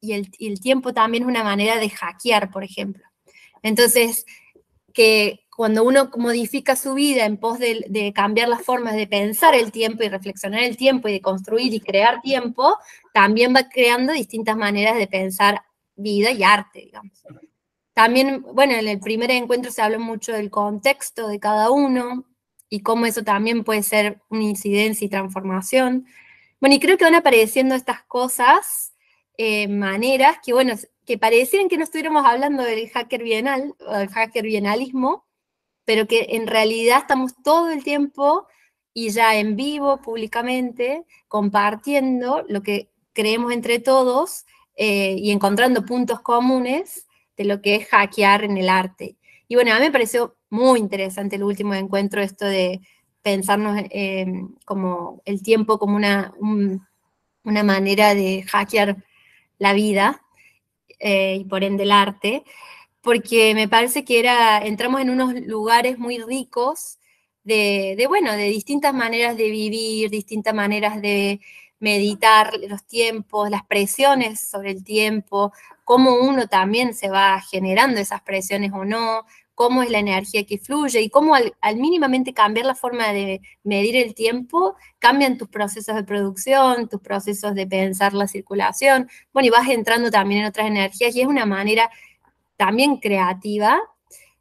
y el, tiempo también es una manera de hackear, por ejemplo. Entonces, que cuando uno modifica su vida en pos de, cambiar las formas de pensar el tiempo y reflexionar el tiempo y de construir y crear tiempo, también va creando distintas maneras de pensar vida y arte, digamos. También, bueno, en el primer encuentro se habló mucho del contexto de cada uno y cómo eso también puede ser una incidencia y transformación. Bueno, y creo que van apareciendo estas cosas eh, maneras que, bueno, que parecieran que no estuviéramos hablando del hacker bienal, o del hacker bienalismo, pero que en realidad estamos todo el tiempo y ya en vivo, públicamente, compartiendo lo que creemos entre todos eh, y encontrando puntos comunes de lo que es hackear en el arte. Y bueno, a mí me pareció muy interesante el último encuentro, esto de pensarnos eh, como el tiempo como una, una manera de hackear la vida eh, y por ende el arte, porque me parece que era, entramos en unos lugares muy ricos de, de, bueno, de distintas maneras de vivir, distintas maneras de meditar los tiempos, las presiones sobre el tiempo, cómo uno también se va generando esas presiones o no, cómo es la energía que fluye y cómo al, mínimamente cambiar la forma de medir el tiempo, cambian tus procesos de producción, tus procesos de pensar la circulación, bueno, y vas entrando también en otras energías y es una manera también creativa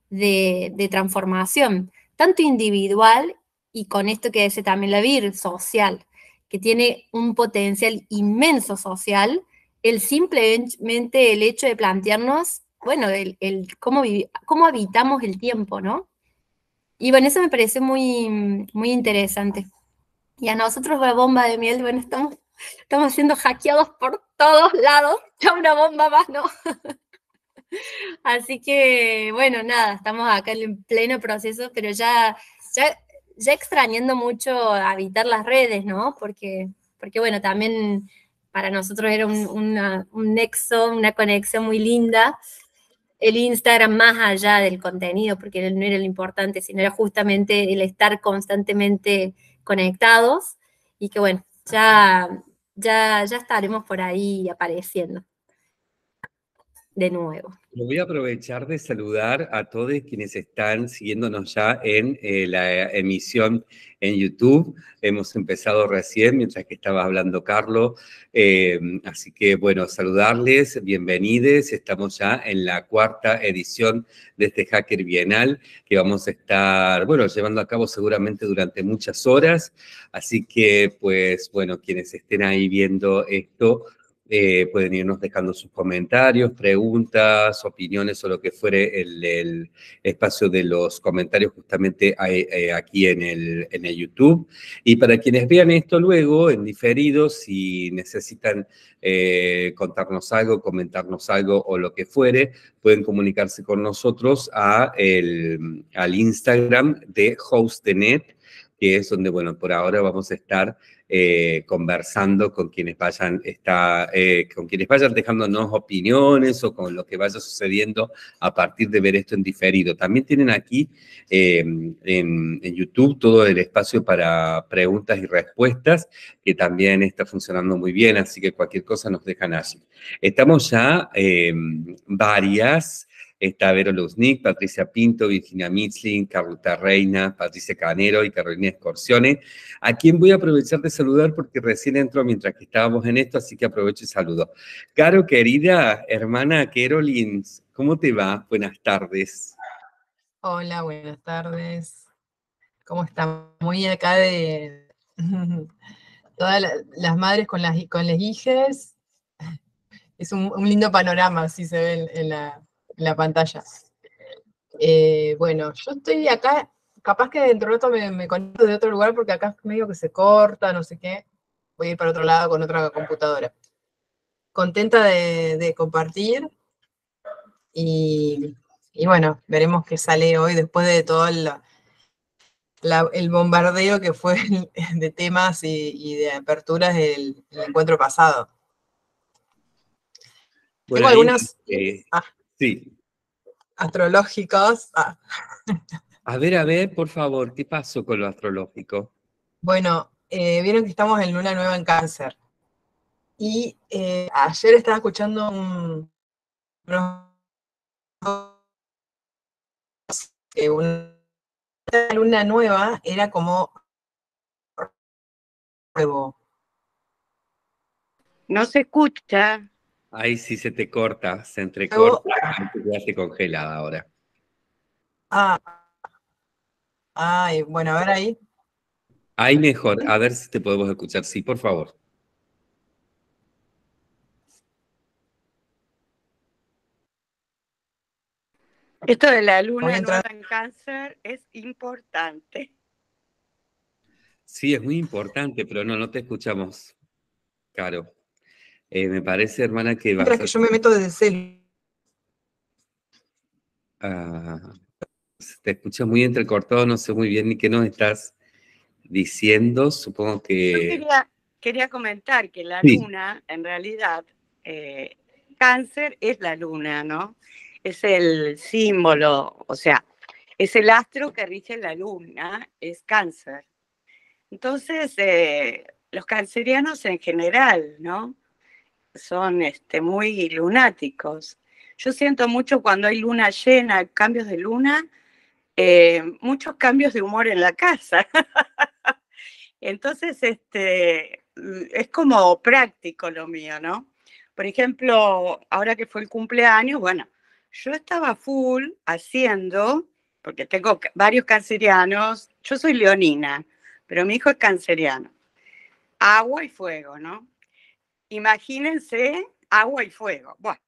de, de transformación, tanto individual y con esto que dice también la VIR, social, que tiene un potencial inmenso social, el simplemente el hecho de plantearnos bueno, el, cómo, cómo, habitamos el tiempo, ¿no? Y bueno, eso me pareció muy, muy interesante. Y a nosotros la bomba de miel, bueno, estamos, siendo hackeados por todos lados. Ya una bomba más, ¿no? Así que, bueno, nada, estamos acá en pleno proceso, pero ya, ya, extrañando mucho habitar las redes, ¿no? Porque, porque bueno, también para nosotros era un, un nexo, una conexión muy linda el Instagram más allá del contenido, porque no era lo importante, sino era justamente el estar constantemente conectados y que bueno, ya, ya, ya estaremos por ahí apareciendo de nuevo. Voy a aprovechar de saludar a todos quienes están siguiéndonos ya en eh, la emisión en YouTube. Hemos empezado recién mientras que estaba hablando Carlos. Eh, así que bueno, saludarles, bienvenidos. Estamos ya en la cuarta edición de este Hacker Bienal que vamos a estar, bueno, llevando a cabo seguramente durante muchas horas. Así que pues bueno, quienes estén ahí viendo esto, eh, pueden irnos dejando sus comentarios, preguntas, opiniones o lo que fuere el, espacio de los comentarios justamente eh, aquí en el, en el, YouTube. Y para quienes vean esto luego en diferido, si necesitan eh, contarnos algo, comentarnos algo o lo que fuere, pueden comunicarse con nosotros a al Instagram de HostNet, que es donde, bueno, por ahora vamos a estar eh, conversando con quienes vayan, está, eh, con quienes vayan dejándonos opiniones o con lo que vaya sucediendo a partir de ver esto en diferido. También tienen aquí eh, en, en, YouTube todo el espacio para preguntas y respuestas, que también está funcionando muy bien, así que cualquier cosa nos dejan así. Estamos ya varias Está Vero Luznik, Patricia Pinto, Virginia Mitzlin, Carlota Reina, Patricia Canero y Carolina Escorcione, a quien voy a aprovechar de saludar porque recién entró mientras que estábamos en esto, así que aprovecho y saludo. Caro, querida hermana Carolins, ¿cómo te va? Buenas tardes. Hola, buenas tardes. ¿Cómo están? Muy acá de todas las madres con las, con hijas. Es un, lindo panorama, así se ve en, la, la pantalla. Eh, bueno, yo estoy acá, capaz que dentro de rato me, conecto de otro lugar porque acá medio que se corta, no sé qué. Voy a ir para otro lado con otra computadora. Contenta de, compartir y, bueno, veremos qué sale hoy después de todo el bombardeo que fue de temas y, de aperturas del, encuentro pasado. Tengo algunas... Eh, ah. Sí. Astrológicos. Ah. A ver, a ver, por favor, ¿qué pasó con lo astrológico? Bueno, eh, vieron que estamos en Luna Nueva en Cáncer. Y eh, ayer estaba escuchando un, que una luna nueva era como No se escucha. Ay, sí se te corta, se entrecorta, te se congelada ahora. Ah. Ay, bueno, a ver ahí. Ahí mejor, a ver si te podemos escuchar. Sí, por favor. Esto de la luna en cáncer es importante. Sí, es muy importante, pero no, no te escuchamos, Caro. Eh, me parece, hermana, que... va a... que yo me meto desde el ah, te escuchas muy entrecortado, no sé muy bien ni qué nos estás diciendo, supongo que... Yo quería, comentar que la luna, en realidad, eh, cáncer es la luna, ¿no? Es el símbolo, o sea, es el astro que rige la luna, es cáncer. Entonces, eh, los cancerianos en general, ¿no? son este, muy lunáticos. Yo siento mucho cuando hay luna llena, cambios de luna, eh, muchos cambios de humor en la casa. Entonces, este, es como práctico lo mío, ¿no? Por ejemplo, ahora que fue el cumpleaños, bueno, yo estaba full haciendo, porque tengo varios cancerianos, yo soy leonina, pero mi hijo es canceriano, agua y fuego, ¿no? Imagínense agua y fuego. Bueno,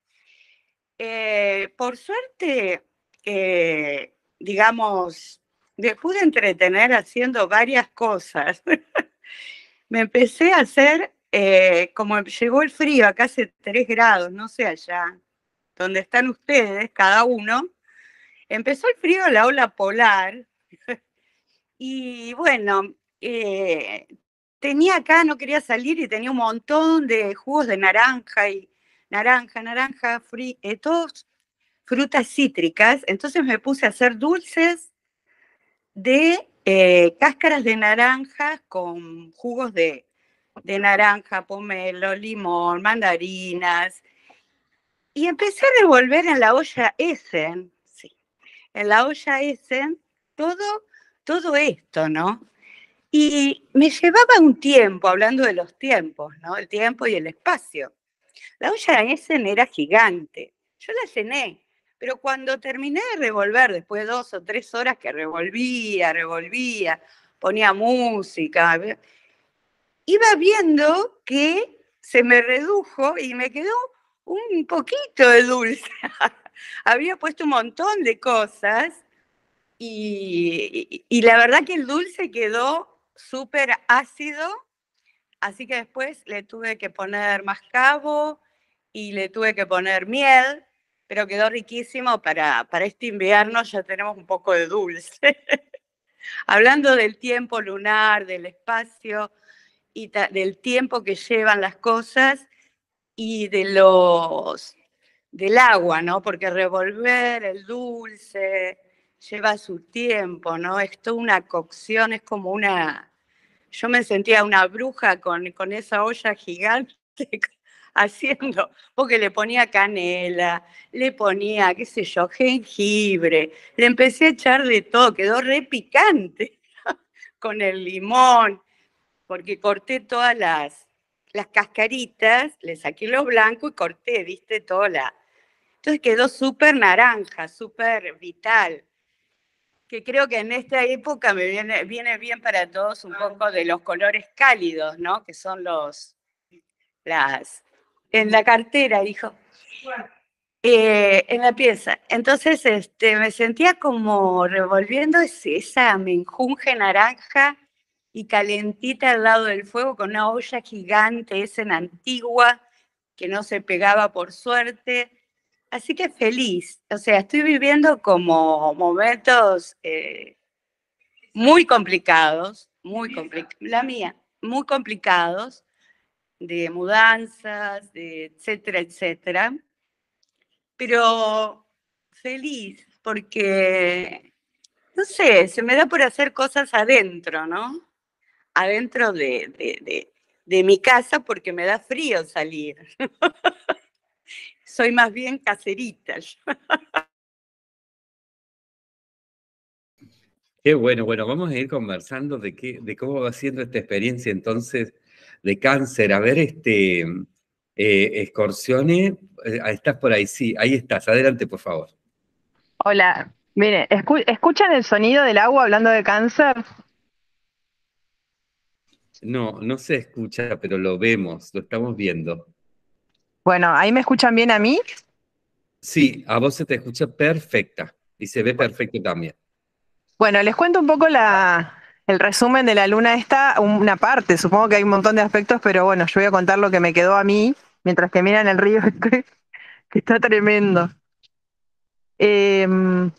eh, por suerte, eh, digamos, me pude entretener haciendo varias cosas. me empecé a hacer, eh, como em, llegó el frío, acá hace 3 grados, no sé allá, donde están ustedes, cada uno, empezó el frío, la ola polar, y bueno, tenía acá, no quería salir y tenía un montón de jugos de naranja y naranja, naranja, fri eh, todos frutas cítricas. Entonces me puse a hacer dulces de eh, cáscaras de naranja con jugos de, naranja, pomelo, limón, mandarinas. Y empecé a revolver en la olla Essen, sí, en la olla Essen todo, todo esto, ¿no? Y me llevaba un tiempo, hablando de los tiempos, ¿no? El tiempo y el espacio. La olla Essen era gigante. Yo la cené. pero cuando terminé de revolver, después de dos o tres horas que revolvía, revolvía, ponía música, iba viendo que se me redujo y me quedó un poquito de dulce. Había puesto un montón de cosas y, la verdad que el dulce quedó súper ácido, así que después le tuve que poner más cabo y le tuve que poner miel, pero quedó riquísimo para, para este invierno, ya tenemos un poco de dulce. Hablando del tiempo lunar, del espacio y del tiempo que llevan las cosas y de los del agua, ¿no? Porque revolver el dulce, lleva su tiempo, ¿no? Es una cocción, es como una... Yo me sentía una bruja con, con esa olla gigante haciendo, porque le ponía canela, le ponía, qué sé yo, jengibre, le empecé a echar de todo, quedó re picante con el limón, porque corté todas las, las cascaritas, le saqué lo blanco y corté, viste, toda la... Entonces quedó súper naranja, súper vital que creo que en esta época me viene, viene bien para todos un poco de los colores cálidos, ¿no? Que son los, las, en la cartera, dijo, eh, en la pieza. Entonces, este, me sentía como revolviendo esa menjunje naranja y calentita al lado del fuego con una olla gigante, esa en antigua, que no se pegaba por suerte Así que feliz, o sea, estoy viviendo como momentos eh, muy complicados, muy complicados, la mía, muy complicados, de mudanzas, de etcétera, etcétera, pero feliz porque, no sé, se me da por hacer cosas adentro, ¿no? Adentro de, de mi casa porque me da frío salir. soy más bien caserita. Qué bueno, bueno, vamos a ir conversando de, qué, de cómo va siendo esta experiencia entonces de cáncer. A ver, este, mm, eh, eh ah, estás por ahí, sí, ahí estás, adelante por favor. Hola, mire, ¿escuchan el sonido del agua hablando de cáncer? No, no se escucha, pero lo vemos, lo estamos viendo. Bueno, ¿ahí me escuchan bien a mí? Sí, a vos se te escucha perfecta y se ve perfecto también. Bueno, les cuento un poco la, el resumen de la luna esta, una parte, supongo que hay un montón de aspectos, pero bueno, yo voy a contar lo que me quedó a mí mientras que miran el río, este, que está tremendo. Em,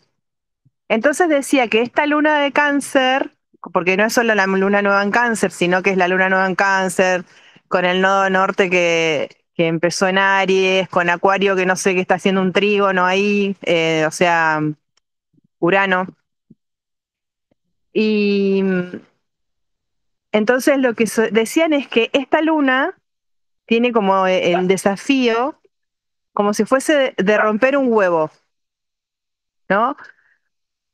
entonces decía que esta luna de cáncer, porque no es solo la luna nueva en cáncer, sino que es la luna nueva en cáncer, con el nodo norte que, que empezó en Aries, con Acuario que no sé qué está haciendo un trígono ahí, eh, o sea, Urano. Y mm, entonces lo que decían es que esta luna tiene como eh, el desafío, como si fuese de romper un huevo, ¿no?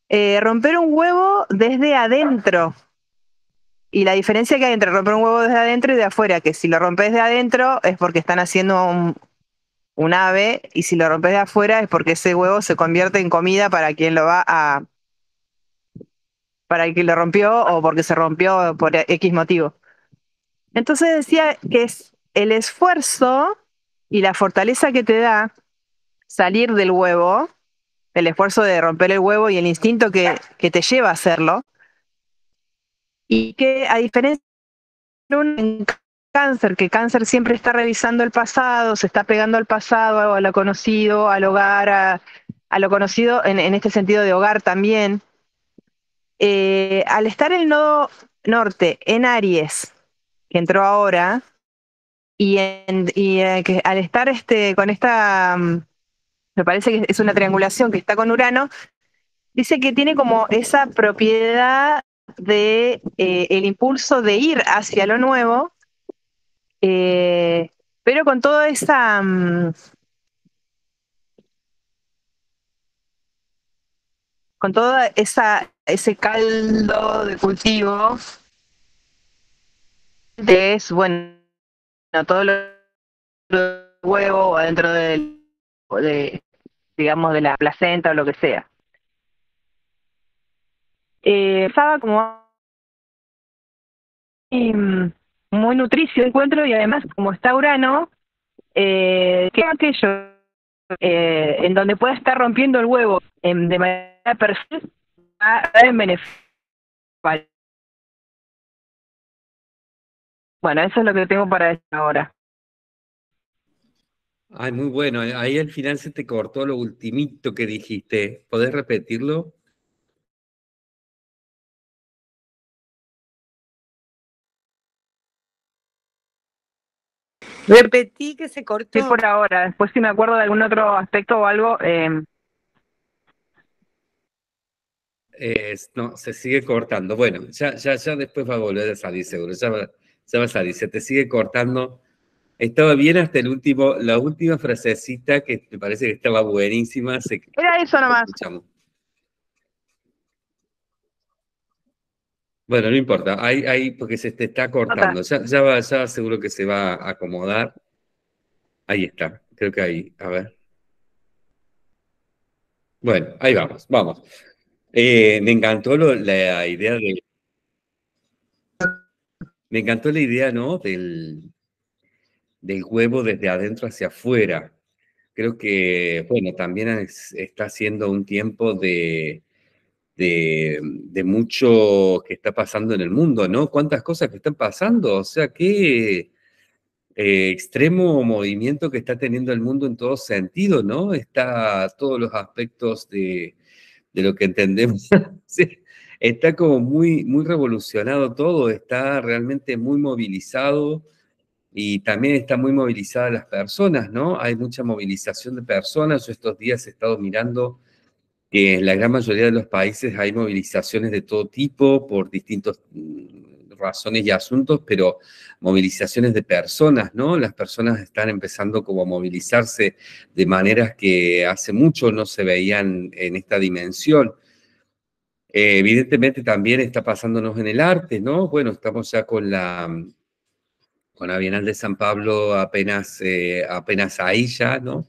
Eh, romper un huevo desde adentro, y la diferencia que hay entre romper un huevo desde adentro y de afuera, que si lo rompes de adentro es porque están haciendo un, ave, y si lo rompes de afuera es porque ese huevo se convierte en comida para quien lo va a. para el que lo rompió o porque se rompió por X motivo. Entonces decía que es el esfuerzo y la fortaleza que te da salir del huevo, el esfuerzo de romper el huevo y el instinto que te lleva a hacerlo, y que a diferencia de un cáncer, que cáncer siempre está revisando el pasado, se está pegando al pasado, a lo conocido, al hogar, a, lo conocido en, este sentido de hogar también, eh, al estar el nodo norte en Aries, que entró ahora, y, eh, al estar este, con esta, mm, me parece que es una triangulación que está con Urano, dice que tiene como esa propiedad de eh, el impulso de ir hacia lo nuevo, eh, pero con toda esa mm, con toda esa ese caldo de cultivo que es bueno todo lo, huevo adentro de, digamos de la placenta o lo que sea eh, estaba como em, muy nutricio encuentro y además como está Urano, eh, aquello eh, en donde pueda estar rompiendo el huevo en em, de manera perfecta en beneficio. Bueno, eso es lo que tengo para decir ahora. Ay, muy bueno. Eh, ahí al final se te cortó lo ultimito que dijiste. ¿Podés repetirlo? Repetí que se cortó. por ahora. Después, si me acuerdo de algún otro aspecto o algo. Em, no, se sigue cortando. Bueno, ya, ya, ya después va a volver a salir, seguro. Ya va, a salir. Se te sigue cortando. Estaba bien hasta el último, la última frasecita que me parece que estaba buenísima. Era eso nomás. Bueno, no importa, ahí, porque se te está cortando, ya, ya, seguro que se va a acomodar. Ahí está, creo que ahí, a ver. Bueno, ahí vamos, vamos. Eh, me encantó la idea de... Me encantó la idea, ¿no? Del, del huevo desde adentro hacia afuera. Creo que, bueno, también está siendo un tiempo de, de, mucho que está pasando en el mundo, ¿no? Cuántas cosas que están pasando, o sea, qué eh, extremo movimiento que está teniendo el mundo en todo sentido, ¿no? Está todos los aspectos de, lo que entendemos. Está como muy, muy revolucionado todo, está realmente muy movilizado y también está muy movilizada las personas, ¿no? Hay mucha movilización de personas. Yo estos días he estado mirando que en la gran mayoría de los países hay movilizaciones de todo tipo por distintas mm, razones y asuntos, pero movilizaciones de personas, ¿no? Las personas están empezando como a movilizarse de maneras que hace mucho no se veían en esta dimensión. Eh, evidentemente también está pasándonos en el arte, ¿no? Bueno, estamos ya con la con la Bienal de San Pablo apenas, eh, apenas ahí ya, ¿no?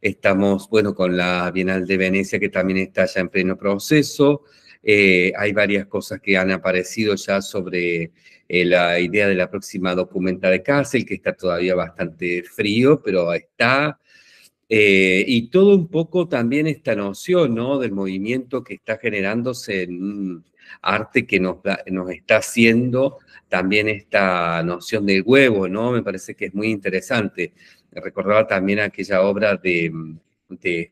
Estamos, bueno, con la Bienal de Venecia, que también está ya en pleno proceso. Eh, hay varias cosas que han aparecido ya sobre eh, la idea de la próxima documenta de cárcel, que está todavía bastante frío, pero está. Eh, y todo un poco también esta noción ¿no? del movimiento que está generándose en arte que nos, nos está haciendo también esta noción del huevo, ¿no? Me parece que es muy interesante recordaba también aquella obra de, de,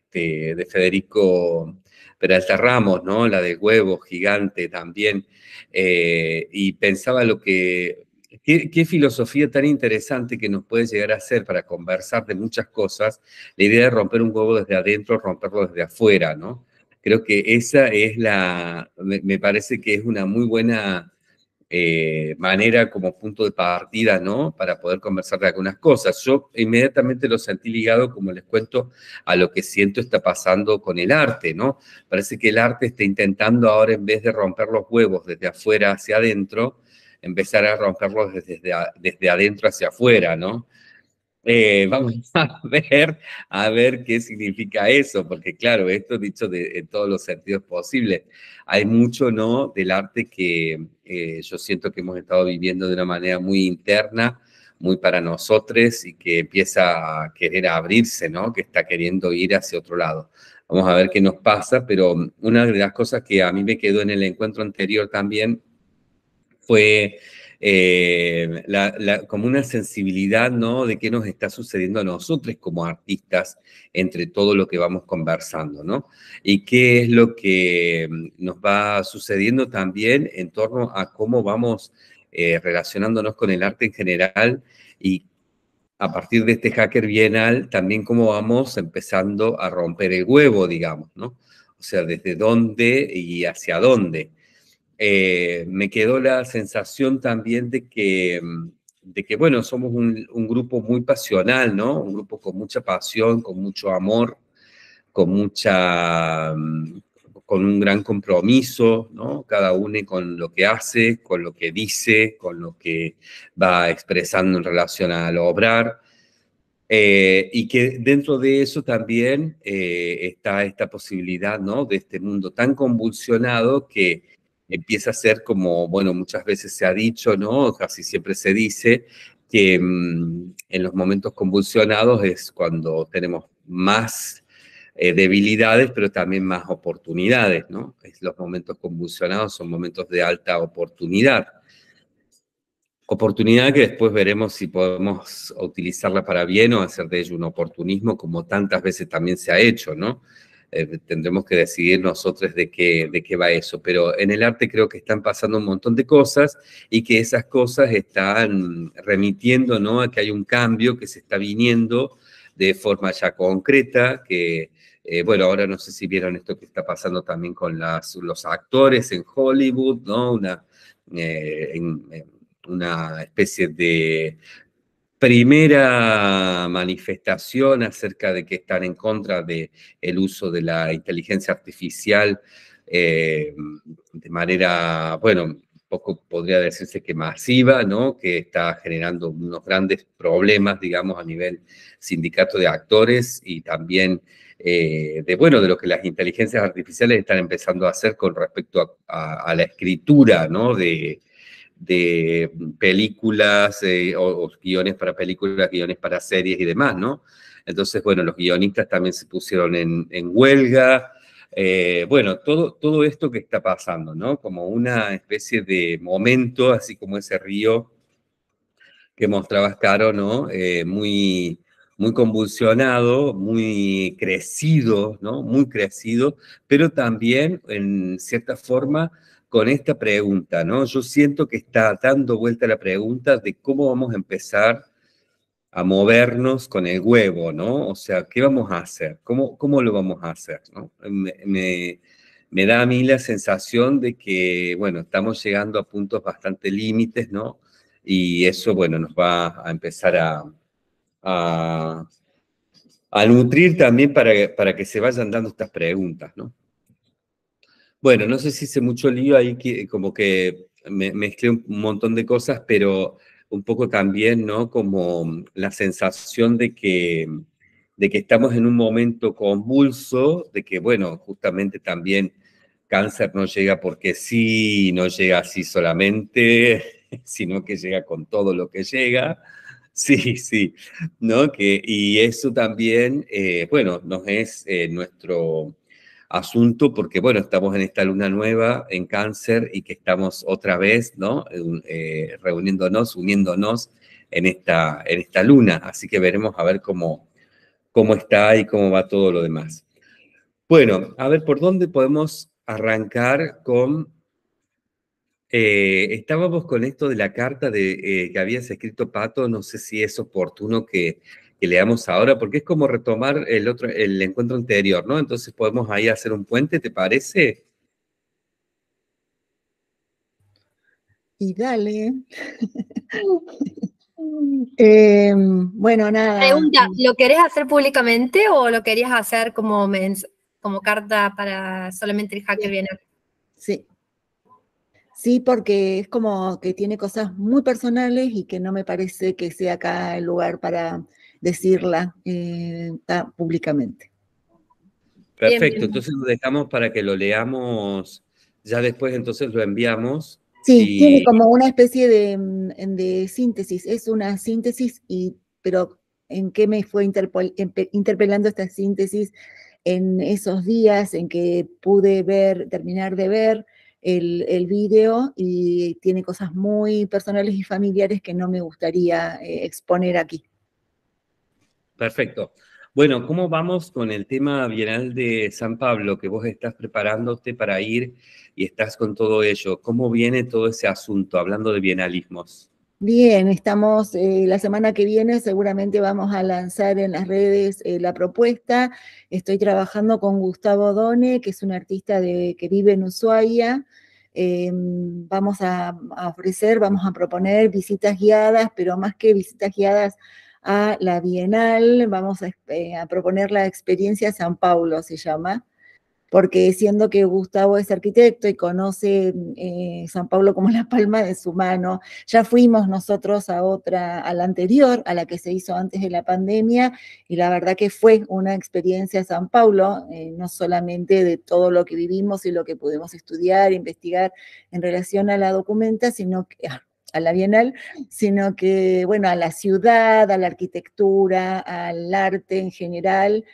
de, Federico Peralta Ramos, ¿no? La de huevo gigante también. Eh, y pensaba lo que. Qué, filosofía tan interesante que nos puede llegar a hacer para conversar de muchas cosas, la idea de romper un huevo desde adentro, romperlo desde afuera, ¿no? Creo que esa es la, me parece que es una muy buena eh, manera como punto de partida, ¿no? Para poder conversar de algunas cosas. Yo inmediatamente lo sentí ligado, como les cuento, a lo que siento está pasando con el arte, ¿no? Parece que el arte está intentando ahora, en vez de romper los huevos desde afuera hacia adentro, empezar a romperlos desde, desde adentro hacia afuera, ¿no? Eh, vamos a ver, a ver qué significa eso, porque claro, esto dicho de, todos los sentidos posibles. Hay mucho, ¿no?, del arte que eh, yo siento que hemos estado viviendo de una manera muy interna, muy para nosotros y que empieza a querer abrirse, ¿no?, que está queriendo ir hacia otro lado. Vamos a ver qué nos pasa, pero una de las cosas que a mí me quedó en el encuentro anterior también fue eh, como una sensibilidad, ¿no? De qué nos está sucediendo a nosotros como artistas entre todo lo que vamos conversando, ¿no? Y qué es lo que mm, nos va sucediendo también en torno a cómo vamos eh, relacionándonos con el arte en general y a partir de este hacker bienal, también cómo vamos empezando a romper el huevo, digamos, ¿no? O sea, desde dónde y hacia dónde. Eh, me quedó la sensación también de que, mm, de que bueno, somos un, grupo muy pasional, ¿no? Un grupo con mucha pasión, con mucho amor, con mucha mm, con un gran compromiso, ¿no? Cada uno con lo que hace, con lo que dice, con lo que va expresando en relación al obrar. Eh, y que dentro de eso también eh, está esta posibilidad, ¿no? De este mundo tan convulsionado que empieza a ser como, bueno, muchas veces se ha dicho, ¿no? Casi siempre se dice que mm, en los momentos convulsionados es cuando tenemos más eh, debilidades, pero también más oportunidades, ¿no? Es, los momentos convulsionados son momentos de alta oportunidad. Oportunidad que después veremos si podemos utilizarla para bien o hacer de ello un oportunismo, como tantas veces también se ha hecho, ¿no? Eh, tendremos que decidir nosotros de qué, de qué va eso. Pero en el arte creo que están pasando un montón de cosas y que esas cosas están remitiendo ¿no? a que hay un cambio que se está viniendo de forma ya concreta, que eh, bueno, ahora no sé si vieron esto que está pasando también con los actores en Hollywood, ¿no? Una, eh, una especie de primera manifestación acerca de que están en contra del el uso de la inteligencia artificial eh, de manera, bueno, poco podría decirse que masiva, ¿no? Que está generando unos grandes problemas, digamos, a nivel sindicato de actores y también eh, de, bueno, de lo que las inteligencias artificiales están empezando a hacer con respecto a, a la escritura, ¿no? De, de películas eh, o, guiones para películas, guiones para series y demás, ¿no? Entonces, bueno, los guionistas también se pusieron en, huelga. Eh, bueno, todo, todo esto que está pasando, ¿no? Como una especie de momento, así como ese río que mostraba Caro, ¿no? Eh, muy, muy convulsionado, muy crecido, ¿no? Muy crecido, pero también, en cierta forma, con esta pregunta, ¿no? Yo siento que está dando vuelta la pregunta de cómo vamos a empezar a movernos con el huevo, ¿no? O sea, ¿qué vamos a hacer? ¿Cómo, cómo lo vamos a hacer? ¿no? Me, da a mí la sensación de que, bueno, estamos llegando a puntos bastante límites, ¿no? Y eso, bueno, nos va a empezar a, a, a nutrir también para, para que se vayan dando estas preguntas, ¿no? Bueno, no sé si hice mucho lío ahí, como que me, mezclé un montón de cosas, pero un poco también, ¿no? Como mm, la sensación de que, mm, de que estamos en un momento convulso, de que, bueno, justamente también cáncer no llega porque sí, no llega así solamente, sino que llega con todo lo que llega. Sí, sí, ¿no? Que, y eso también, eh, bueno, nos es eh, nuestro asunto porque, bueno, estamos en esta luna nueva en cáncer y que estamos otra vez, ¿no? Eh, reuniéndonos, uniéndonos en esta, en esta luna. Así que veremos a ver cómo, cómo está y cómo va todo lo demás. Bueno, a ver, ¿por dónde podemos arrancar con... Eh, estábamos con esto de la carta de, eh, que habías escrito, Pato, no sé si es oportuno que que leamos ahora, porque es como retomar el otro, el encuentro anterior, ¿no? Entonces podemos ahí hacer un puente, ¿te parece? Y dale. Em, bueno, nada. Pregunta, ¿lo querés hacer públicamente o lo querías hacer como, como carta para solamente el hacker viene Sí. Sí, porque es como que tiene cosas muy personales y que no me parece que sea acá el lugar para decirla eh, públicamente. Perfecto, entonces lo dejamos para que lo leamos, ya después entonces lo enviamos. Sí, tiene como una especie mm, de, síntesis, es una síntesis, y, pero ¿en qué me fue interpelando esta síntesis en esos días en que pude ver, terminar de ver el, video? y tiene cosas muy personales y familiares que no me gustaría eh, exponer aquí? Perfecto. Bueno, ¿cómo vamos con el tema Bienal de San Pablo que vos estás preparándote para ir y estás con todo ello? ¿Cómo viene todo ese asunto hablando de bienalismos? Bien, estamos, eh, la semana que viene seguramente vamos a lanzar en las redes eh, la propuesta. Estoy trabajando con Gustavo Done, que es un artista de, que vive en Ushuaia. Em, vamos a ofrecer, vamos a proponer visitas guiadas, pero más que visitas guiadas, a la Bienal, vamos eh, a, proponer la experiencia San Paulo, se llama, porque siendo que Gustavo es arquitecto y conoce eh, San Paulo como la palma de su mano, ya fuimos nosotros a otra, a la anterior, a la que se hizo antes de la pandemia, y la verdad que fue una experiencia San Paulo, eh, no solamente de todo lo que vivimos y lo que pudimos estudiar, investigar en relación a la documenta, sino que, ah, a la Bienal, sino que, bueno, a la ciudad, a la arquitectura, al arte en general.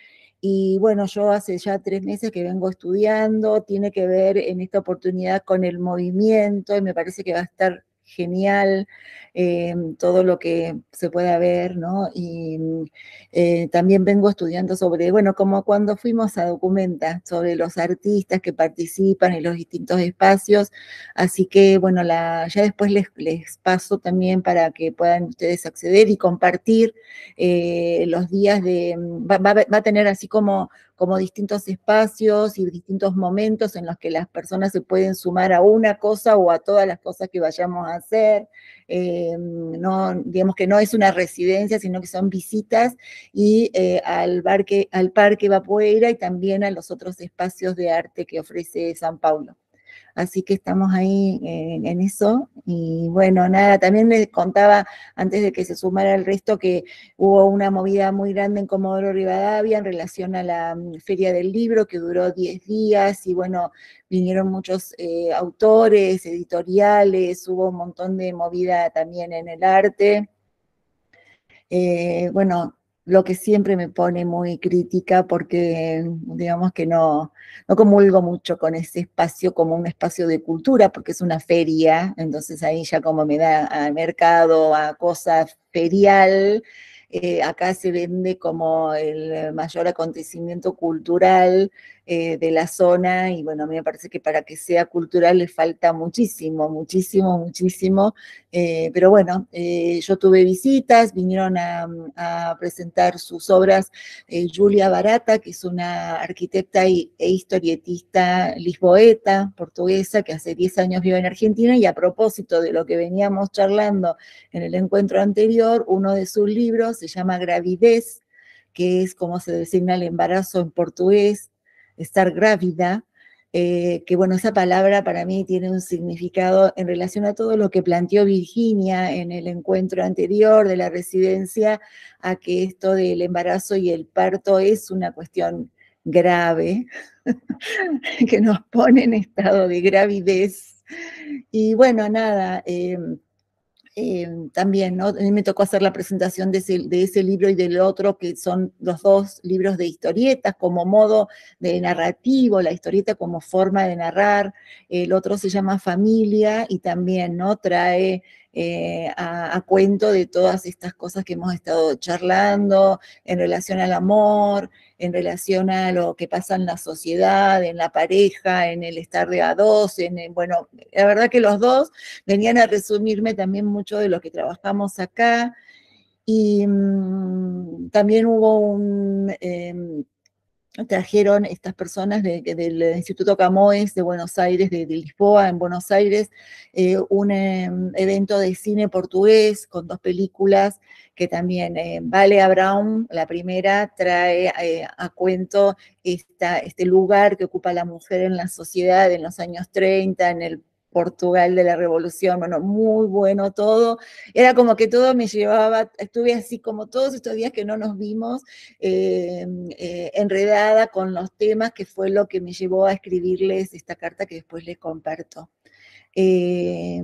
Y bueno, yo hace ya tres meses que vengo estudiando, tiene que ver en esta oportunidad con el movimiento y me parece que va a estar genial. Eh, todo lo que se pueda ver, ¿no? Y mm, eh, también vengo estudiando sobre, bueno, como cuando fuimos a documentar sobre los artistas que participan en los distintos espacios, así que, bueno, ya después les, les paso también para que puedan ustedes acceder y compartir eh, los días de, mm, va, a tener así como como distintos espacios y distintos momentos en los que las personas se pueden sumar a una cosa o a todas las cosas que vayamos a hacer. Eh, no, digamos que no es una residencia, sino que son visitas y eh, al, parque al Parque Vapoeira y también a los otros espacios de arte que ofrece San Paulo. Así que estamos ahí eh, en, eso. Y bueno, nada, también me contaba antes de que se sumara el resto que hubo una movida muy grande en Comodoro Rivadavia en relación a la mm, Feria del Libro que duró 10 días y bueno, vinieron muchos eh, autores, editoriales, hubo un montón de movida también en el arte. Eh, bueno, lo que siempre me pone muy crítica porque digamos que no, comulgo mucho con ese espacio como un espacio de cultura porque es una feria, entonces ahí ya como me da al mercado, a cosa ferial, eh, acá se vende como el mayor acontecimiento cultural eh, de la zona y bueno, a mí me parece que para que sea cultural le falta muchísimo, muchísimo, muchísimo. Eh, pero bueno, eh, yo tuve visitas, vinieron a, presentar sus obras Julia Barata, que es una arquitecta y, e historietista lisboeta, portuguesa, que hace 10 años vive en Argentina y a propósito de lo que veníamos charlando en el encuentro anterior, uno de sus libros se llama Gravidez que es como se designa el embarazo en portugués, estar grávida, eh, que bueno, esa palabra para mí tiene un significado en relación a todo lo que planteó Virginia en el encuentro anterior de la residencia, a que esto del embarazo y el parto es una cuestión grave, que nos pone en estado de gravidez. Y bueno, nada, em, Em, también, ¿no? A mí me tocó hacer la presentación de ese, libro y del otro, que son los dos libros de historietas como modo de narrativo, la historieta como forma de narrar. El otro se llama Familia y también, ¿no? Trae eh, a, cuento de todas estas cosas que hemos estado charlando en relación al amor, en relación a lo que pasa en la sociedad, en la pareja, en el estar de a dos, en bueno, la verdad que los dos venían a resumirme también mucho de lo que trabajamos acá. Y mm, también hubo un... Em, trajeron estas personas del Instituto Camoes de Buenos Aires, de, Lisboa, en Buenos Aires, eh, un em, evento de cine portugués con dos películas que también eh, Vale Brown, la primera, trae eh, a cuento este lugar que ocupa la mujer en la sociedad en los años 30, en el Portugal de la Revolución, bueno, muy bueno todo. Era como que todo me llevaba, estuve así como todos estos días que no nos vimos, eh, eh, enredada con los temas, que fue lo que me llevó a escribirles esta carta que después les comparto. y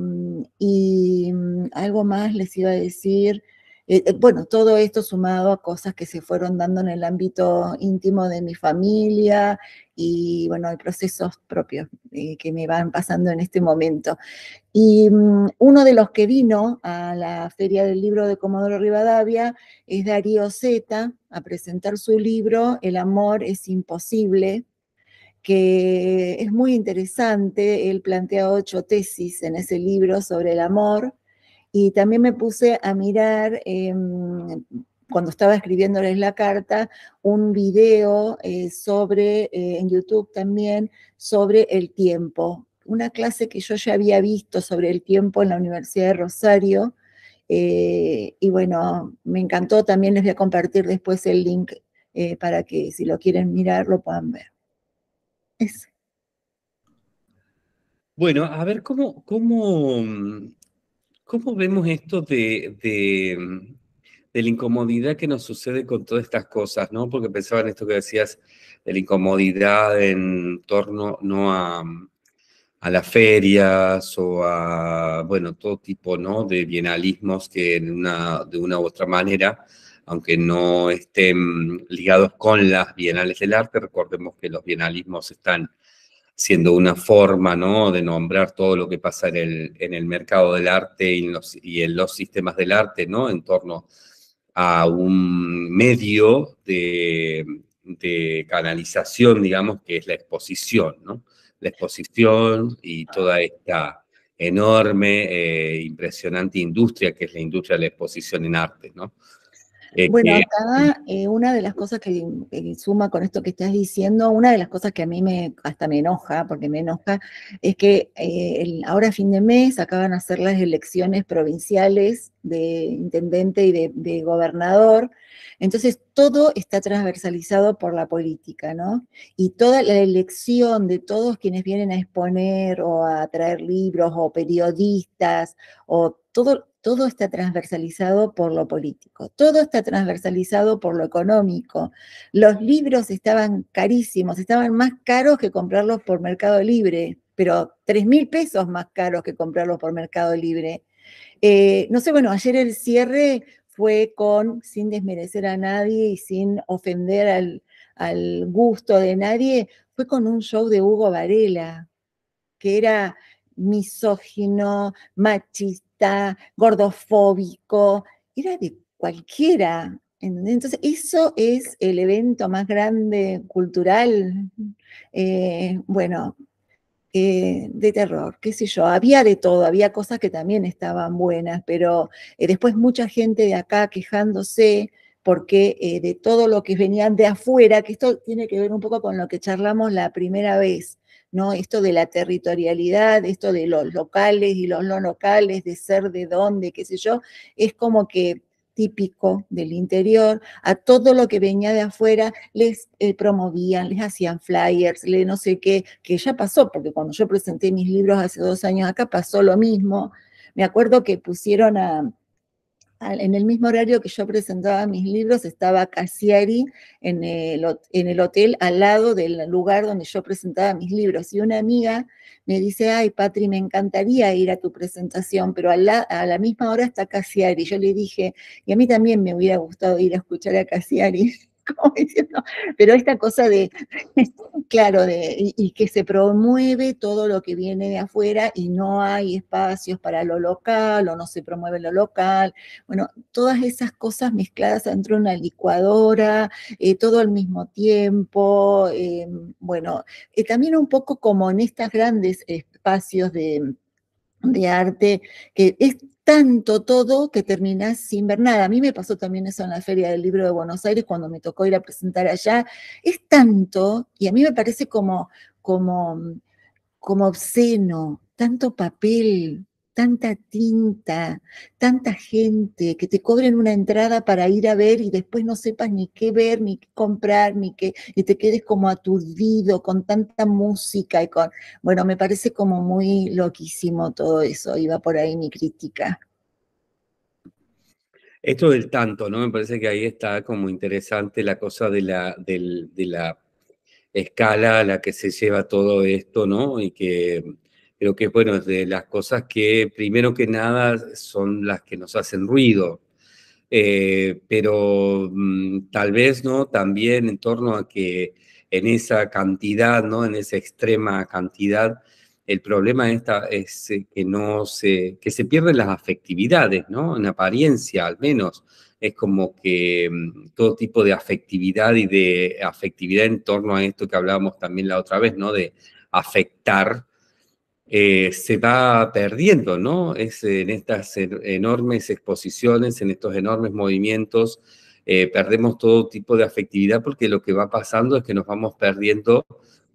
mm, algo más les iba a decir. Eh, eh, bueno, todo esto sumado a cosas que se fueron dando en el ámbito íntimo de mi familia y, bueno, hay procesos propios eh, que me van pasando en este momento. Y mm, uno de los que vino a la Feria del Libro de Comodoro Rivadavia es Darío Zeta a presentar su libro El amor es imposible, que es muy interesante. Él plantea ocho tesis en ese libro sobre el amor y también me puse a mirar, em, cuando estaba escribiéndoles la carta, un video eh, sobre, eh, en YouTube también, sobre el tiempo. Una clase que yo ya había visto sobre el tiempo en la Universidad de Rosario. Eh, y bueno, me encantó. También les voy a compartir después el link para que si lo quieren mirar lo puedan ver. Bueno, a ver, ¿cómo, cómo ¿Cómo vemos esto mm, de, la incomodidad que nos sucede con todas estas cosas? ¿no? Porque pensaba en esto que decías, de la incomodidad en torno no a, mm, las ferias o a, bueno, todo tipo ¿no? de bienalismos que de una u otra manera, aunque no estén mm, ligados con las bienales del arte, recordemos que los bienalismos están siendo una forma ¿no? de nombrar todo lo que pasa en el, mercado del arte y en, los, sistemas del arte, ¿no? en torno a un medio de, canalización, digamos, que es la exposición, ¿no? La exposición y ah. toda esta enorme, eh, impresionante industria que es la industria de la exposición en arte, ¿no? bueno, este, acá eh, una de las cosas que, suma con esto que estás diciendo, una de las cosas que a mí me hasta me enoja, porque me enoja, es que eh, ahora a fin de mes acaban de hacer las elecciones provinciales de intendente y de gobernador, entonces todo está transversalizado por la política, ¿no? Y toda la elección de todos quienes vienen a exponer o a traer libros o periodistas o todo, está transversalizado por lo político, todo está transversalizado por lo económico. Los libros estaban carísimos, estaban más caros que comprarlos por Mercado Libre, pero tres mil pesos más caros que comprarlos por Mercado Libre. Eh, no sé, bueno, ayer el cierre fue con, sin desmerecer a nadie y sin ofender al gusto de nadie, fue con un show de Hugo Varela, que era misógino, machista gordofóbico, era de cualquiera. Entonces, eso es el evento más grande cultural, eh, bueno, eh, de terror, qué sé yo. Había de todo, había cosas que también estaban buenas, pero eh, después mucha gente de acá quejándose porque de todo lo que venían de afuera, que esto tiene que ver un poco con lo que charlamos la primera vez, ¿no? Esto de la territorialidad, esto de los locales y los no locales, de ser de dónde, qué sé yo, es como que típico del interior, a todo lo que venía de afuera les eh, promovían, les hacían flyers, le no sé qué, que ya pasó, porque cuando yo presenté mis libros hace dos años acá pasó lo mismo. Me acuerdo que pusieron a, en el mismo horario que yo presentaba mis libros, estaba Cassiari en el, en el hotel al lado del lugar donde yo presentaba mis libros. Y una amiga me dice, ay, Patri, me encantaría ir a tu presentación, pero a la, a la misma hora está Cassiari. Yo le dije, y a mí también me hubiera gustado ir a escuchar a Cassiari. pero esta cosa de, claro, de, y, que se promueve todo lo que viene de afuera y no hay espacios para lo local o no se promueve lo local. Bueno, todas esas cosas mezcladas dentro de una licuadora, eh, todo al mismo tiempo. Em, bueno, eh, también un poco como en estos grandes espacios de de arte, que es tanto todo que terminás sin ver nada. A mí me pasó también eso en la Feria del Libro de Buenos Aires cuando me tocó ir a presentar allá. Es tanto, y a mí me parece como, como, como obsceno, tanto papel, tanta tinta, tanta gente, que te cobren una entrada para ir a ver y después no sepas ni qué ver, ni qué comprar, ni qué, y te quedes como aturdido con tanta música y con, bueno, me parece como muy loquísimo todo eso, iba por ahí mi crítica. Esto del tanto, ¿no? Me parece que ahí está como interesante la cosa de la, de la escala a la que se lleva todo esto, ¿no? Y que creo que es bueno, de las cosas que primero que nada son las que nos hacen ruido, eh, pero mm, tal vez no también en torno a que en esa cantidad, no en esa extrema cantidad, el problema esta es eh, que no se que se pierden las afectividades, no en apariencia al menos es como que mm, todo tipo de afectividad y de afectividad en torno a esto que hablábamos también la otra vez, ¿no? De afectar, eh, se va perdiendo, ¿no? Es en estas enormes exposiciones, en estos enormes movimientos, eh, perdemos todo tipo de afectividad porque lo que va pasando es que nos vamos perdiendo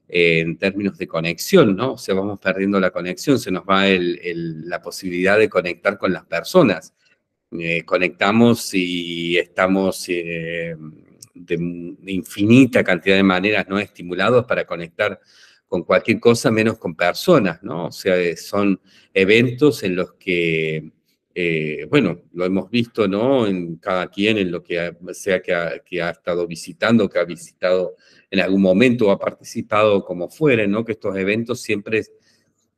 eh, en términos de conexión, ¿no? O sea, vamos perdiendo la conexión, se nos va la posibilidad de conectar con las personas. conectamos y estamos de infinita cantidad de maneras no estimulados para conectar con cualquier cosa menos con personas, ¿no? O sea, eh, son eventos en los que, eh, bueno, lo hemos visto, ¿no? En cada quien, en lo que sea que ha, estado visitando, que ha visitado en algún momento o ha participado como fuera, ¿no? Que estos eventos siempre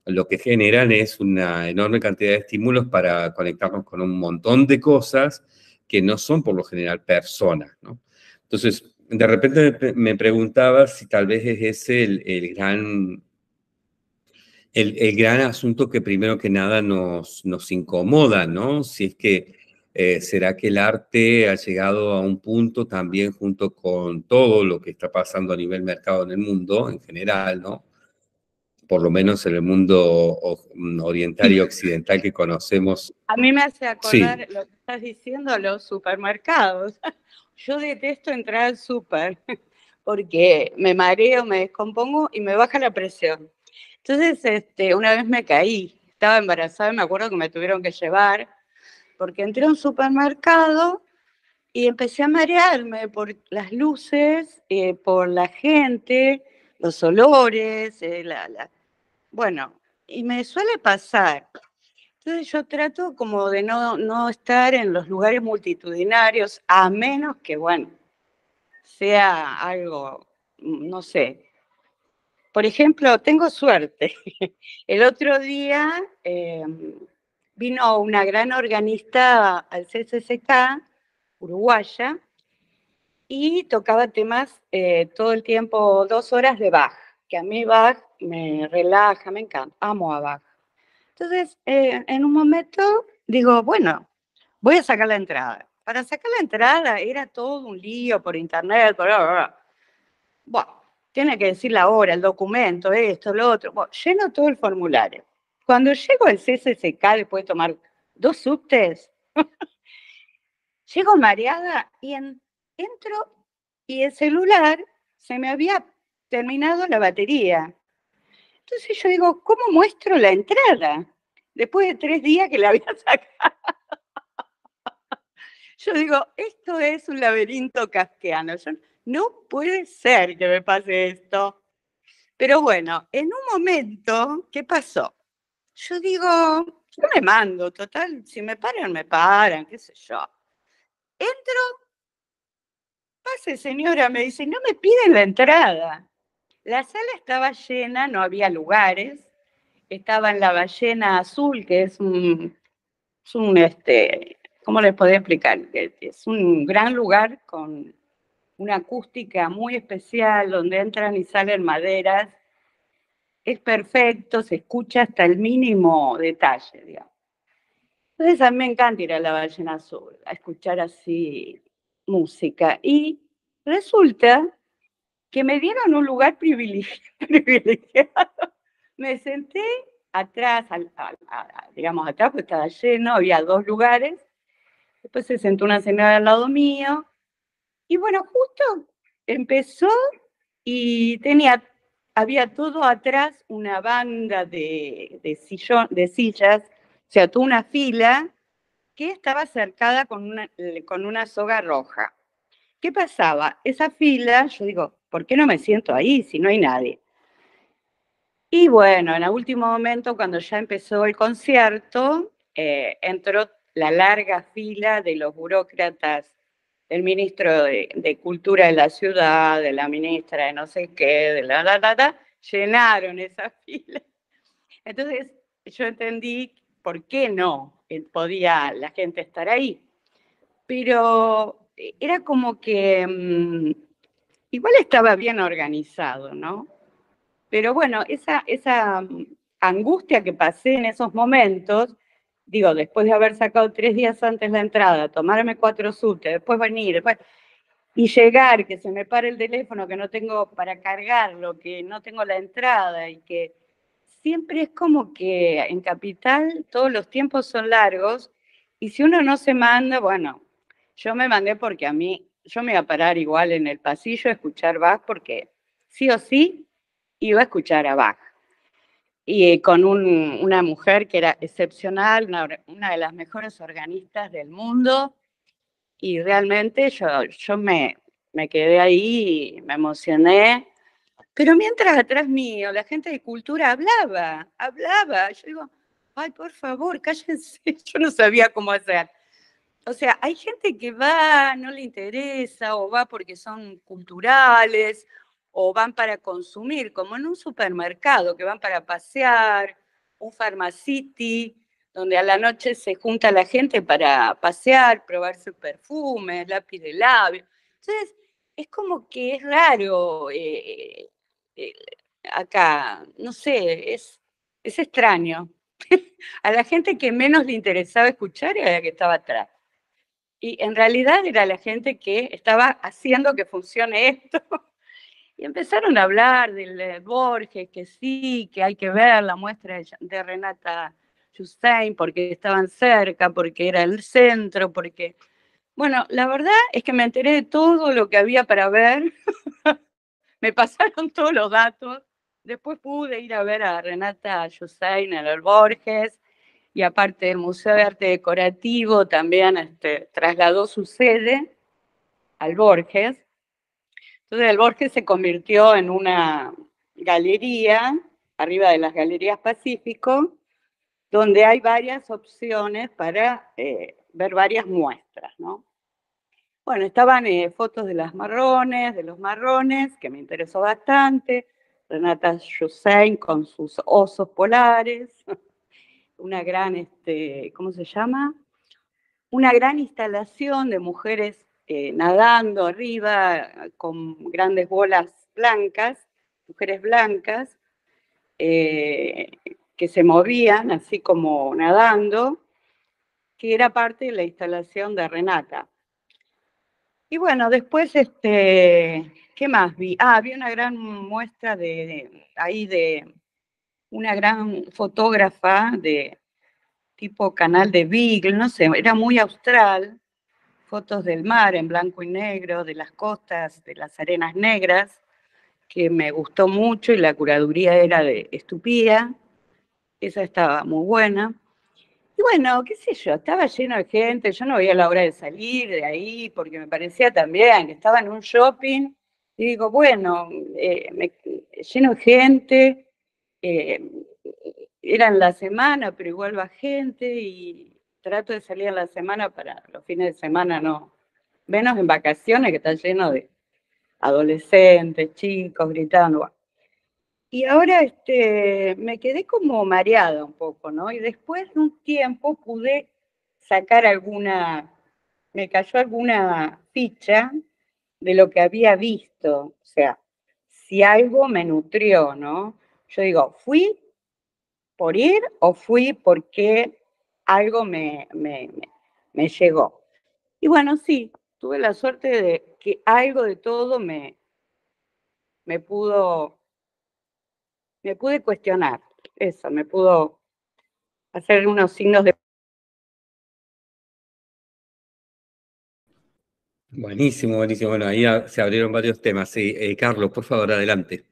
lo que generan es una enorme cantidad de estímulos para conectarnos con un montón de cosas que no son por lo general personas, ¿no? Entonces, de repente me preguntaba si tal vez es ese el, gran, el, gran asunto que primero que nada nos, nos incomoda, ¿no? Si es que eh, será que el arte ha llegado a un punto también junto con todo lo que está pasando a nivel mercado en el mundo en general, ¿no? Por lo menos en el mundo oriental y occidental que conocemos. A mí me hace acordar lo que estás diciendo, los supermercados. Yo detesto entrar al súper porque me mareo, me descompongo y me baja la presión. Entonces, este, una vez me caí, estaba embarazada me acuerdo que me tuvieron que llevar porque entré a un supermercado y empecé a marearme por las luces, eh, por la gente, los olores, eh, bueno, y me suele pasar, entonces yo trato como de no, estar en los lugares multitudinarios, a menos que, bueno, sea algo, mm, no sé. Por ejemplo, tengo suerte. El otro día em, vino una gran organista al CCCK, uruguaya, y tocaba temas eh, todo el tiempo, dos horas de Bach, que a mí Bach me relaja, me encanta, amo a Bach. Entonces, eh, en un momento digo, bueno, voy a sacar la entrada. Para sacar la entrada era todo un lío por internet, por... Bueno, tiene que decir la hora, el documento, esto, lo otro. lleno todo el formulario. Cuando llego al CSSK, después de tomar dos subtes, llego mareada y en, entro y el celular se me había terminado la batería. Entonces yo digo, ¿cómo muestro la entrada? Después de tres días que la había sacado. Yo digo, esto es un laberinto casqueano. no puede ser que me pase esto. Pero bueno, en un momento, ¿qué pasó? Yo digo, yo me mando, total, si me paran, me paran, qué sé yo. Entro, pase señora, me dice, no me piden la entrada. La sala estaba llena, no había lugares. estaba en la ballena azul, que es un, un este, ¿cómo les puedo explicar? Es un gran lugar con una acústica muy especial donde entran y salen maderas. Es perfecto, se escucha hasta el mínimo detalle, Entonces a mí me encanta ir a la ballena azul, a escuchar así música. Y resulta que me dieron un lugar privilegiado. Me senté atrás, digamos atrás, porque estaba lleno, había dos lugares. Después se sentó una señora al lado mío. Y bueno, justo empezó y tenía, había todo atrás una banda de, de, sillón, de sillas, o sea, toda una fila que estaba cercada con una, con una soga roja. ¿Qué pasaba? Esa fila, yo digo, ¿por qué no me siento ahí si no hay nadie? Y bueno, en el último momento, cuando ya empezó el concierto, eh, entró la larga fila de los burócratas, del ministro de, Cultura de la ciudad, de la ministra de no sé qué, de la, la, la, la, llenaron esa fila. Entonces yo entendí por qué no eh, podía la gente estar ahí. Pero eh, era como que mm, Igual estaba bien organizado, ¿no? Pero bueno, esa, esa mm, angustia que pasé en esos momentos, digo, después de haber sacado tres días antes la entrada, tomarme cuatro subtes, después venir, después, y llegar, que se me pare el teléfono, que no tengo para cargarlo, que no tengo la entrada y que siempre es como que en capital todos los tiempos son largos y si uno no se manda, bueno, yo me mandé porque a mí yo me iba a parar igual en el pasillo a escuchar Bach porque sí o sí iba a escuchar a Bach. Y eh, con un, una mujer que era excepcional, una, de las mejores organistas del mundo. Y realmente yo, yo me, me quedé ahí, me emocioné. Pero mientras atrás mío, la gente de cultura hablaba, hablaba. Yo digo, ay, por favor, cállense, yo no sabía cómo hacer o sea, hay gente que va, no le interesa, o va porque son culturales, o van para consumir, como en un supermercado, que van para pasear, un farmacity, donde a la noche se junta la gente para pasear, probar su perfumes, lápiz de labio. Entonces, es como que es raro eh, eh, acá, no sé, es, es extraño. a la gente que menos le interesaba escuchar era la que estaba atrás. Y en realidad era la gente que estaba haciendo que funcione esto. Y empezaron a hablar del eh, Borges, que sí, que hay que ver la muestra de Renata Justein, porque estaban cerca, porque era el centro, porque... Bueno, la verdad es que me enteré de todo lo que había para ver. me pasaron todos los datos. Después pude ir a ver a Renata Justein, en el Borges, y aparte del Museo de Arte Decorativo también este, trasladó su sede al Borges. Entonces el Borges se convirtió en una galería, arriba de las Galerías Pacífico, donde hay varias opciones para eh, ver varias muestras, ¿no? Bueno, estaban eh, fotos de las marrones, de los marrones, que me interesó bastante, Renata Jusein con sus osos polares, una gran, este, ¿cómo se llama? Una gran instalación de mujeres eh, nadando arriba con grandes bolas blancas, mujeres blancas, eh, que se movían así como nadando, que era parte de la instalación de Renata. Y bueno, después, este, ¿qué más vi? Ah, vi una gran muestra de ahí de una gran fotógrafa de tipo canal de Beagle, no sé, era muy austral, fotos del mar en blanco y negro, de las costas, de las arenas negras, que me gustó mucho y la curaduría era de Estupía, esa estaba muy buena. Y bueno, qué sé yo, estaba lleno de gente, yo no veía la hora de salir de ahí, porque me parecía también que estaba en un shopping, y digo, bueno, eh, lleno de gente, eh, era en la semana, pero igual va gente y trato de salir en la semana para los fines de semana, no. Menos en vacaciones, que está lleno de adolescentes, chicos, gritando. Y ahora este, me quedé como mareada un poco, ¿no? Y después de un tiempo pude sacar alguna, me cayó alguna ficha de lo que había visto, o sea, si algo me nutrió, ¿no? Yo digo, ¿fui por ir o fui porque algo me, me, llegó? Y bueno, sí, tuve la suerte de que algo de todo me, me pudo, me pude cuestionar, eso, me pudo hacer unos signos de... Buenísimo, buenísimo. Bueno, ahí se abrieron varios temas. Sí, eh, Carlos, por favor, adelante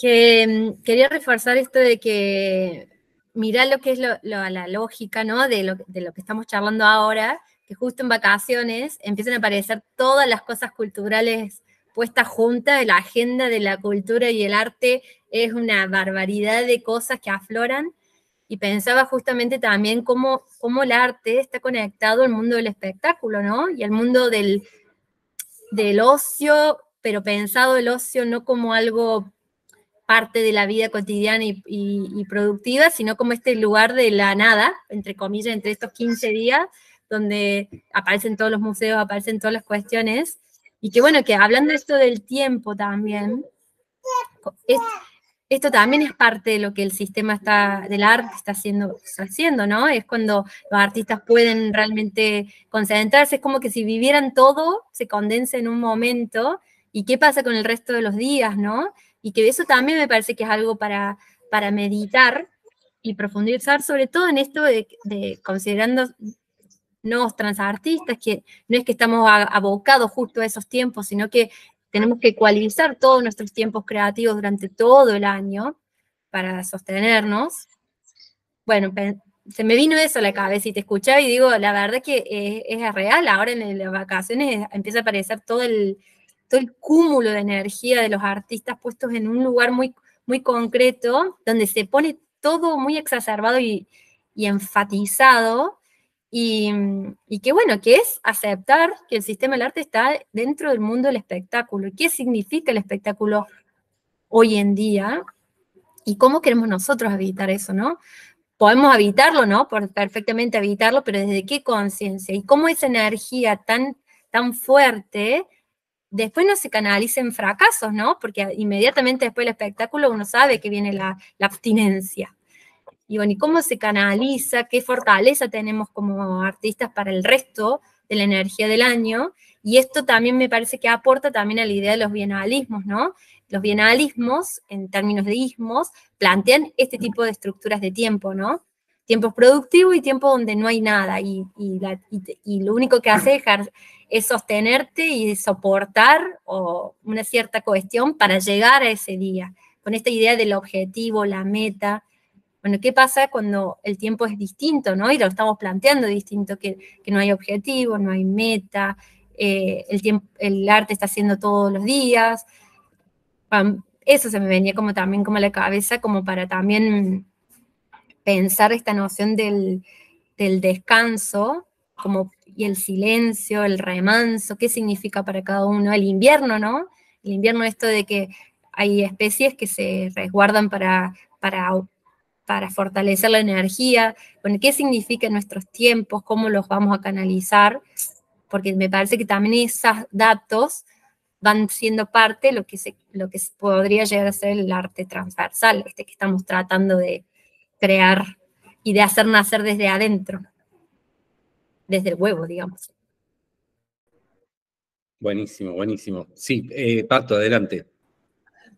que mm, quería reforzar esto de que mirá lo que es la lógica, ¿no? De lo, que estamos charlando ahora, que justo en vacaciones empiezan a aparecer todas las cosas culturales puestas juntas, la agenda de la cultura y el arte es una barbaridad de cosas que afloran. Y pensaba justamente también cómo, cómo el arte está conectado al mundo del espectáculo, ¿no? Y al mundo del, del ocio, pero pensado el ocio no como algo parte de la vida cotidiana y, productiva, sino como este lugar de la nada, entre comillas, entre estos 15 días, donde aparecen todos los museos, aparecen todas las cuestiones. Y que bueno, que hablando de esto del tiempo también, esto también es parte de lo que el sistema está, del arte está haciendo, haciendo, ¿no? Es cuando los artistas pueden realmente concentrarse, es como que si vivieran todo, se condensa en un momento, ¿y qué pasa con el resto de los días, ¿no? y que eso también me parece que es algo para, para meditar y profundizar, sobre todo en esto de, de considerando nuevos transartistas, que no es que estamos abocados justo a esos tiempos, sino que tenemos que ecualizar todos nuestros tiempos creativos durante todo el año para sostenernos. Bueno, se me vino eso a la cabeza y te escuchaba y digo, la verdad es que es real, ahora en las vacaciones empieza a aparecer todo el, el cúmulo de energía de los artistas puestos en un lugar muy, muy concreto, donde se pone todo muy exacerbado y, enfatizado, y, y, que bueno, que es aceptar que el sistema del arte está dentro del mundo del espectáculo. y ¿Qué significa el espectáculo hoy en día? ¿Y cómo queremos nosotros evitar eso, no? Podemos habitarlo, ¿no? perfectamente habitarlo, pero ¿desde qué conciencia? ¿Y cómo esa energía tan, tan fuerte después no se canalicen fracasos, ¿no? Porque inmediatamente después del espectáculo uno sabe que viene la, la abstinencia. Y bueno, ¿y cómo se canaliza? ¿Qué fortaleza tenemos como artistas para el resto de la energía del año? Y esto también me parece que aporta también a la idea de los bienalismos, ¿no? Los bienalismos, en términos de ismos, plantean este tipo de estructuras de tiempo, ¿no? tiempo productivo y tiempo donde no hay nada. Y, y, lo único que hace es, sostenerte y soportar una cierta cuestión para llegar a ese día, con esta idea del objetivo, la meta. Bueno, ¿qué pasa cuando el tiempo es distinto, no? Y lo estamos planteando distinto, que, no hay objetivo, no hay meta, eh, el, tiempo, el arte está haciendo todos los días. eso se me venía como también como a la cabeza, como para también pensar esta noción del, descanso y el silencio, el remanso, qué significa para cada uno, el invierno, ¿no? El invierno esto de que hay especies que se resguardan para, fortalecer la energía, qué significa nuestros tiempos, cómo los vamos a canalizar, porque me parece que también esos datos van siendo parte de lo que, lo que podría llegar a ser el arte transversal, este que estamos tratando de, crear y de hacer nacer desde adentro, desde el huevo, digamos. Buenísimo, buenísimo. Sí, eh, Pato, adelante.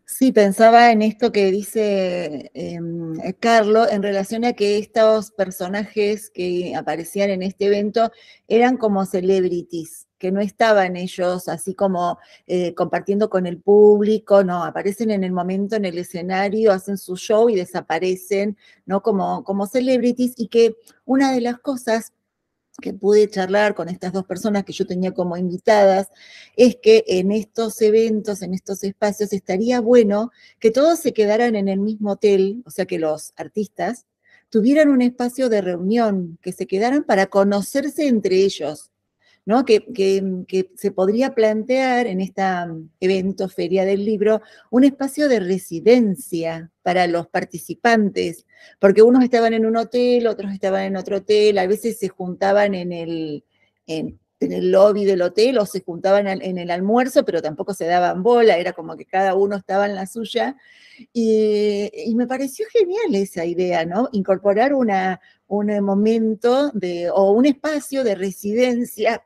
Sí, pensaba en esto que dice em, Carlos en relación a que estos personajes que aparecían en este evento eran como celebrities, que no estaban ellos así como eh, compartiendo con el público, no, aparecen en el momento, en el escenario, hacen su show y desaparecen, ¿no? Como, como celebrities y que una de las cosas que pude charlar con estas dos personas que yo tenía como invitadas, es que en estos eventos, en estos espacios, estaría bueno que todos se quedaran en el mismo hotel, o sea, que los artistas tuvieran un espacio de reunión, que se quedaran para conocerse entre ellos, que, se podría plantear en esta mm, evento Feria del Libro un espacio de residencia para los participantes, porque unos estaban en un hotel, otros estaban en otro hotel, a veces se juntaban en el, en, el lobby del hotel o se juntaban en el almuerzo, pero tampoco se daban bola, era como que cada uno estaba en la suya. Y, me pareció genial esa idea, ¿no? Incorporar una, un momento de, o un espacio de residencia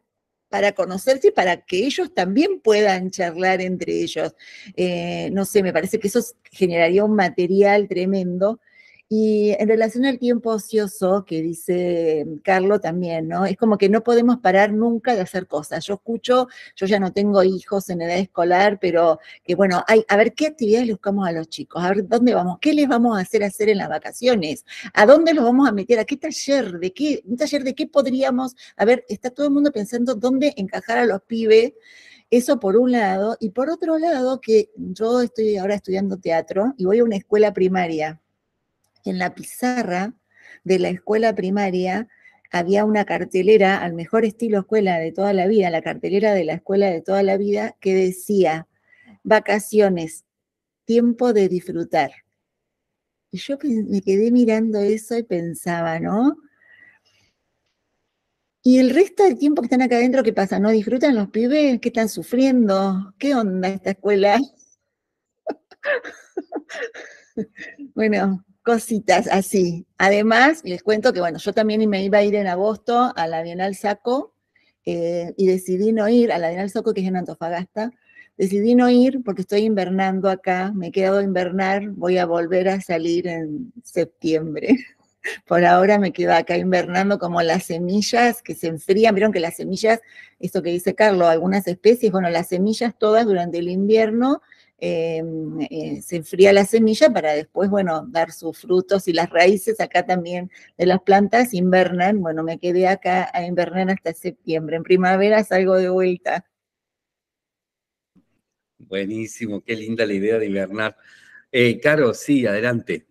para conocerse y para que ellos también puedan charlar entre ellos. Eh, no sé, me parece que eso generaría un material tremendo y en relación al tiempo ocioso que dice mm, Carlo también, ¿no? Es como que no podemos parar nunca de hacer cosas. Yo escucho, yo ya no tengo hijos en edad escolar, pero que bueno, hay, a ver qué actividades le buscamos a los chicos, a ver dónde vamos, qué les vamos a hacer hacer en las vacaciones, a dónde los vamos a meter, a qué taller, de qué, un taller de qué podríamos, a ver, está todo el mundo pensando dónde encajar a los pibes. Eso por un lado, y por otro lado, que yo estoy ahora estudiando teatro y voy a una escuela primaria en la pizarra de la escuela primaria había una cartelera, al mejor estilo escuela de toda la vida, la cartelera de la escuela de toda la vida, que decía, vacaciones, tiempo de disfrutar. Y yo me quedé mirando eso y pensaba, ¿no? Y el resto del tiempo que están acá adentro, ¿qué pasa? ¿No disfrutan los pibes? ¿Qué están sufriendo? ¿Qué onda esta escuela? bueno, cositas así. Además, les cuento que, bueno, yo también me iba a ir en agosto a la Bienal Saco eh, y decidí no ir a la Bienal Saco, que es en Antofagasta. Decidí no ir porque estoy invernando acá, me he quedado a invernar, voy a volver a salir en septiembre. Por ahora me quedo acá invernando como las semillas que se enfrían. Vieron que las semillas, esto que dice Carlos, algunas especies, bueno, las semillas todas durante el invierno Em, eh, se enfría la semilla para después, bueno, dar sus frutos y las raíces acá también de las plantas invernan. Bueno, me quedé acá a invernar hasta septiembre. En primavera salgo de vuelta. Buenísimo, qué linda la idea de invernar. Eh, Caro, sí, adelante.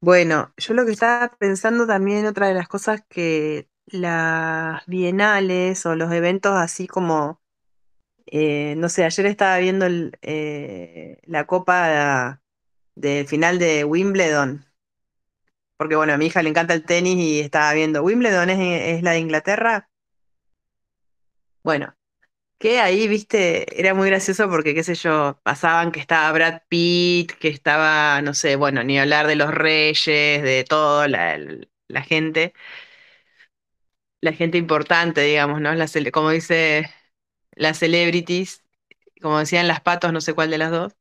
Bueno, yo lo que estaba pensando también, otra de las cosas que las bienales o los eventos así como eh, no sé, ayer estaba viendo eh, la copa de final de Wimbledon, porque bueno, a mi hija le encanta el tenis y estaba viendo, Wimbledon es, la de Inglaterra. Bueno, que ahí, viste, era muy gracioso porque, qué sé yo, pasaban que estaba Brad Pitt, que estaba, no sé, bueno, ni hablar de los reyes, de todo, la, gente, la gente importante, digamos, ¿no? como dice las celebrities, como decían las patos, no sé cuál de las dos.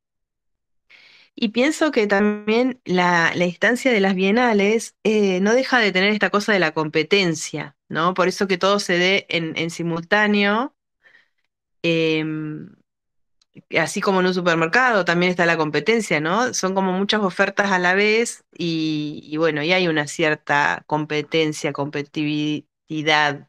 Y pienso que también la, la instancia de las bienales eh, no deja de tener esta cosa de la competencia, ¿no? Por eso que todo se dé en, simultáneo. Em, así como en un supermercado también está la competencia, ¿no? Son como muchas ofertas a la vez y, bueno, y hay una cierta competencia, competitividad,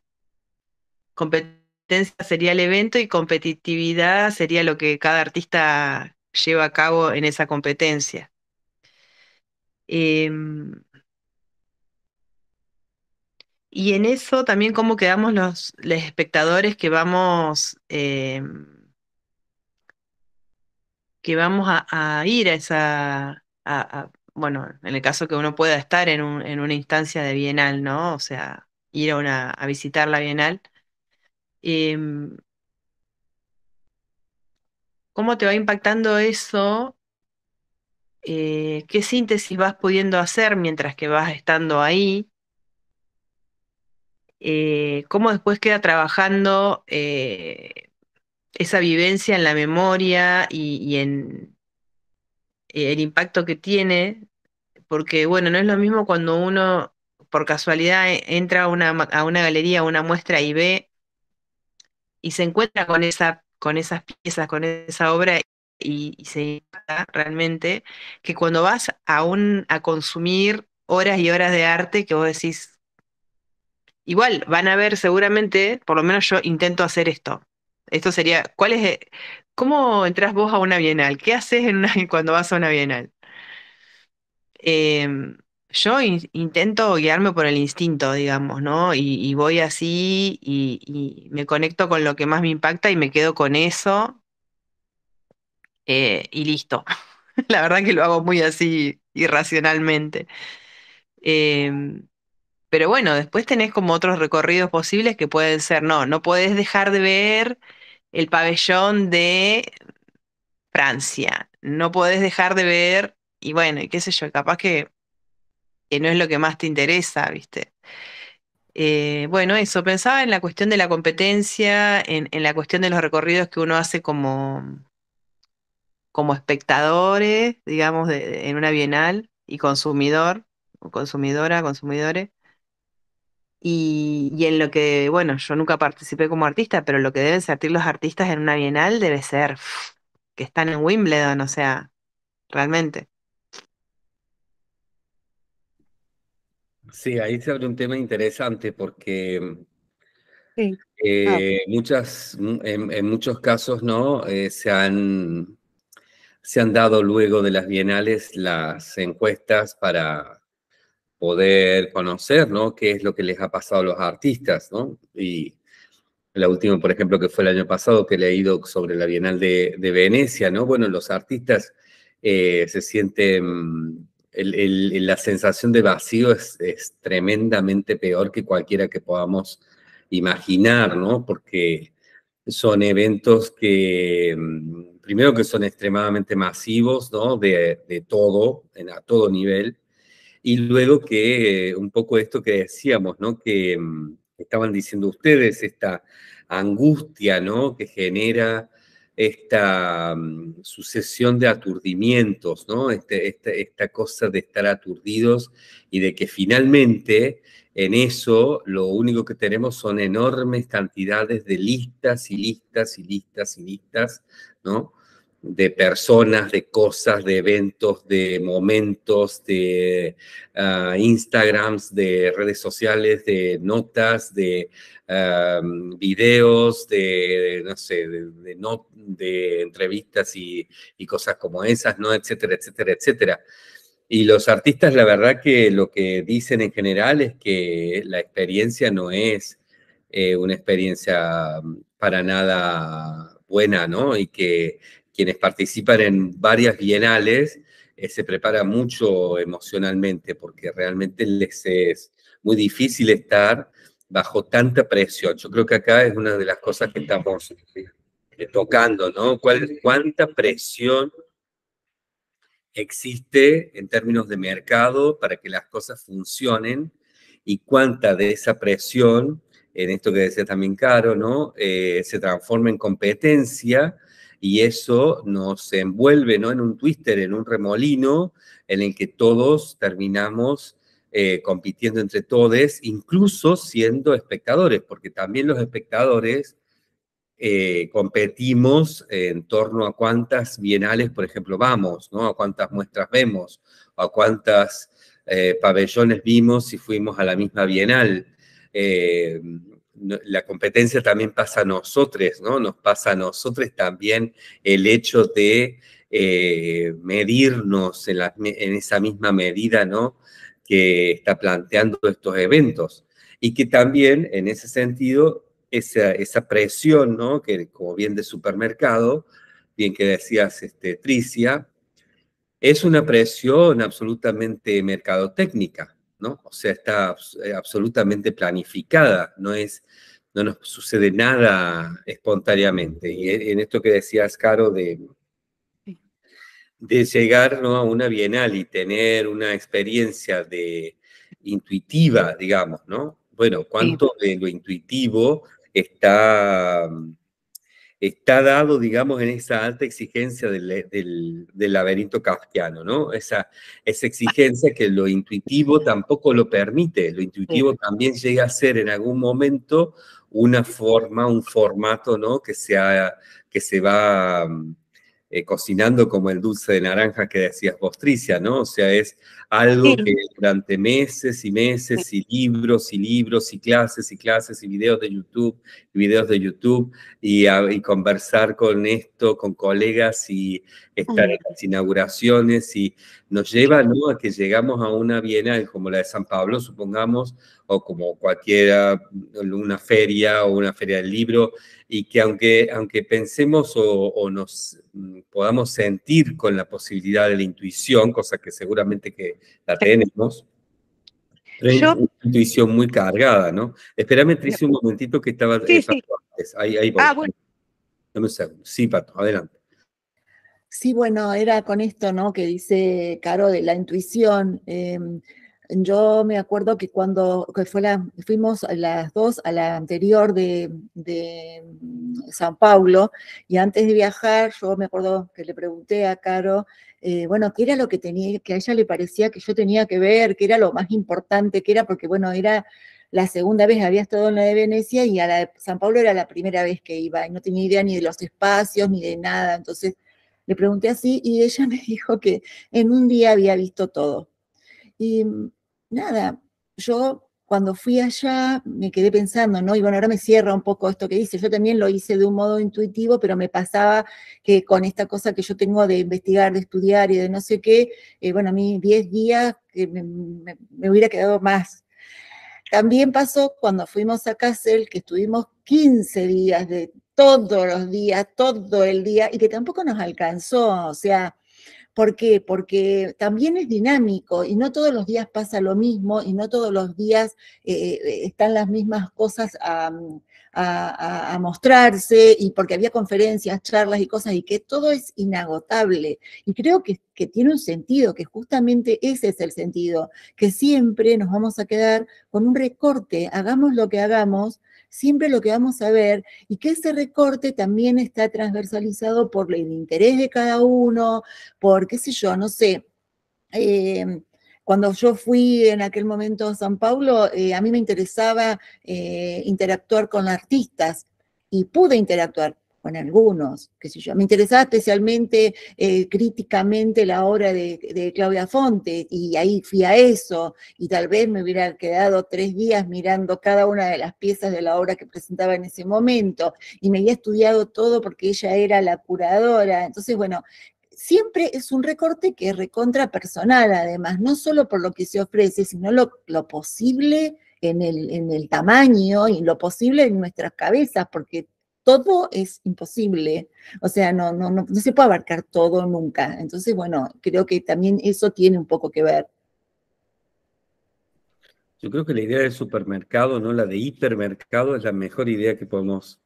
sería el evento y competitividad sería lo que cada artista lleva a cabo en esa competencia. Em, y en eso también cómo quedamos los, los espectadores que vamos, em, que vamos a, ir a esa, bueno, en el caso que uno pueda estar en, una instancia de bienal, ¿no? O sea, ir a visitar la bienal. Em, ¿Cómo te va impactando eso? Eh, ¿Qué síntesis vas pudiendo hacer mientras que vas estando ahí? Eh, ¿Cómo después queda trabajando eh, esa vivencia en la memoria y, en el impacto que tiene porque bueno, no es lo mismo cuando uno por casualidad e, entra a una, a una galería, a una muestra y ve y se encuentra con, esa, con esas piezas, con esa obra y, se impacta realmente que cuando vas a, a consumir horas y horas de arte que vos decís, igual van a ver seguramente, por lo menos yo intento hacer esto. Esto sería, ¿cuál es, cómo entras vos a una bienal? ¿Qué haces en cuando vas a una bienal? Eh, yo intento guiarme por el instinto, digamos, ¿no? Y, voy así y, me conecto con lo que más me impacta y me quedo con eso eh, y listo. La verdad que lo hago muy así irracionalmente. Em, pero bueno, después tenés como otros recorridos posibles que pueden ser, no, no podés dejar de ver el pabellón de Francia, no podés dejar de ver, y bueno, y qué sé yo, capaz que que no es lo que más te interesa, ¿viste? Eh, bueno, eso, pensaba en la cuestión de la competencia, en, la cuestión de los recorridos que uno hace como, como espectadores, digamos, en una bienal y consumidor, o consumidora, consumidores. Y, en lo que, bueno, yo nunca participé como artista, pero lo que deben sentir los artistas en una bienal debe ser que están en Wimbledon, o sea, realmente. Sí, ahí se abre un tema interesante porque mm, ah. eh, muchas, mm, en, muchos casos, ¿no? Eh, se, han, se han dado luego de las bienales las encuestas para poder conocer, ¿no? Qué es lo que les ha pasado a los artistas, ¿no? Y la última, por ejemplo, que fue el año pasado, que he leído sobre la Bienal de, Venecia, ¿no? Bueno, los artistas eh, se sienten la sensación de vacío es, tremendamente peor que cualquiera que podamos imaginar, ¿no? Porque son eventos que, mm, primero que son extremadamente masivos, ¿no? De, todo, en, a todo nivel. Y luego que eh, un poco esto que decíamos, ¿no? Que mm, estaban diciendo ustedes, esta angustia, ¿no? Que genera esta mm, sucesión de aturdimientos, ¿no? Este, este, esta cosa de estar aturdidos y de que finalmente en eso lo único que tenemos son enormes cantidades de listas y listas y listas y listas, ¿no? de personas, de cosas, de eventos, de momentos, de ah, Instagrams, de redes sociales, de notas, de ah, videos, de, no de, entrevistas y, cosas como esas, ¿no? Etcétera, etcétera, etcétera. Y los artistas, la verdad que lo que dicen en general es que la experiencia no es eh, una experiencia mm, para nada buena, ¿no? Y que quienes participan en varias bienales eh, se prepara mucho emocionalmente porque realmente les es muy difícil estar bajo tanta presión. Yo creo que acá es una de las cosas que estamos eh, tocando, ¿no? ¿Cuál, ¿Cuánta presión existe en términos de mercado para que las cosas funcionen y cuánta de esa presión, en esto que decía también Caro, ¿no? Eh, se transforma en competencia y eso nos envuelve ¿no? en un twister, en un remolino en el que todos terminamos eh, compitiendo entre todos, incluso siendo espectadores, porque también los espectadores eh, competimos en torno a cuántas bienales, por ejemplo, vamos, ¿no? A cuántas muestras vemos, a cuántas eh, pabellones vimos si fuimos a la misma bienal la competencia también pasa a nosotros, ¿no? Nos pasa a nosotros también el hecho de eh, medirnos en, esa misma medida, ¿no? Que está planteando estos eventos. Y que también, en ese sentido, esa, esa presión, ¿no? Que como bien de supermercado, bien que decías, este, Tricia, es una presión absolutamente mercadotécnica, o sea, está eh, absolutamente planificada, no es no nos sucede nada espontáneamente. Y e, en esto que decías, Caro, de, de llegar ¿no? a una bienal y tener una experiencia de intuitiva, digamos, ¿no? Bueno, ¿cuánto de lo intuitivo está mm, está dado, digamos, en esa alta exigencia del, eh, laberinto kafkiano, ¿no? Esa, exigencia que lo intuitivo tampoco lo permite, lo intuitivo también llega a ser en algún momento una forma, un formato, ¿no? Que, sea, que se va mm, eh, cocinando como el dulce de naranja que decías Bostricia, ¿no? O sea, es algo que durante meses y meses y libros y libros y clases y clases y videos de YouTube, y videos de YouTube y, y, conversar con esto, con colegas y estar en las inauguraciones y nos lleva ¿no? a que llegamos a una bienal como la de San Pablo, supongamos, o como cualquiera, una feria o una feria del libro, y que aunque, aunque pensemos o nos mm, podamos sentir con la posibilidad de la intuición, cosa que seguramente que la tenemos. una intuición muy cargada, ¿no? Espérame, un momentito que estaba... Antes. Ahí, Ah, bueno. Sí, Pato, adelante. Sí, bueno, era con esto, ¿no? Que dice Caro de la intuición. Em, yo me acuerdo que cuando que fue la, fuimos las dos a la anterior de, de, mm, San Paulo y antes de viajar yo me acuerdo que le pregunté a Caro eh, bueno, qué era lo que tenía, que a ella le parecía que yo tenía que ver, qué era lo más importante, que era porque, bueno, era la segunda vez que había estado en la de Venecia y a la de San Pablo era la primera vez que iba, y no tenía idea ni de los espacios, ni de nada, entonces le pregunté así y ella me dijo que en un día había visto todo. Y mm, nada, yo cuando fui allá me quedé pensando, ¿no? Y bueno, ahora me cierra un poco esto que dice. Yo también lo hice de un modo intuitivo, pero me pasaba que con esta cosa que yo tengo de investigar, de estudiar y de no sé qué, eh, bueno, a mí 10 días eh, me, hubiera quedado más. También pasó cuando fuimos a Kassel, que estuvimos 15 días de todos los días, todo el día, y que tampoco nos alcanzó, o sea, ¿Por qué? Porque también es dinámico y no todos los días pasa lo mismo y no todos los días eh, eh, están las mismas cosas mm, a, mostrarse y porque había conferencias, charlas y cosas y que todo es inagotable. Y creo que tiene un sentido, que justamente ese es el sentido, que siempre nos vamos a quedar con un recorte, hagamos lo que hagamos, siempre lo que vamos a ver y que ese recorte también está transversalizado por el interés de cada uno, por qué sé yo, no sé. Eh, cuando yo fui en aquel momento a San Paulo, eh, a mí me interesaba eh, interactuar con artistas y pude interactuar, con algunos, qué sé yo. Me interesaba especialmente eh, críticamente la obra de, Claudia Fonte, y ahí fui a eso, y tal vez me hubiera quedado tres días mirando cada una de las piezas de la obra que presentaba en ese momento, y me había estudiado todo porque ella era la curadora. Entonces, bueno, siempre es un recorte que es recontra personal, además, no solo por lo que se ofrece, sino lo, posible en el, en el tamaño y lo posible en nuestras cabezas, porque todo es imposible, o sea, no, no, no, no se puede abarcar todo nunca. Entonces, bueno, creo que también eso tiene un poco que ver. Yo creo que la idea del supermercado, no la de hipermercado, es la mejor idea que podemos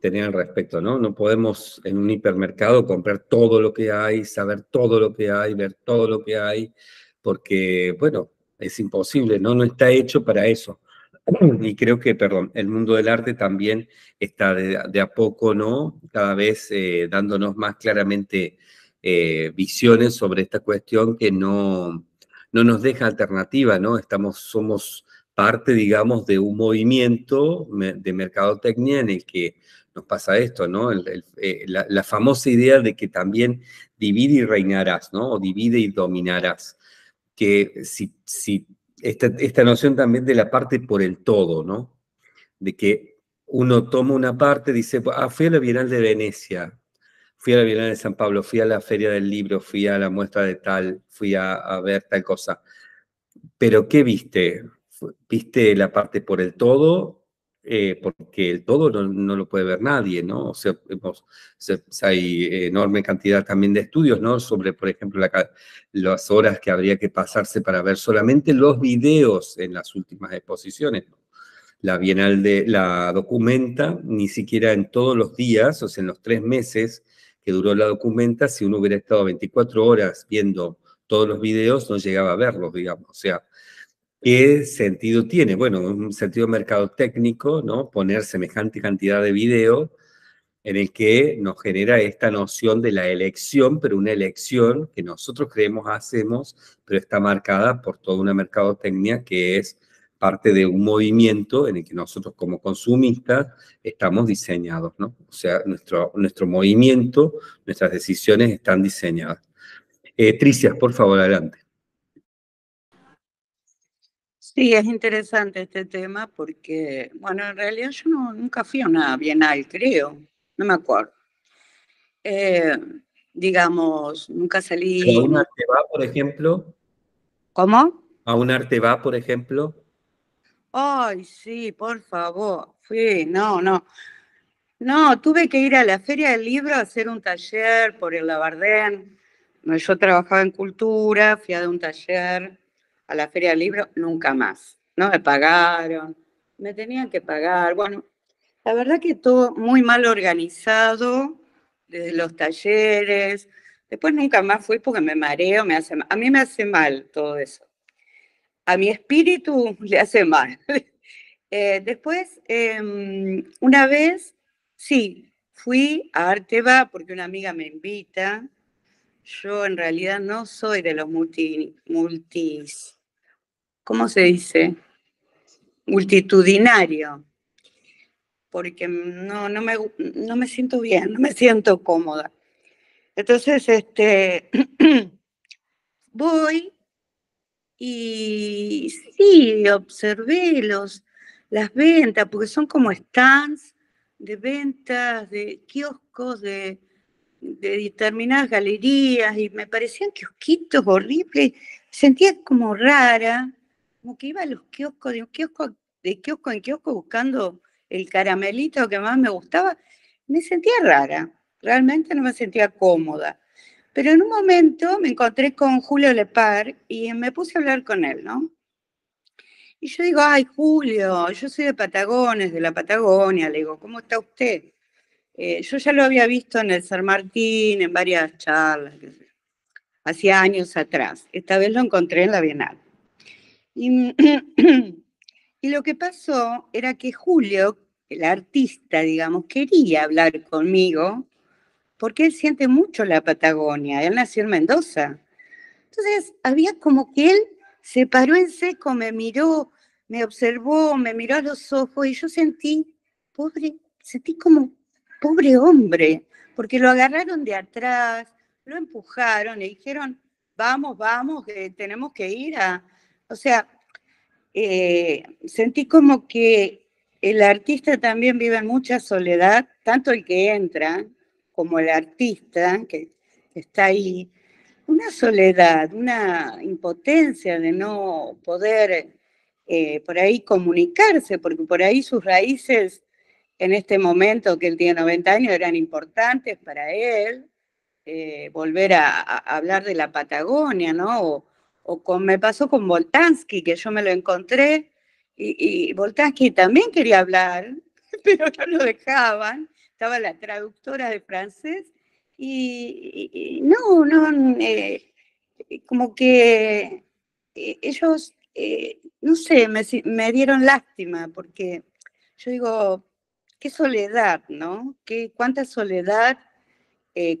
tener al respecto, ¿no? No podemos en un hipermercado comprar todo lo que hay, saber todo lo que hay, ver todo lo que hay, porque, bueno, es imposible, ¿no? No está hecho para eso y creo que, perdón, el mundo del arte también está de, a poco, ¿no? Cada vez eh, dándonos más claramente eh, visiones sobre esta cuestión que no, no nos deja alternativa, ¿no? Estamos, somos parte, digamos, de un movimiento de mercadotecnia en el que nos pasa esto, ¿no? Eh, la, famosa idea de que también divide y reinarás, ¿no? O divide y dominarás. Que si, si esta, noción también de la parte por el todo, ¿no? De que uno toma una parte, dice, ah, fui a la Bienal de Venecia, fui a la Bienal de San Pablo, fui a la Feria del Libro, fui a la muestra de tal, fui a, a ver tal cosa. Pero ¿qué viste? ¿Viste la parte por el todo eh, porque el todo no, lo puede ver nadie, ¿no? O sea, hay enorme cantidad también de estudios, ¿no? Sobre, por ejemplo, las horas que habría que pasarse para ver solamente los videos en las últimas exposiciones, La Bienal de la documenta, ni siquiera en todos los días, o sea, en los tres meses que duró la documenta, si uno hubiera estado 24 horas viendo todos los videos, no llegaba a verlos, digamos. O sea, ¿Qué sentido tiene? Bueno, un sentido técnico, ¿no? Poner semejante cantidad de video en el que nos genera esta noción de la elección, pero una elección que nosotros creemos hacemos, pero está marcada por toda una mercadotecnia que es parte de un movimiento en el que nosotros como consumistas estamos diseñados, ¿no? O sea, nuestro, nuestro movimiento, nuestras decisiones están diseñadas. Eh, Tricias, por favor, adelante. Sí, es interesante este tema porque, bueno, en realidad yo nunca fui a una bienal, creo, no me acuerdo. Eh, digamos, nunca salí. ¿A un arte por ejemplo? ¿Cómo? ¿A un arte va, por ejemplo? Ay, sí, por favor, fui, no, no. No, tuve que ir a la Feria del Libro a hacer un taller por el Labardén. Yo trabajaba en cultura, fui a un taller a la feria del libro nunca más. No me pagaron, me tenían que pagar. Bueno, la verdad que todo muy mal organizado, desde los talleres. Después nunca más fui porque me mareo, me hace A mí me hace mal todo eso. A mi espíritu le hace mal. Eh, después, em, una vez, sí, fui a Arteba porque una amiga me invita. Yo en realidad no soy de los multis ¿cómo se dice? Multitudinario, porque no, no, me, siento bien, no me siento cómoda. Entonces, este, voy y sí, observé los, las ventas, porque son como stands de ventas, de kioscos, de, de determinadas galerías, y me parecían kiosquitos horribles, sentía como rara, como que iba a los kioscos, de kiosco, de en kiosco buscando el caramelito que más me gustaba, me sentía rara, realmente no me sentía cómoda. Pero en un momento me encontré con Julio Lepar y me puse a hablar con él, ¿no? Y yo digo, ay, Julio, yo soy de Patagones, de la Patagonia, le digo, ¿cómo está usted? Eh, yo ya lo había visto en el San Martín, en varias charlas, hacía años atrás. Esta vez lo encontré en la Bienal. Y, lo que pasó era que Julio, el artista, digamos, quería hablar conmigo porque él siente mucho la Patagonia, él nació en Mendoza. Entonces, había como que él se paró en seco, me miró, me observó, me miró a los ojos y yo sentí, pobre, sentí como pobre hombre, porque lo agarraron de atrás, lo empujaron, y dijeron, vamos, vamos, tenemos que ir a, o sea, eh, sentí como que el artista también vive en mucha soledad, tanto el que entra como el artista que está ahí, una soledad, una impotencia de no poder eh, por ahí comunicarse, porque por ahí sus raíces en este momento que él tiene 90 años eran importantes para él, eh, volver a, hablar de la Patagonia, ¿no? o con, me pasó con Voltansky, que yo me lo encontré, y, y Voltansky también quería hablar, pero no lo dejaban, estaba la traductora de francés, y, no, no, eh, como que eh, ellos, eh, no sé, me, dieron lástima, porque yo digo, qué soledad, ¿no? Qué, cuánta soledad,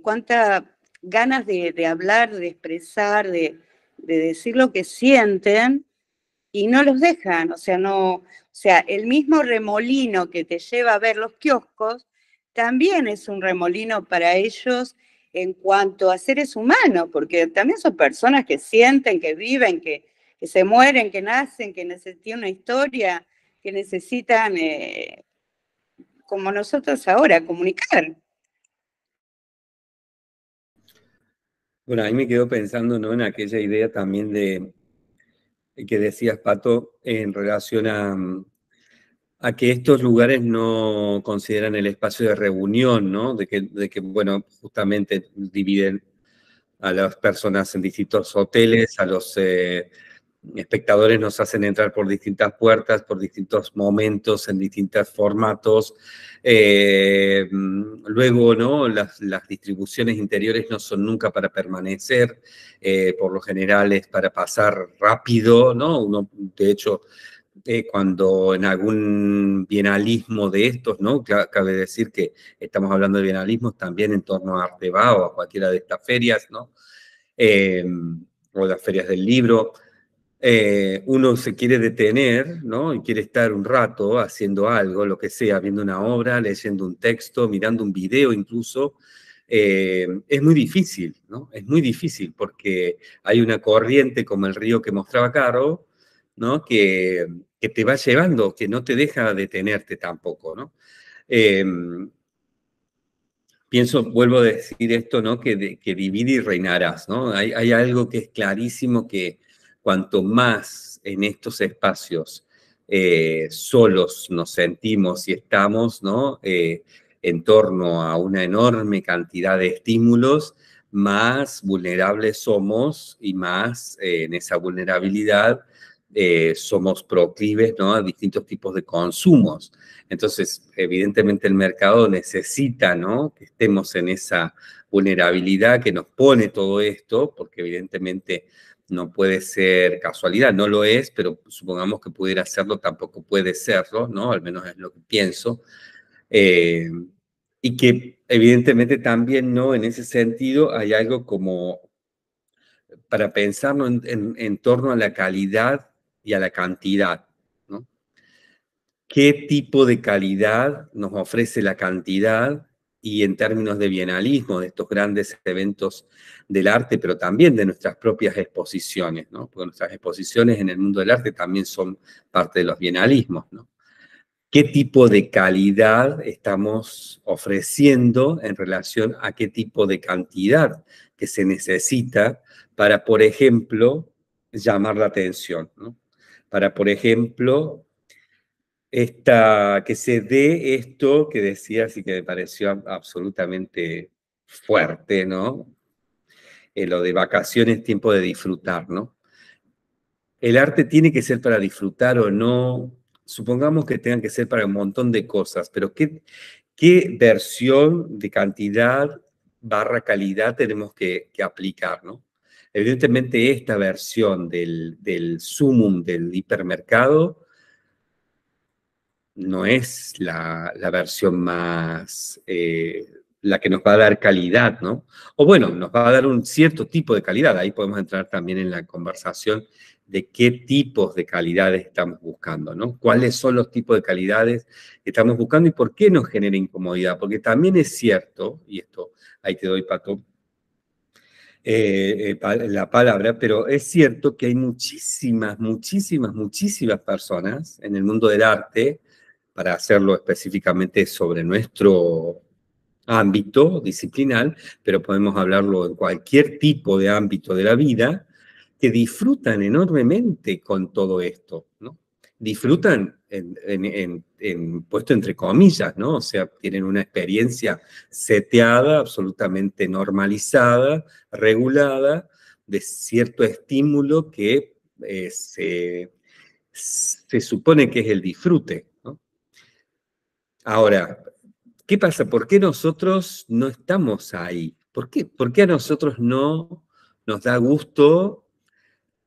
cuántas cuánta ganas de, de hablar, de expresar, de, de decir lo que sienten y no los dejan, o sea, no, o sea, el mismo remolino que te lleva a ver los kioscos también es un remolino para ellos en cuanto a seres humanos, porque también son personas que sienten, que viven, que, se mueren, que nacen, que necesitan una historia, que necesitan, eh, como nosotros ahora, comunicar. Bueno, ahí me quedo pensando ¿no? en aquella idea también de que decías, Pato, en relación a, que estos lugares no consideran el espacio de reunión, ¿no? De que, de que, bueno, justamente dividen a las personas en distintos hoteles, a los eh, espectadores nos hacen entrar por distintas puertas, por distintos momentos, en distintos formatos. Eh, luego, ¿no? Las, distribuciones interiores no son nunca para permanecer, eh, por lo general es para pasar rápido, ¿no? de hecho, eh, cuando en algún bienalismo de estos, ¿no? Cabe decir que estamos hablando de bienalismos también en torno a Artebao, o a cualquiera de estas ferias, ¿no? o las ferias del libro, eh, uno se quiere detener, ¿no? Y quiere estar un rato haciendo algo, lo que sea, viendo una obra, leyendo un texto, mirando un video incluso. Eh, es muy difícil, ¿no? Es muy difícil porque hay una corriente como el río que mostraba Caro, ¿no? Que, te va llevando, que no te deja detenerte tampoco, ¿no? Em, pienso, vuelvo a decir esto, ¿no? Que, que divide y reinarás, ¿no? hay, algo que es clarísimo que cuanto más en estos espacios eh, solos nos sentimos y estamos, ¿no? Eh, en torno a una enorme cantidad de estímulos, más vulnerables somos y más eh, en esa vulnerabilidad somos proclives ¿no? a distintos tipos de consumos. Entonces, evidentemente el mercado necesita ¿no? que estemos en esa vulnerabilidad que nos pone todo esto, porque evidentemente no puede ser casualidad, no lo es, pero supongamos que pudiera serlo, tampoco puede serlo, ¿no? Al menos es lo que pienso. Eh, y que evidentemente también, ¿no? En ese sentido hay algo como para pensar en, torno a la calidad y a la cantidad, ¿no? ¿Qué tipo de calidad nos ofrece la cantidad y en términos de bienalismo, de estos grandes eventos del arte, pero también de nuestras propias exposiciones, ¿no? porque nuestras exposiciones en el mundo del arte también son parte de los bienalismos. ¿no? ¿Qué tipo de calidad estamos ofreciendo en relación a qué tipo de cantidad que se necesita para, por ejemplo, llamar la atención? Para, por ejemplo, esta, que se dé esto que decías y que me pareció absolutamente fuerte, ¿no? En eh, lo de vacaciones, tiempo de disfrutar, ¿no? El arte tiene que ser para disfrutar o no, supongamos que tengan que ser para un montón de cosas, pero ¿qué, versión de cantidad barra calidad tenemos que, aplicar, ¿no? Evidentemente esta versión del, del sumum del hipermercado no es la, versión más, eh, la que nos va a dar calidad, ¿no? O bueno, nos va a dar un cierto tipo de calidad. Ahí podemos entrar también en la conversación de qué tipos de calidades estamos buscando, ¿no? ¿Cuáles son los tipos de calidades que estamos buscando y por qué nos genera incomodidad? Porque también es cierto, y esto ahí te doy, Pato, eh, eh, la palabra, pero es cierto que hay muchísimas, muchísimas, muchísimas personas en el mundo del arte para hacerlo específicamente sobre nuestro ámbito disciplinal, pero podemos hablarlo en cualquier tipo de ámbito de la vida, que disfrutan enormemente con todo esto, ¿no? Disfrutan en, puesto entre comillas, ¿no? O sea, tienen una experiencia seteada, absolutamente normalizada, regulada, de cierto estímulo que eh, se supone que es el disfrute, Ahora, ¿qué pasa? ¿Por qué nosotros no estamos ahí? ¿Por qué, a nosotros no nos da gusto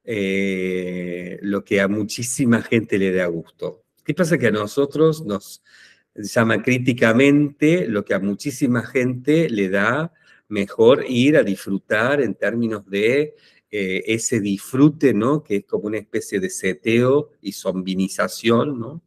eh, lo que a muchísima gente le da gusto? ¿Qué pasa que a nosotros nos llama críticamente lo que a muchísima gente le da mejor ir a disfrutar en términos de eh, ese disfrute, ¿no? Que es como una especie de seteo y zombinización, ¿no?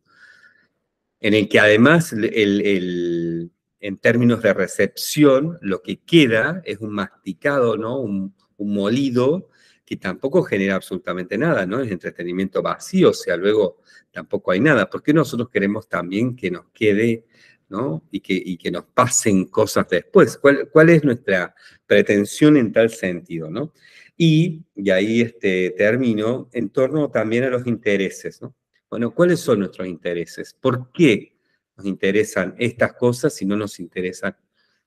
en el que además el, en términos de recepción lo que queda es un masticado, ¿no? un, molido que tampoco genera absolutamente nada, ¿no? Es entretenimiento vacío, o sea, luego tampoco hay nada. Porque nosotros queremos también que nos quede, ¿no? Y que, que nos pasen cosas después. ¿Cuál, es nuestra pretensión en tal sentido, ¿no? Y, y ahí este, termino, en torno también a los intereses, ¿no? Bueno, ¿cuáles son nuestros intereses? ¿Por qué nos interesan estas cosas si no nos interesan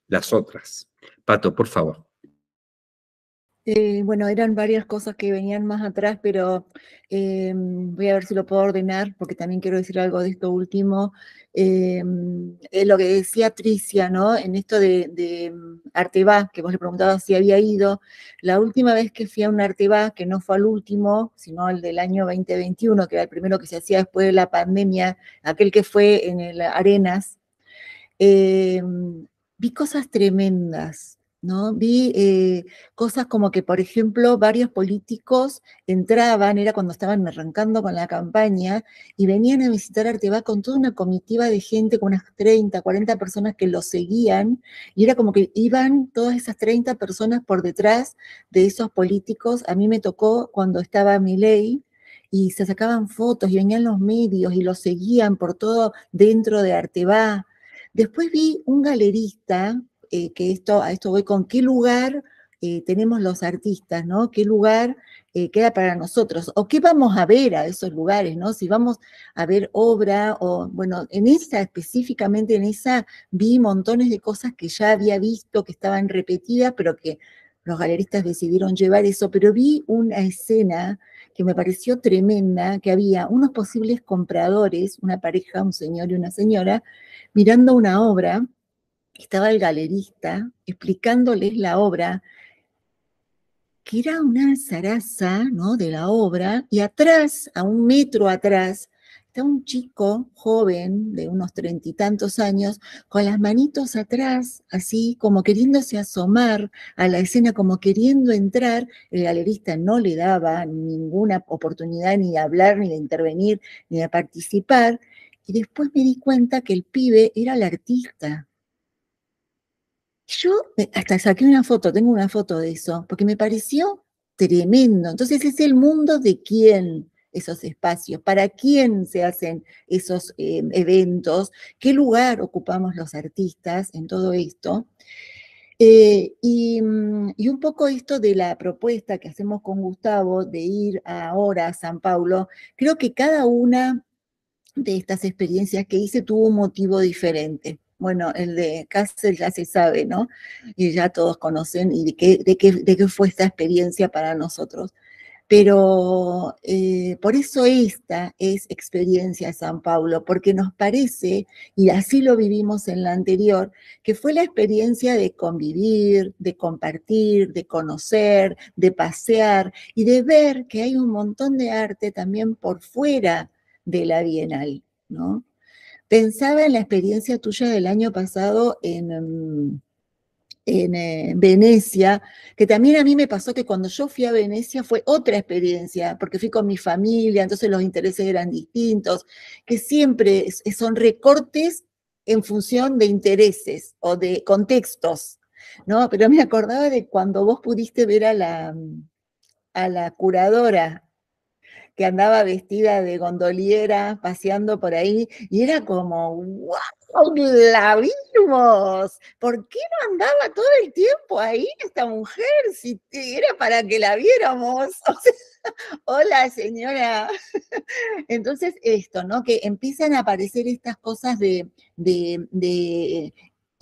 las otras? Pato, por favor. Eh, bueno, eran varias cosas que venían más atrás, pero eh, voy a ver si lo puedo ordenar, porque también quiero decir algo de esto último eh, lo que decía Tricia, ¿no? En esto de, de mm, Arteba, que vos le preguntabas si había ido, la última vez que fui a un Arteba, que no fue al último, sino el del año 2021, que era el primero que se hacía después de la pandemia, aquel que fue en el Arenas, eh, vi cosas tremendas, Vi eh, cosas como que, por ejemplo, varios políticos entraban, era cuando estaban arrancando con la campaña, y venían a visitar Arteba con toda una comitiva de gente, con unas 30, 40 personas que los seguían, y era como que iban todas esas 30 personas por detrás de esos políticos. A mí me tocó cuando estaba mi ley, y se sacaban fotos y venían los medios y los seguían por todo dentro de Arteba. Después vi un galerista eh, que esto, a esto voy con qué lugar eh, tenemos los artistas, ¿no? ¿Qué lugar eh, queda para nosotros? ¿O qué vamos a ver a esos lugares, ¿no? Si vamos a ver obra o, bueno, en esa específicamente, en esa vi montones de cosas que ya había visto, que estaban repetidas, pero que los galeristas decidieron llevar eso, pero vi una escena que me pareció tremenda, que había unos posibles compradores, una pareja, un señor y una señora, mirando una obra estaba el galerista explicándoles la obra, que era una zaraza ¿no? de la obra, y atrás, a un metro atrás, está un chico joven de unos treinta y tantos años, con las manitos atrás, así como queriéndose asomar a la escena, como queriendo entrar. El galerista no le daba ninguna oportunidad ni de hablar, ni de intervenir, ni de participar. Y después me di cuenta que el pibe era el artista, yo hasta saqué una foto, tengo una foto de eso, porque me pareció tremendo. Entonces es el mundo de quién esos espacios, para quién se hacen esos em, eventos, qué lugar ocupamos los artistas en todo esto. Eh, y, mm, y, un poco esto de la propuesta que hacemos con Gustavo de ir ahora a San Paulo, creo que cada una de estas experiencias que hice tuvo un motivo diferente. Bueno, el de Kassel ya se sabe, ¿no? Y ya todos conocen y de qué, fue esta experiencia para nosotros. Pero eh, por eso esta es experiencia San Pablo, porque nos parece, y así lo vivimos en la anterior, que fue la experiencia de convivir, de compartir, de conocer, de pasear y de ver que hay un montón de arte también por fuera de la Bienal, ¿no? Pensaba en la experiencia tuya del año pasado en, em, en eh, Venecia, que también a mí me pasó que cuando yo fui a Venecia fue otra experiencia, porque fui con mi familia, entonces los intereses eran distintos, que siempre son recortes en función de intereses o de contextos, ¿no? Pero me acordaba de cuando vos pudiste ver a la, a la curadora que andaba vestida de gondoliera paseando por ahí y era como, ¡wow! ¡La vimos! ¿Por qué no andaba todo el tiempo ahí esta mujer? Si era para que la viéramos. Hola señora. Entonces esto, ¿no? Que empiezan a aparecer estas cosas de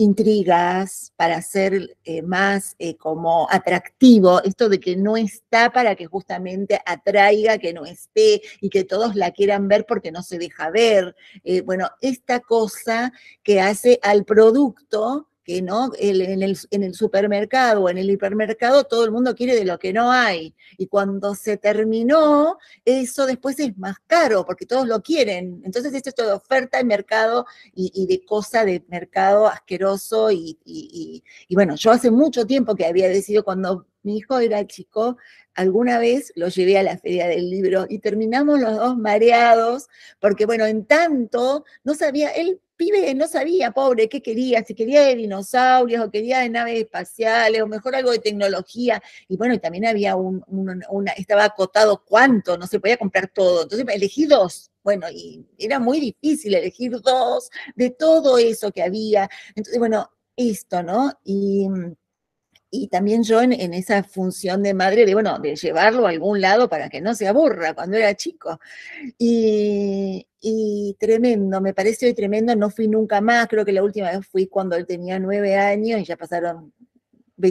intrigas, para ser eh, más eh, como atractivo, esto de que no está para que justamente atraiga que no esté y que todos la quieran ver porque no se deja ver. Eh, bueno, esta cosa que hace al producto que no, en el, en el supermercado o en el hipermercado todo el mundo quiere de lo que no hay. Y cuando se terminó, eso después es más caro porque todos lo quieren. Entonces esto de oferta y mercado y, y de cosa de mercado asqueroso. Y, y, y, bueno, yo hace mucho tiempo que había decidido cuando mi hijo era chico, alguna vez lo llevé a la feria del libro y terminamos los dos mareados, porque bueno, en tanto no sabía, él pibe no sabía, pobre, qué quería, si quería de dinosaurios o quería de naves espaciales o mejor algo de tecnología. Y bueno, también había un, una, estaba acotado cuánto, no se podía comprar todo. Entonces elegí dos. Bueno, y era muy difícil elegir dos de todo eso que había. Entonces, bueno, esto, ¿no? Y mm, y también yo en, esa función de madre, de, bueno, de llevarlo a algún lado para que no se aburra cuando era chico. Y, y tremendo, me parece hoy tremendo, no fui nunca más, creo que la última vez fui cuando él tenía nueve años y ya pasaron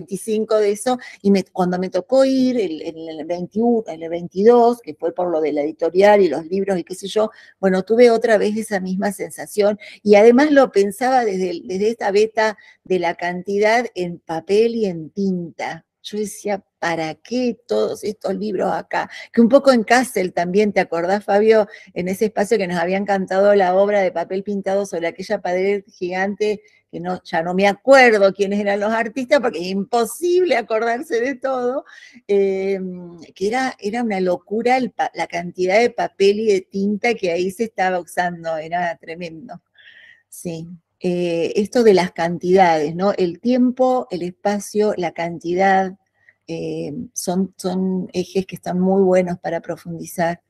25 de eso, y cuando me tocó ir en el, 21, el 22, que fue por lo de la editorial y los libros y qué sé yo, bueno, tuve otra vez esa misma sensación y además lo pensaba desde, desde esta beta de la cantidad en papel y en tinta. Yo decía, ¿para qué todos estos libros acá? Que un poco en Castle también, ¿te acordás, Fabio? En ese espacio que nos habían cantado la obra de papel pintado sobre aquella pared gigante que ya no me acuerdo quiénes eran los artistas, porque es imposible acordarse de todo, em, que era, era una locura la cantidad de papel y de tinta que ahí se estaba usando, era tremendo. Sí. Eh, esto de las cantidades, ¿no? El tiempo, el espacio, la cantidad, eh, son, son ejes que están muy buenos para profundizar.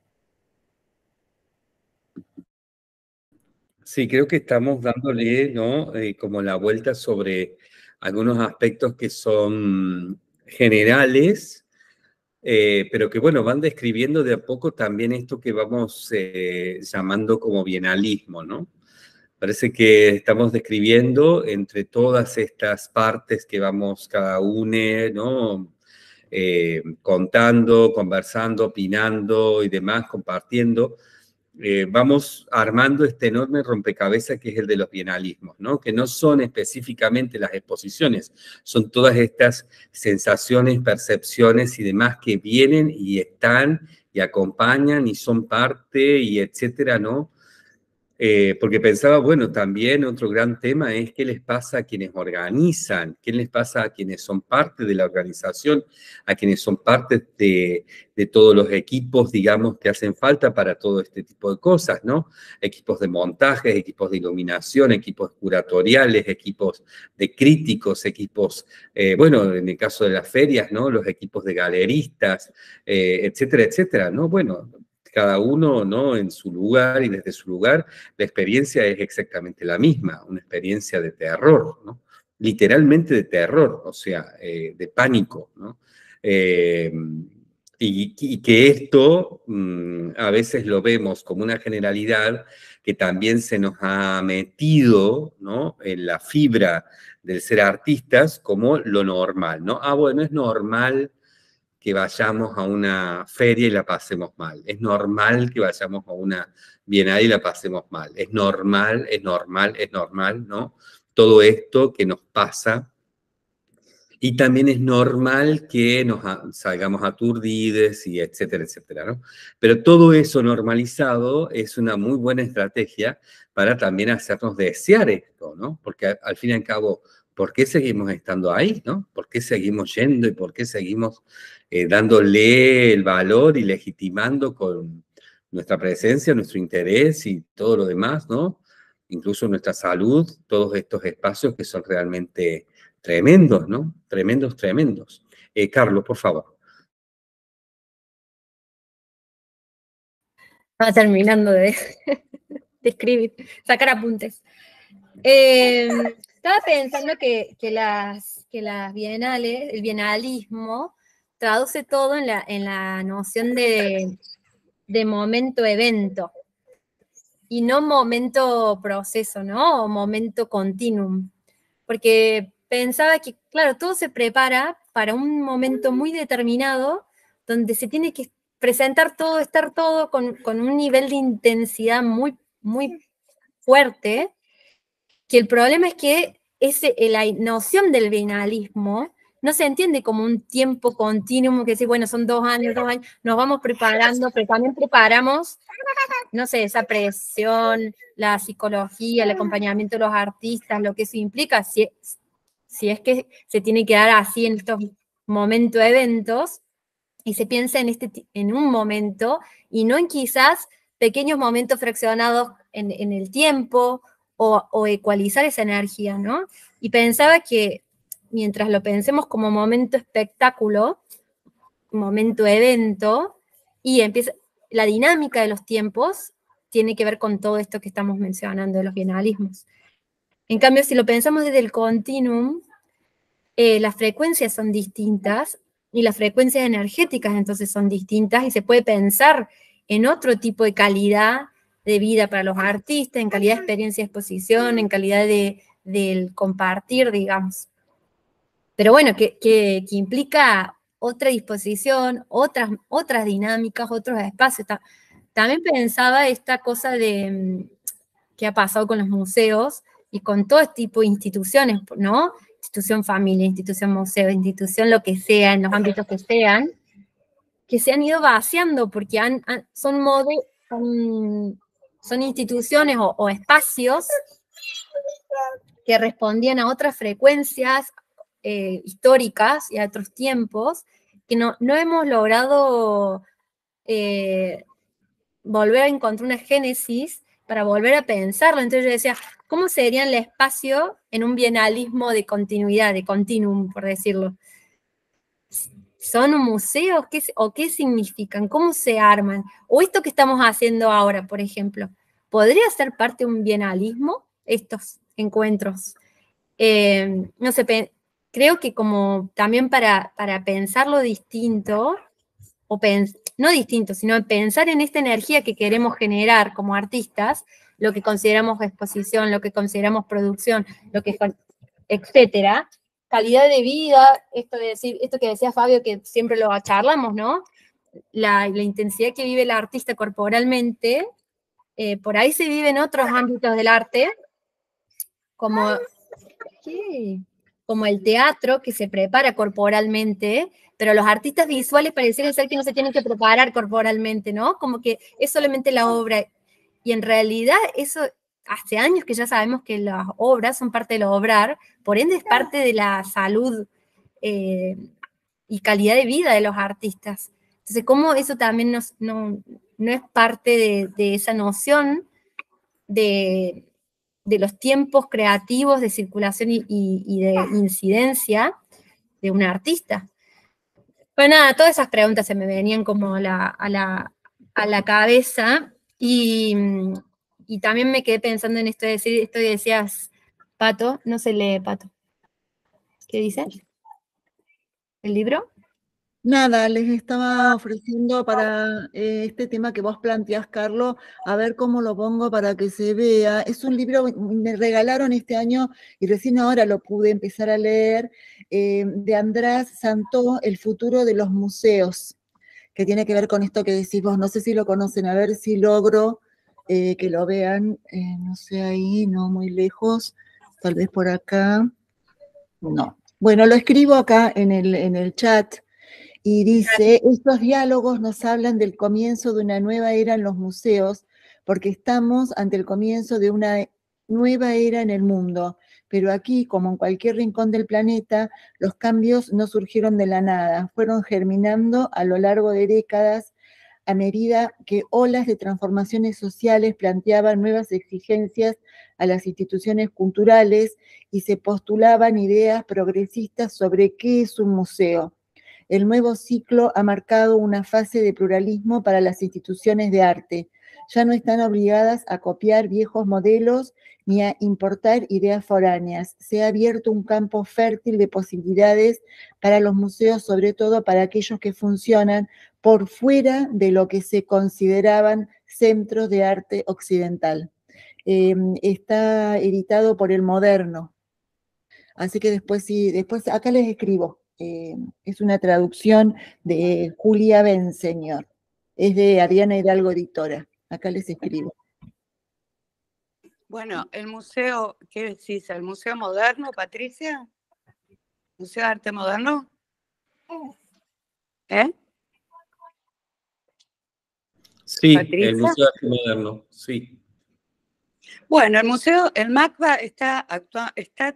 Sí, creo que estamos dándole, ¿no? Eh, como la vuelta sobre algunos aspectos que son generales, eh, pero que, bueno, van describiendo de a poco también esto que vamos eh, llamando como bienalismo, ¿no? Parece que estamos describiendo entre todas estas partes que vamos cada una, ¿no? contando, conversando, opinando y demás, compartiendo, eh, vamos armando este enorme rompecabezas que es el de los bienalismos, ¿no? que no son específicamente las exposiciones, son todas estas sensaciones, percepciones y demás que vienen y están y acompañan y son parte y etcétera, ¿no? Eh, porque pensaba, bueno, también otro gran tema es qué les pasa a quienes organizan, qué les pasa a quienes son parte de la organización, a quienes son parte de, todos los equipos, digamos, que hacen falta para todo este tipo de cosas, ¿no? Equipos de montajes, equipos de iluminación, equipos curatoriales, equipos de críticos, equipos, eh, bueno, en el caso de las ferias, ¿no? Los equipos de galeristas, eh, etcétera, etcétera, ¿no? Bueno, cada uno ¿no? en su lugar y desde su lugar, la experiencia es exactamente la misma, una experiencia de terror, ¿no? literalmente de terror, o sea, eh, de pánico. ¿no? Eh, y, que esto mm, a veces lo vemos como una generalidad que también se nos ha metido ¿no? en la fibra del ser artistas como lo normal, ¿no? Ah, bueno, es normal que vayamos a una feria y la pasemos mal. Es normal que vayamos a una bienal y la pasemos mal. Es normal, es normal, es normal, ¿no? Todo esto que nos pasa. Y también es normal que nos salgamos aturdides y etcétera, etcétera, ¿no? Pero todo eso normalizado es una muy buena estrategia para también hacernos desear esto, ¿no? Porque al fin y al cabo, ¿por qué seguimos estando ahí? ¿no? ¿Por qué seguimos yendo y por qué seguimos eh, dándole el valor y legitimando con nuestra presencia, nuestro interés y todo lo demás, ¿no? Incluso nuestra salud, todos estos espacios que son realmente tremendos, ¿no? Tremendos, tremendos. Eh, Carlos, por favor. Estaba terminando de, escribir, sacar apuntes. Eh, estaba pensando que, que, las, que las bienales, el bienalismo, traduce todo en la, noción de, momento-evento y no momento proceso, ¿no? O momento continuum. Porque pensaba que, claro, todo se prepara para un momento muy determinado donde se tiene que presentar todo, estar todo con, un nivel de intensidad muy, muy fuerte que el problema es que ese, eh, la noción del venalismo no se entiende como un tiempo continuo, que sí, bueno, son dos años, dos años, nos vamos preparando, pero también preparamos, no sé, esa presión, la psicología, el acompañamiento de los artistas, lo que eso implica, si, si es que se tiene que dar así en estos momentos eventos, y se piensa en, este, en un momento, y no en quizás pequeños momentos fraccionados en, en el tiempo, o, ecualizar esa energía, ¿no? Y pensaba que mientras lo pensemos como momento espectáculo, momento evento, y empieza, la dinámica de los tiempos tiene que ver con todo esto que estamos mencionando de los bienalismos. En cambio, si lo pensamos desde el continuum, eh, las frecuencias son distintas y las frecuencias energéticas entonces son distintas y se puede pensar en otro tipo de calidad de vida para los artistas, en calidad de experiencia de exposición, en calidad de, del compartir, digamos. Pero bueno, que, que, implica otra disposición, otras, otras dinámicas, otros espacios. También pensaba esta cosa de mm, qué ha pasado con los museos y con todo este tipo de instituciones, ¿no? Institución familia, institución museo, institución lo que sea, en los ámbitos que sean, que se han ido vaciando porque son, modos son instituciones o, espacios que respondían a otras frecuencias eh, históricas y a otros tiempos que no, hemos logrado eh, volver a encontrar una génesis para volver a pensarlo. Entonces yo decía, ¿cómo sería el espacio en un bienalismo de continuidad, de continuum, por decirlo? ¿Son museos? ¿O qué significan? ¿Cómo se arman? ¿O esto que estamos haciendo ahora, por ejemplo? ¿Podría ser parte de un bienalismo estos encuentros? Eh, no sé, creo que como también para, para pensarlo distinto, o no distinto, sino pensar en esta energía que queremos generar como artistas, lo que consideramos exposición, lo que consideramos producción, lo que etcétera, calidad de vida, esto de decir, esto que decía Fabio, que siempre lo charlamos, ¿no? La, intensidad que vive el artista corporalmente, eh, por ahí se vive en otros ámbitos del arte, como, como el teatro que se prepara corporalmente, pero los artistas visuales parecen ser que no se tienen que preparar corporalmente, ¿no? Como que es solamente la obra. Y en realidad eso hace años que ya sabemos que las obras son parte de lo obrar, por ende es parte de la salud eh, y calidad de vida de los artistas. Entonces, ¿cómo eso también no, es parte de, esa noción de, los tiempos creativos de circulación y, de incidencia de un artista? Bueno, nada, todas esas preguntas se me venían como a la, a la cabeza y y también me quedé pensando en esto de decir, esto decías, Pato, no se lee Pato. ¿Qué dices? ¿El libro? Nada, les estaba ofreciendo para eh, este tema que vos planteás, Carlos, a ver cómo lo pongo para que se vea. Es un libro me regalaron este año y recién ahora lo pude empezar a leer, eh, de András Santó, El futuro de los museos, que tiene que ver con esto que decís vos. No sé si lo conocen, a ver si logro eh, que lo vean, eh, no sé, ahí, no muy lejos, tal vez por acá. No. Bueno, lo escribo acá en el, en el chat y dice, estos diálogos nos hablan del comienzo de una nueva era en los museos, porque estamos ante el comienzo de una nueva era en el mundo. Pero aquí, como en cualquier rincón del planeta, los cambios no surgieron de la nada, fueron germinando a lo largo de décadas a medida que olas de transformaciones sociales planteaban nuevas exigencias a las instituciones culturales y se postulaban ideas progresistas sobre qué es un museo. El nuevo ciclo ha marcado una fase de pluralismo para las instituciones de arte. Ya no están obligadas a copiar viejos modelos ni a importar ideas foráneas. Se ha abierto un campo fértil de posibilidades para los museos, sobre todo para aquellos que funcionan por fuera de lo que se consideraban centros de arte occidental. Em, está editado por el moderno. Así que después sí, después acá les escribo. Em, es una traducción de Julia Benseñor. Es de Adriana Hidalgo Editora. Acá les escribo. Bueno, el museo, ¿qué decís? ¿El museo moderno, Patricia? ¿Museo de Arte Moderno? ¿Eh? Sí, el Museo Arte Moderno, sí. Bueno, el museo, el MACBA está, actual, está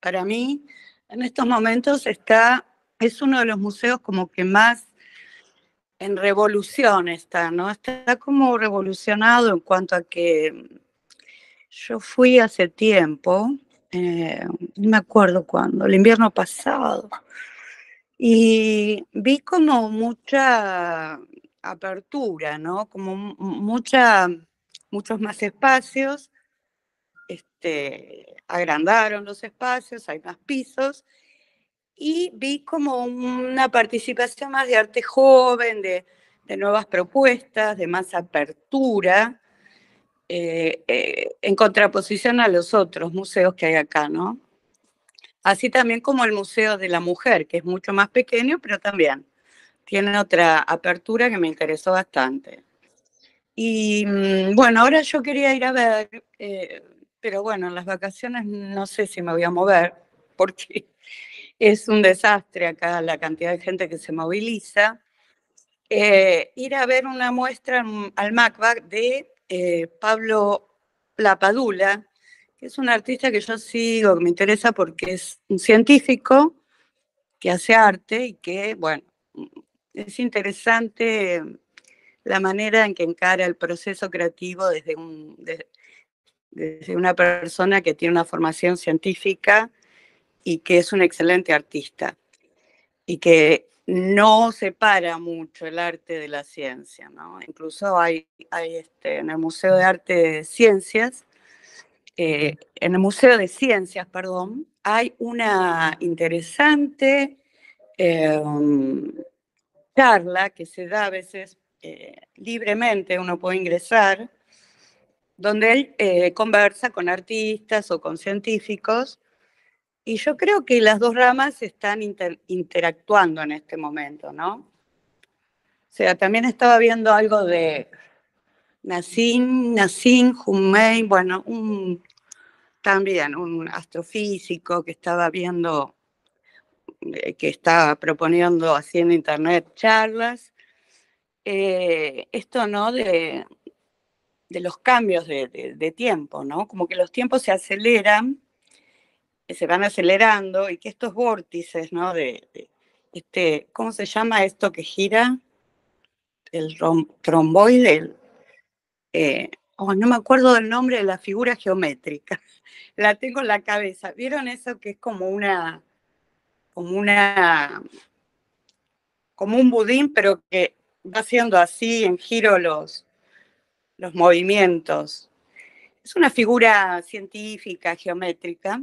para mí, en estos momentos está, es uno de los museos como que más en revolución está, ¿no? Está como revolucionado en cuanto a que yo fui hace tiempo, eh, no me acuerdo cuándo, el invierno pasado, y vi como mucha apertura, ¿no? Como mucha, muchos más espacios, este, agrandaron los espacios, hay más pisos, y vi como una participación más de arte joven, de, nuevas propuestas, de más apertura, eh, eh, en contraposición a los otros museos que hay acá, ¿no? Así también como el Museo de la Mujer, que es mucho más pequeño, pero también tiene otra apertura que me interesó bastante. Y mm, bueno, ahora yo quería ir a ver, eh, pero bueno, en las vacaciones no sé si me voy a mover, porque es un desastre acá la cantidad de gente que se moviliza. Eh, ir a ver una muestra al Macba de eh, Pablo Lapadula, que es un artista que yo sigo, que me interesa porque es un científico que hace arte y que, bueno, es interesante la manera en que encara el proceso creativo desde, una persona que tiene una formación científica y que es un excelente artista y que no separa mucho el arte de la ciencia, ¿no? Incluso hay, este, en el Museo de Arte de Ciencias, eh, en el Museo de Ciencias, perdón, hay una interesante eh, charla que se da a veces eh, libremente, uno puede ingresar, donde él eh, conversa con artistas o con científicos. Y yo creo que las dos ramas están interactuando en este momento, ¿no? O sea, también estaba viendo algo de Nassim, Nassim Humein, bueno, un, también un astrofísico que estaba viendo eh, que está proponiendo haciendo internet charlas, eh, esto no de, los cambios de, tiempo, ¿no? Como que los tiempos se aceleran, se van acelerando y que estos vórtices, ¿no? De, este, ¿cómo se llama esto que gira? El tromboide. Eh, oh, no me acuerdo del nombre de la figura geométrica. La tengo en la cabeza. ¿Vieron eso que es como una como una como un budín, pero que va haciendo así en giro los, los movimientos. Es una figura científica, geométrica.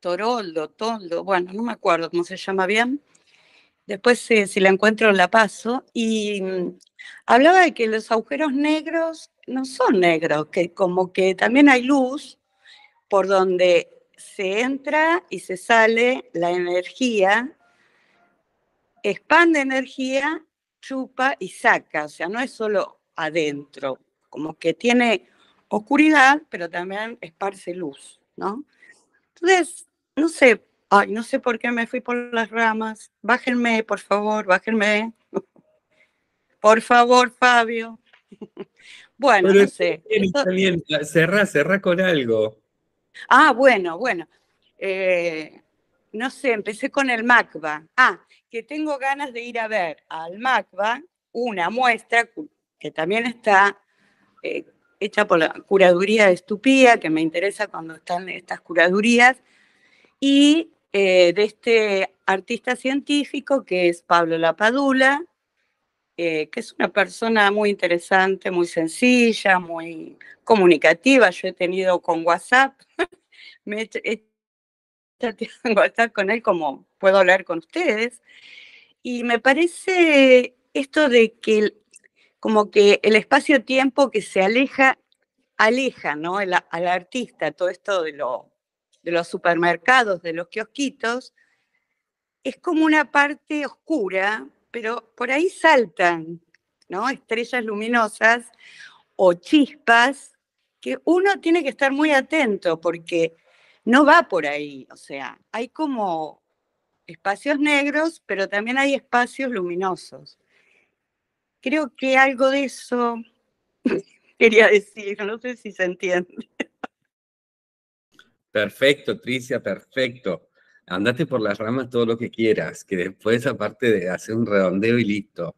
Toroldo, Toldo, bueno, no me acuerdo cómo se llama bien. Después, si la encuentro, la paso. Y mm, hablaba de que los agujeros negros no son negros, que como que también hay luz por donde se entra y se sale la energía, expande energía, chupa y saca, o sea, no es solo adentro, como que tiene oscuridad, pero también esparce luz, ¿no? Entonces, no sé, ay, no sé por qué me fui por las ramas, bájenme, por favor, bájenme. Por favor, Fabio. Bueno, no sé. Cerra, cerrá con algo. Ah, bueno, bueno. Eh, no sé, empecé con el MACBA. Ah, que tengo ganas de ir a ver al MACBA una muestra que también está eh, hecha por la curaduría de Estupía, que me interesa cuando están estas curadurías, y eh, de este artista científico que es Pablo Lapadula, eh, que es una persona muy interesante, muy sencilla, muy comunicativa. Yo he tenido con WhatsApp, me he, estado en WhatsApp con él como puedo hablar con ustedes. Y me parece esto de que como que el espacio-tiempo que se aleja, aleja ¿no? al, artista, todo esto de, lo, de los supermercados, de los kiosquitos, es como una parte oscura pero por ahí saltan, ¿no? Estrellas luminosas o chispas que uno tiene que estar muy atento porque no va por ahí, o sea, hay como espacios negros, pero también hay espacios luminosos. Creo que algo de eso quería decir, no sé si se entiende. Perfecto, Tricia, perfecto andate por las ramas todo lo que quieras, que después aparte de hacer un redondeo y listo,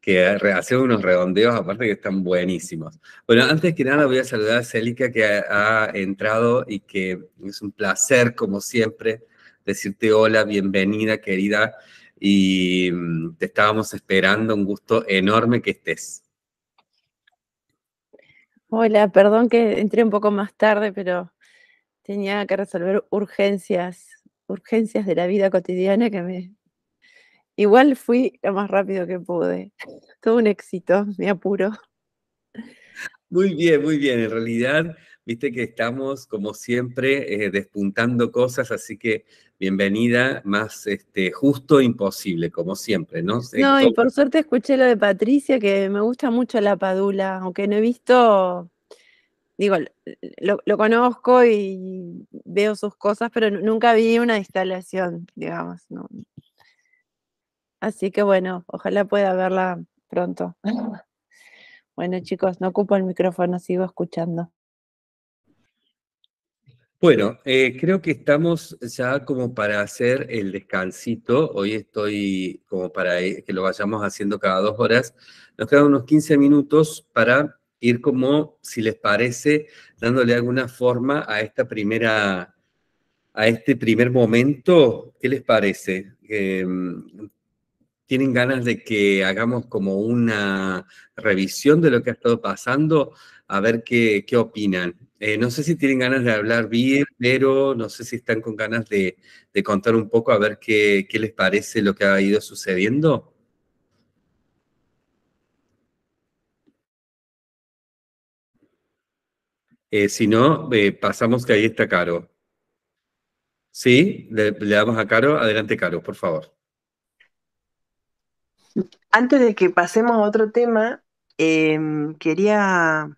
que hacer unos redondeos aparte que están buenísimos. Bueno, antes que nada voy a saludar a Celica que ha entrado y que es un placer como siempre decirte hola, bienvenida querida y mm, te estábamos esperando, un gusto enorme que estés. Hola, perdón que entré un poco más tarde, pero tenía que resolver urgencias urgencias de la vida cotidiana que me... Igual fui lo más rápido que pude. Todo un éxito, me apuro. Muy bien, muy bien. En realidad, viste que estamos, como siempre, eh, despuntando cosas, así que bienvenida, más este, justo imposible, como siempre, ¿no? No, y por suerte escuché lo de Patricia, que me gusta mucho la padula, aunque no he visto digo, lo, conozco y veo sus cosas, pero nunca vi una instalación, digamos. Así que bueno, ojalá pueda verla pronto. Bueno, chicos, no ocupo el micrófono, sigo escuchando. Bueno, eh, creo que estamos ya como para hacer el descansito. Hoy estoy como para eh, que lo vayamos haciendo cada dos horas. Nos quedan unos 15 minutos para ir como, si les parece, dándole alguna forma a esta primera, a este primer momento. ¿Qué les parece? Em, ¿Tienen ganas de que hagamos como una revisión de lo que ha estado pasando? A ver qué, qué opinan. Eh, no sé si tienen ganas de hablar bien, pero no sé si están con ganas de, contar un poco a ver qué, qué les parece lo que ha ido sucediendo. Eh, si no, eh, pasamos que ahí está Caro. ¿Sí? Le, damos a Caro. Adelante, Caro, por favor. Antes de que pasemos a otro tema, em, quería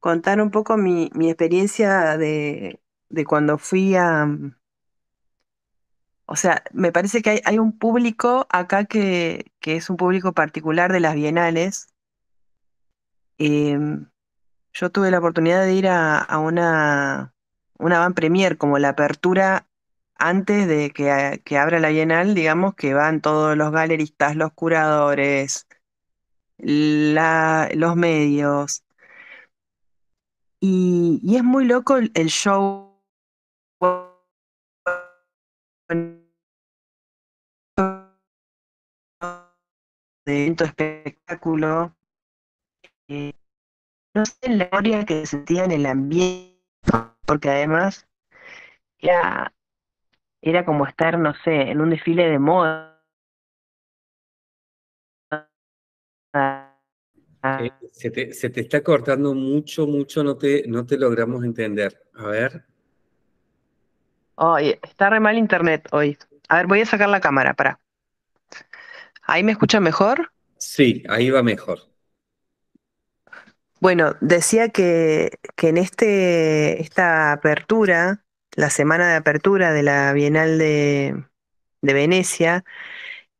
contar un poco mi, experiencia de, cuando fui a... O sea, me parece que hay, un público acá que, que, es un público particular de las bienales em, yo tuve la oportunidad de ir a, una, una van premier, como la apertura antes de que, abra la Bienal, digamos, que van todos los galeristas, los curadores, la, los medios. Y, es muy loco el, show de espectáculo eh, no sé la gloria que sentía en el ambiente, porque además era, era como estar, no sé, en un desfile de moda. Eh, se, te, está cortando mucho, mucho, no te, no te logramos entender. A ver. está re mal internet hoy. A ver, voy a sacar la cámara, para. ¿Ahí me escucha mejor? Sí, ahí va mejor. Bueno, decía que, en este, esta apertura, la semana de apertura de la Bienal de, de Venecia,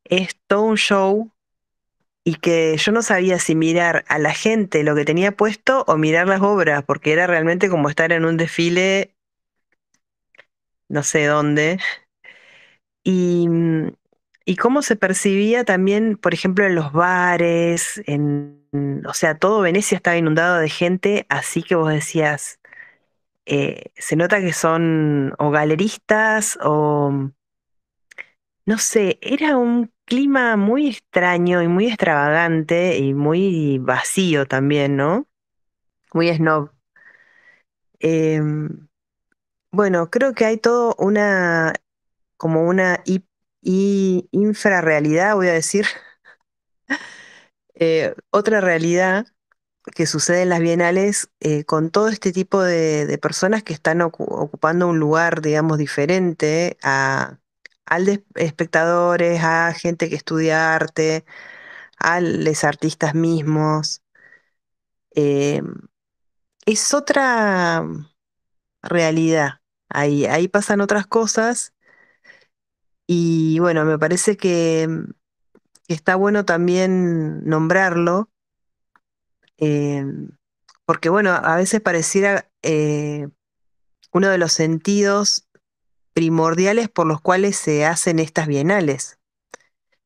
es todo un show y que yo no sabía si mirar a la gente lo que tenía puesto o mirar las obras, porque era realmente como estar en un desfile, no sé dónde. Y mm, y cómo se percibía también, por ejemplo, en los bares, en, o sea, todo Venecia estaba inundado de gente, así que vos decías, eh, se nota que son o galeristas o, no sé, era un clima muy extraño y muy extravagante y muy vacío también, ¿no? Muy snob. Em, bueno, creo que hay todo una como una y infrarrealidad, voy a decir, eh, otra realidad que sucede en las bienales eh, con todo este tipo de, personas que están ocupando un lugar, digamos, diferente a, al espectadores, a gente que estudia arte, a los artistas mismos. Eh, es otra realidad. Ahí, ahí pasan otras cosas y bueno, me parece que, mm, está bueno también nombrarlo, eh, porque bueno, a veces pareciera eh, uno de los sentidos primordiales por los cuales se hacen estas bienales,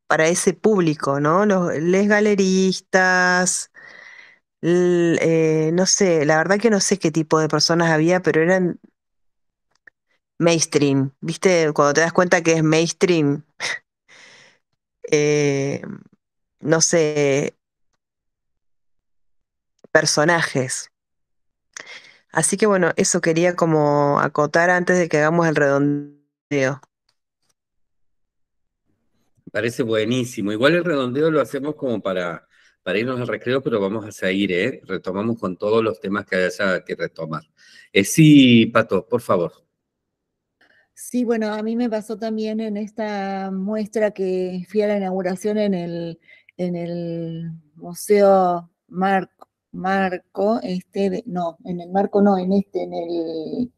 para ese público, ¿no? Los les galeristas, eh, no sé, la verdad que no sé qué tipo de personas había, pero eran mainstream, ¿viste? Cuando te das cuenta que es mainstream, eh, no sé, personajes. Así que bueno, eso quería como acotar antes de que hagamos el redondeo. Parece buenísimo. Igual el redondeo lo hacemos como para, para irnos al recreo, pero vamos a seguir, ¿eh? Retomamos con todos los temas que haya que retomar. Eh, sí, Pato, por favor. Sí, bueno, a mí me pasó también en esta muestra que fui a la inauguración en el, en el Museo Marco, Marco este, no, en el Marco no, en este, en el,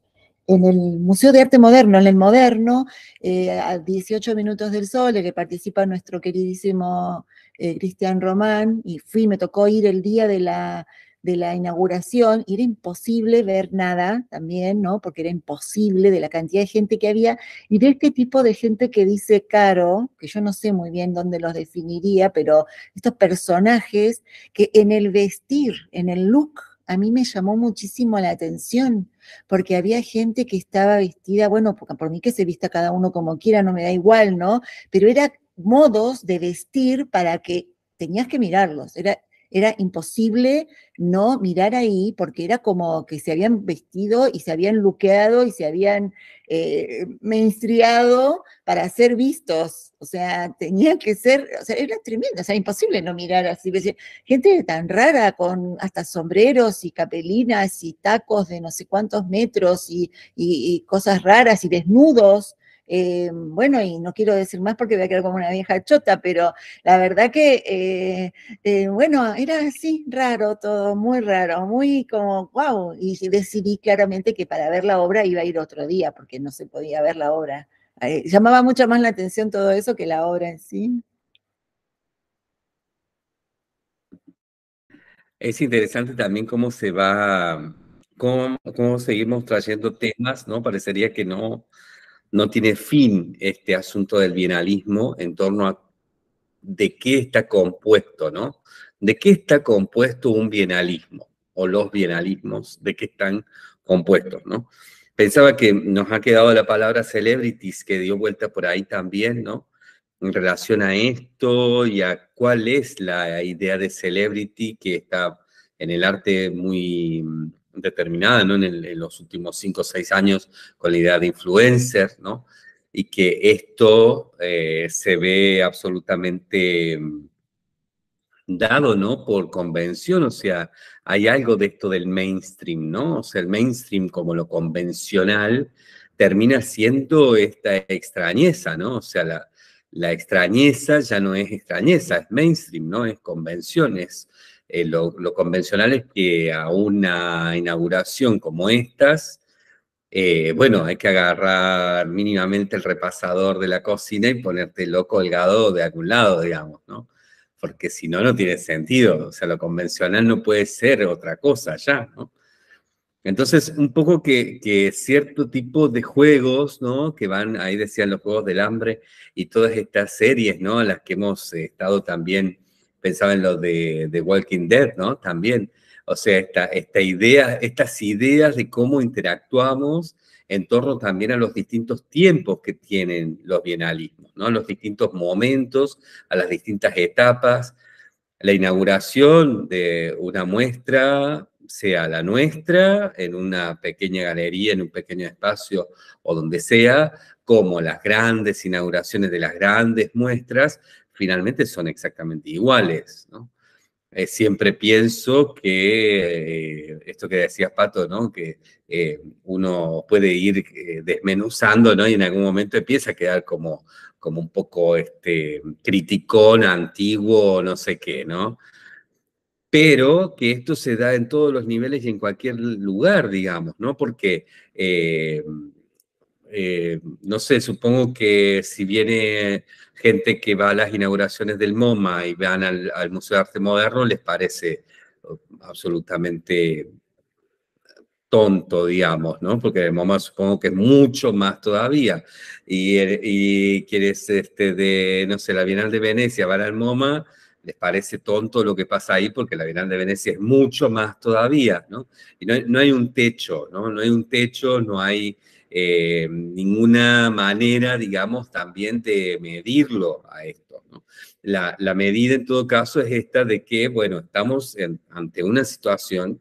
en el Museo de Arte Moderno, en el Moderno, eh, a 18 minutos del sol, el que participa nuestro queridísimo eh, Cristian Román, y fui, me tocó ir el día de la de la inauguración y era imposible ver nada también, ¿no? Porque era imposible de la cantidad de gente que había y de este tipo de gente que dice caro, que yo no sé muy bien dónde los definiría, pero estos personajes que en el vestir, en el look, a mí me llamó muchísimo la atención, porque había gente que estaba vestida, bueno, por mí que se vista cada uno como quiera, no me da igual, ¿no? Pero eran modos de vestir para que tenías que mirarlos, era era imposible no mirar ahí porque era como que se habían vestido y se habían luqueado y se habían eh, menstruado para ser vistos. O sea, tenía que ser, o sea, era tremendo, o sea, imposible no mirar así. gente tan rara con hasta sombreros y capelinas y tacos de no sé cuántos metros y cosas raras y desnudos. Eh, bueno, y no quiero decir más porque voy a quedar como una vieja chota, pero la verdad que, eh, eh, bueno, era así, raro todo, muy raro, muy como, wow, y decidí claramente que para ver la obra iba a ir otro día, porque no se podía ver la obra. llamaba mucho más la atención todo eso que la obra en sí. Es interesante también cómo se va, cómo seguimos trayendo temas, ¿no? Parecería que no, no tiene fin este asunto del bienalismo en torno a de qué está compuesto, ¿no? ¿De qué está compuesto un bienalismo o los bienalismos? ¿De qué están compuestos, ¿no? Pensaba que nos ha quedado la palabra celebrities que dio vuelta por ahí también, ¿no? En relación a esto y a cuál es la idea de celebrity que está en el arte muy determinada ¿no? en, los últimos cinco o seis años con la idea de influencers, ¿no? y que esto eh, se ve absolutamente mm, dado, ¿no? Por convención, o sea, hay algo de esto del mainstream, ¿no? O sea, el mainstream como lo convencional termina siendo esta extrañeza, ¿no? O sea, la, extrañeza ya no es extrañeza, es mainstream, ¿no? Es convenciones. Eh, lo, convencional es que a una inauguración como estas, eh, bueno, hay que agarrar mínimamente el repasador de la cocina y ponerte ponértelo colgado de algún lado, digamos, ¿no? Porque si no, no tiene sentido. O sea, lo convencional no puede ser otra cosa ya, ¿no? Entonces, un poco que, cierto tipo de juegos, ¿no? Que van, ahí decían los juegos del hambre y todas estas series, ¿no? Las que hemos estado también pensaba en lo de, Walking Dead, ¿no? También, o sea, esta, idea, estas ideas de cómo interactuamos en torno también a los distintos tiempos que tienen los bienalismos, ¿no? Los distintos momentos, a las distintas etapas, la inauguración de una muestra, sea la nuestra, en una pequeña galería, en un pequeño espacio o donde sea, como las grandes inauguraciones de las grandes muestras, finalmente son exactamente iguales, ¿no? Eh, siempre pienso que eh, esto que decías, Pato, ¿no? que eh, uno puede ir desmenuzando ¿no? y en algún momento empieza a quedar como, como un poco este, criticón, antiguo, no sé qué, ¿no? Pero que esto se da en todos los niveles y en cualquier lugar, digamos, ¿no? Porque, no sé, supongo que si viene gente que va a las inauguraciones del MoMA y van al, Museo de Arte Moderno les parece oh, absolutamente tonto, digamos, ¿no? Porque el MoMA supongo que es mucho más todavía. Y, y este, de, no sé, la Bienal de Venecia, van al MoMA, les parece tonto lo que pasa ahí porque la Bienal de Venecia es mucho más todavía, ¿no? Y no hay un techo, ¿no? No hay un techo, no hay eh, ninguna manera, digamos, también de medirlo a esto. La, medida en todo caso es esta de que, bueno, estamos ante una situación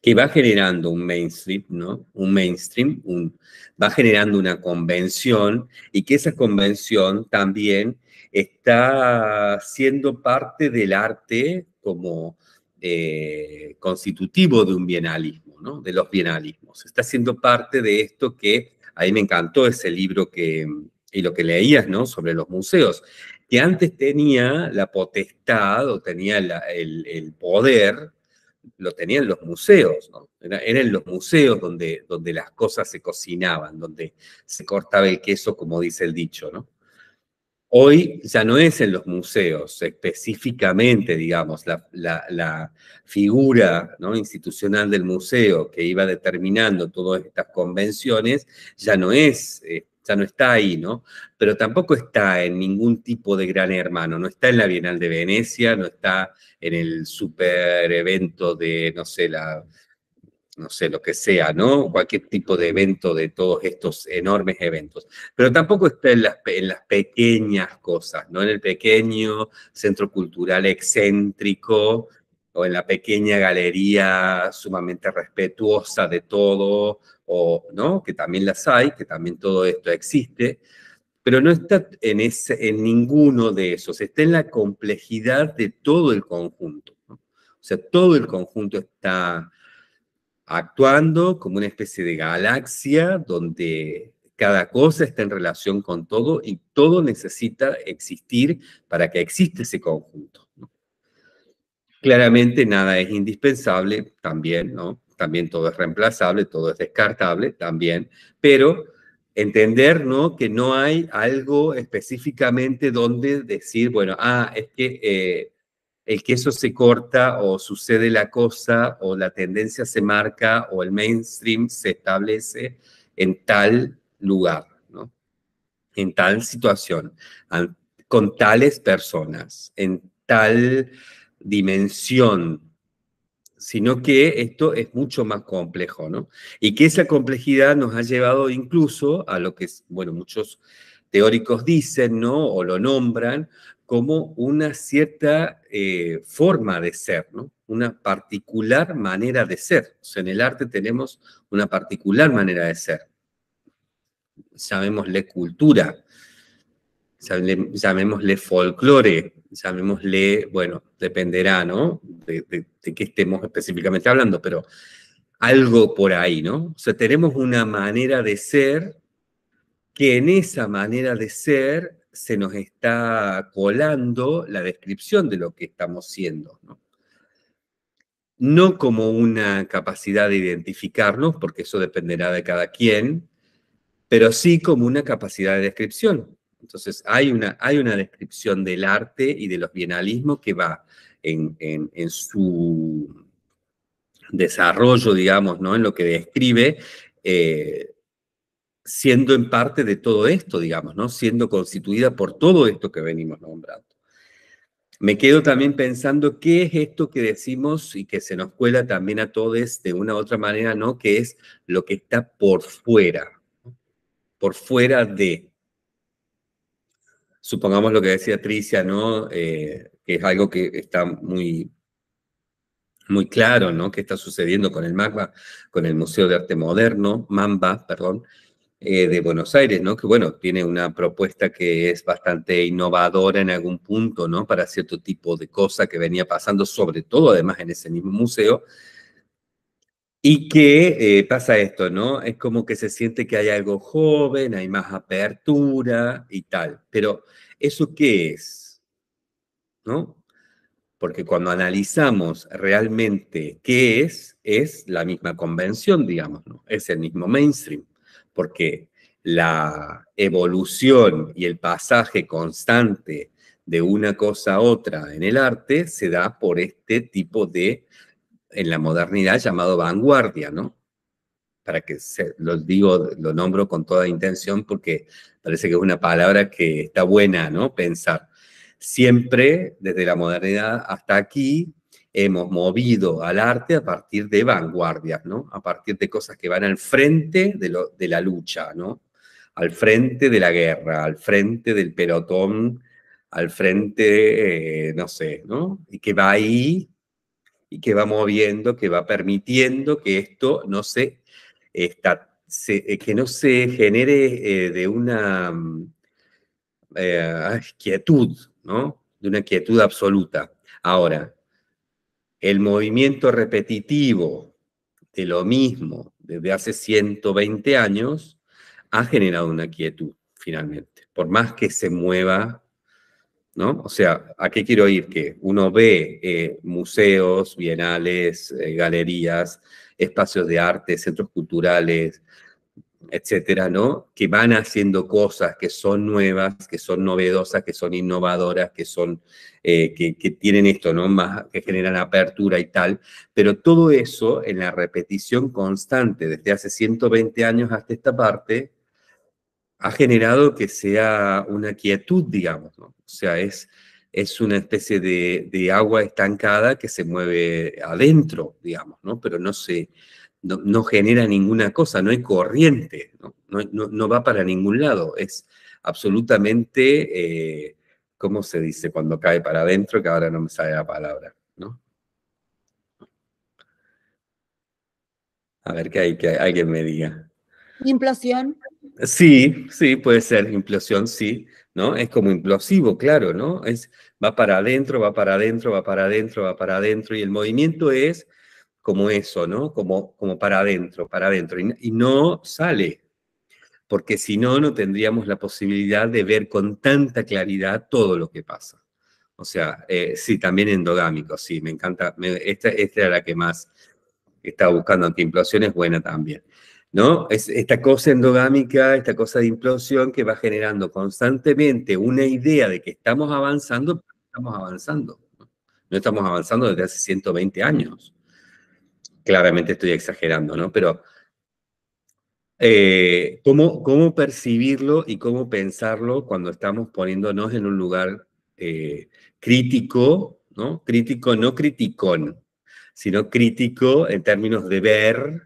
que va generando un mainstream, ¿no? Un mainstream, va generando una convención y que esa convención también está siendo parte del arte como eh, constitutivo de un bienalismo de los bienalismos. Está siendo parte de esto que ahí me encantó ese libro que, y lo que leías ¿no? sobre los museos, que antes tenía la potestad o tenía la, el, poder, lo tenían los museos, ¿no? eran los museos donde, donde las cosas se cocinaban, donde se cortaba el queso, como dice el dicho, ¿no? Hoy ya no es en los museos específicamente, digamos, la, figura ¿no? institucional del museo que iba determinando todas estas convenciones, ya no es eh, ya no está ahí, ¿no? Pero tampoco está en ningún tipo de gran hermano, no está en la Bienal de Venecia, no está en el super evento de, no sé, la no sé, lo que sea, ¿no? Cualquier tipo de evento, de todos estos enormes eventos. Pero tampoco está en las, pequeñas cosas, ¿no? En el pequeño centro cultural excéntrico o en la pequeña galería sumamente respetuosa de todo, o, ¿no? Que también las hay, que también todo esto existe, pero no está en, ese, en ninguno de esos, está en la complejidad de todo el conjunto. O sea, todo el conjunto está actuando como una especie de galaxia donde cada cosa está en relación con todo y todo necesita existir para que exista ese conjunto. Claramente nada es indispensable también, ¿no? También todo es reemplazable, todo es descartable también, pero entender, ¿no? Que no hay algo específicamente donde decir, bueno, ah, es que eh, el queso se corta o sucede la cosa o la tendencia se marca o el mainstream se establece en tal lugar, ¿no? En tal situación, con tales personas, en tal dimensión, sino que esto es mucho más complejo, ¿no? Y que esa complejidad nos ha llevado incluso a lo que, bueno, muchos teóricos dicen, ¿no? O lo nombran como una cierta eh, forma de ser, ¿no? una particular manera de ser. en el arte tenemos una particular manera de ser. Llamémosle cultura, llamémosle folclore, llamémosle, bueno, dependerá, ¿no? De, qué estemos específicamente hablando, pero algo por ahí, ¿no? O sea, tenemos una manera de ser que en esa manera de ser se nos está colando la descripción de lo que estamos siendo, ¿no? como una capacidad de identificarnos, porque eso dependerá de cada quien, pero sí como una capacidad de descripción. Entonces, hay una, hay una descripción del arte y de los bienalismos que va en, su desarrollo, digamos, ¿no? en lo que describe, eh, siendo en parte de todo esto, digamos, ¿no? Siendo constituida por todo esto que venimos nombrando. Me quedo también pensando qué es esto que decimos y que se nos cuela también a todos de una u otra manera, ¿no? Que es lo que está por fuera, por fuera de. Supongamos lo que decía Tricia, ¿no? Eh, que es algo que está muy, muy claro, ¿no? Que está sucediendo con el MACBA, con el Museo de Arte Moderno, MAMBA, perdón, eh, de Buenos Aires, ¿no? Que bueno, tiene una propuesta que es bastante innovadora en algún punto, ¿no? Para cierto tipo de cosa que venía pasando, sobre todo además en ese mismo museo. Y que eh, pasa esto, ¿no? Es como que se siente que hay algo joven, hay más apertura y tal. Pero, ¿eso qué es? ¿No? Porque cuando analizamos realmente qué es, es la misma convención, digamos, ¿no? Es el mismo mainstream porque la evolución y el pasaje constante de una cosa a otra en el arte se da por este tipo de, en la modernidad llamado vanguardia, ¿no? Para que se, lo digo, lo nombro con toda intención porque parece que es una palabra que está buena, ¿no? Pensar. Siempre, desde la modernidad hasta aquí, hemos movido al arte a partir de vanguardias, ¿no? A partir de cosas que van al frente de, la lucha, ¿no? Al frente de la guerra, al frente del pelotón, al frente, eh, no sé, ¿no? Y que va ahí y que va moviendo, que va permitiendo que esto no se, está, eh, que no se genere eh, de una mm, quietud, ¿no? De una quietud absoluta. Ahora, el movimiento repetitivo de lo mismo desde hace 120 años ha generado una quietud, finalmente, por más que se mueva, ¿no? O sea, ¿a qué quiero ir? Que uno ve eh, museos, bienales, eh, galerías, espacios de arte, centros culturales, etcétera, ¿no? Que van haciendo cosas que son nuevas, que son novedosas, que son innovadoras, que son, eh, que, tienen esto, ¿no? Más, que generan apertura y tal. Pero todo eso en la repetición constante desde hace 120 años hasta esta parte ha generado que sea una quietud, digamos, ¿no? O sea, es, es una especie de, de agua estancada que se mueve adentro, digamos, ¿no? Pero no se no, genera ninguna cosa, no hay corriente, no, no, va para ningún lado, es absolutamente, eh, ¿cómo se dice cuando cae para adentro? Que ahora no me sale la palabra, ¿no? A ver, ¿qué hay que alguien me diga. ¿Implosión? Sí, sí, puede ser implosión, sí, ¿no? Es como implosivo, claro, ¿no? Es, va para adentro, va para adentro, va para adentro, va para adentro, y el movimiento es como eso, ¿no? Como, como para adentro, para adentro. Y, no sale, porque si no, no tendríamos la posibilidad de ver con tanta claridad todo lo que pasa. O sea, eh, sí, también endogámico, sí, me encanta. esta, esta, era la que más estaba buscando antiimplosión, es buena también. ¿No? esta cosa endogámica, esta cosa de implosión que va generando constantemente una idea de que estamos avanzando, estamos avanzando. No estamos avanzando desde hace 120 años claramente estoy exagerando, ¿no? Pero eh, ¿cómo, percibirlo y cómo pensarlo cuando estamos poniéndonos en un lugar eh, crítico, ¿no? Crítico, no criticón, sino crítico en términos de ver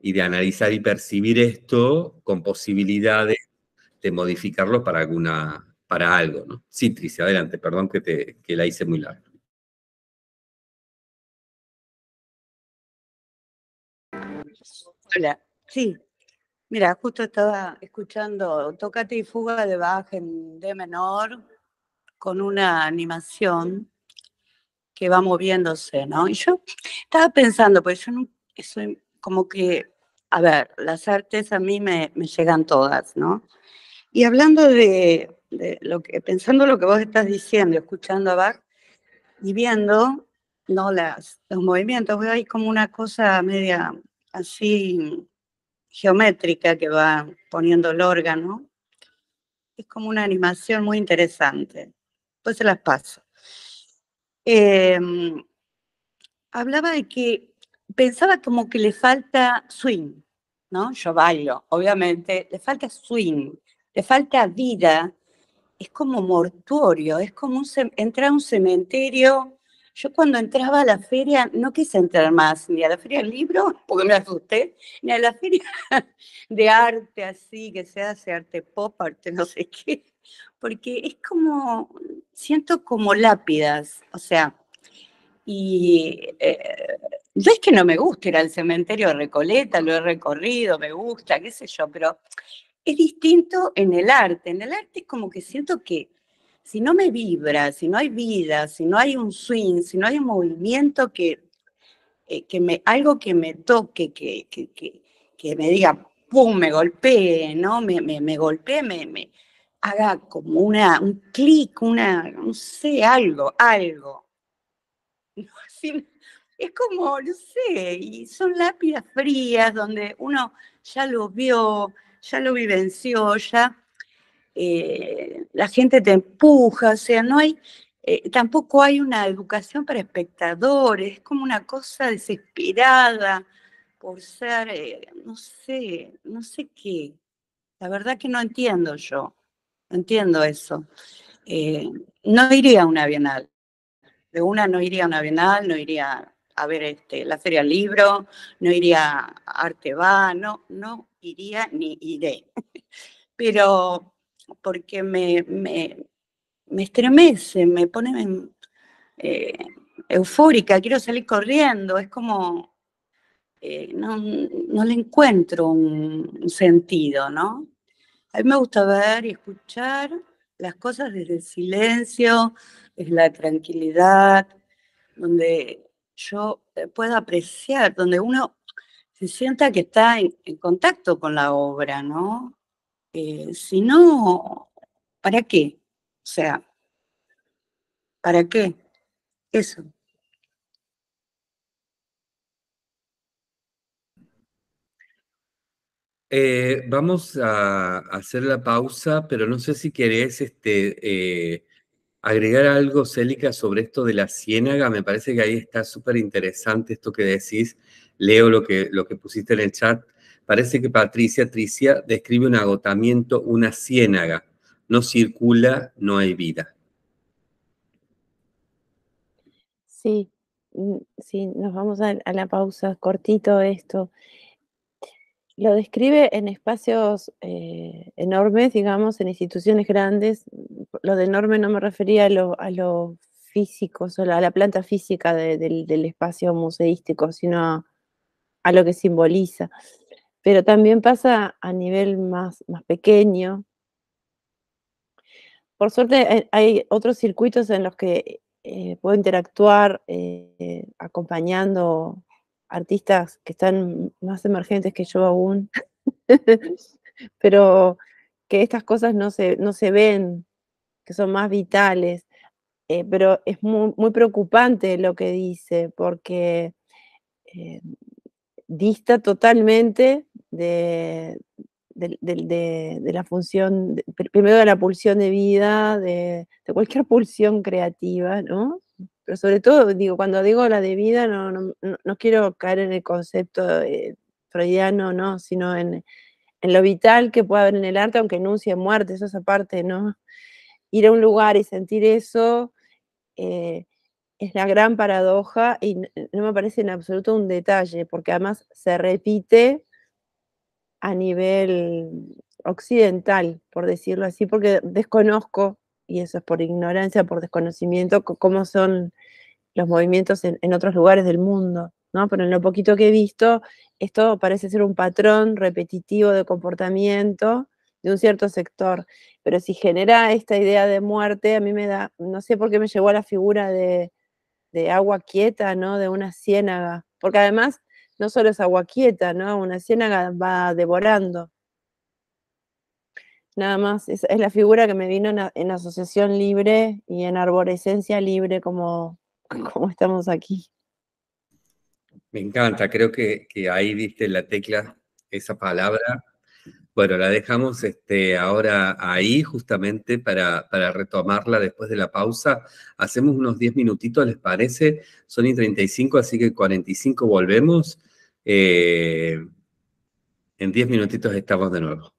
y de analizar y percibir esto con posibilidades de modificarlo para alguna, para algo, ¿no? Sí, adelante, perdón que, te, que la hice muy larga. Hola, sí. Mira, justo estaba escuchando Tócate y Fuga de Bach en D menor con una animación que va moviéndose, ¿no? Y yo estaba pensando, pues yo no, soy como que, a ver, las artes a mí me, llegan todas, ¿no? Y hablando de, lo que, pensando lo que vos estás diciendo, escuchando a Bach y viendo, ¿no? Las, los movimientos, veo ahí como una cosa media así geométrica que va poniendo el órgano. Es como una animación muy interesante. Pues se las paso. Em, hablaba de que pensaba como que le falta swing, ¿no? Yo bailo, obviamente, le falta swing, le falta vida, es como mortuorio, es como un entrar a un cementerio yo cuando entraba a la feria no quise entrar más, ni a la feria del libro, porque me asusté, ni a la feria de arte así, que se hace arte pop, arte no sé qué, porque es como, siento como lápidas, o sea, y eh, es que no me gusta ir al cementerio de Recoleta, lo he recorrido, me gusta, qué sé yo, pero es distinto en el arte. En el arte es como que siento que si no me vibra, si no hay vida, si no hay un swing, si no hay un movimiento que, eh, que me, algo que me toque, que, que, me diga, ¡pum!, me golpee, ¿no? Me, me, me golpee, me, me, haga como una, un clic, una, no sé, algo, algo. es como, no sé, y son lápidas frías donde uno ya lo vio, ya lo vivenció, ya eh, la gente te empuja, o sea, no hay, eh, tampoco hay una educación para espectadores, es como una cosa desesperada por ser, eh, no sé, no sé qué. La verdad que no entiendo yo, no entiendo eso. no iría a una bienal, de una no iría a una bienal, no iría a ver este, la feria del libro, no iría a Arte no, no iría ni iré. Pero porque me, estremece, me pone eh, eufórica, quiero salir corriendo, es como, eh, no, le encuentro un, sentido, ¿no? A mí me gusta ver y escuchar las cosas desde el silencio, desde la tranquilidad, donde yo eh, puedo apreciar, donde uno se sienta que está en contacto con la obra, ¿no? Eh, si no, ¿para qué? O sea, ¿para qué? Eso. Eh, vamos a hacer la pausa, pero no sé si querés este, eh, agregar algo, Célica, sobre esto de la ciénaga. Me parece que ahí está súper interesante esto que decís. Leo lo que, lo que pusiste en el chat. Parece que Patricia Tricia describe un agotamiento, una ciénaga. No circula, no hay vida. Sí, mm, sí, nos vamos a, la pausa, cortito esto. Lo describe en espacios eh, enormes, digamos, en instituciones grandes. Lo de enorme no me refería a lo, físico, a la planta física del, espacio museístico, sino a lo que simboliza. Pero también pasa a nivel más, pequeño. Por suerte eh, hay otros circuitos en los que eh, puedo interactuar eh, acompañando artistas que están más emergentes que yo aún, pero que estas cosas no se, ven, que son más vitales. pero es muy, preocupante lo que dice, porque dista totalmente de, de, de, la función, primero de la pulsión de vida, de, cualquier pulsión creativa, ¿no? Pero sobre todo, digo, cuando digo la de vida, no, no, no quiero caer en el concepto eh, freudiano, ¿no? Sino en, en, lo vital que puede haber en el arte, aunque enuncie muerte, eso es aparte, ¿no? Ir a un lugar y sentir eso eh, es la gran paradoja y no me parece en absoluto un detalle, porque además se repite a nivel occidental, por decirlo así, porque desconozco, y eso es por ignorancia, por desconocimiento, cómo son los movimientos en, otros lugares del mundo, ¿no? Pero en lo poquito que he visto, esto parece ser un patrón repetitivo de comportamiento de un cierto sector. Pero si genera esta idea de muerte, a mí me da, no sé por qué me llegó a la figura de, agua quieta, ¿no? De una ciénaga. Porque además no solo es agua quieta, ¿no? Una ciénaga va devorando. Nada más, es, la figura que me vino en, asociación libre y en arborescencia libre como, como estamos aquí. Me encanta, creo que, ahí viste la tecla, esa palabra. Bueno, la dejamos este, ahora ahí justamente para, para, retomarla después de la pausa. Hacemos unos 10 minutitos, ¿les parece? Son y 35, así que 45 volvemos. Eh, en diez minutitos estamos de nuevo.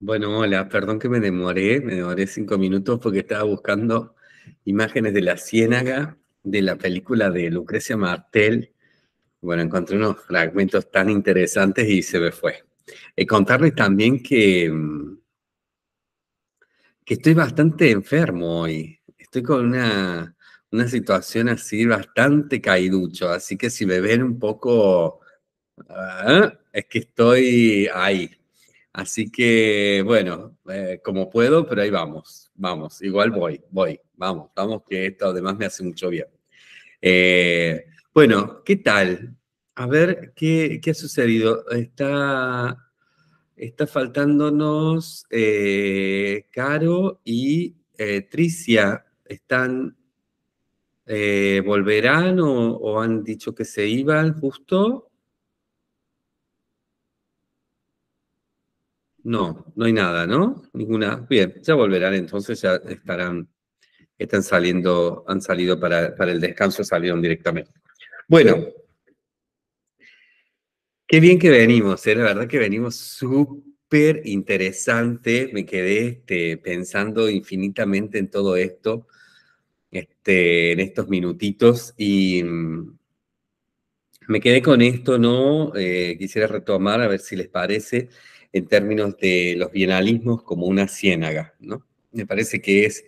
Bueno, hola, perdón que me demoré, me demoré cinco minutos porque estaba buscando imágenes de la ciénaga de la película de Lucrecia Martel. Bueno, encontré unos fragmentos tan interesantes y se me fue. Y eh, contarles también que, mm, que estoy bastante enfermo hoy. Estoy con una, situación así bastante caiducho, así que si me ven un poco... Ah, es que estoy ahí. Así que, bueno, eh, como puedo, pero ahí vamos, vamos, igual voy, voy, vamos, vamos, que esto además me hace mucho bien. Eh, bueno, ¿qué tal? A ver, ¿qué, qué ha sucedido? Está, está faltándonos eh, Caro y Tricia. ¿Están, volverán o, o han dicho que se iban justo? No, no hay nada, ¿no? Ninguna. Bien, ya volverán entonces, ya estarán, están saliendo, han salido para, para el descanso, salieron directamente. Bueno, qué bien que venimos, ¿eh? la verdad que venimos súper interesante, me quedé este, pensando infinitamente en todo esto, este, en estos minutitos y mm, me quedé con esto, ¿no? Eh, quisiera retomar a ver si les parece en términos de los bienalismos como una ciénaga, ¿no? Me parece que es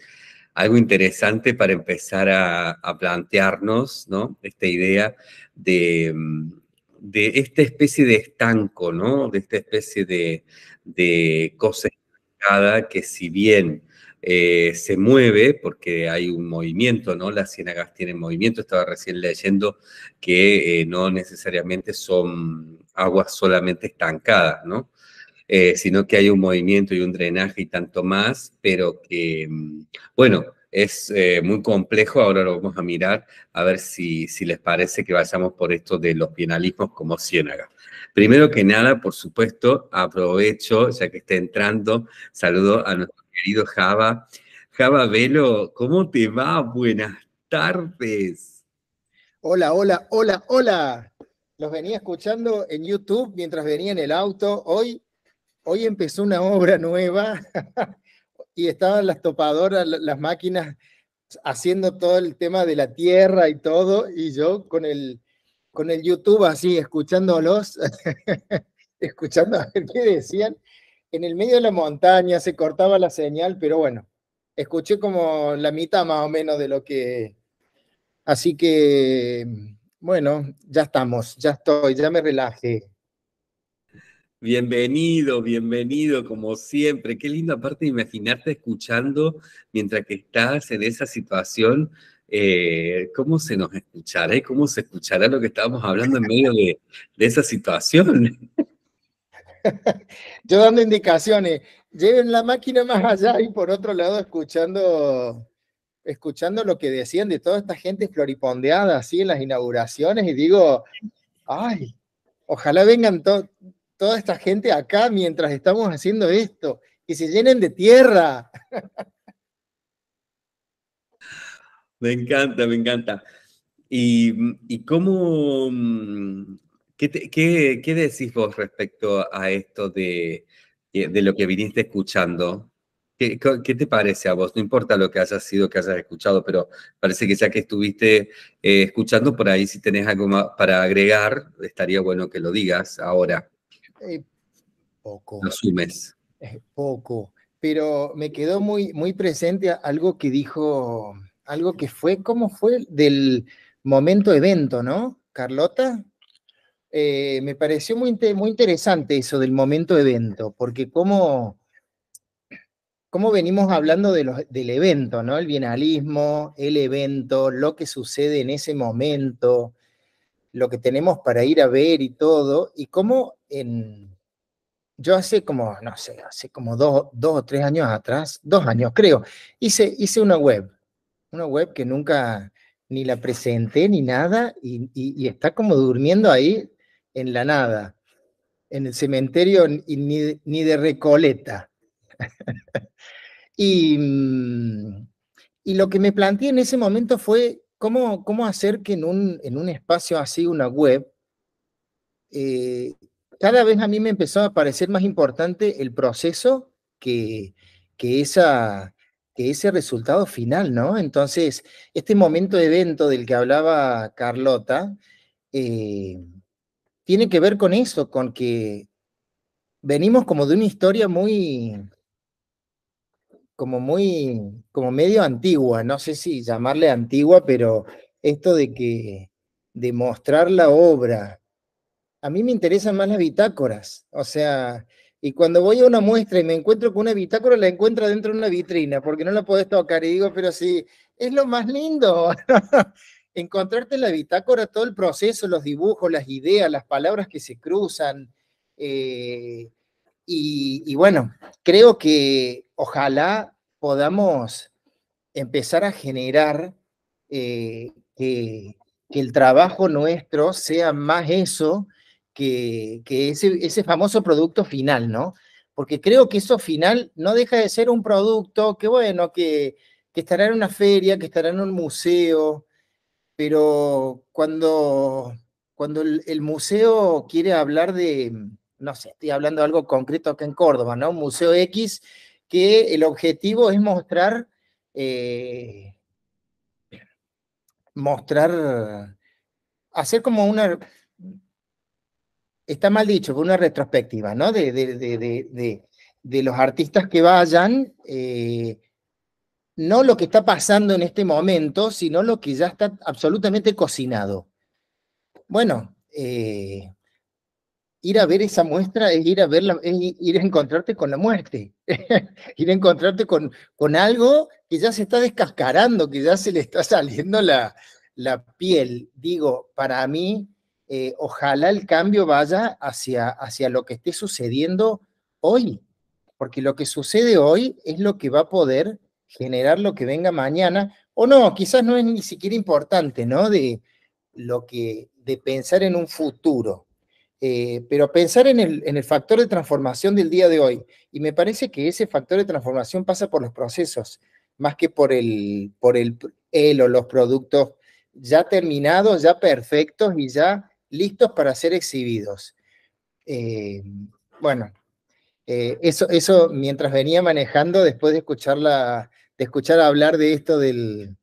algo interesante para empezar a, plantearnos, ¿no? Esta idea de, mm, de, esta especie de estanco, ¿no? De esta especie de, de cosa estancada que si bien eh, se mueve porque hay un movimiento, ¿no? Las ciénagas tienen movimiento. Estaba recién leyendo que eh, no necesariamente son aguas solamente estancadas, ¿no? Eh, sino que hay un movimiento y un drenaje y tanto más, pero que, mm, bueno, es eh, muy complejo, ahora lo vamos a mirar, a ver si, si les parece que vayamos por esto de los penalismos como ciénaga. Primero que nada, por supuesto, aprovecho, ya que está entrando, saludo a nuestro querido Java. Java Velo, ¿cómo te va? Buenas tardes. Hola, hola, hola, hola. Los venía escuchando en YouTube mientras venía en el auto. Hoy hoy empezó una obra nueva y estaban las topadoras, las máquinas haciendo todo el tema de la tierra y todo, y yo con el, con el YouTube así, escuchándolos, escuchando a ver qué decían. En el medio de la montaña se cortaba la señal, pero bueno, escuché como la mitad más o menos de lo que... Así que, bueno, ya estamos, ya estoy, ya me relajé. Bienvenido, bienvenido, como siempre. Qué lindo aparte imaginarte escuchando mientras que estás en esa situación. Eh, ¿Cómo se nos escuchará y cómo se escuchará lo que estábamos hablando en medio de, de esa situación? Yo dando indicaciones, lleven la máquina más allá y por otro lado escuchando escuchando lo que decían de toda esta gente floripondeada así en las inauguraciones y digo, ay, ojalá vengan todos toda esta gente acá mientras estamos haciendo esto, que se llenen de tierra. Me encanta, me encanta. ¿Y, cómo, mm, qué, decís vos respecto a esto de, eh, lo que viniste escuchando? ¿Qué, te parece a vos? No importa lo que hayas sido, que hayas escuchado, pero parece que ya que estuviste eh, escuchando por ahí, si tenés algo más para agregar, estaría bueno que lo digas ahora. Eh, poco. Eh, poco. Pero me quedó muy, muy presente algo que dijo, algo que fue, ¿cómo fue? Del momento evento, ¿no? Carlota. Eh, me pareció muy, muy interesante eso del momento evento, porque cómo, cómo venimos hablando de del evento, ¿no? El bienalismo, el evento, lo que sucede en ese momento, lo que tenemos para ir a ver y todo, y cómo yo hace como, no sé, hace como dos, o tres años atrás, dos años creo, hice, hice una web, una web que nunca ni la presenté ni nada y, está como durmiendo ahí en la nada, en el cementerio ni, de Recoleta. y, mm, y, lo que me planteé en ese momento fue cómo, cómo hacer que en un, en un espacio así, una web, eh, cada vez a mí me empezó a parecer más importante el proceso que, esa, que ese resultado final, ¿no? Entonces, este momento de evento del que hablaba Carlota, eh, tiene que ver con eso, con que venimos como de una historia muy, como muy, como medio antigua, no sé si llamarle antigua, pero esto de que de mostrar la obra a mí me interesan más las bitácoras, o sea, y cuando voy a una muestra y me encuentro con una bitácora, la encuentro dentro de una vitrina, porque no la podés tocar, y digo, pero sí, es lo más lindo. Encontrarte en la bitácora todo el proceso, los dibujos, las ideas, las palabras que se cruzan. Eh, y, bueno, creo que ojalá podamos empezar a generar eh, que, que, el trabajo nuestro sea más eso que, ese, famoso producto final, ¿no? Porque creo que eso final no deja de ser un producto que, bueno, que, estará en una feria, que estará en un museo, pero cuando, cuando el, museo quiere hablar de, no sé, estoy hablando de algo concreto acá en Córdoba, ¿no? Un museo X que el objetivo es mostrar, eh, mostrar, hacer como una, está mal dicho, por una retrospectiva, ¿no? De, los artistas que vayan, eh, no lo que está pasando en este momento, sino lo que ya está absolutamente cocinado. Bueno, eh, ir a ver esa muestra es ir a verla, ir a encontrarte con la muerte, ir a encontrarte con, algo que ya se está descascarando, que ya se le está saliendo la piel. Digo, para mí, eh, ojalá el cambio vaya hacia, hacia lo que esté sucediendo hoy, porque lo que sucede hoy es lo que va a poder generar lo que venga mañana, o no, quizás no es ni siquiera importante, ¿no? De lo que, de pensar en un futuro, eh, pero pensar en el, factor de transformación del día de hoy, y me parece que ese factor de transformación pasa por los procesos, más que por el, por el, el o los productos ya terminados, ya perfectos y ya listos para ser exhibidos. Eh, bueno, eh, eso, eso mientras venía manejando, después de, escucharla, de escuchar hablar de esto del,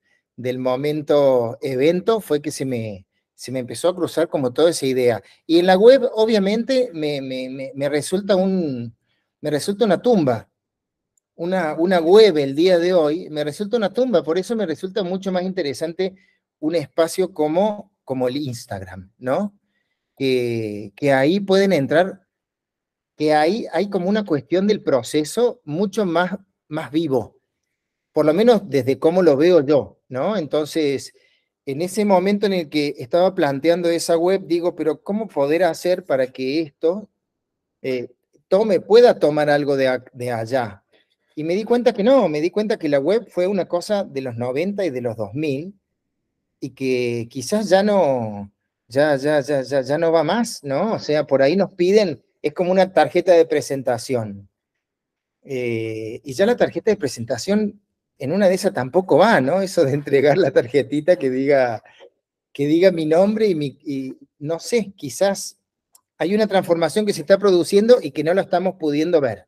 momento evento, fue que se me, se me empezó a cruzar como toda esa idea. Y en la web, obviamente, me, me resulta, un, me resulta una tumba. Una, una, web el día de hoy, me resulta una tumba. Por eso me resulta mucho más interesante un espacio como, como el Instagram, ¿no? que, ahí pueden entrar, que ahí hay como una cuestión del proceso mucho más, más vivo, por lo menos desde cómo lo veo yo, ¿no? Entonces, en ese momento en el que estaba planteando esa web, digo, pero ¿cómo poder hacer para que esto eh, tome, pueda tomar algo de, de allá? Y me di cuenta que no, me di cuenta que la web fue una cosa de los 90 y de los 2000 y que quizás ya no, ya, ya, ya, ya, ya no va más, ¿no? O sea, por ahí nos piden, es como una tarjeta de presentación. Eh, y ya la tarjeta de presentación en una de esas tampoco va, ¿no? Eso de entregar la tarjetita que diga, que diga mi nombre y mi, no sé, quizás hay una transformación que se está produciendo y que no la estamos pudiendo ver.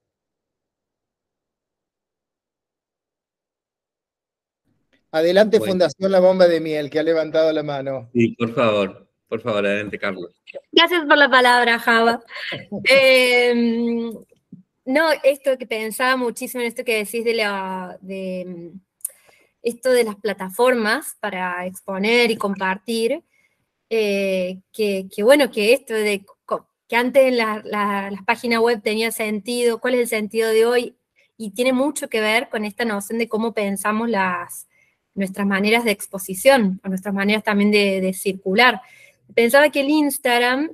Adelante, Fundación La Bomba de Miel, que ha levantado la mano. Sí, por favor. Por favor, adelante, Carlos. Gracias por la palabra, Java. Em, no, esto que pensaba muchísimo en esto que decís de la de em, esto de las plataformas para exponer y compartir, eh, que, bueno, que esto de que antes las páginas web tenía sentido, cuál es el sentido de hoy, y tiene mucho que ver con esta noción de cómo pensamos las, nuestras maneras de exposición, o nuestras maneras también de circular pensaba que el Instagram,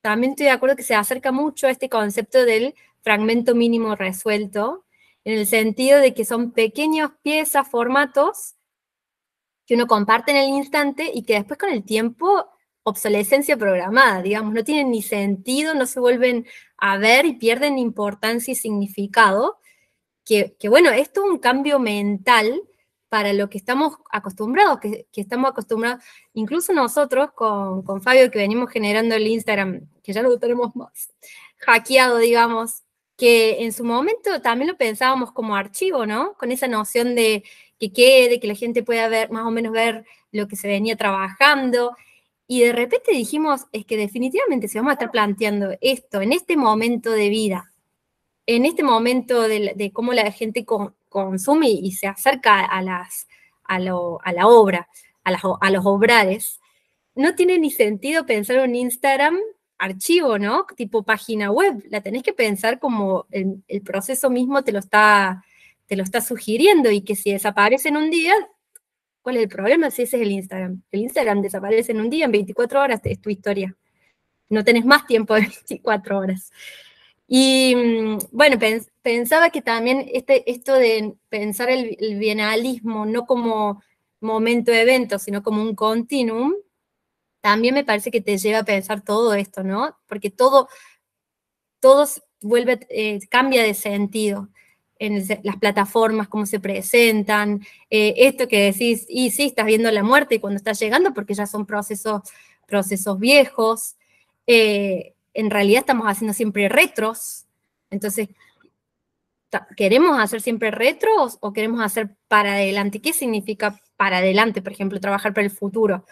también estoy de acuerdo que se acerca mucho a este concepto del fragmento mínimo resuelto, en el sentido de que son pequeños piezas, formatos que uno comparte en el instante y que después con el tiempo obsolescencia programada, digamos, no tienen ni sentido, no se vuelven a ver y pierden importancia y significado, que, que bueno, esto es un cambio mental para lo que estamos acostumbrados, que, estamos acostumbrados, incluso nosotros con, Fabio que venimos generando el Instagram, que ya lo tenemos más, hackeado, digamos, que en su momento también lo pensábamos como archivo, ¿no? Con esa noción de que quede, que la gente pueda ver, más o menos ver lo que se venía trabajando. Y de repente dijimos, es que definitivamente se vamos a estar planteando esto en este momento de vida, en este momento de, de cómo la gente con, consume y, se acerca a, las, a, lo, a la obra, a, a los obrares, no tiene ni sentido pensar un Instagram archivo, ¿no? Tipo página web. La tenés que pensar como el, el, proceso mismo te lo, está, te lo está sugiriendo y que si desaparece en un día, ¿cuál es el problema? Si ese es el Instagram. El Instagram desaparece en un día, en 24 horas es tu historia. No tenés más tiempo de 24 horas. Y mm, bueno, pensaba que también este, esto de pensar el, bienalismo no como momento-evento, de sino como un continuum, también me parece que te lleva a pensar todo esto, ¿no? Porque todo, vuelve, eh, cambia de sentido en las plataformas, cómo se presentan, eh, esto que decís, y sí, estás viendo la muerte cuando estás llegando, porque ya son procesos, procesos viejos. Eh, en realidad estamos haciendo siempre retros. Entonces, ¿queremos hacer siempre retros o queremos hacer para adelante? ¿Qué significa para adelante, por ejemplo, trabajar para el futuro?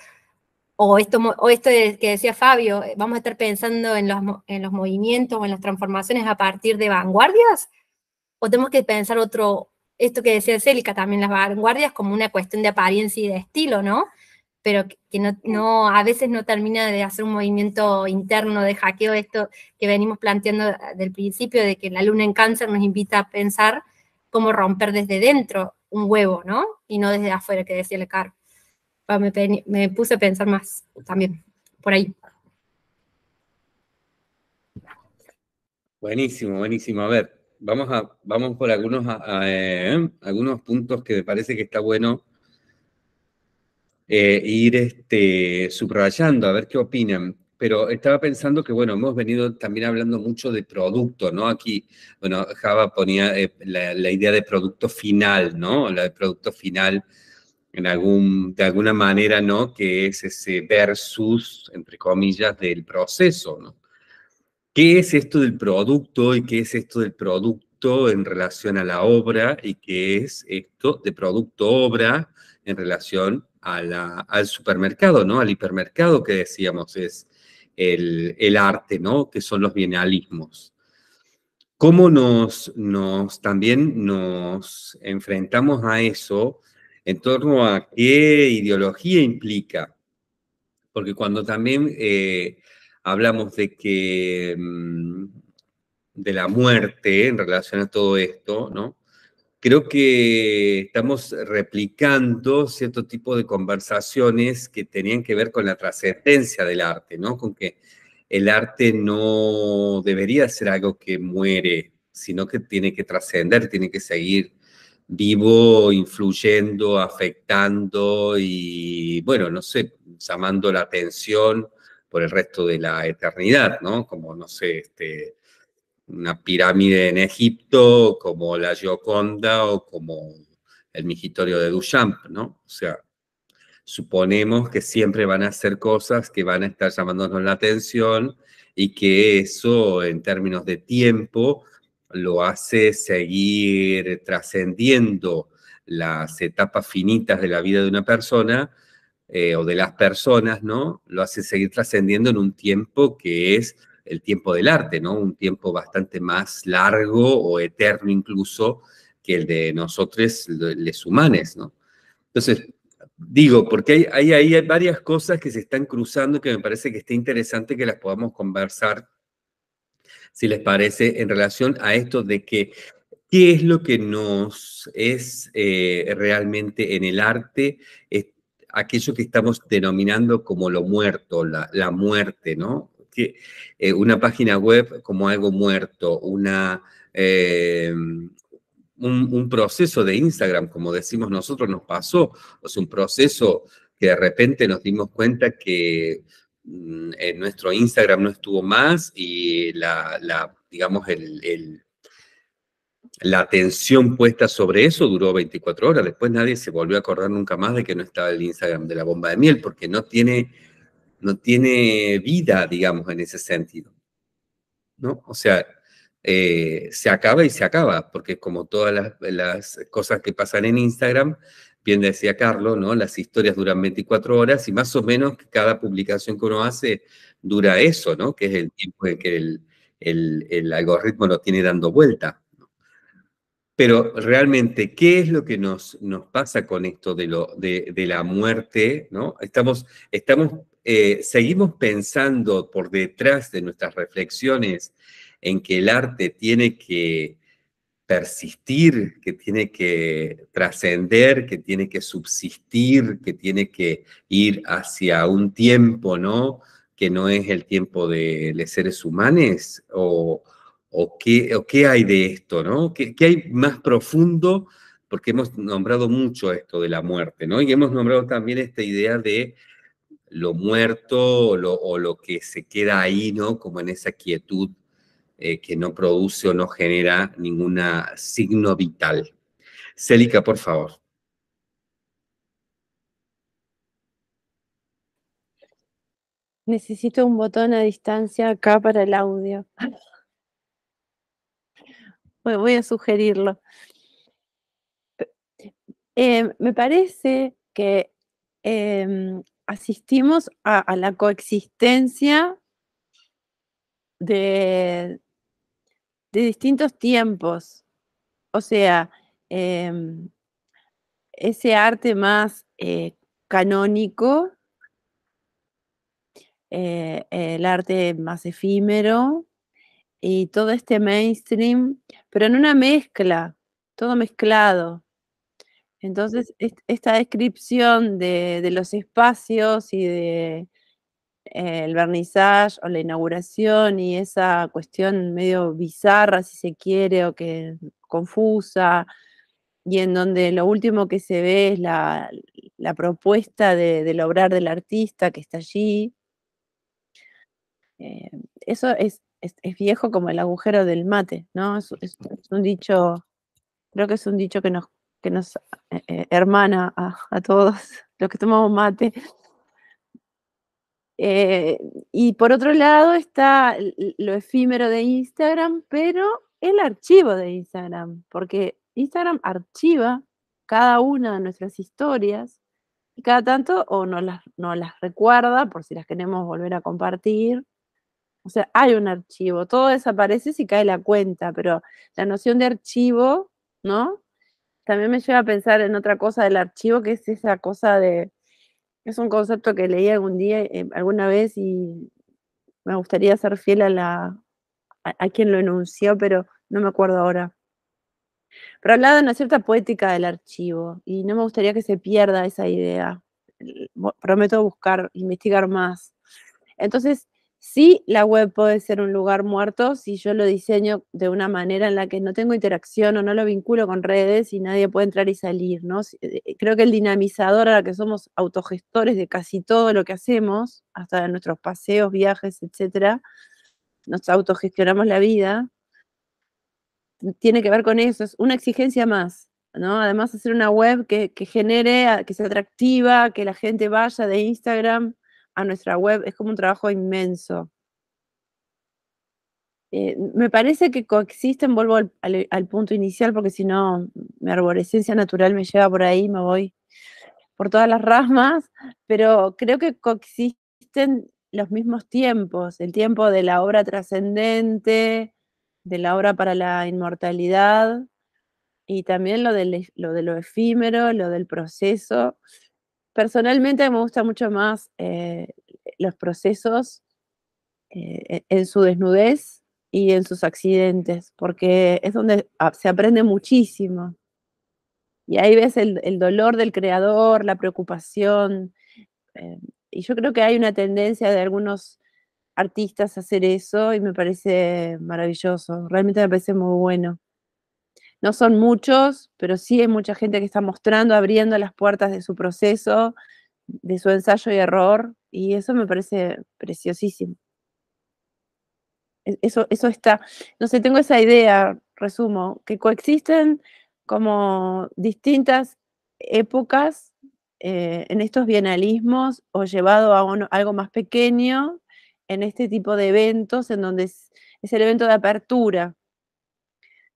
O esto, o esto que decía Fabio, eh, vamos a estar pensando en los, en los movimientos o en las transformaciones a partir de vanguardias, o tenemos que pensar otro, esto que decía Célica también, las vanguardias como una cuestión de apariencia y de estilo, ¿no? pero que no, a veces no termina de hacer un movimiento interno de hackeo, esto que venimos planteando del principio, de que la luna en cáncer nos invita a pensar cómo romper desde dentro un huevo, ¿no? Y no desde afuera, que decía Lecar. Me, puse a pensar más también, por ahí. Buenísimo, buenísimo. A ver, vamos, a, vamos por algunos, eh, algunos puntos que me parece que está bueno eh, ir este, subrayando, a ver qué opinan. Pero estaba pensando que, bueno, hemos venido también hablando mucho de producto, ¿no? Aquí, bueno, Java ponía eh, la, idea de producto final, ¿no? La de producto final, en algún, de alguna manera, ¿no? Que es ese versus, entre comillas, del proceso, ¿no? ¿Qué es esto del producto y qué es esto del producto en relación a la obra y qué es esto de producto-obra en relación al supermercado, ¿no? Al hipermercado que decíamos es el, el arte, ¿no? Que son los bienalismos. ¿Cómo nos, nos también nos enfrentamos a eso en torno a qué ideología implica? Porque cuando también eh, hablamos de que mm, de la muerte en relación a todo esto, ¿no? creo que estamos replicando cierto tipo de conversaciones que tenían que ver con la trascendencia del arte, ¿no? Con que el arte no debería ser algo que muere, sino que tiene que trascender, tiene que seguir vivo, influyendo, afectando y, bueno, no sé, llamando la atención por el resto de la eternidad, ¿no? Como, no sé, este, una pirámide en Egipto, como la Gioconda o como el Migitorio de Duchamp, ¿no? O sea, suponemos que siempre van a hacer cosas que van a estar llamándonos la atención y que eso en términos de tiempo lo hace seguir trascendiendo las etapas finitas de la vida de una persona eh, o de las personas, ¿no? Lo hace seguir trascendiendo en un tiempo que es el tiempo del arte, ¿no? Un tiempo bastante más largo o eterno incluso que el de nosotros, los humanos, ¿no? Entonces, digo, porque hay, hay, hay varias cosas que se están cruzando que me parece que está interesante que las podamos conversar, si les parece, en relación a esto de que qué es lo que nos es eh, realmente en el arte, es aquello que estamos denominando como lo muerto, la muerte, ¿no? que eh, una página web como algo muerto, una, eh, un, proceso de Instagram, como decimos nosotros, nos pasó, o sea, un proceso que de repente nos dimos cuenta que mm, en nuestro Instagram no estuvo más y la, digamos, el, la atención puesta sobre eso duró 24 horas. Después nadie se volvió a acordar nunca más de que no estaba el Instagram de la bomba de miel, porque no tiene no tiene vida, digamos, en ese sentido. ¿No? O sea, eh, se acaba y se acaba, porque como todas las, cosas que pasan en Instagram, bien decía Carlos, ¿no? Las historias duran 24 horas y más o menos cada publicación que uno hace dura eso, ¿no? Que es el tiempo en que el, algoritmo lo tiene dando vuelta. Pero realmente, ¿qué es lo que nos, nos pasa con esto de, lo, de, la muerte? ¿no? Estamos, estamos eh, seguimos pensando por detrás de nuestras reflexiones en que el arte tiene que persistir, que tiene que trascender, que tiene que subsistir, que tiene que ir hacia un tiempo, ¿no? Que no es el tiempo de los seres humanos, o, qué, hay de esto, ¿no? ¿Qué, hay más profundo? Porque hemos nombrado mucho esto de la muerte, ¿no? Y hemos nombrado también esta idea de lo muerto o lo, que se queda ahí, ¿no? Como en esa quietud eh, que no produce o no genera ningún signo vital. Célica, por favor. Necesito un botón a distancia acá para el audio. voy a sugerirlo. Eh, me parece que em, asistimos a, la coexistencia de, distintos tiempos. O sea, em, ese arte más eh, canónico, eh, el arte más efímero y todo este mainstream, pero en una mezcla, todo mezclado. Entonces, esta descripción de, los espacios y de eh, el o la inauguración y esa cuestión medio bizarra, si se quiere, o que confusa, y en donde lo último que se ve es la, propuesta de, del obrar del artista que está allí. Eh, eso es, viejo como el agujero del mate, ¿no? es un dicho, creo que es un dicho que nos que nos eh, eh, hermana a, todos los que tomamos mate. Eh, y por otro lado está lo efímero de Instagram, pero el archivo de Instagram, porque Instagram archiva cada una de nuestras historias y cada tanto o no las, nos las recuerda por si las queremos volver a compartir. O sea, hay un archivo, todo desaparece si cae la cuenta, pero la noción de archivo, ¿no? También me lleva a pensar en otra cosa del archivo, que es esa cosa de, es un concepto que leí algún día, eh, alguna vez, y me gustaría ser fiel a la a, a, quien lo enunció, pero no me acuerdo ahora. Pero hablaba de una cierta poética del archivo, y no me gustaría que se pierda esa idea. Prometo buscar, investigar más. Entonces, Sí, la web puede ser un lugar muerto si yo lo diseño de una manera en la que no tengo interacción o no lo vinculo con redes y nadie puede entrar y salir, ¿no? Eh, eh, creo que el dinamizador, la que somos autogestores de casi todo lo que hacemos, hasta nuestros paseos, viajes, etcétera, nos autogestionamos la vida, mm, tiene que ver con eso, es una exigencia más, ¿no? Además hacer una web que, que genere, que sea atractiva, que la gente vaya de Instagram a nuestra web. Es como un trabajo inmenso. Eh, me parece que coexisten, vuelvo al, punto inicial, porque si no, mi arborescencia natural me lleva por ahí, me voy por todas las ramas, pero creo que coexisten los mismos tiempos, el tiempo de la obra trascendente, de la obra para la inmortalidad, y también lo, lo de lo efímero, lo del proceso, Personalmente me gusta mucho más eh, los procesos eh, e, en su desnudez y en sus accidentes, porque es donde se aprende muchísimo. Y ahí ves el, dolor del creador, la preocupación. Eh, y yo creo que hay una tendencia de algunos artistas a hacer eso y me parece maravilloso, realmente me parece muy bueno. No son muchos, pero sí hay mucha gente que está mostrando, abriendo las puertas de su proceso, de su ensayo y error, y eso me parece preciosísimo. E-, eso, eso está, no sé, tengo esa idea, resumo, que coexisten como distintas épocas eh, en estos bienalismos o llevado a algo más pequeño en este tipo de eventos en donde es, el evento de apertura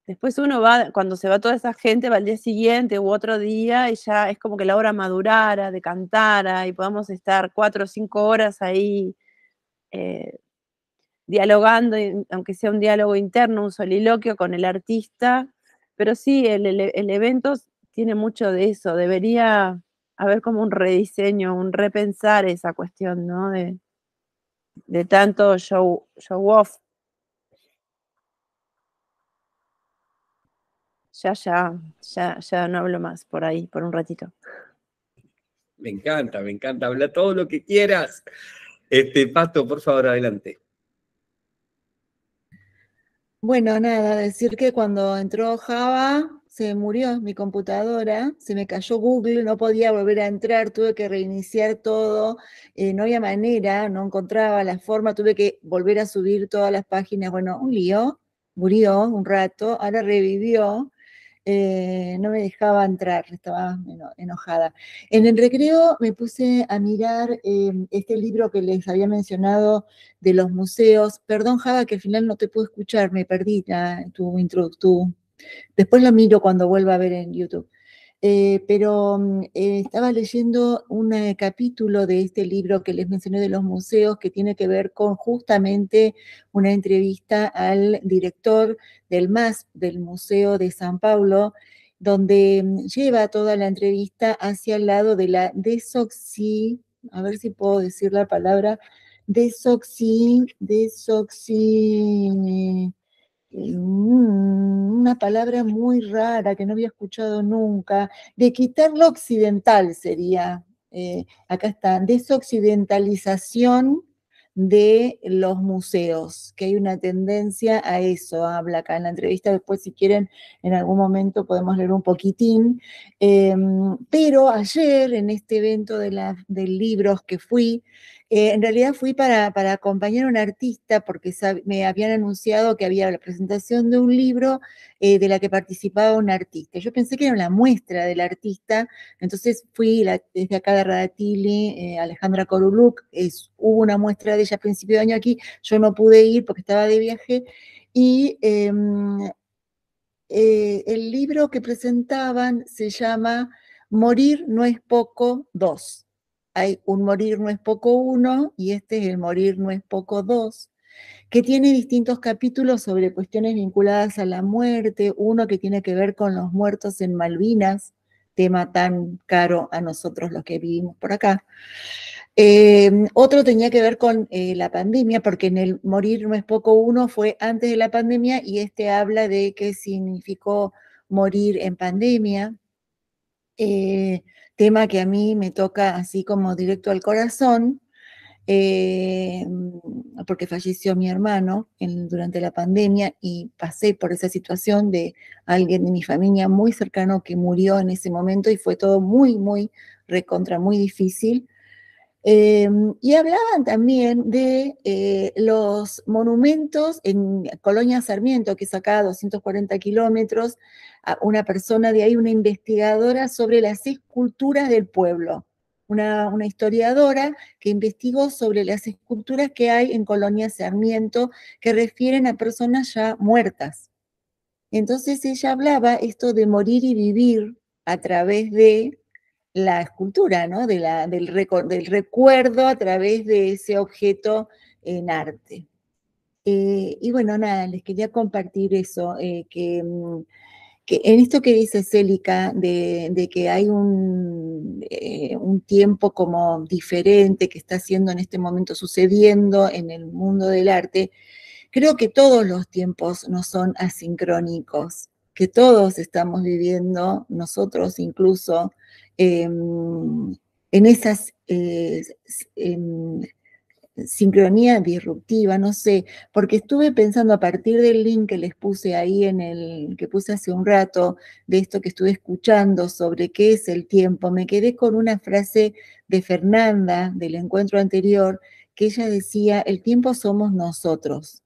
Después uno va, cuando se va toda esa gente, va al día siguiente u otro día y ya es como que la hora madurara, decantara y podamos estar cuatro o cinco horas ahí eh, dialogando, aunque sea un diálogo interno, un soliloquio con el artista. Pero sí, el, evento tiene mucho de eso. Debería haber como un rediseño, un repensar esa cuestión, ¿no? De, tanto show off ya, ya, ya, ya no hablo más por ahí, por un ratito. Me encanta, me encanta. Habla todo lo que quieras. Este, Pato, por favor, adelante. Bueno, nada, decir que cuando entró Java se murió mi computadora, se me cayó Google, no podía volver a entrar, tuve que reiniciar todo, eh, no había manera, no encontraba la forma, tuve que volver a subir todas las páginas, bueno, un lío, murió un rato, ahora revivió, eh, no me dejaba entrar, estaba enojada. En el recreo me puse a mirar eh, este libro que les había mencionado de los museos. Perdón, Jada que al final no te puedo escuchar, me perdí tu introducción. Después lo miro cuando vuelva a ver en YouTube. Eh, pero mm, eh, estaba leyendo un eh, capítulo de este libro que les mencioné de los museos que tiene que ver con justamente una entrevista al director del MAS, del Museo de San Pablo, donde mm, lleva toda la entrevista hacia el lado de la desoxi, a ver si puedo decir la palabra, desoxi, desoxi, Mm, una palabra muy rara que no había escuchado nunca, de quitar lo occidental sería, eh, acá está, desoccidentalización de los museos, que hay una tendencia a eso, habla acá en la entrevista, después si quieren en algún momento podemos leer un poquitín, em, pero ayer en este evento de, de libros que fui, eh, en realidad fui para, acompañar a un artista porque me habían anunciado que había la presentación de un libro eh, de la que participaba un artista. Yo pensé que era una muestra del artista, entonces fui desde acá de Radatili, eh, Alejandra Coruluc, hubo una muestra de ella a principio de año aquí, yo no pude ir porque estaba de viaje y... Em, el libro que presentaban se llama Morir no es poco 2 hay un morir no es poco uno y este es el morir no es poco dos, que tiene distintos capítulos sobre cuestiones vinculadas a la muerte, uno que tiene que ver con los muertos en Malvinas, tema tan caro a nosotros los que vivimos por acá. Eh, otro tenía que ver con eh, la pandemia, porque en el Morir no es poco uno fue antes de la pandemia y este habla de qué significó morir en pandemia. Eh, tema que a mí me toca así como directo al corazón, eh, porque falleció mi hermano durante la pandemia y pasé por esa situación de alguien de mi familia muy cercano que murió en ese momento y fue todo muy, muy recontra, muy difícil. Em, y hablaban también de eh, los monumentos en Colonia Sarmiento, que es acá a 240 kilómetros, una persona de ahí, una investigadora sobre las esculturas del pueblo, una, una, historiadora que investigó sobre las esculturas que hay en Colonia Sarmiento que refieren a personas ya muertas. Entonces ella hablaba esto de morir y vivir a través de la escultura, ¿no? De la, del, recuerdo a través de ese objeto en arte. Eh, y bueno, nada, les quería compartir eso, eh, mm, que, en esto que dice Célica, de, que hay un, eh, un tiempo como diferente que está siendo en este momento sucediendo en el mundo del arte, creo que todos los tiempos no son asincrónicos, que todos estamos viviendo, nosotros incluso, Em, en esas eh, sincronía disruptiva, no sé, porque estuve pensando a partir del link que les puse ahí en el que puse hace un rato de esto que estuve escuchando sobre qué es el tiempo, me quedé con una frase de Fernanda del encuentro anterior que ella decía, el tiempo somos nosotros.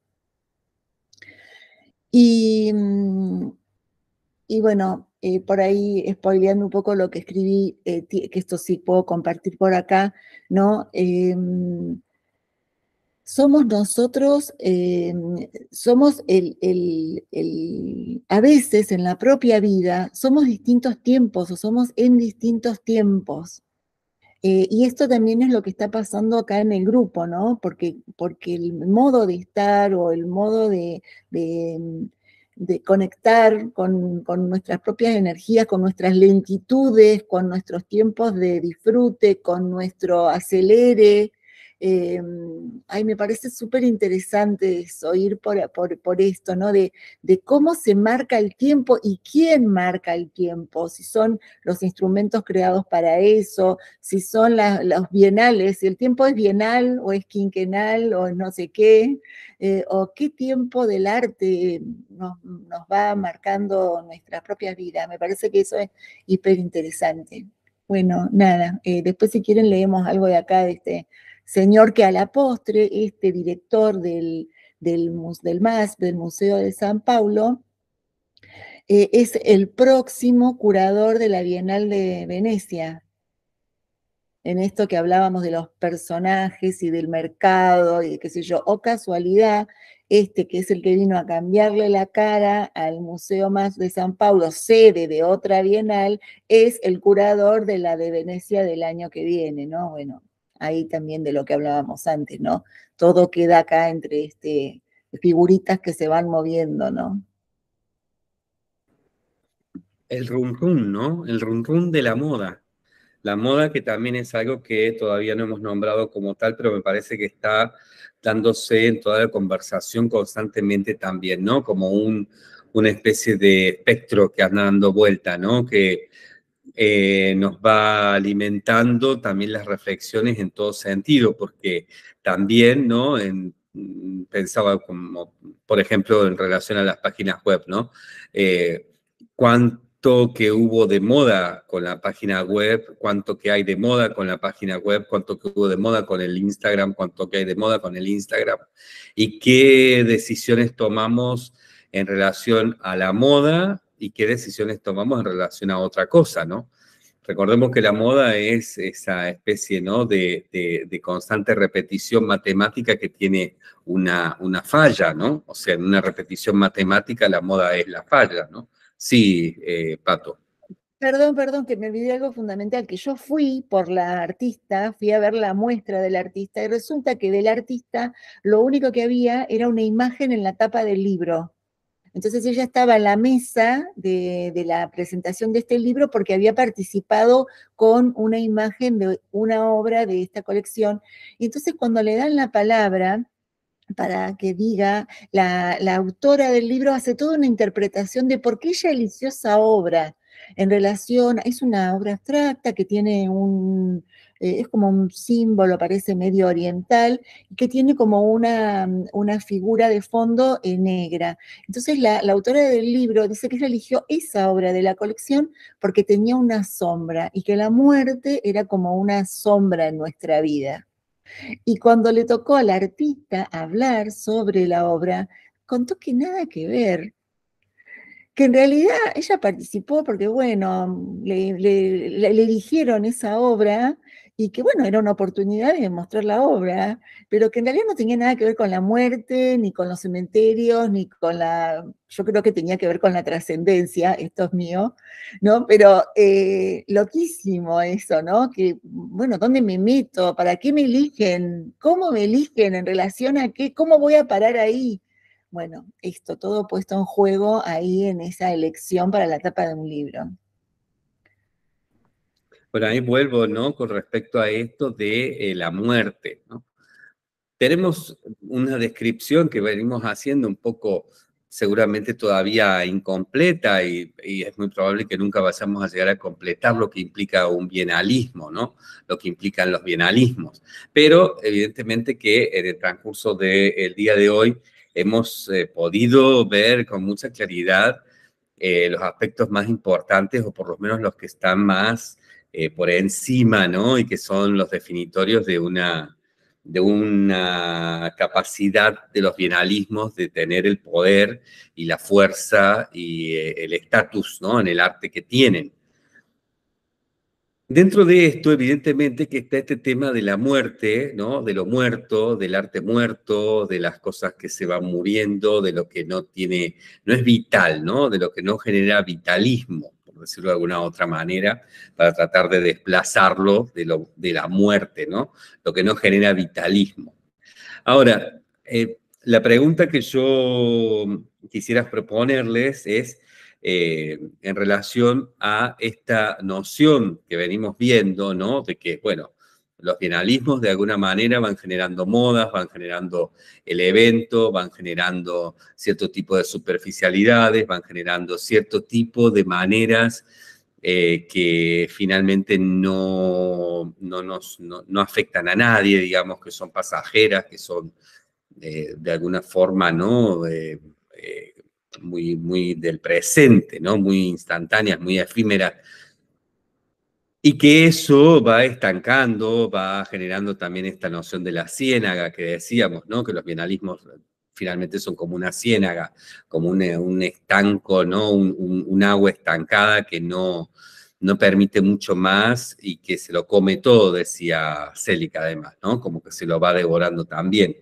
Y, mm, y bueno, eh, por ahí spoileando un poco lo que escribí, eh, que esto sí puedo compartir por acá, ¿no? Em, somos nosotros, em, somos el, el, a veces en la propia vida, somos distintos tiempos o somos en distintos tiempos. Eh, y esto también es lo que está pasando acá en el grupo, ¿no? Porque, porque el modo de estar o el modo de em, de conectar con, nuestras propias energías, con nuestras lentitudes, con nuestros tiempos de disfrute, con nuestro acelere, Em, ay, me parece súper interesante eso, por, por, esto, ¿no? De, de, cómo se marca el tiempo y quién marca el tiempo, si son los instrumentos creados para eso, si son los bienales, si el tiempo es bienal o es quinquenal o no sé qué, eh, o qué tiempo del arte nos, va marcando nuestra propia vida. Me parece que eso es hiper interesante. Bueno, nada, eh, después si quieren leemos algo de acá, de este señor que a la postre, este director del, del, del MAS, del Museo de San Paulo, eh, es el próximo curador de la Bienal de Venecia. En esto que hablábamos de los personajes y del mercado y qué sé yo, o casualidad, este que es el que vino a cambiarle la cara al Museo Más de San Paulo, sede de otra bienal, es el curador de la de Venecia del año que viene, ¿no? Bueno, ahí también de lo que hablábamos antes, ¿no? Todo queda acá entre este, figuritas que se van moviendo, ¿no? El run ¿no? El rum de la moda. La moda que también es algo que todavía no hemos nombrado como tal, pero me parece que está dándose en toda la conversación constantemente también, ¿no? Como una especie de espectro que anda dando vuelta, ¿no? Que eh, nos va alimentando también las reflexiones en todo sentido, porque también, ¿no? Mm, pensaba como, por ejemplo, en relación a las páginas web, ¿no? Eh, cuánto que hubo de moda con la página web, cuánto que hay de moda con la página web, cuánto que hubo de moda con el Instagram, cuánto que hay de moda con el Instagram, y qué decisiones tomamos en relación a la moda y qué decisiones tomamos en relación a otra cosa, ¿no? Recordemos que la moda es esa especie ¿no? de, constante repetición matemática que tiene una, una, falla, ¿no? O sea, en una repetición matemática la moda es la falla, ¿no? Sí, eh, Pato. Perdón, perdón, que me olvidé algo fundamental, que yo fui por la artista, fui a ver la muestra del artista y resulta que del artista lo único que había era una imagen en la tapa del libro. Entonces ella estaba en la mesa de, la presentación de este libro porque había participado con una imagen de una obra de esta colección. Y entonces cuando le dan la palabra para que diga, la, la autora del libro hace toda una interpretación de por qué ella eligió esa obra en relación, es una obra abstracta que tiene un, eh, es como un símbolo, parece medio oriental, que tiene como una, figura de fondo eh, negra. Entonces la, autora del libro dice que ella eligió esa obra de la colección porque tenía una sombra y que la muerte era como una sombra en nuestra vida. Y cuando le tocó al artista hablar sobre la obra, contó que nada que ver, que en realidad ella participó porque, bueno, le eligieron esa obra y que bueno, era una oportunidad de mostrar la obra, pero que en realidad no tenía nada que ver con la muerte, ni con los cementerios, ni con la, yo creo que tenía que ver con la trascendencia, esto es mío, ¿no? Pero eh, loquísimo eso, ¿no? Que bueno, ¿dónde me meto? ¿Para qué me eligen? ¿Cómo me eligen? ¿En relación a qué? ¿Cómo voy a parar ahí? Bueno, esto todo puesto en juego ahí en esa elección para la etapa de un libro. Bueno, ahí vuelvo, ¿no? Con respecto a esto de eh, la muerte, Tenemos una descripción que venimos haciendo un poco, seguramente todavía incompleta y, es muy probable que nunca vayamos a llegar a completar lo que implica un bienalismo, ¿no? Lo que implican los bienalismos. Pero evidentemente que en el transcurso del día de hoy hemos eh, podido ver con mucha claridad eh, los aspectos más importantes o por lo menos los que están más eh, por encima, ¿no? Y que son los definitorios de una, de una capacidad de los bienalismos de tener el poder y la fuerza y eh, el estatus ¿no? en el arte que tienen. Dentro de esto, evidentemente, que está este tema de la muerte, ¿no? de lo muerto, del arte muerto, de las cosas que se van muriendo, de lo que no tiene, no es vital, ¿no? de lo que no genera vitalismo decirlo de alguna otra manera, para tratar de desplazarlo de, de la muerte, ¿no? Lo que no genera vitalismo. Ahora, eh, la pregunta que yo quisiera proponerles es eh, en relación a esta noción que venimos viendo, ¿no? De que, bueno, los bienalismos de alguna manera van generando modas, van generando el evento, van generando cierto tipo de superficialidades, van generando cierto tipo de maneras eh, que finalmente no, no, no, afectan a nadie, digamos, que son pasajeras, que son eh, de alguna forma, ¿no? Eh, muy, muy del presente, ¿no? Muy instantáneas, muy efímeras y que eso va estancando, va generando también esta noción de la ciénaga que decíamos, ¿no? Que los bienalismos finalmente son como una ciénaga, como un, eh, estanco, ¿no? Un, agua estancada que no, no permite mucho más y que se lo come todo, decía Célica además, ¿no? Como que se lo va devorando también.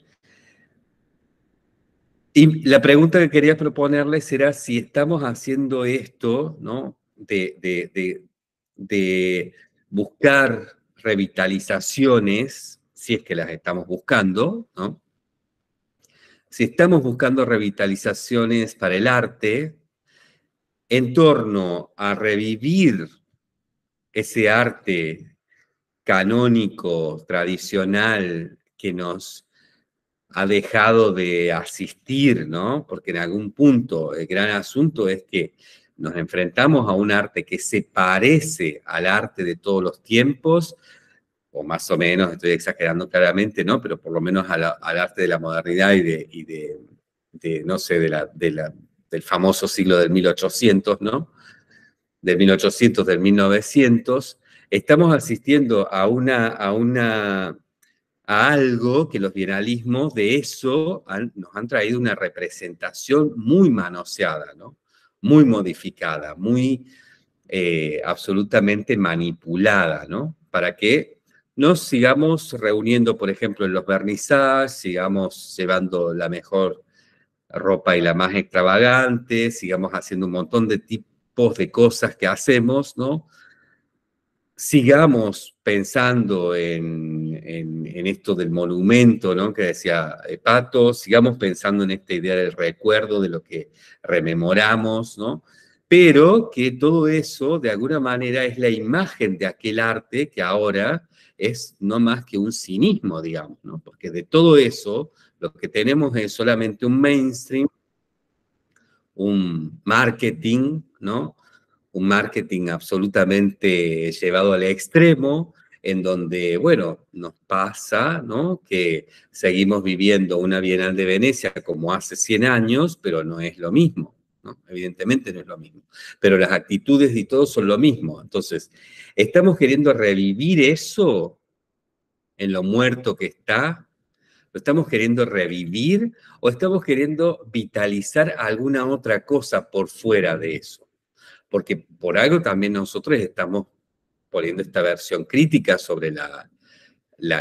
Y la pregunta que quería proponerles era si estamos haciendo esto, ¿no? de, de buscar revitalizaciones, si es que las estamos buscando, Si estamos buscando revitalizaciones para el arte, en torno a revivir ese arte canónico, tradicional, que nos ha dejado de asistir, ¿no? Porque en algún punto el gran asunto es que nos enfrentamos a un arte que se parece al arte de todos los tiempos, o más o menos, estoy exagerando claramente, ¿no? Pero por lo menos al arte de la modernidad y de, no sé, del famoso siglo del 1800, ¿no? Del 1800, del 1900, estamos asistiendo a una, a una, a algo que los bienalismos de eso nos han traído una representación muy manoseada, ¿no? muy modificada, muy eh, absolutamente manipulada, ¿no? Para que nos sigamos reuniendo, por ejemplo, en los vernizajes, sigamos llevando la mejor ropa y la más extravagante, sigamos haciendo un montón de tipos de cosas que hacemos, ¿no? sigamos pensando en, esto del monumento, ¿no? Que decía eh, Pato, sigamos pensando en esta idea del recuerdo, de lo que rememoramos, ¿no? Pero que todo eso, de alguna manera, es la imagen de aquel arte que ahora es no más que un cinismo, digamos, ¿no? Porque de todo eso, lo que tenemos es solamente un mainstream, un marketing, ¿no? un marketing absolutamente llevado al extremo, en donde, bueno, nos pasa, ¿no? Que seguimos viviendo una Bienal de Venecia como hace 100 años, pero no es lo mismo, ¿no? Evidentemente no es lo mismo, pero las actitudes y todo son lo mismo. Entonces, ¿estamos queriendo revivir eso en lo muerto que está? ¿Lo estamos queriendo revivir o estamos queriendo vitalizar alguna otra cosa por fuera de eso? porque por algo también nosotros estamos poniendo esta versión crítica sobre la,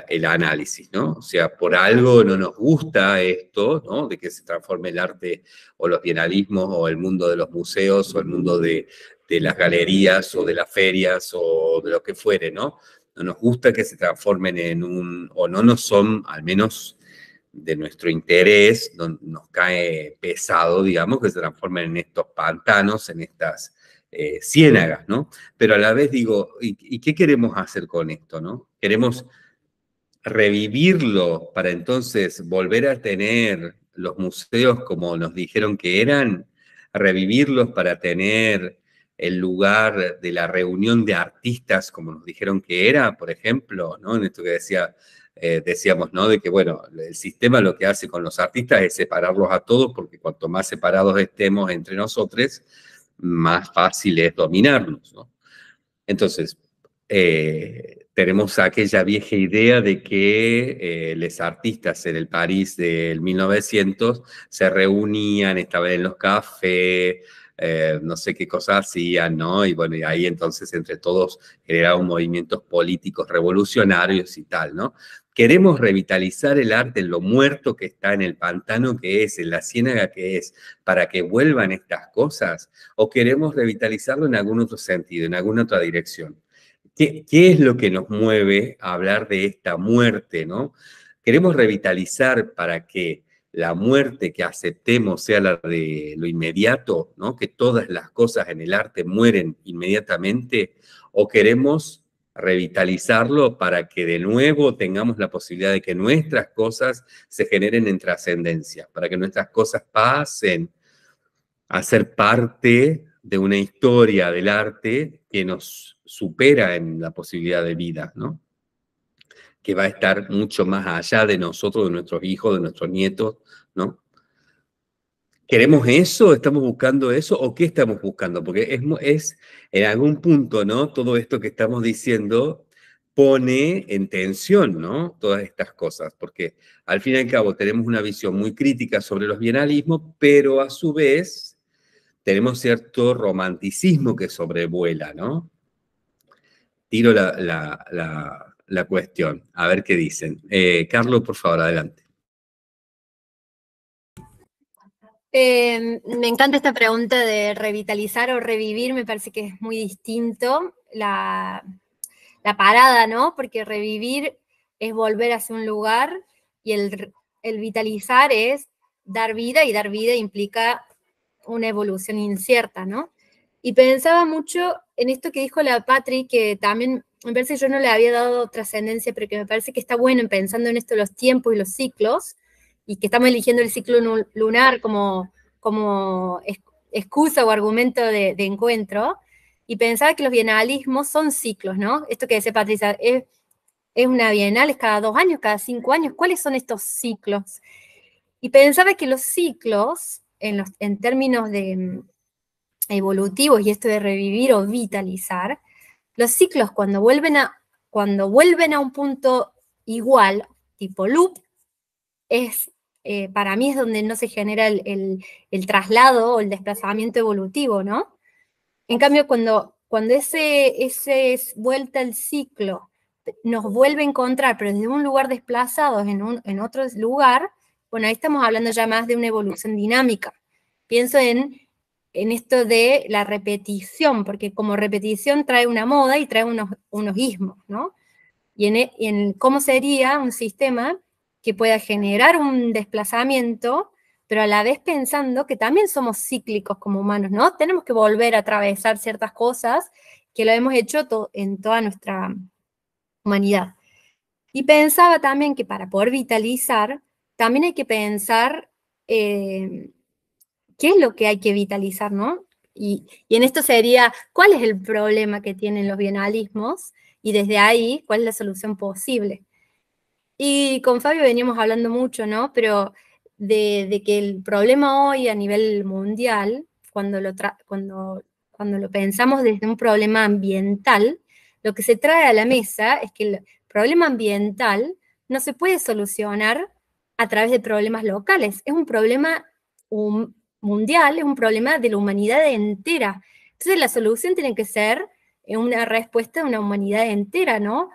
el análisis, ¿no? O sea, por algo no nos gusta esto, ¿no? De que se transforme el arte o los bienalismos o el mundo de los museos o el mundo de, de las galerías o de las ferias o de lo que fuere, ¿no? No nos gusta que se transformen en un, o no nos son, al menos de nuestro interés, nos cae pesado, digamos, que se transformen en estos pantanos, en estas eh, ciénagas, ¿no? Pero a la vez digo, ¿y, qué queremos hacer con esto, no? Queremos revivirlo para entonces volver a tener los museos como nos dijeron que eran, revivirlos para tener el lugar de la reunión de artistas como nos dijeron que era, por ejemplo, ¿no? En esto que decía eh, decíamos, ¿no? De que, bueno, el sistema lo que hace con los artistas es separarlos a todos, porque cuanto más separados estemos entre nosotros, más fácil es dominarnos. ¿no? Entonces, eh, tenemos aquella vieja idea de que eh, los artistas en el París del 1900 se reunían, estaban en los cafés, eh, no sé qué cosas hacían, ¿no? Y bueno, y ahí entonces entre todos generaban movimientos políticos revolucionarios y tal, ¿no? Queremos revitalizar el arte, en lo muerto que está en el pantano que es, en la ciénaga que es, para que vuelvan estas cosas, o queremos revitalizarlo en algún otro sentido, en alguna otra dirección. ¿Qué, es lo que nos mueve a hablar de esta muerte, no? Queremos revitalizar para que la muerte que aceptemos sea la de lo inmediato, ¿no? que todas las cosas en el arte mueren inmediatamente, o queremos revitalizarlo para que de nuevo tengamos la posibilidad de que nuestras cosas se generen en trascendencia, para que nuestras cosas pasen a ser parte de una historia del arte que nos supera en la posibilidad de vida, ¿no? Que va a estar mucho más allá de nosotros, de nuestros hijos, de nuestros nietos, ¿no? ¿Queremos eso? ¿Estamos buscando eso? ¿O qué estamos buscando? Porque es, en algún punto, ¿no? Todo esto que estamos diciendo pone en tensión, ¿no? Todas estas cosas, porque al fin y al cabo tenemos una visión muy crítica sobre los bienalismos, pero a su vez tenemos cierto romanticismo que sobrevuela, ¿no? Tiro la, cuestión, a ver qué dicen. Eh, Carlos, por favor, adelante. Eh, me encanta esta pregunta de revitalizar o revivir, me parece que es muy distinto la, parada, ¿no? Porque revivir es volver hacia un lugar y el, vitalizar es dar vida y dar vida implica una evolución incierta, ¿no? Y pensaba mucho en esto que dijo la Patri, que también me parece que yo no le había dado trascendencia, pero que me parece que está bueno pensando en esto los tiempos y los ciclos, y que estamos eligiendo el ciclo lunar como, como excusa o argumento de, encuentro, y pensaba que los bienalismos son ciclos, ¿no? Esto que dice Patricia, es, es una bienal, es cada dos años, cada cinco años, ¿cuáles son estos ciclos? Y pensaba que los ciclos, en, en términos de mm, evolutivos y esto de revivir o vitalizar, los ciclos cuando vuelven a, cuando vuelven a un punto igual, tipo loop, es eh, para mí es donde no se genera el, traslado o el desplazamiento evolutivo, ¿no? En cambio, cuando, cuando ese, ese es vuelta al ciclo nos vuelve a encontrar, pero desde un lugar desplazado, en, otro lugar, bueno, ahí estamos hablando ya más de una evolución dinámica. Pienso en esto de la repetición, porque como repetición trae una moda y trae unos, unos ismos, ¿no? Y en, e, en, cómo sería un sistema que pueda generar un desplazamiento, pero a la vez pensando que también somos cíclicos como humanos, ¿no? Tenemos que volver a atravesar ciertas cosas que lo hemos hecho en toda nuestra humanidad. Y pensaba también que para poder vitalizar, también hay que pensar em, qué es lo que hay que vitalizar, ¿no? Y, y, en esto sería, ¿cuál es el problema que tienen los bienalismos? Y desde ahí, ¿cuál es la solución posible? Y con Fabio veníamos hablando mucho, ¿no? Pero de, que el problema hoy a nivel mundial, cuando lo, cuando, cuando lo pensamos desde un problema ambiental, lo que se trae a la mesa es que el problema ambiental no se puede solucionar a través de problemas locales, es un problema mundial, es un problema de la humanidad entera. Entonces la solución tiene que ser eh, una respuesta de una humanidad entera, ¿no?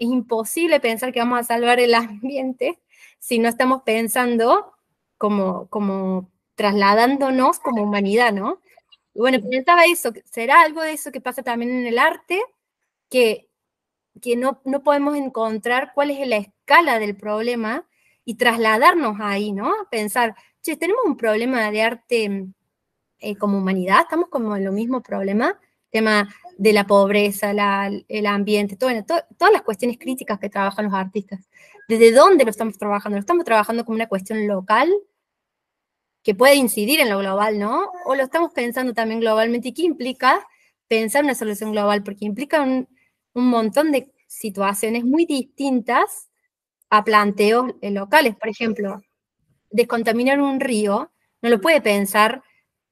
es imposible pensar que vamos a salvar el ambiente si no estamos pensando como, como trasladándonos como humanidad, ¿no? bueno, pensaba eso, ¿será algo de eso que pasa también en el arte? Que, que no, no podemos encontrar cuál es la escala del problema y trasladarnos ahí, ¿no? Pensar, che, tenemos un problema de arte eh, como humanidad, estamos como en lo mismo problema, tema de la pobreza, el ambiente, todo, todas las cuestiones críticas que trabajan los artistas. ¿Desde dónde lo estamos trabajando? ¿Lo estamos trabajando como una cuestión local que puede incidir en lo global, no? ¿O lo estamos pensando también globalmente? ¿Y qué implica pensar una solución global? Porque implica un montón de situaciones muy distintas a planteos eh, locales. Por ejemplo, descontaminar un río no lo puede pensar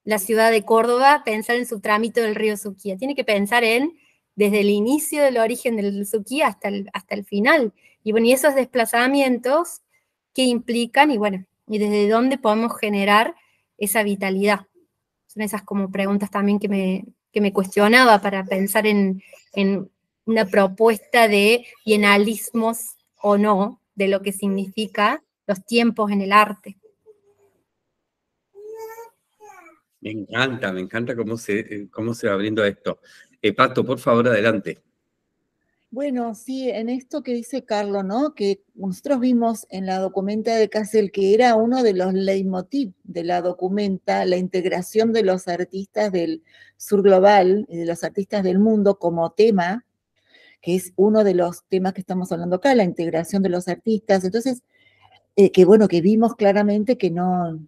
la ciudad de Córdoba, pensar en su trámite del río Suquía, tiene que pensar en desde el inicio del origen del Suquía hasta el, hasta el final. Y bueno, y esos desplazamientos que implican y bueno, y desde dónde podemos generar esa vitalidad. Son esas como preguntas también que me, me cuestionaba para pensar en, en una propuesta de bienalismos o no, de lo que significa los tiempos en el arte. Me encanta, me encanta cómo se, eh, cómo se va abriendo esto. Eh, Pato, por favor, adelante. Bueno, sí, en esto que dice Carlos, ¿no? Que nosotros vimos en la documenta de Cassel que era uno de los leitmotiv de la documenta, la integración de los artistas del sur global y de los artistas del mundo como tema, que es uno de los temas que estamos hablando acá, la integración de los artistas. Entonces, eh, que bueno, que vimos claramente que no,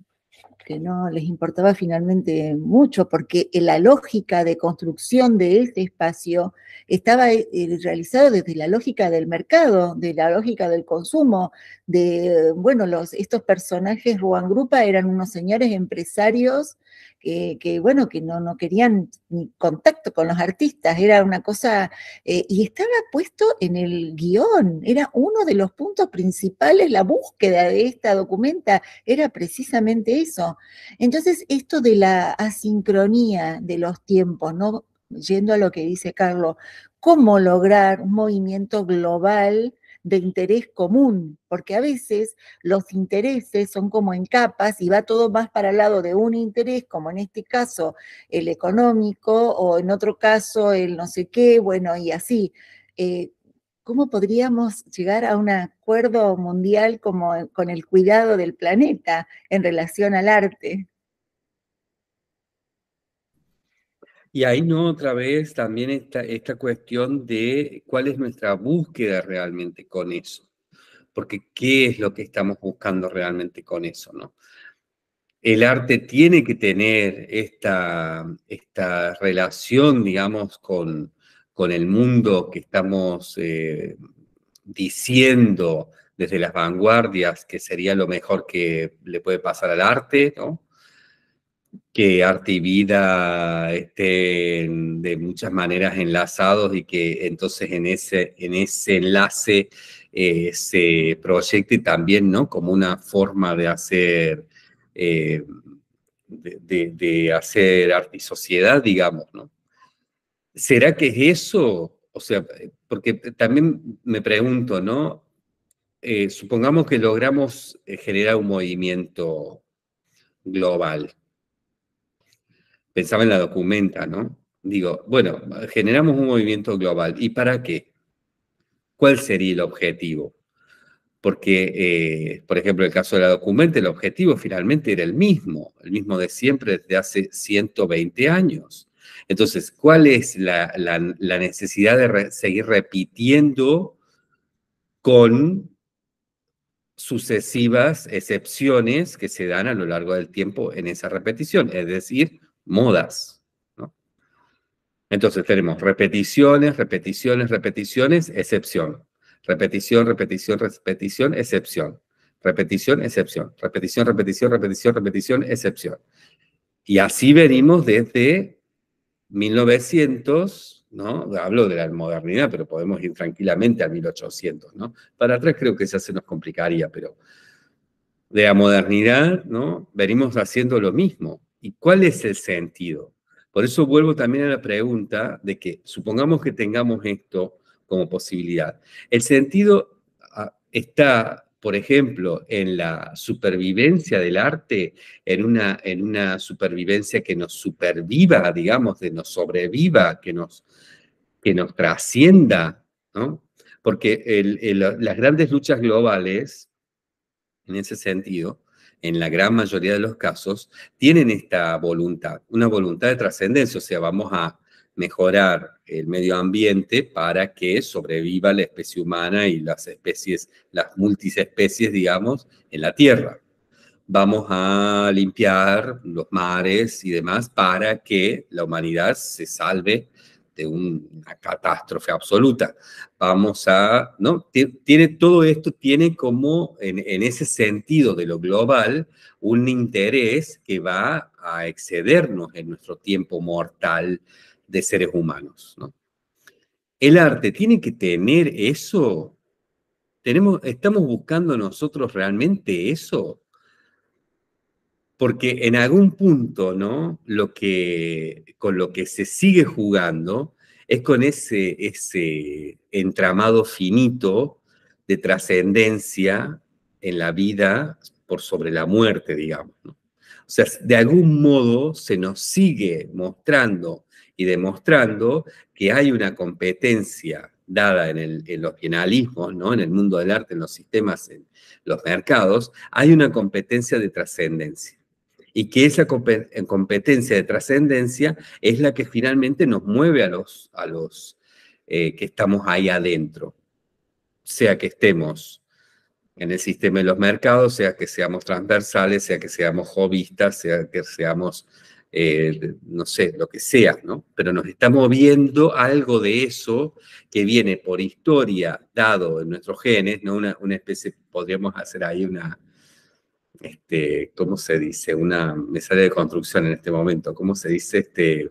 no les importaba finalmente mucho, porque la lógica de construcción de este espacio estaba eh, eh, realizada desde la lógica del mercado, de la lógica del consumo, de, bueno, los, estos personajes Juan Grupa eran unos señores empresarios que, bueno, que no, no querían ni contacto con los artistas, era una cosa, eh, y estaba puesto en el guión, era uno de los puntos principales, la búsqueda de esta documenta era precisamente eso. Entonces, esto de la asincronía de los tiempos, ¿no? Yendo a lo que dice Carlos, cómo lograr un movimiento global de interés común, porque a veces los intereses son como en capas y va todo más para el lado de un interés, como en este caso el económico o en otro caso el no sé qué, bueno, y así. Eh, ¿Cómo podríamos llegar a un acuerdo mundial como eh, con el cuidado del planeta en relación al arte? Y ahí no, otra vez también esta, esta cuestión de cuál es nuestra búsqueda realmente con eso, porque qué es lo que estamos buscando realmente con eso, ¿no? El arte tiene que tener esta, esta relación, digamos, con, con el mundo que estamos eh, diciendo desde las vanguardias que sería lo mejor que le puede pasar al arte, ¿no? que arte y vida estén de muchas maneras enlazados y que entonces en ese, en ese enlace eh, se proyecte también ¿no? como una forma de hacer, eh, de, hacer arte y sociedad, digamos. ¿no? ¿Será que es eso? O sea, porque también me pregunto, ¿no? Eh, supongamos que logramos generar un movimiento global pensaba en la documenta, ¿no? Digo, bueno, generamos un movimiento global. ¿Y para qué? ¿Cuál sería el objetivo? Porque, eh, por ejemplo, en el caso de la documenta, el objetivo finalmente era el mismo, el mismo de siempre desde hace 120 años. Entonces, ¿cuál es la, necesidad de seguir repitiendo con sucesivas excepciones que se dan a lo largo del tiempo en esa repetición? Es decir, modas. Entonces tenemos repeticiones, repeticiones, repeticiones, excepción. Repetición, repetición, repetición, excepción. Repetición, excepción. Repetición, repetición, repetición, repetición, excepción. Y así venimos desde 1900, ¿no? Hablo de la modernidad, pero podemos ir tranquilamente a 1800, ¿no? Para atrás creo que ya se nos complicaría, pero de la modernidad, ¿no? Venimos haciendo lo mismo. ¿Y cuál es el sentido? Por eso vuelvo también a la pregunta de que supongamos que tengamos esto como posibilidad. El sentido ah, está, por ejemplo, en la supervivencia del arte, en una, en una supervivencia que nos superviva, digamos, que nos sobreviva, que nos, que nos trascienda, ¿no? Porque las grandes luchas globales, en ese sentido, en la gran mayoría de los casos, tienen esta voluntad, una voluntad de trascendencia, o sea, vamos a mejorar el medio ambiente para que sobreviva la especie humana y las especies, las multiespecies, digamos, en la Tierra. Vamos a limpiar los mares y demás para que la humanidad se salve una catástrofe absoluta. Vamos a, ¿no? Tiene, todo esto tiene como, en, ese sentido de lo global, un interés que va a excedernos en nuestro tiempo mortal de seres humanos, ¿no? El arte tiene que tener eso. Tenemos, estamos buscando nosotros realmente eso porque en algún punto, ¿no? Lo que, con lo que se sigue jugando es con ese, ese entramado finito de trascendencia en la vida por sobre la muerte, digamos. O sea, de algún modo se nos sigue mostrando y demostrando que hay una competencia dada en, el, los bienalismos, ¿no? en el mundo del arte, en los sistemas, en los mercados, hay una competencia de trascendencia y que esa eh, competencia de trascendencia es la que finalmente nos mueve a los, a los eh, que estamos ahí adentro, sea que estemos en el sistema de los mercados, sea que seamos transversales, sea que seamos hobistas, sea que seamos, eh, no sé, lo que sea, ¿no? Pero nos está moviendo algo de eso que viene por historia dado en nuestros genes, ¿no? una especie, podríamos hacer ahí una, este, ¿cómo se dice? Una, me de construcción en este momento, ¿cómo se dice? Este,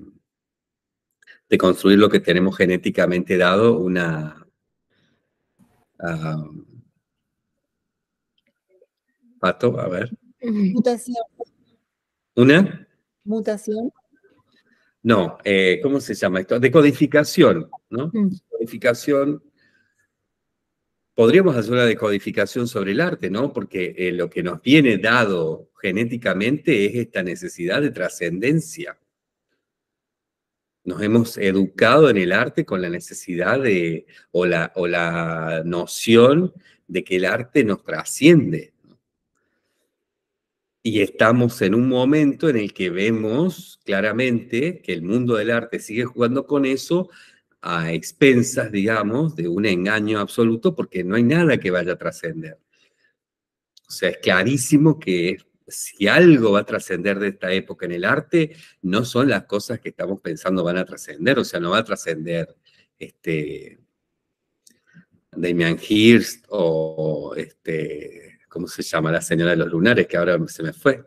de construir lo que tenemos genéticamente dado, una... Pato, a ver. Mutación. ¿Una? Mutación. No, eh, ¿cómo se llama esto? Decodificación, ¿no? Mm. Codificación podríamos hacer una decodificación sobre el arte, ¿no? Porque eh, lo que nos viene dado genéticamente es esta necesidad de trascendencia. Nos hemos educado en el arte con la necesidad de, la, o la noción de que el arte nos trasciende. Y estamos en un momento en el que vemos claramente que el mundo del arte sigue jugando con eso a expensas, digamos, de un engaño absoluto porque no hay nada que vaya a trascender. O sea, es clarísimo que si algo va a trascender de esta época en el arte, no son las cosas que estamos pensando van a trascender, o sea, no va a trascender este, Damian Hirst o este, ¿cómo se llama? La señora de los lunares, que ahora se me fue.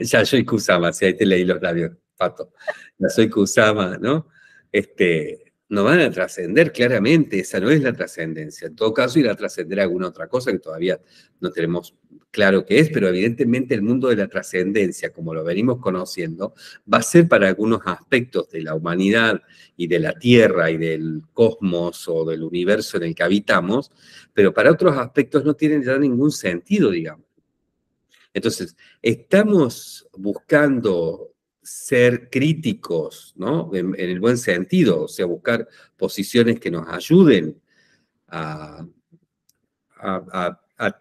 ya soy Kusama, si ahí te leí los labios, Pato. Ya soy Kusama, ¿no? este, no van a trascender claramente, esa no es la trascendencia. En todo caso, irá a trascender alguna otra cosa que todavía no tenemos claro qué es, pero evidentemente el mundo de la trascendencia, como lo venimos conociendo, va a ser para algunos aspectos de la humanidad y de la Tierra y del cosmos o del universo en el que habitamos, pero para otros aspectos no tiene ya ningún sentido, digamos. Entonces, estamos buscando ser críticos, ¿no? En, el buen sentido, o sea, buscar posiciones que nos ayuden a,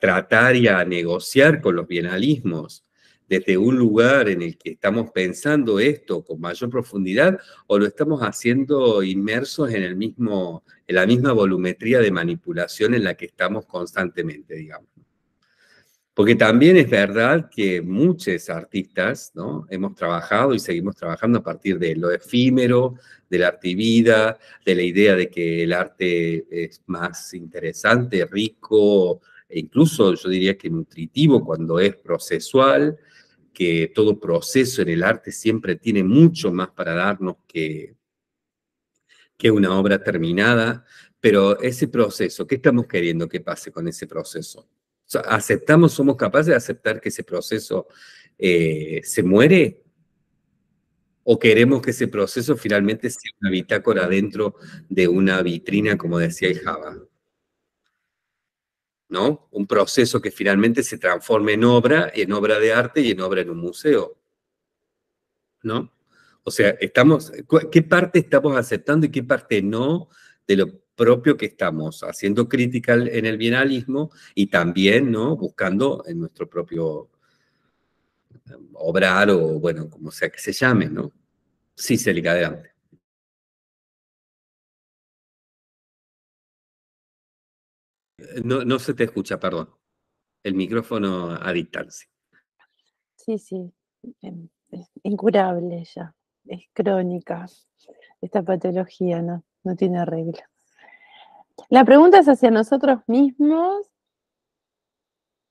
tratar y a negociar con los bienalismos desde un lugar en el que estamos pensando esto con mayor profundidad o lo estamos haciendo inmersos en, el mismo, en la misma volumetría de manipulación en la que estamos constantemente, digamos. Porque también es verdad que muchos artistas ¿no? hemos trabajado y seguimos trabajando a partir de lo efímero, de la artivida, de la idea de que el arte es más interesante, rico, e incluso yo diría que nutritivo cuando es procesual, que todo proceso en el arte siempre tiene mucho más para darnos que, que una obra terminada. Pero ese proceso, ¿qué estamos queriendo que pase con ese proceso? ¿aceptamos, somos capaces de aceptar que ese proceso eh, se muere? ¿O queremos que ese proceso finalmente sea una bitácora dentro de una vitrina, como decía el Java? ¿No? Un proceso que finalmente se transforme en obra, en obra de arte y en obra en un museo. ¿No? O sea, estamos, ¿qué parte estamos aceptando y qué parte no de lo propio que estamos haciendo crítica en el bienalismo y también ¿no? buscando en nuestro propio eh, obrar o, bueno, como sea que se llame, ¿no? Sí, Célica, adelante. No, se te escucha, perdón. El micrófono a distancia. Sí, sí. Em, es incurable ya. Es crónica. Esta patología no, no tiene arreglo. La pregunta es hacia nosotros mismos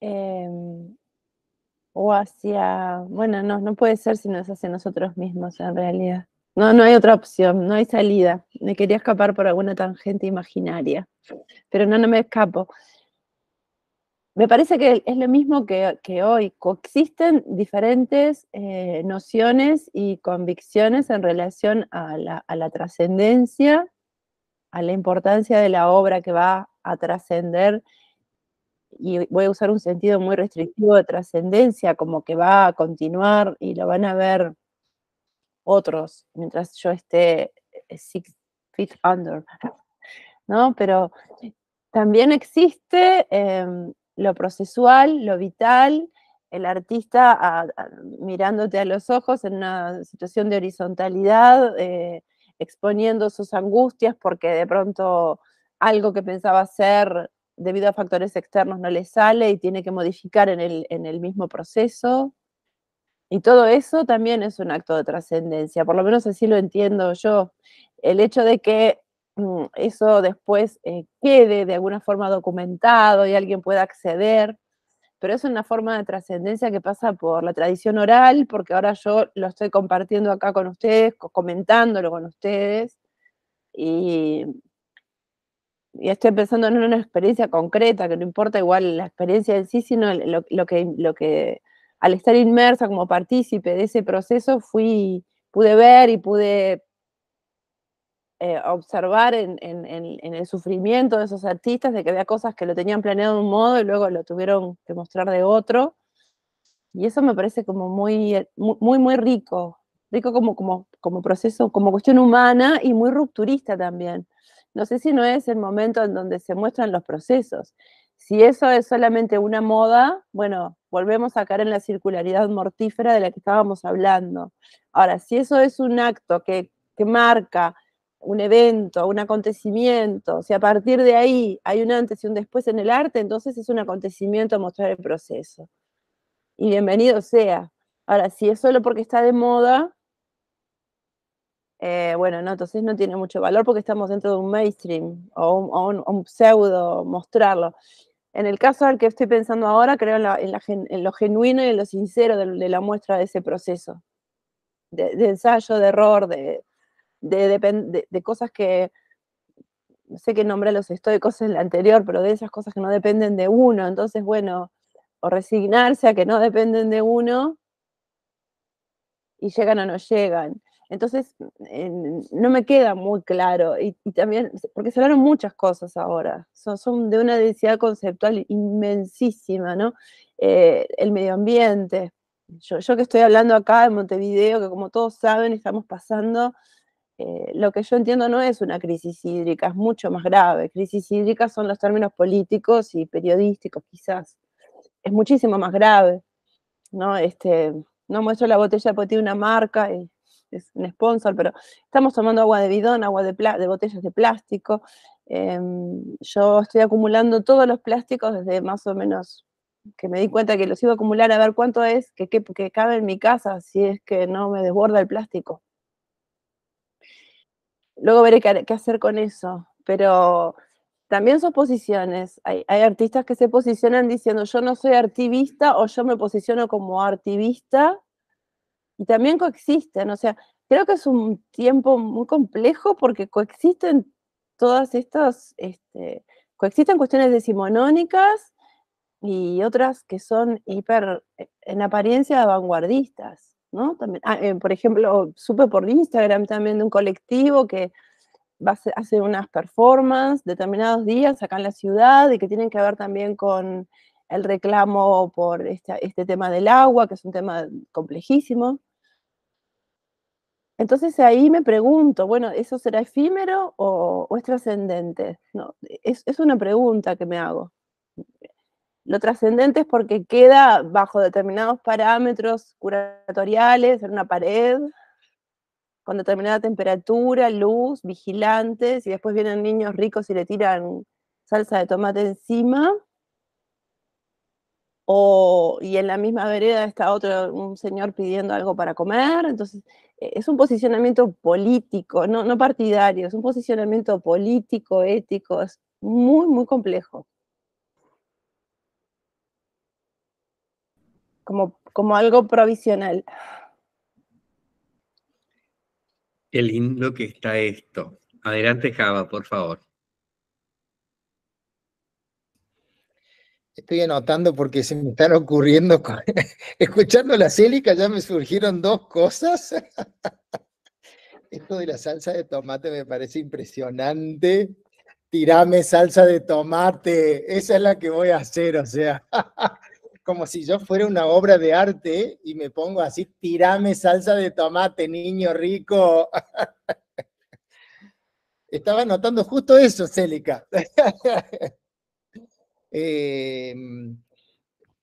em, o hacia, bueno, no, no puede ser si no es hacia nosotros mismos en realidad. No, no hay otra opción, no hay salida. Me quería escapar por alguna tangente imaginaria, pero no, no me escapo. Me parece que es lo mismo que, hoy, coexisten diferentes eh, nociones y convicciones en relación a la trascendencia la importancia de la obra que va a trascender, y voy a usar un sentido muy restrictivo de trascendencia, como que va a continuar y lo van a ver otros mientras yo esté eh, six feet under, ¿no? Pero también existe em, lo procesual, lo vital, el artista mirándote a los ojos en una situación de horizontalidad, eh, exponiendo sus angustias porque de pronto algo que pensaba hacer debido a factores externos no le sale y tiene que modificar en el, mismo proceso. Y todo eso también es un acto de trascendencia, por lo menos así lo entiendo yo. El hecho de que mm, eso después eh, quede de alguna forma documentado y alguien pueda acceder pero es una forma de trascendencia que pasa por la tradición oral, porque ahora yo lo estoy compartiendo acá con ustedes, comentándolo con ustedes, y, estoy pensando en una experiencia concreta, que no importa igual la experiencia en sí, sino lo, que, lo que al estar inmersa como partícipe de ese proceso fui, pude ver y pude eh, observar en, el sufrimiento de esos artistas, de que había cosas que lo tenían planeado de un modo y luego lo tuvieron que mostrar de otro. Y eso me parece como muy, eh, muy, muy rico, rico como, como, como proceso, como cuestión humana y muy rupturista también. No sé si no es el momento en donde se muestran los procesos. Si eso es solamente una moda, bueno, volvemos a caer en la circularidad mortífera de la que estábamos hablando. Ahora, si eso es un acto que, que marca un evento, un acontecimiento, si a partir de ahí hay un antes y un después en el arte, entonces es un acontecimiento mostrar el proceso. Y bienvenido sea. Ahora, si es solo porque está de moda, eh, bueno, no, entonces no tiene mucho valor porque estamos dentro de un mainstream o un, pseudo mostrarlo. En el caso al que estoy pensando ahora, creo en, lo genuino y en lo sincero de, la muestra de ese proceso, de ensayo, de error, de, de, de, cosas que, no sé qué nombré los cosas en la anterior, pero de esas cosas que no dependen de uno. Entonces, bueno, o resignarse a que no dependen de uno y llegan o no llegan. Entonces, no me queda muy claro. Y, también, porque se hablaron muchas cosas ahora, son, de una densidad conceptual inmensísima, ¿no? Eh, el medio ambiente. Yo, yo que estoy hablando acá en Montevideo, que como todos saben, estamos pasando eh, lo que yo entiendo no es una crisis hídrica, es mucho más grave. Crisis hídrica son los términos políticos y periodísticos, quizás. Es muchísimo más grave. No, este, no muestro la botella porque tiene una marca, eh, es un sponsor, pero estamos tomando agua de bidón, agua de, botellas de plástico. Em, yo estoy acumulando todos los plásticos desde más o menos que me di cuenta que los iba a acumular a ver cuánto es que, que cabe en mi casa si es que no me desborda el plástico luego veré qué, hacer con eso, pero también son posiciones. Hay, artistas que se posicionan diciendo yo no soy activista o yo me posiciono como artivista, y también coexisten. O sea, creo que es un tiempo muy complejo porque coexisten todas estas, este, coexisten cuestiones decimonónicas y otras que son hiper, eh, en apariencia, vanguardistas. Ah, eh, por ejemplo, supe por Instagram también de un colectivo que va a hace unas performances determinados días acá en la ciudad y que tienen que ver también con el reclamo por este, tema del agua, que es un tema complejísimo. Entonces ahí me pregunto, bueno, ¿eso será efímero o, es trascendente? No, es, es, una pregunta que me hago. Lo trascendente es porque queda bajo determinados parámetros curatoriales, en una pared, con determinada temperatura, luz, vigilantes, y después vienen niños ricos y le tiran salsa de tomate encima. O, y en la misma vereda está otro, un señor pidiendo algo para comer. Entonces, e, es un posicionamiento político, no, no partidario, es un posicionamiento político, ético, es muy, muy complejo. como, algo provisional. Qué lindo que está esto. Adelante, Java, por favor. Estoy anotando porque se me están ocurriendo, escuchando la célica ya me surgieron dos cosas. Esto de la salsa de tomate me parece impresionante. Tirame salsa de tomate, esa es la que voy a hacer, o sea. como si yo fuera una obra de arte y me pongo así, tirame salsa de tomate, niño rico. Estaba notando justo eso, Célica. Em,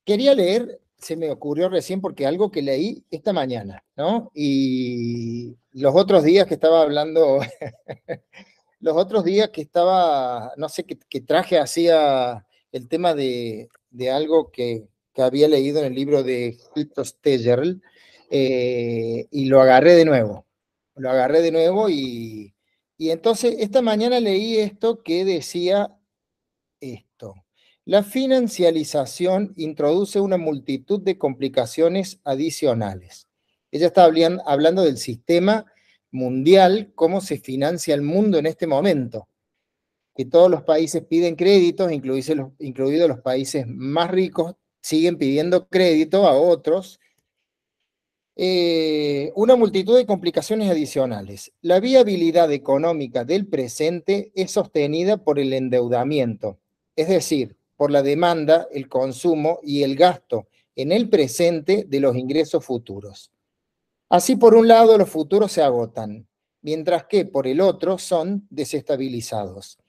quería leer, se me ocurrió recién porque algo que leí esta mañana, ¿no? Y los otros días que estaba hablando, los otros días que estaba, no sé, qué traje hacía el tema de, de algo que, que había leído en el libro de Hito Steyerl, eh, y lo agarré de nuevo. Lo agarré de nuevo y, entonces esta mañana leí esto que decía esto. La financialización introduce una multitud de complicaciones adicionales. Ella está hablando del sistema mundial, cómo se financia el mundo en este momento. Que todos los países piden créditos, incluidos incluidos los países más ricos, siguen pidiendo crédito a otros. Eh, una multitud de complicaciones adicionales. La viabilidad económica del presente es sostenida por el endeudamiento, es decir, por la demanda, el consumo y el gasto en el presente de los ingresos futuros. Así, por un lado, los futuros se agotan, mientras que por el otro son desestabilizados.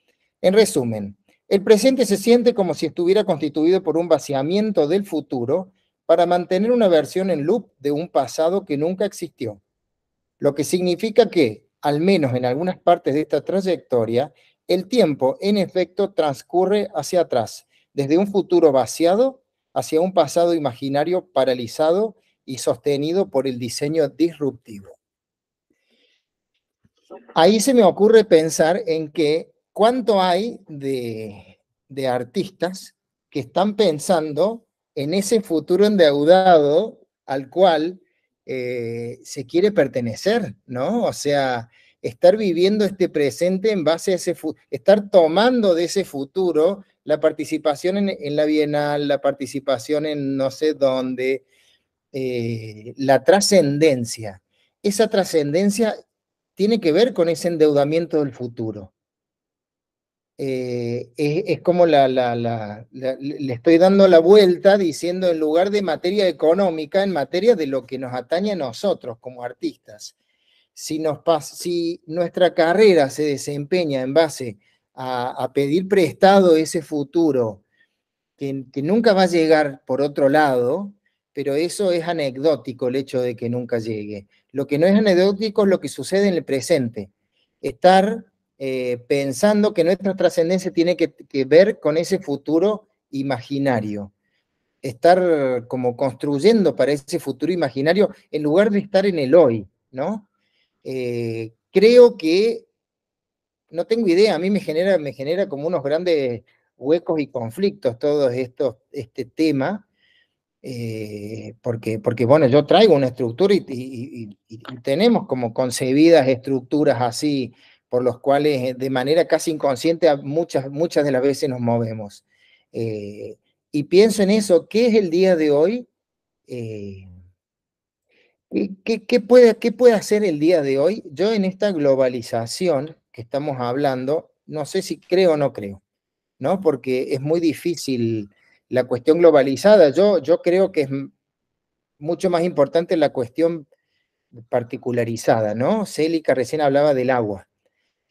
En resumen, el presente se siente como si estuviera constituido por un vaciamiento del futuro para mantener una versión en loop de un pasado que nunca existió. Lo que significa que, al menos en algunas partes de esta trayectoria, el tiempo en efecto transcurre hacia atrás, desde un futuro vaciado hacia un pasado imaginario paralizado y sostenido por el diseño disruptivo. Ahí se me ocurre pensar en que ¿Cuánto hay de, artistas que están pensando en ese futuro endeudado al cual eh, se quiere pertenecer, ¿no? O sea, estar viviendo este presente en base a ese futuro, estar tomando de ese futuro la participación en, la Bienal, la participación en no sé dónde, eh, la trascendencia. Esa trascendencia tiene que ver con ese endeudamiento del futuro. Eh, es, como la, la, le estoy dando la vuelta diciendo en lugar de materia económica, en materia de lo que nos atañe a nosotros como artistas. Si, nos si nuestra carrera se desempeña en base a, pedir prestado ese futuro que, nunca va a llegar por otro lado, pero eso es anecdótico el hecho de que nunca llegue. Lo que no es anecdótico es lo que sucede en el presente. Estar eh, pensando que nuestra trascendencia tiene que, ver con ese futuro imaginario. Estar como construyendo para ese futuro imaginario en lugar de estar en el hoy, ¿no? Eh, creo que, no tengo idea, a mí me genera, me genera como unos grandes huecos y conflictos todo estos este tema, eh, porque, porque, bueno, yo traigo una estructura y, y tenemos como concebidas estructuras así, por los cuales eh, de manera casi inconsciente muchas, muchas de las veces nos movemos. Eh, y pienso en eso, ¿qué es el día de hoy? Eh, ¿qué, puede, hacer el día de hoy? Yo en esta globalización que estamos hablando, no sé si creo o no creo, ¿no? Porque es muy difícil la cuestión globalizada. Yo, yo creo que es mucho más importante la cuestión particularizada, ¿no? Célica recién hablaba del agua.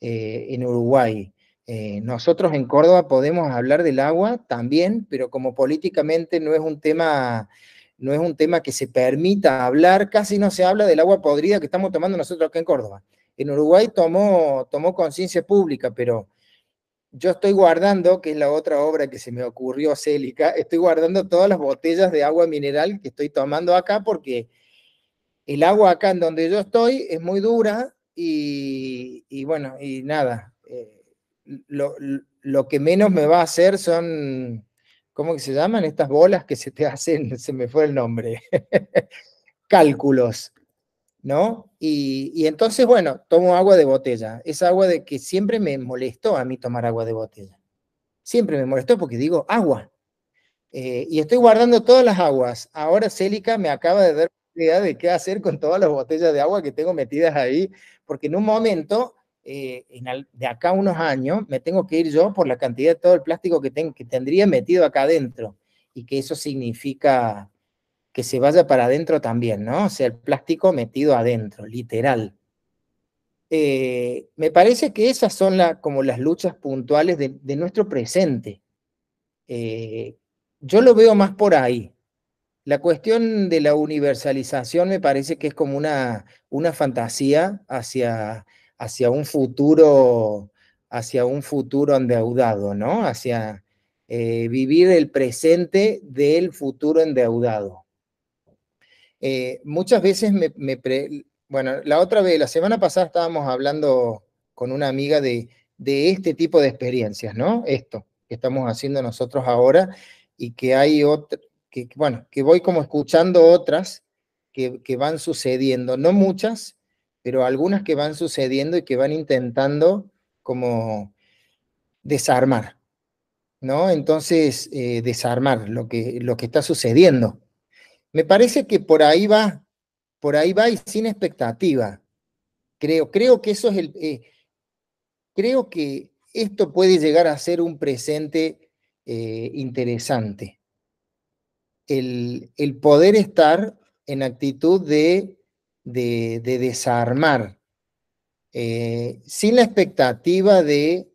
Eh, en Uruguay. Eh, nosotros en Córdoba podemos hablar del agua también, pero como políticamente no es un tema no es un tema que se permita hablar, casi no se habla del agua podrida que estamos tomando nosotros acá en Córdoba. En Uruguay tomó, tomó conciencia pública, pero yo estoy guardando, que es la otra obra que se me ocurrió, Célica, estoy guardando todas las botellas de agua mineral que estoy tomando acá porque el agua acá en donde yo estoy es muy dura, y, bueno, y nada, eh, lo, lo, que menos me va a hacer son, ¿cómo que se llaman? Estas bolas que se te hacen, se me fue el nombre, cálculos, ¿no? Y, entonces, bueno, tomo agua de botella. Es agua de que siempre me molestó a mí tomar agua de botella. Siempre me molestó porque digo agua. Eh, y estoy guardando todas las aguas. Ahora Célica me acaba de ver, de qué hacer con todas las botellas de agua que tengo metidas ahí, porque en un momento, eh, de acá a unos años, me tengo que ir yo por la cantidad de todo el plástico que, que tendría metido acá adentro, y que eso significa que se vaya para adentro también, ¿no? O sea, el plástico metido adentro, literal. Eh, me parece que esas son como las luchas puntuales de, nuestro presente. Eh, yo lo veo más por ahí. La cuestión de la universalización me parece que es como una, una fantasía hacia, hacia, un futuro, hacia un futuro endeudado, ¿no? Hacia eh, vivir el presente del futuro endeudado. Eh, muchas veces me, bueno, la otra vez, la semana pasada estábamos hablando con una amiga de, de este tipo de experiencias, ¿no? Esto que estamos haciendo nosotros ahora y que hay otro, que, bueno, que voy como escuchando otras que, van sucediendo, no muchas, pero algunas que van sucediendo y que van intentando como desarmar, ¿no? Entonces, eh, desarmar lo que, lo que está sucediendo. Me parece que por ahí va, por ahí va y sin expectativa. Creo, creo que eso es el... Eh, creo que esto puede llegar a ser un presente eh, interesante el, poder estar en actitud de, desarmar, eh, sin la expectativa de,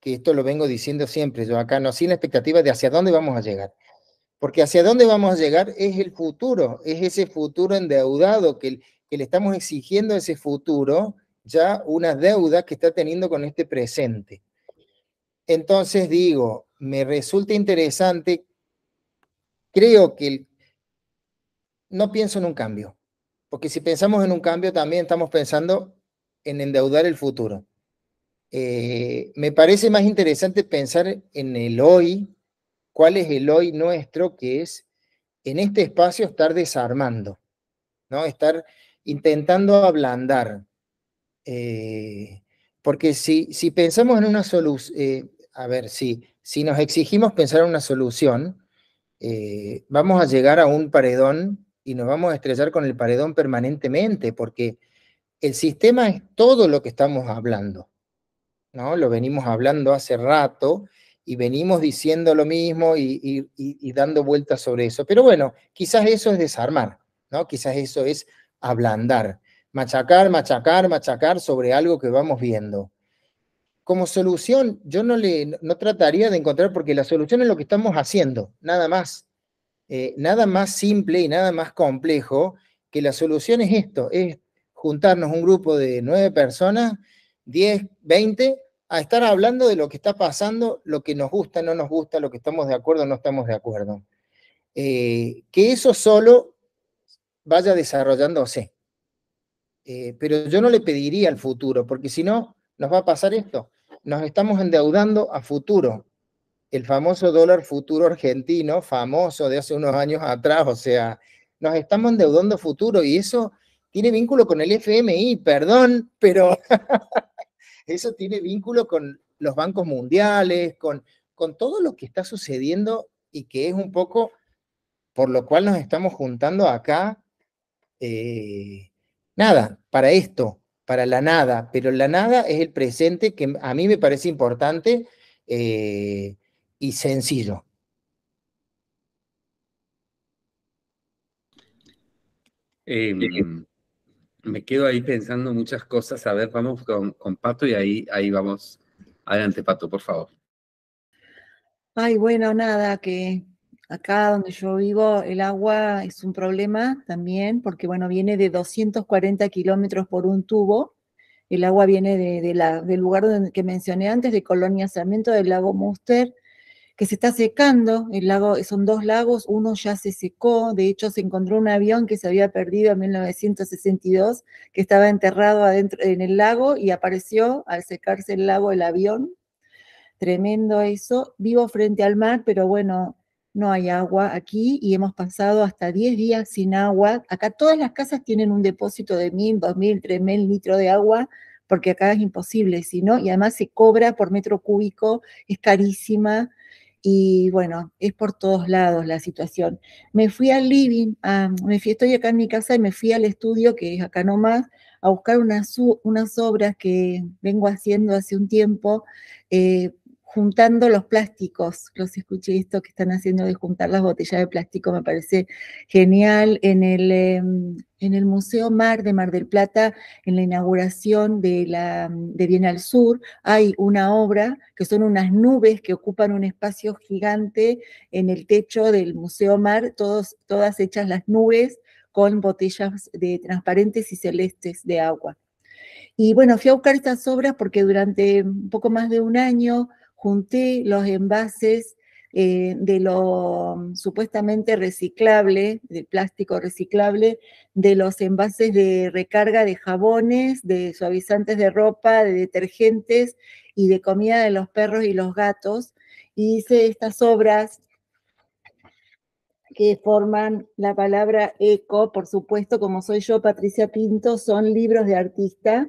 que esto lo vengo diciendo siempre, yo acá no, sin la expectativa de hacia dónde vamos a llegar. Porque hacia dónde vamos a llegar es el futuro, es ese futuro endeudado que, que le estamos exigiendo a ese futuro ya una deuda que está teniendo con este presente. Entonces digo, me resulta interesante creo que no pienso en un cambio, porque si pensamos en un cambio también estamos pensando en endeudar el futuro. Eh, me parece más interesante pensar en el hoy, cuál es el hoy nuestro, que es en este espacio estar desarmando, ¿no? estar intentando ablandar. Eh, porque si, si, pensamos en una solución, eh, a ver, si, si nos exigimos pensar en una solución, eh, vamos a llegar a un paredón y nos vamos a estrellar con el paredón permanentemente, porque el sistema es todo lo que estamos hablando, ¿no? Lo venimos hablando hace rato y venimos diciendo lo mismo y, dando vueltas sobre eso. Pero bueno, quizás eso es desarmar, ¿no? Quizás eso es ablandar, machacar, machacar, machacar sobre algo que vamos viendo como solución, yo no, le, trataría de encontrar, porque la solución es lo que estamos haciendo, nada más. Eh, nada más simple y nada más complejo que la solución es esto, es juntarnos un grupo de nueve personas, diez, veinte, a estar hablando de lo que está pasando, lo que nos gusta, no nos gusta, lo que estamos de acuerdo, no estamos de acuerdo. Eh, que eso solo vaya desarrollándose. Eh, pero yo no le pediría al futuro, porque si no, nos va a pasar esto nos estamos endeudando a futuro. El famoso dólar futuro argentino, famoso de hace unos años atrás, o sea, nos estamos endeudando a futuro y eso tiene vínculo con el FMI, perdón, pero eso tiene vínculo con los bancos mundiales, con, con todo lo que está sucediendo y que es un poco por lo cual nos estamos juntando acá, eh, nada, para esto, para la nada, pero la nada es el presente que a mí me parece importante eh, y sencillo. Em, me quedo ahí pensando muchas cosas. A ver, vamos con, Pato y ahí, ahí vamos. Adelante, Pato, por favor. Ay, bueno, nada, que Acá donde yo vivo, el agua es un problema también, porque bueno, viene de 240 kilómetros por un tubo. El agua viene de, la, del lugar que mencioné antes, de Colonia Sarmiento, del lago Muster, que se está secando. El lago, son dos lagos, uno ya se secó. De hecho, se encontró un avión que se había perdido en 1962, que estaba enterrado adentro en el lago y apareció al secarse el lago el avión. Tremendo eso. Vivo frente al mar, pero bueno, no hay agua aquí y hemos pasado hasta 10 días sin agua. Acá todas las casas tienen un depósito de 1.000, 2.000, 3.000 litros de agua porque acá es imposible, si no, y además se cobra por metro cúbico, es carísima y bueno, es por todos lados la situación. Me fui al living, ah, me fui, estoy acá en mi casa y me fui al estudio, que es acá nomás, a buscar unas, unas obras que vengo haciendo hace un tiempo eh, juntando los plásticos. Los escuché esto que están haciendo de juntar las botellas de plástico, me parece genial. En el, em, en el Museo Mar de Mar del Plata, en la inauguración de, la, de Bienal Sur, hay una obra que son unas nubes que ocupan un espacio gigante en el techo del Museo Mar, todas hechas las nubes con botellas de transparentes y celestes de agua. Y bueno, fui a buscar estas obras porque durante un poco más de un año junté los envases eh, de lo supuestamente reciclable, del plástico reciclable, de los envases de recarga de jabones, de suavizantes de ropa, de detergentes y de comida de los perros y los gatos. Y hice estas obras que forman la palabra eco, por supuesto, como soy yo, Patricia Pinto, son libros de artista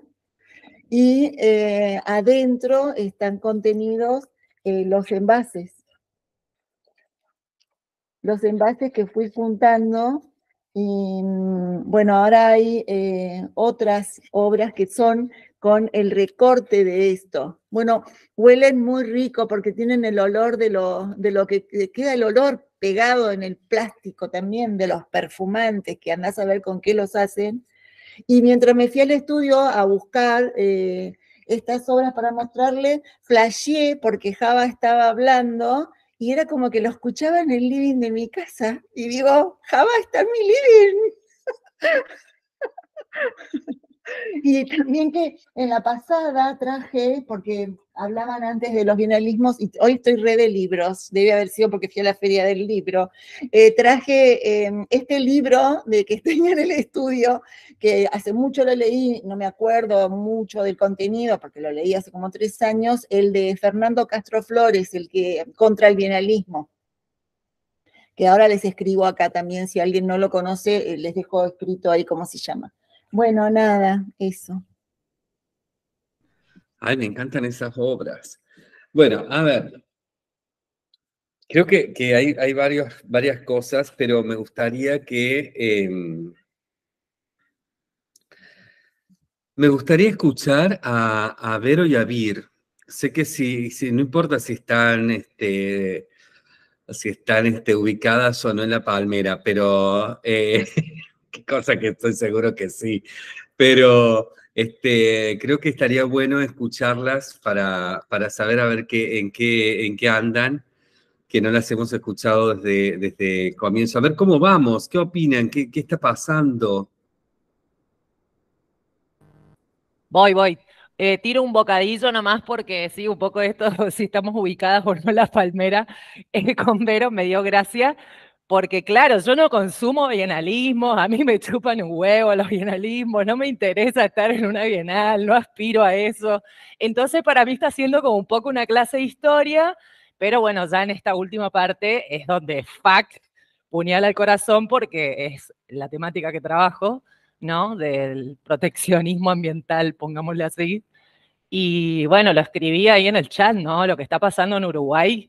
y eh, adentro están contenidos eh, los envases. Los envases que fui juntando y mm, bueno, ahora hay eh, otras obras que son con el recorte de esto. Bueno, huelen muy rico porque tienen el olor de lo, de lo que queda el olor pegado en el plástico también de los perfumantes, que andás a ver con qué los hacen. Y mientras me fui al estudio a buscar eh, estas obras para mostrarle, flasheé porque Java estaba hablando y era como que lo escuchaba en el living de mi casa. Y digo, Java está en mi living. Y también que en la pasada traje, porque hablaban antes de los bienalismos, y hoy estoy re de libros, debe haber sido porque fui a la feria del libro, eh, traje em, este libro de que tenía en el estudio, que hace mucho lo leí, no me acuerdo mucho del contenido, porque lo leí hace como tres años, el de Fernando Castro Flores, el que contra el bienalismo que ahora les escribo acá también, si alguien no lo conoce, eh, les dejo escrito ahí cómo se llama. Bueno, nada, eso. Ay, me encantan esas obras. Bueno, a ver. Creo que, hay, hay varias cosas, pero me gustaría que... Em, me gustaría escuchar a, a, Vero y a Vir. Sé que si, si no importa si están, este, si están este, ubicadas o no en La Palmera, pero... Eh, Qué cosa que estoy seguro que sí. Pero este, creo que estaría bueno escucharlas para, para saber a ver qué, en, qué, en qué andan, que no las hemos escuchado desde, desde comienzo. A ver cómo vamos, qué opinan, qué, está pasando. Voy, voy. Eh, tiro un bocadillo nomás porque sí, un poco de esto, si estamos ubicadas por no, la palmera eh, con Vero me dio gracia porque claro, yo no consumo bienalismos, a mí me chupan un huevo los bienalismos, no me interesa estar en una bienal, no aspiro a eso. Entonces para mí está siendo como un poco una clase de historia, pero bueno, ya en esta última parte es donde fact puñala al corazón porque es la temática que trabajo, ¿no? Del proteccionismo ambiental, pongámosle así. Y bueno, lo escribí ahí en el chat, ¿no? Lo que está pasando en Uruguay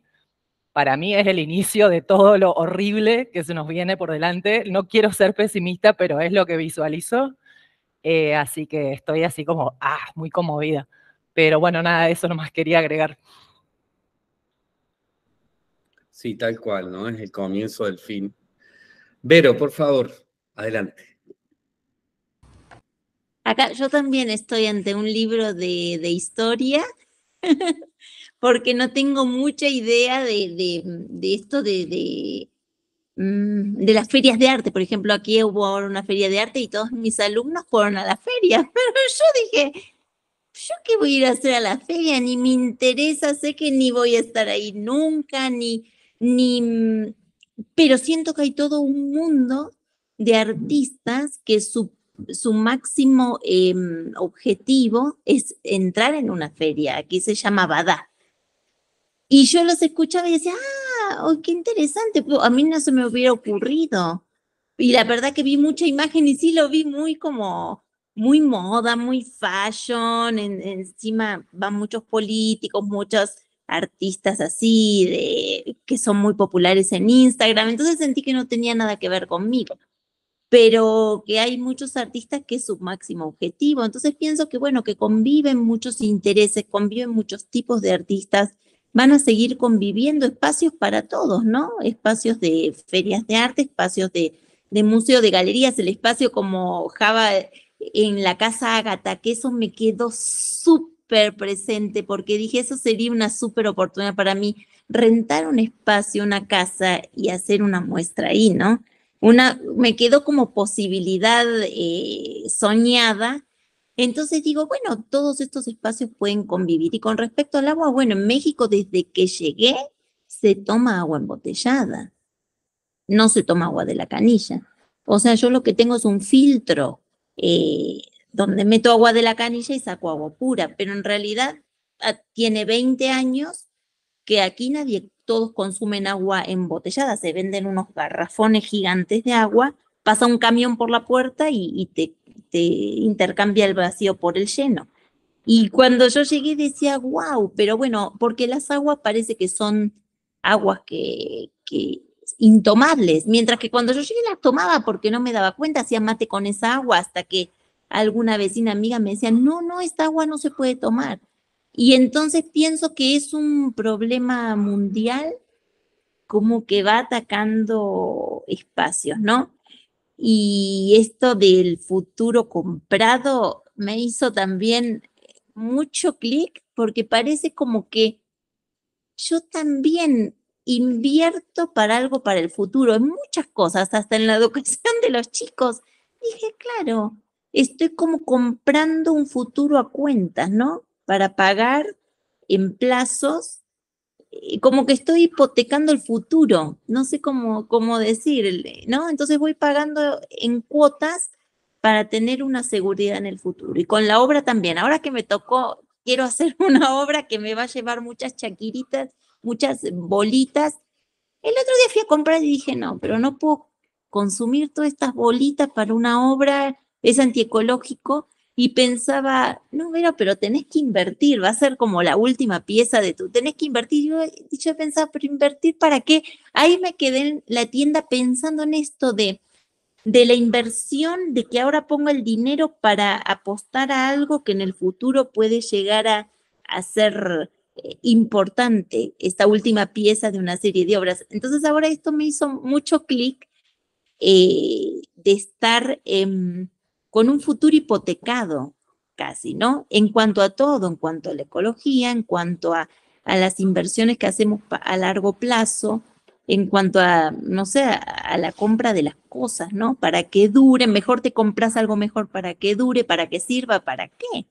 para mí es el inicio de todo lo horrible que se nos viene por delante. No quiero ser pesimista, pero es lo que visualizo. Eh, así que estoy así como, ah, muy conmovida. Pero bueno, nada, eso nomás quería agregar. Sí, tal cual, ¿no? Es el comienzo del fin. Vero, por favor, adelante. Acá yo también estoy ante un libro de, de historia porque no tengo mucha idea de, esto de, de, mm, de, las ferias de arte. Por ejemplo, aquí hubo ahora una feria de arte y todos mis alumnos fueron a la feria, pero yo dije, ¿yo qué voy a ir a hacer a la feria? Ni me interesa, sé que ni voy a estar ahí nunca, ni... ni mm, pero siento que hay todo un mundo de artistas que su máximo em, objetivo es entrar en una feria. Aquí se llama Badá. Y yo los escuchaba y decía, ah, oh, qué interesante, a mí no se me hubiera ocurrido. Y la verdad que vi mucha imagen y sí lo vi muy como, muy moda, muy fashion, encima van muchos políticos, muchos artistas así, de, que son muy populares en Instagram, entonces sentí que no tenía nada que ver conmigo pero que hay muchos artistas que es su máximo objetivo. Entonces pienso que, bueno, que conviven muchos intereses, conviven muchos tipos de artistas van a seguir conviviendo espacios para todos, ¿no? Espacios de ferias de arte, espacios de, de museo, de galerías, el espacio como Java en la Casa Ágata, que eso me quedó súper presente porque dije, eso sería una súper oportunidad para mí, rentar un espacio, una casa y hacer una muestra ahí, ¿no? Una, me quedó como posibilidad eh, soñada entonces digo, bueno, todos estos espacios pueden convivir. Y con respecto al agua, bueno, en México desde que llegué se toma agua embotellada, no se toma agua de la canilla. O sea, yo lo que tengo es un filtro eh, donde meto agua de la canilla y saco agua pura, pero en realidad ah, tiene 20 años que aquí nadie, todos consumen agua embotellada, se venden unos garrafones gigantes de agua, pasa un camión por la puerta y te este, intercambia el vacío por el lleno. Y cuando yo llegué decía, wow, pero bueno, porque las aguas parece que son aguas que, que intomables, mientras que cuando yo llegué las tomaba porque no me daba cuenta, hacía mate con esa agua hasta que alguna vecina amiga me decía, no, no, esta agua no se puede tomar. Y entonces pienso que es un problema mundial como que va atacando espacios, ¿no? Y esto del futuro comprado me hizo también mucho clic porque parece como que yo también invierto para algo para el futuro, en muchas cosas, hasta en la educación de los chicos. Dije, claro, estoy como comprando un futuro a cuentas, ¿no? Para pagar en plazos eh, como que estoy hipotecando el futuro, no sé cómo, cómo decir, ¿no? Entonces voy pagando en cuotas para tener una seguridad en el futuro. Y con la obra también, ahora que me tocó, quiero hacer una obra que me va a llevar muchas chaquiritas, muchas bolitas. El otro día fui a comprar y dije, no, pero no puedo consumir todas estas bolitas para una obra, es antiecológico y pensaba, no, pero tenés que invertir, va a ser como la última pieza de tu, tenés que invertir. Yo, he pensaba, pero invertir para qué? Ahí me quedé en la tienda pensando en esto de, de la inversión, de que ahora pongo el dinero para apostar a algo que en el futuro puede llegar a, ser eh, importante, esta última pieza de una serie de obras. Entonces ahora esto me hizo mucho clic eh, de estar... en con un futuro hipotecado casi, ¿no? En cuanto a todo, en cuanto a la ecología, en cuanto a, las inversiones que hacemos a largo plazo, en cuanto a, no sé, a, la compra de las cosas, ¿no? Para que dure, mejor te compras algo mejor para que dure, para que sirva, ¿para qué?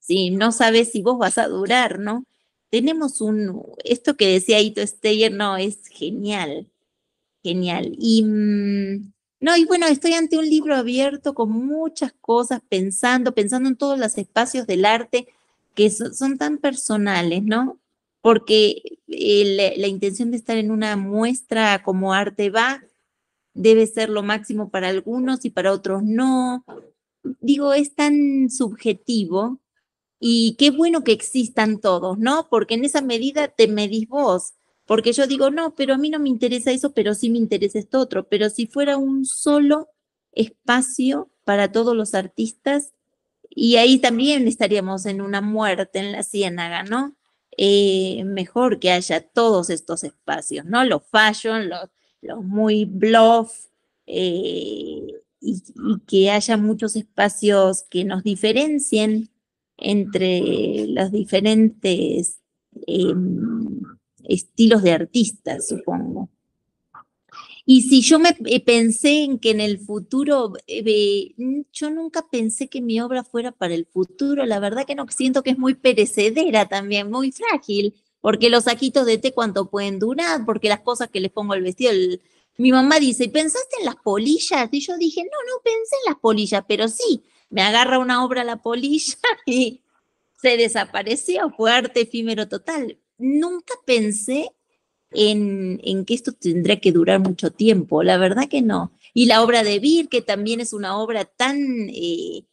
Si no sabes si vos vas a durar, ¿no? Tenemos un, esto que decía Ito Steyer, no, es genial, genial. Y mm, no, y bueno, estoy ante un libro abierto con muchas cosas, pensando, pensando en todos los espacios del arte que son tan personales, ¿no? Porque eh, la, la intención de estar en una muestra como arte va debe ser lo máximo para algunos y para otros no. Digo, es tan subjetivo y qué bueno que existan todos, ¿no? Porque en esa medida te medís vos. Porque yo digo, no, pero a mí no me interesa eso, pero sí me interesa esto otro. Pero si fuera un solo espacio para todos los artistas, y ahí también estaríamos en una muerte en la ciénaga, ¿no? Eh, mejor que haya todos estos espacios, ¿no? Los fashion, los, muy bluff, eh, y, que haya muchos espacios que nos diferencien entre las diferentes em, estilos de artistas, supongo. Y si yo me eh, pensé en que en el futuro, eh, yo nunca pensé que mi obra fuera para el futuro, la verdad que no siento que es muy perecedera también, muy frágil, porque los saquitos de té cuánto pueden durar, porque las cosas que les pongo al vestido, mi mamá dice, ¿pensaste en las polillas? Y yo dije, no, no pensé en las polillas, pero sí, me agarra una obra la polilla y se desapareció, fue arte efímero total nunca pensé en, que esto tendría que durar mucho tiempo, la verdad que no. Y la obra de Vir, que también es una obra tan, eh,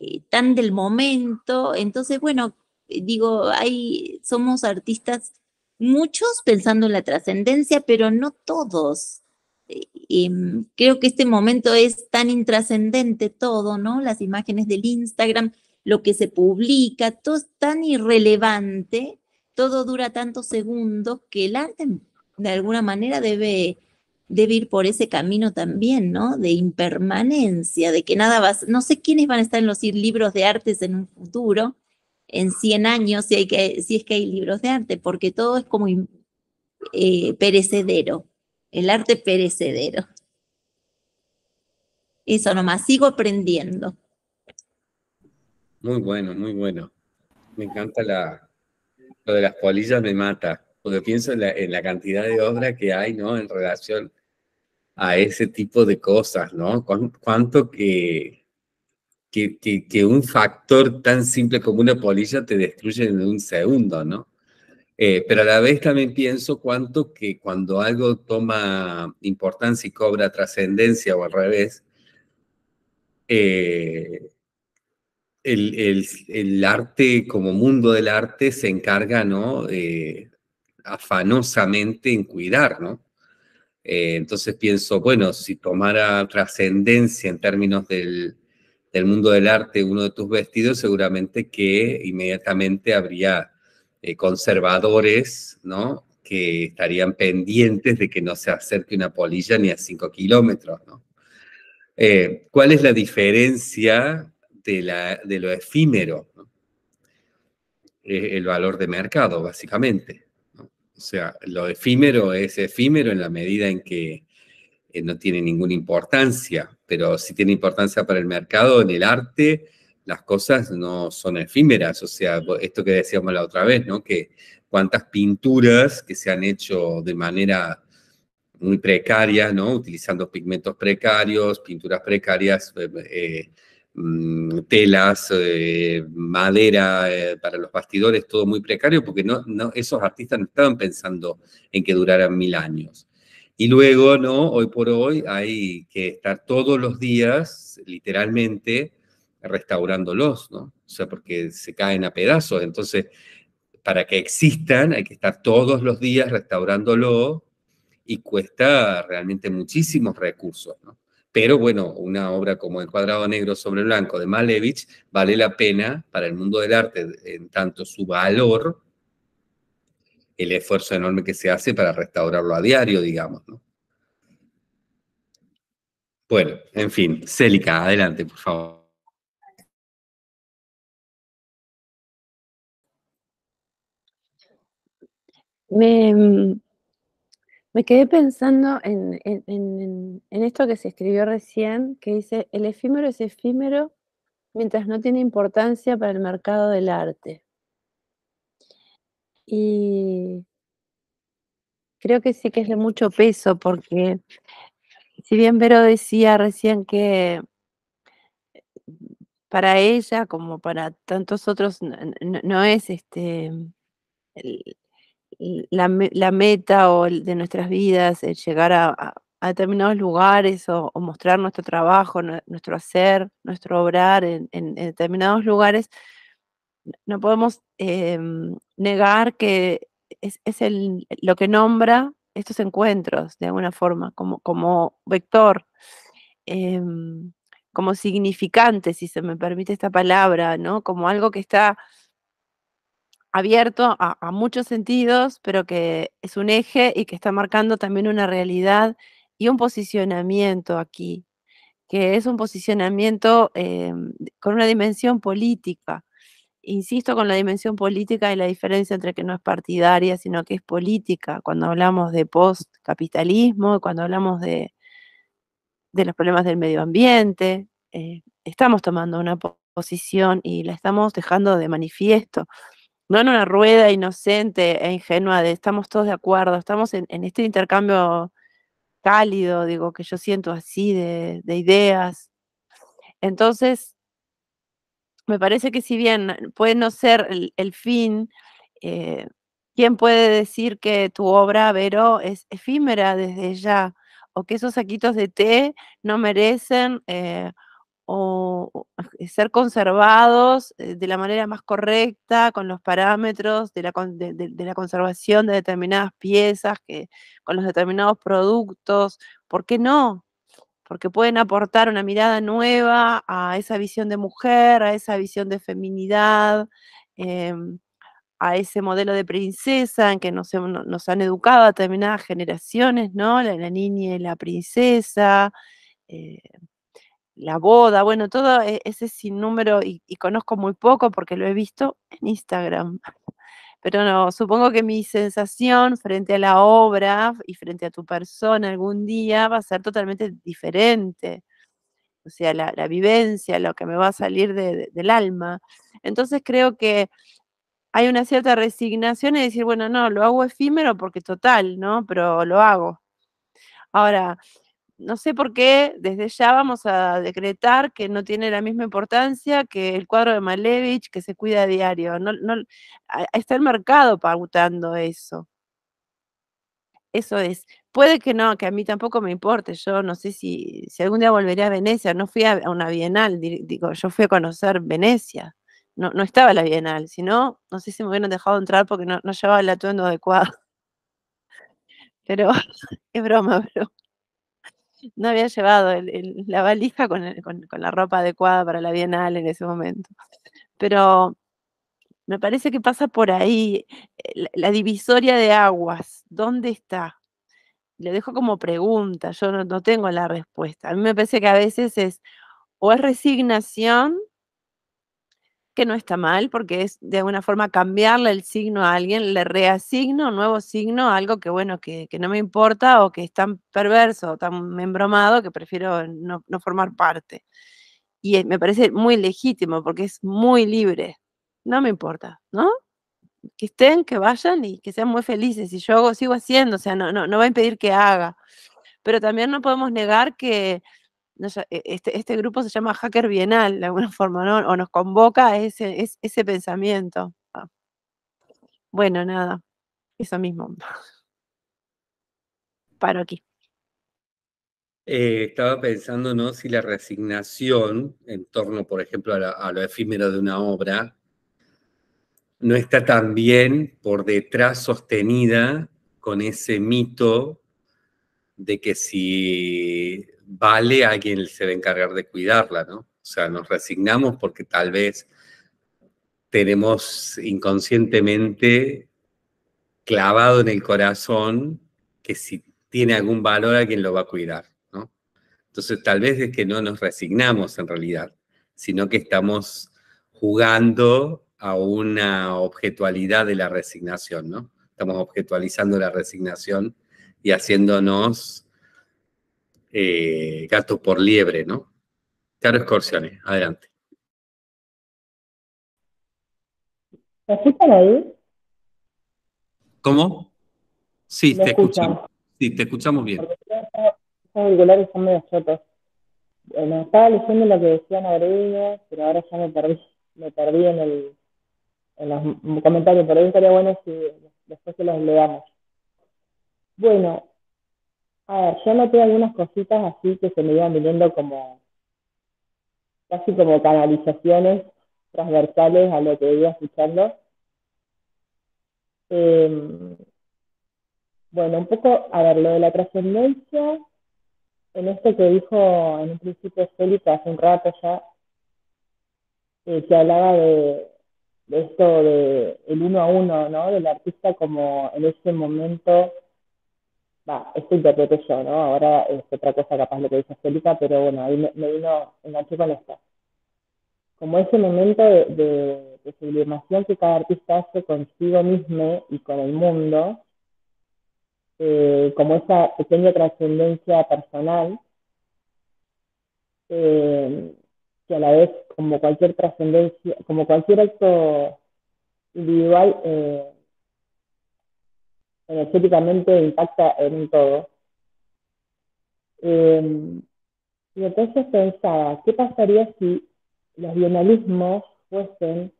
eh, tan del momento, entonces, bueno, digo, hay, somos artistas muchos pensando en la trascendencia, pero no todos. Eh, em, creo que este momento es tan intrascendente todo, ¿no? Las imágenes del Instagram, lo que se publica, todo es tan irrelevante todo dura tantos segundos que el arte de alguna manera debe, ir por ese camino también, ¿no? De impermanencia, de que nada va, no sé quiénes van a estar en los libros de artes en un futuro, en 100 años, si, es que hay libros de arte, porque todo es como eh, perecedero, el arte perecedero. Eso nomás, sigo aprendiendo. Muy bueno, muy bueno. Me encanta la, lo de las polillas me mata, porque pienso en la, cantidad de obra que hay, ¿no? En relación a ese tipo de cosas, ¿no? Cuánto que, que, un factor tan simple como una polilla te destruye en un segundo, ¿no? Eh, pero a la vez también pienso cuánto que cuando algo toma importancia y cobra trascendencia o al revés, eh, el, arte como mundo del arte se encarga, ¿no? afanosamente en cuidar, ¿no? Eh, entonces pienso, bueno, si tomara trascendencia en términos del, mundo del arte uno de tus vestidos, seguramente que inmediatamente habría eh, conservadores, ¿no? Que estarían pendientes de que no se acerque una polilla ni a cinco kilómetros, ¿no? Eh, ¿Cuál es la diferencia de, lo efímero, el valor de mercado, básicamente. O sea, lo efímero es efímero en la medida en que eh, no tiene ninguna importancia, pero si tiene importancia para el mercado. En el arte, las cosas no son efímeras. O sea, esto que decíamos la otra vez, ¿no? Que cuántas pinturas que se han hecho de manera muy precaria, ¿no? Utilizando pigmentos precarios, pinturas precarias, eh, eh Mm, telas, eh, madera eh, para los bastidores, todo muy precario, porque esos artistas no estaban pensando en que duraran mil años. Y luego, ¿no? Hoy por hoy hay que estar todos los días, literalmente, restaurándolos, ¿no? O sea, porque se caen a pedazos. Entonces, para que existan, hay que estar todos los días restaurándolos y cuesta realmente muchísimos recursos, ¿no? Pero bueno, una obra como El cuadrado negro sobre blanco de Malevich vale la pena para el mundo del arte, en tanto su valor, el esfuerzo enorme que se hace para restaurarlo a diario, digamos. Bueno, en fin, Célica, adelante, por favor. Me, me quedé pensando en, esto que se escribió recién, que dice, el efímero es efímero mientras no tiene importancia para el mercado del arte. Y creo que sí que es de mucho peso, porque si bien Vero decía recién que para ella, como para tantos otros, no, es este el, la, meta o de nuestras vidas, el llegar a, determinados lugares o, mostrar nuestro trabajo, nuestro hacer, nuestro obrar en, determinados lugares, no podemos em, negar que es, lo que nombra estos encuentros, de alguna forma, como, como vector, em, como significante, si se me permite esta palabra, ¿no? Como algo que está abierto a, muchos sentidos, pero que es un eje y que está marcando también una realidad y un posicionamiento aquí, que es un posicionamiento eh, con una dimensión política. Insisto con la dimensión política y la diferencia entre que no es partidaria, sino que es política. Cuando hablamos de post-capitalismo, cuando hablamos de, los problemas del medio ambiente, eh, estamos tomando una posición y la estamos dejando de manifiesto no en una rueda inocente e ingenua de estamos todos de acuerdo, estamos en, este intercambio cálido, digo, que yo siento así de, ideas. Entonces, me parece que si bien puede no ser el, fin, eh, ¿quién puede decir que tu obra, Vero, es efímera desde ya? O que esos saquitos de té no merecen... Eh, o ser conservados eh, de la manera más correcta, con los parámetros de la, conservación de determinadas piezas, que, con los determinados productos. ¿Por qué no? Porque pueden aportar una mirada nueva a esa visión de mujer, a esa visión de feminidad, em, a ese modelo de princesa en que nos, nos han educado a determinadas generaciones, ¿no? La, niña y la princesa. Eh, la boda, bueno, todo e-, ese sin y, y conozco muy poco porque lo he visto en Instagram. Pero no, supongo que mi sensación frente a la obra y frente a tu persona algún día va a ser totalmente diferente. O sea, la, vivencia, lo que me va a salir del alma. Entonces creo que hay una cierta resignación y decir, bueno, no, lo hago efímero porque total, ¿no? Pero lo hago. Ahora, no sé por qué desde ya vamos a decretar que no tiene la misma importancia que el cuadro de Malevich que se cuida a diario. está el mercado pautando eso. Eso es. Puede que no, que a mí tampoco me importe. Yo no sé si, si algún día volveré a Venecia. No fui a una bienal, digo, yo fui a conocer Venecia. No, estaba la bienal, Si no sé si me hubieran dejado entrar porque no, no llevaba el atuendo adecuado. Pero es broma, broma no había llevado la valija con, la ropa adecuada para la Bienal en ese momento. Pero me parece que pasa por ahí la, divisoria de aguas. ¿Dónde está? Le dejo como pregunta, yo no, tengo la respuesta. A mí me parece que a veces es o es resignación que no está mal porque es de alguna forma cambiarle el signo a alguien, le reasigno un nuevo signo, algo que bueno, que, no me importa o que es tan perverso o tan embromado que prefiero no, formar parte. Y eh, me parece muy legítimo porque es muy libre, no me importa, ¿no? Que estén, que vayan y que sean muy felices. Y yo sigo haciendo, o sea, no, no, no va a impedir que haga. Pero también no podemos negar que e, este, este grupo se llama Hacker Bienal, de alguna forma, ¿no? O nos convoca a ese, pensamiento. Ah. Bueno, nada, eso mismo. Paro aquí. Eh, estaba pensando, ¿no? Si la resignación, en torno, por ejemplo, a, a lo efímero de una obra, no está también por detrás sostenida con ese mito de que si vale a quien se va a encargar de cuidarla, ¿no? O sea, nos resignamos porque tal vez tenemos inconscientemente clavado en el corazón que si tiene algún valor a lo va a cuidar, ¿no? Entonces tal vez es que no nos resignamos en realidad, sino que estamos jugando a una objetualidad de la resignación, ¿no? Estamos objetualizando la resignación y haciéndonos eh, gato por liebre, ¿no? Claro, excursiones, adelante. ¿Me ahí? ¿Cómo? Sí, te escuchamos. Sí, te escuchamos bien. Los auriculares son medio chotos. Bueno, eh, estaba leyendo lo que decían Agredino, pero ahora ya me perdí, me perdí en, el, en los comentarios, pero ahí estaría bueno si después se los leamos. Bueno, a ver, yo noté algunas cositas así que se me iban viniendo como casi como canalizaciones transversales a lo que iba escuchando. Em, bueno, un poco, a ver, lo de la trascendencia, en esto que dijo en un principio Félix hace un rato ya, eh, que hablaba de, esto de el uno a uno, ¿no? Del artista como en ese momento va, esto interpreto yo, ¿no? Ahora es otra cosa capaz lo que dice Angélica, pero bueno, ahí me, me vino, enganché con esto. Como ese momento de, de, de, sublimación que cada artista hace consigo mismo y con el mundo, eh, como esa pequeña trascendencia personal, eh, que a la vez, como cualquier trascendencia, como cualquier acto individual, eh, energéticamente impacta en todo. Em, y entonces pensaba, ¿qué pasaría si los bienalismos fuesen,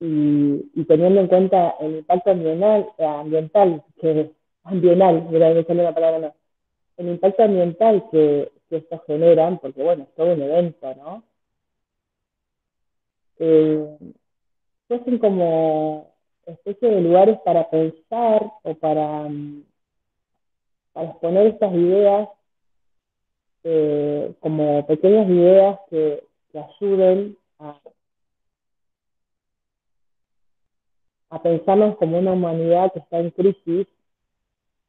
y, teniendo en cuenta el impacto ambiental, eh, ambiental que ambiental, la palabra el impacto ambiental que, que estos generan, porque bueno, es todo un evento, ¿no? Eh, fuesen como especie de lugares para pensar o para, mm, para exponer estas ideas eh, como pequeñas ideas que, ayuden a, pensarnos como una humanidad que está en crisis,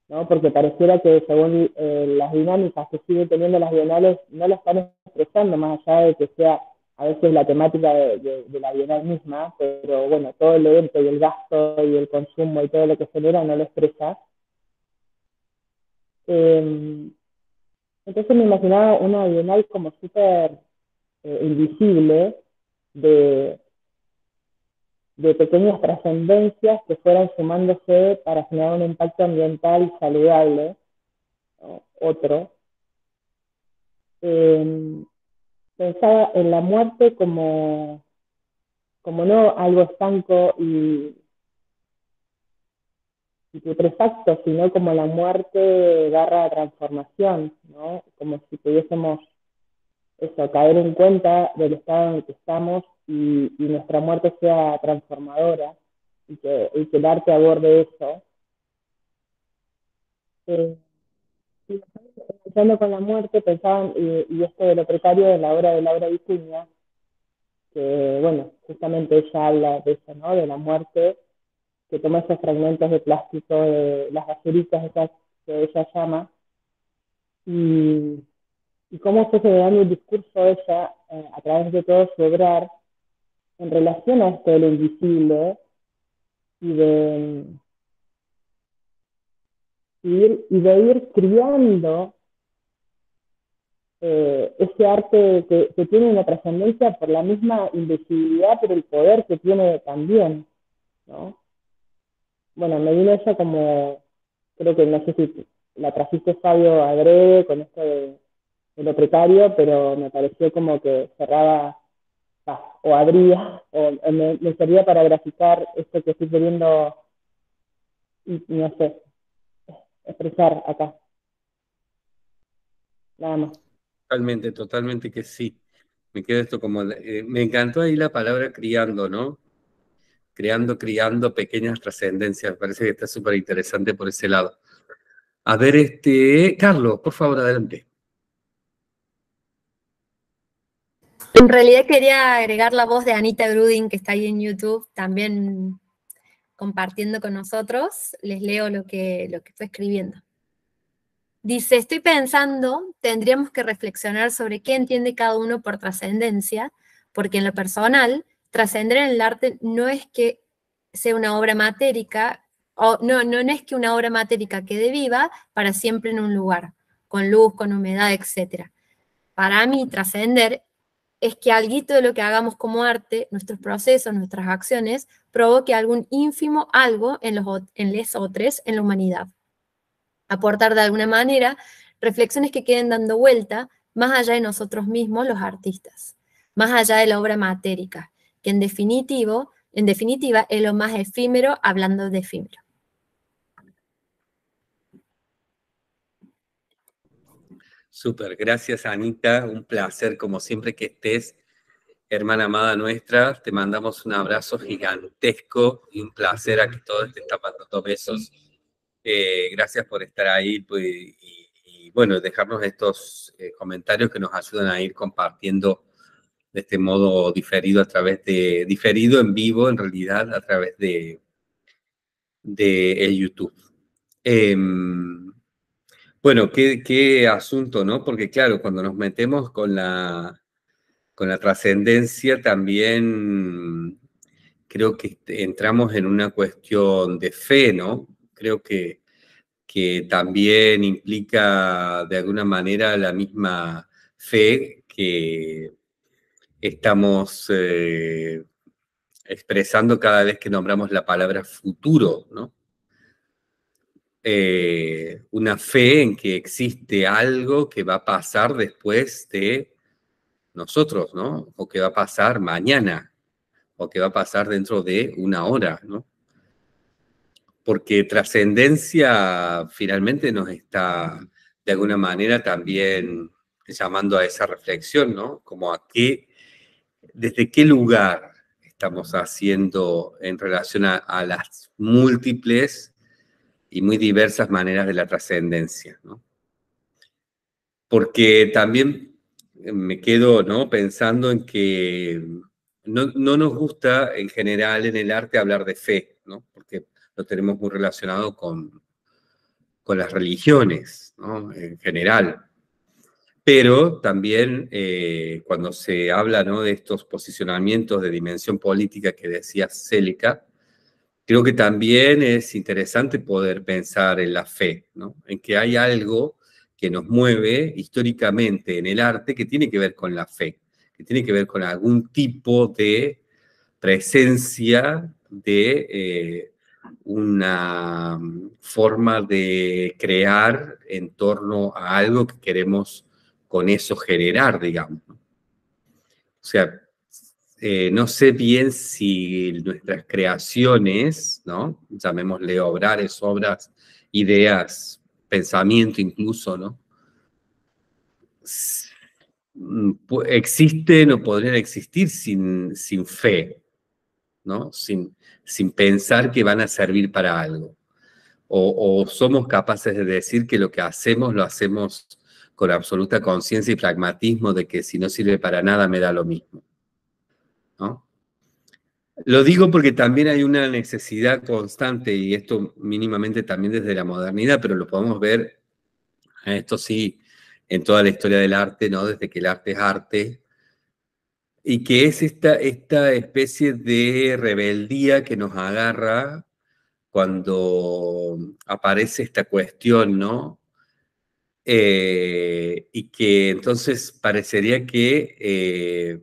¿no? porque pareciera que según eh, las dinámicas que siguen teniendo las bienales no la están expresando, más allá de que sea a veces la temática de, la bienal misma, pero bueno, todo el evento y el gasto y el consumo y todo lo que genera no lo expresas. Em, entonces me imaginaba una bienal como súper eh, invisible de, de pequeñas trascendencias que fueran sumándose para generar un impacto ambiental saludable, otro. Em, pensaba en la muerte como, como no algo estanco y, y putrefacto, sino como la muerte barra transformación, ¿no? Como si pudiésemos eso, caer en cuenta del estado en el que estamos y, y nuestra muerte sea transformadora y que, el arte aborde eso. Eh, empezando con la muerte, pensaban, y, esto de lo precario de la obra de Laura Vicuña, que bueno, justamente ella habla de eso, ¿no? De la muerte, que toma esos fragmentos de plástico, de las basuritas esas que ella llama, y, y cómo fue generando el discurso ella eh, a través de todo su obrar en relación a esto de lo invisible y de, y de ir criando eh, ese arte que, tiene una trascendencia por la misma invisibilidad, por el poder que tiene también, ¿no? Bueno, me vino eso como, creo que no sé si la trajiste Fabio agre con esto de, lo precario, pero me pareció como que cerraba ah, o abría, o, me, gustaría servía para graficar esto que estoy queriendo, no sé, expresar acá. Nada más. Totalmente, totalmente que sí. Me queda esto como, eh, me encantó ahí la palabra criando, ¿no? Creando, criando pequeñas trascendencias. parece que está súper interesante por ese lado. A ver, este, Carlos, por favor, adelante. En realidad quería agregar la voz de Anita Grudin, que está ahí en YouTube, también compartiendo con nosotros, les leo lo que, lo que fue escribiendo. Dice, estoy pensando, tendríamos que reflexionar sobre qué entiende cada uno por trascendencia, porque en lo personal, trascender en el arte no es que sea una obra matérica, o no, no, no es que una obra matérica quede viva para siempre en un lugar, con luz, con humedad, etc. Para mí, trascender es que algo de lo que hagamos como arte, nuestros procesos, nuestras acciones, provoque algún ínfimo algo en los en les otros, en la humanidad. Aportar de alguna manera reflexiones que queden dando vuelta más allá de nosotros mismos, los artistas, más allá de la obra matérica, que en, definitivo, en definitiva es lo más efímero hablando de efímero. Súper, gracias Anita, un placer como siempre que estés, hermana amada nuestra, te mandamos un abrazo gigantesco y un placer a que todos te pasando mandando besos. Eh, gracias por estar ahí pues, y, bueno, dejarnos estos eh, comentarios que nos ayudan a ir compartiendo de este modo diferido a través de, diferido en vivo en realidad, a través de, de el YouTube. Em, bueno, qué, asunto, ¿no? Porque claro, cuando nos metemos con la, con la trascendencia también creo que entramos en una cuestión de fe, ¿no? Creo que, que también implica de alguna manera la misma fe que estamos eh, expresando cada vez que nombramos la palabra futuro, ¿no? Eh, una fe en que existe algo que va a pasar después de nosotros, ¿no? O que va a pasar mañana, o que va a pasar dentro de una hora, ¿no? Porque trascendencia finalmente nos está de alguna manera también llamando a esa reflexión, ¿no? Como a qué, desde qué lugar estamos haciendo en relación a las múltiples y muy diversas maneras de la trascendencia. Porque también eh, me quedo ¿no? pensando en que no, nos gusta en general en el arte hablar de fe, ¿no? porque lo tenemos muy relacionado con, con las religiones en general. Pero también eh, cuando se habla ¿no? de estos posicionamientos de dimensión política que decía Célica, Creo que también es interesante poder pensar en la fe, en que hay algo que nos mueve históricamente en el arte que tiene que ver con la fe, que tiene que ver con algún tipo de presencia de eh, una forma de crear en torno a algo que queremos con eso generar, digamos. O sea, eh, no sé bien si nuestras creaciones, ¿no? Llamémosle obrares, obras, ideas, pensamiento incluso, ¿no? Mm, Existen o podrían existir sin, fe, Sin, pensar que van a servir para algo. o, somos capaces de decir que lo que hacemos lo hacemos con absoluta conciencia y pragmatismo de que si no sirve para nada me da lo mismo. Lo digo porque también hay una necesidad constante, y esto mínimamente también desde la modernidad, pero lo podemos ver, esto sí, en toda la historia del arte, ¿no? Desde que el arte es arte, y que es esta, esta especie de rebeldía que nos agarra cuando aparece esta cuestión, ¿no? Eh, y que entonces parecería que eh,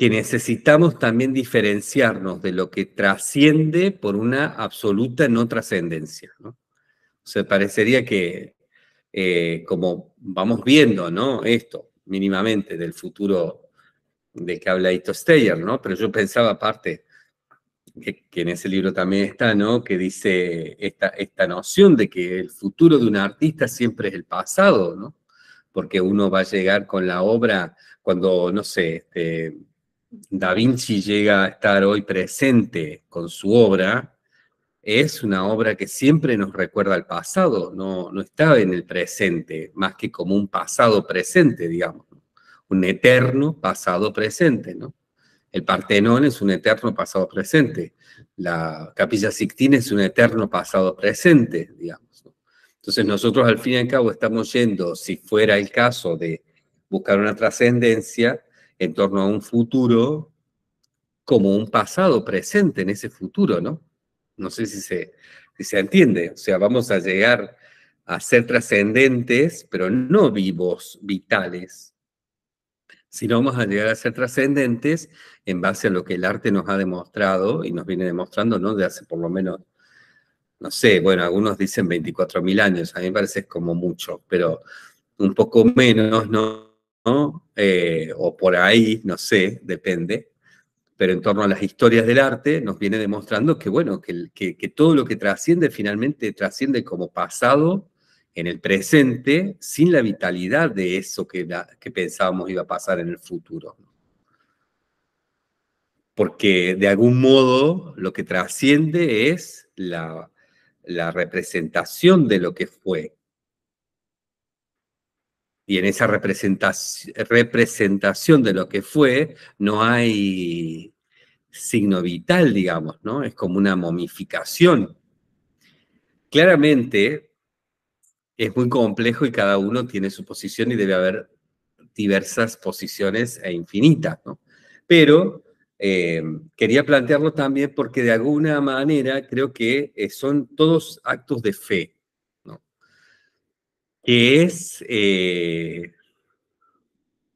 que necesitamos también diferenciarnos de lo que trasciende por una absoluta no trascendencia. ¿no? O parecería que, eh, como vamos viendo, ¿no? Esto, mínimamente, del futuro de que habla hito Steyer, ¿no? Pero yo pensaba aparte, que, en ese libro también está, ¿no? Que dice esta, esta noción de que el futuro de un artista siempre es el pasado, ¿no? Porque uno va a llegar con la obra cuando, no sé, este Da Vinci llega a estar hoy presente con su obra, es una obra que siempre nos recuerda al pasado, no, no está en el presente, más que como un pasado presente, digamos, un eterno pasado presente, ¿no? El Partenón es un eterno pasado presente, la Capilla Sixtina es un eterno pasado presente, digamos. ¿no? Entonces nosotros al fin y al cabo estamos yendo, si fuera el caso de buscar una trascendencia, en torno a un futuro como un pasado presente en ese futuro, ¿no? No sé si se, si se entiende, o sea, vamos a llegar a ser trascendentes, pero no vivos, vitales, sino vamos a llegar a ser trascendentes en base a lo que el arte nos ha demostrado y nos viene demostrando, ¿no? De hace por lo menos, no sé, bueno, algunos dicen 24.000 años, a mí me parece como mucho, pero un poco menos, ¿no? Eh, o por ahí, no sé, depende, pero en torno a las historias del arte nos viene demostrando que, bueno, que, todo lo que trasciende finalmente trasciende como pasado en el presente sin la vitalidad de eso que, que pensábamos iba a pasar en el futuro. Porque de algún modo lo que trasciende es la, la representación de lo que fue, y en esa representación de lo que fue no hay signo vital, digamos, ¿no? Es como una momificación. Claramente es muy complejo y cada uno tiene su posición y debe haber diversas posiciones e infinitas, ¿no? Pero eh, quería plantearlo también porque de alguna manera creo que eh, son todos actos de fe, que es eh,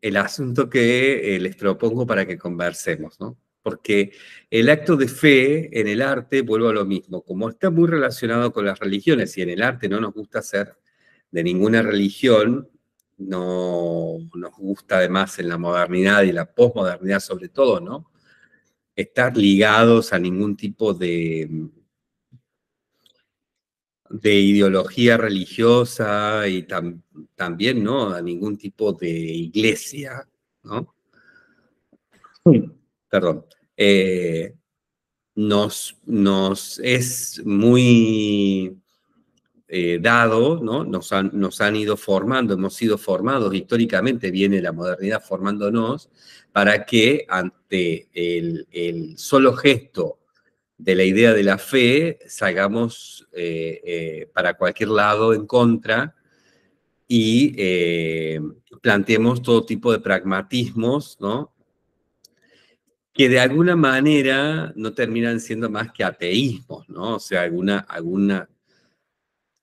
el asunto que eh, les propongo para que conversemos, ¿no? Porque el acto de fe en el arte, vuelvo a lo mismo, como está muy relacionado con las religiones y en el arte no nos gusta ser de ninguna religión, no nos gusta además en la modernidad y la posmodernidad sobre todo, ¿no? Estar ligados a ningún tipo de, de ideología religiosa y también, ¿no? A ningún tipo de iglesia, ¿no? Perdón. Eh, nos, nos, es muy eh, dado, ¿no? Nos han, nos han ido formando, hemos sido formados históricamente, viene la modernidad formándonos para que ante el, el solo gesto de la idea de la fe salgamos eh, eh, para cualquier lado en contra y eh, planteemos todo tipo de pragmatismos, ¿no? que de alguna manera no terminan siendo más que ateísmos, ¿no? O sea, alguna, alguna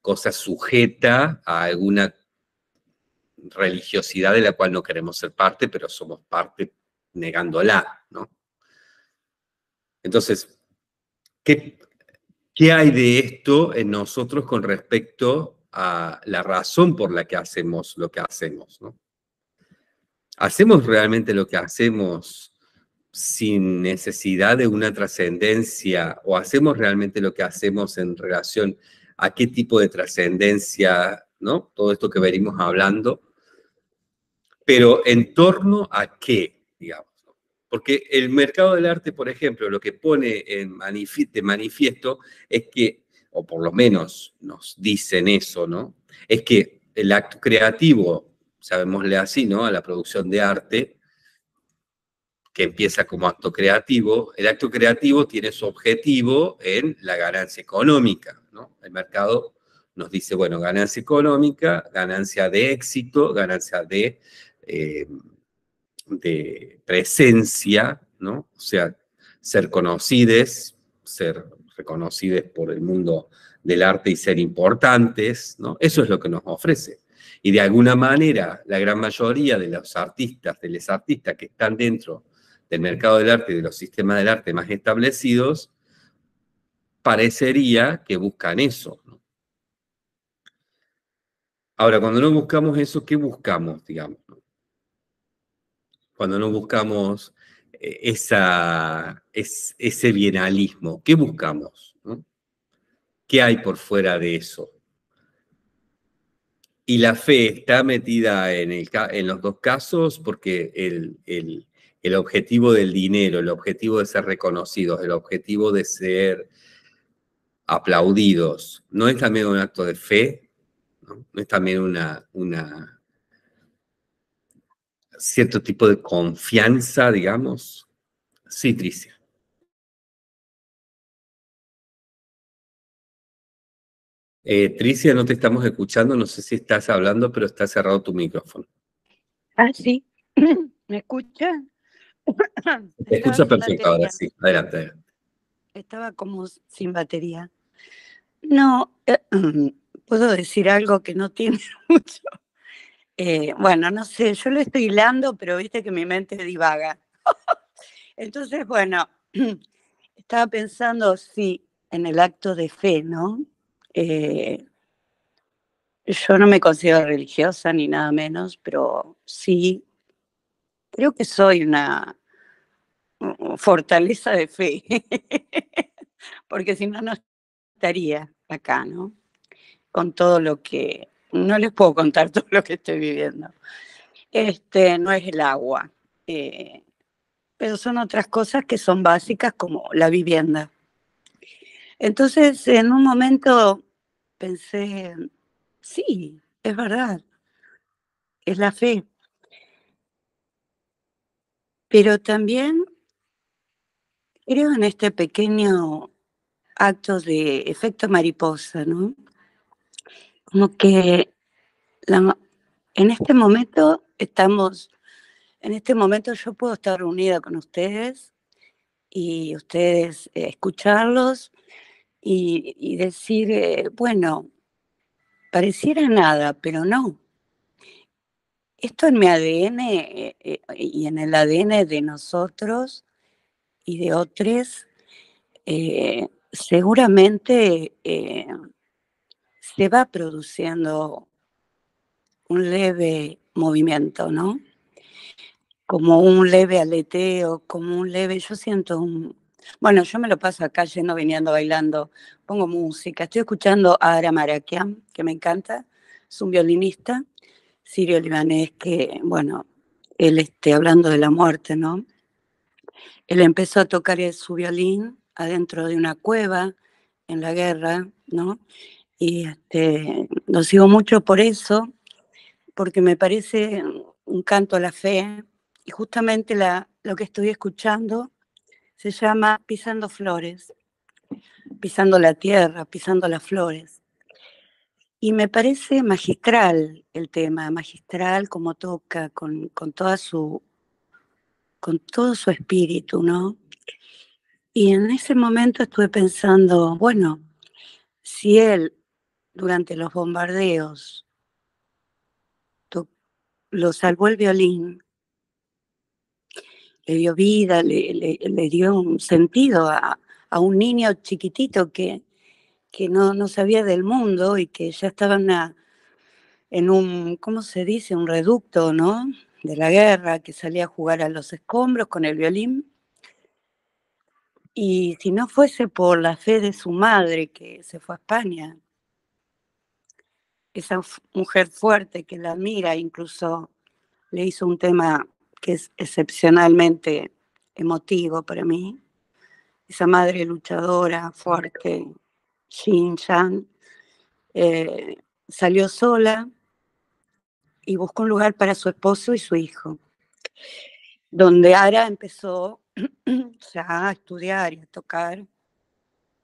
cosa sujeta a alguna religiosidad de la cual no queremos ser parte, pero somos parte negándola, ¿no? Entonces, ¿Qué, hay de esto en nosotros con respecto a la razón por la que hacemos lo que hacemos? ¿Hacemos realmente lo que hacemos sin necesidad de una trascendencia o hacemos realmente lo que hacemos en relación a qué tipo de trascendencia, ¿no? Todo esto que venimos hablando, pero en torno a qué, porque el mercado del arte, por ejemplo, lo que pone en de manifiesto es que, o por lo menos nos dicen eso, ¿no? Es que el acto creativo, sabemosle así, ¿no? A la producción de arte, que empieza como acto creativo, el acto creativo tiene su objetivo en la ganancia económica, ¿no? El mercado nos dice, bueno, ganancia económica, ganancia de éxito, ganancia de eh, de presencia, ¿no? O sea, ser conocidos, ser reconocidos por el mundo del arte y ser importantes, ¿no? Eso es lo que nos ofrece. Y de alguna manera, la gran mayoría de los artistas, de los artistas que están dentro del mercado del arte y de los sistemas del arte más establecidos, parecería que buscan eso. ¿no? Ahora, cuando no buscamos eso, ¿qué buscamos, digamos? cuando no buscamos eh, ese bienalismo. ¿Qué buscamos? ¿Qué hay por fuera de eso? Y la fe está metida en, los dos casos porque el, objetivo del dinero, el objetivo de ser reconocidos, el objetivo de ser aplaudidos, ¿no es también un acto de fe? ¿No, ¿No es también una, una cierto tipo de confianza, digamos. Sí, Tricia. Eh, Tricia, no te estamos escuchando, no sé si estás hablando, pero está cerrado tu micrófono. Ah, sí. ¿Me escucha? Te escucha perfecto ahora, sí. Adelante, Estaba como sin batería. No, eh, puedo decir algo que no tiene mucho eh, bueno, no sé, yo lo estoy hilando, pero viste que mi mente divaga. Entonces, bueno, estaba pensando, sí, en el acto de fe, ¿no? Eh, yo no me considero religiosa ni nada menos, pero sí, creo que soy una fortaleza de fe, porque si no, no estaría acá, ¿no? Con todo lo que no les puedo contar todo lo que estoy viviendo. Este, no es el agua, eh, pero son otras cosas que son básicas como la vivienda. Entonces, en un momento pensé, sí, es verdad, es la fe. Pero también creo en este pequeño acto de efecto mariposa, ¿no? como que en este momento estamos, en este momento yo puedo estar reunida con ustedes y ustedes eh, escucharlos y, decir, eh, bueno, pareciera nada, pero no. Esto en mi ADN eh, y en el ADN de nosotros y de otros, seguramente se va produciendo un leve movimiento, ¿no? Como un leve aleteo, como un leve, yo siento un... Bueno, yo me lo paso acá yendo, viniendo, bailando, pongo música, estoy escuchando a Ara Marakian, que me encanta, es un violinista sirio-libanés que, bueno, él este, hablando de la muerte, ¿no? Él empezó a tocar su violín adentro de una cueva en la guerra, ¿no? Y este, lo sigo mucho por eso, porque me parece un canto a la fe. Y justamente la, lo que estoy escuchando se llama Pisando Flores, pisando la tierra, pisando las flores. Y me parece magistral el tema, magistral como toca, con, con toda su, con todo su espíritu, ¿no? Y en ese momento estuve pensando, bueno, si él durante los bombardeos. Lo salvó el violín, le dio vida, le, dio un sentido a, un niño chiquitito que, que no, no, sabía del mundo y que ya estaba en, en un, ¿cómo se dice? Un reducto, ¿no? De la guerra, que salía a jugar a los escombros con el violín. Y si no fuese por la fe de su madre que se fue a España esa mujer fuerte que la mira, incluso le hizo un tema que es excepcionalmente emotivo para mí. Esa madre luchadora, fuerte, Xin Yan, eh, salió sola y buscó un lugar para su esposo y su hijo, donde Ara empezó a estudiar y a tocar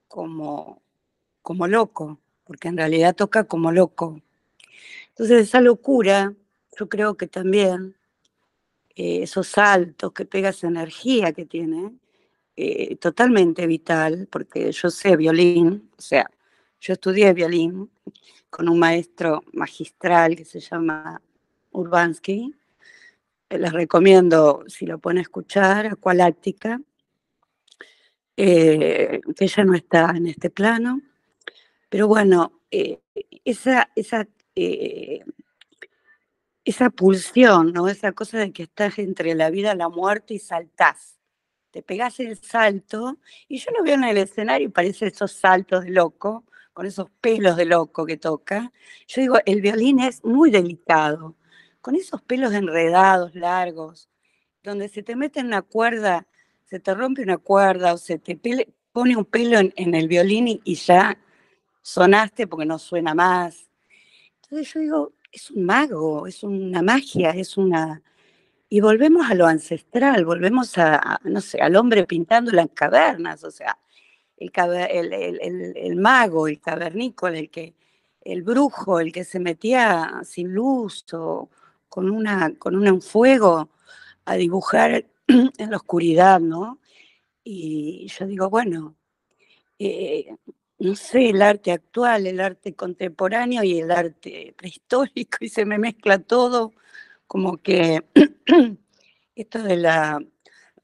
como, como loco porque en realidad toca como loco. Entonces esa locura, yo creo que también eh, esos saltos que pega esa energía que tiene, eh, totalmente vital, porque yo sé violín, o sea, yo estudié violín con un maestro magistral que se llama Urbansky. Eh, les recomiendo, si lo a escuchar, Acualáctica, eh, que ya no está en este plano. Pero bueno, eh, esa, esa, eh, esa pulsión, ¿no? Esa cosa de que estás entre la vida y la muerte y saltás. Te pegás el salto, y yo lo veo en el escenario y parece esos saltos de loco, con esos pelos de loco que toca. Yo digo, el violín es muy delicado, con esos pelos enredados, largos, donde se te mete en una cuerda, se te rompe una cuerda o se te pone un pelo en, el violín y ya sonaste porque no suena más. Entonces yo digo, es un mago, es una magia, es una... Y volvemos a lo ancestral, volvemos a, no sé, al hombre pintando las cavernas, o sea, el, el, mago, el cavernícola, el que el brujo, el que se metía sin luz o con, una, con un fuego a dibujar en la oscuridad, ¿no? Y yo digo, bueno, eh, no sé, el arte actual, el arte contemporáneo y el arte prehistórico, y se me mezcla todo, como que esto de la,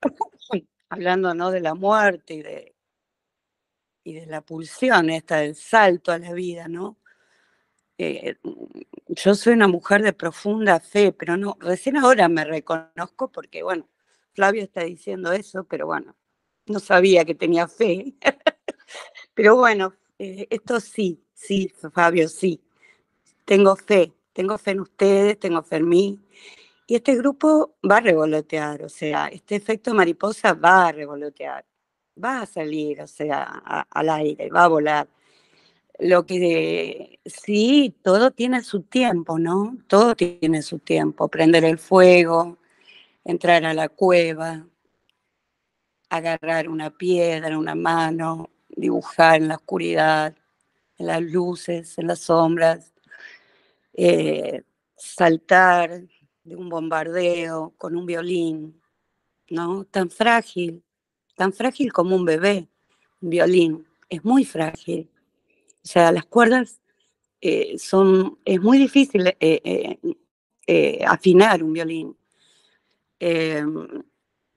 hablando ¿no? de la muerte y de, y de la pulsión, esta del salto a la vida, ¿no? Eh, yo soy una mujer de profunda fe, pero no, recién ahora me reconozco porque, bueno, Flavio está diciendo eso, pero bueno, no sabía que tenía fe. Pero bueno, eh, esto sí, sí, Fabio, sí. Tengo fe, tengo fe en ustedes, tengo fe en mí. Y este grupo va a revolotear, o sea, este efecto mariposa va a revolotear, va a salir, o sea, al aire, va a volar. Lo que sí, todo tiene su tiempo, ¿no? Todo tiene su tiempo. Prender el fuego, entrar a la cueva, agarrar una piedra, una mano, dibujar en la oscuridad, en las luces, en las sombras, eh, saltar de un bombardeo con un violín, ¿no? Tan frágil, tan frágil como un bebé, un violín, es muy frágil. O sea, las cuerdas eh, son, es muy difícil eh, afinar un violín,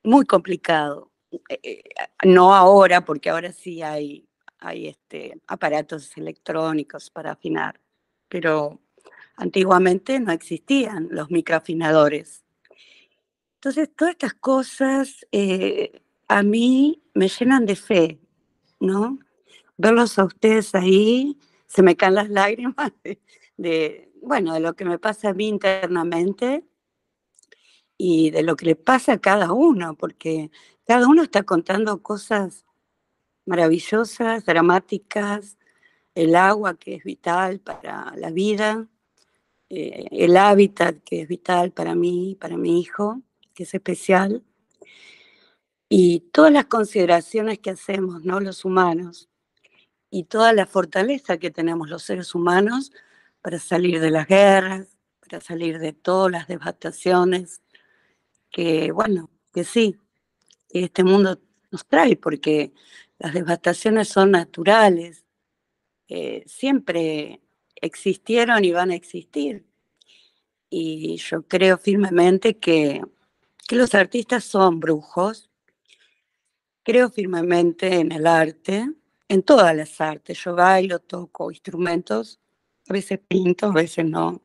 muy complicado. Eh, eh, no ahora, porque ahora sí hay, hay este, aparatos electrónicos para afinar, pero antiguamente no existían los microafinadores. Entonces, todas estas cosas eh, a mí me llenan de fe, ¿no? Verlos a ustedes ahí, se me caen las lágrimas de, bueno, de lo que me pasa a mí internamente y de lo que le pasa a cada uno, porque cada uno está contando cosas maravillosas, dramáticas, el agua que es vital para la vida, eh, el hábitat que es vital para mí, para mi hijo, que es especial, y todas las consideraciones que hacemos, ¿no? Los humanos, y toda la fortaleza que tenemos los seres humanos para salir de las guerras, para salir de todas las devastaciones, que, bueno, que sí, este mundo nos trae, porque las devastaciones son naturales, eh, siempre existieron y van a existir. Y yo creo firmemente que, que los artistas son brujos, creo firmemente en el arte, en todas las artes. Yo bailo, toco instrumentos, a veces pinto, a veces no.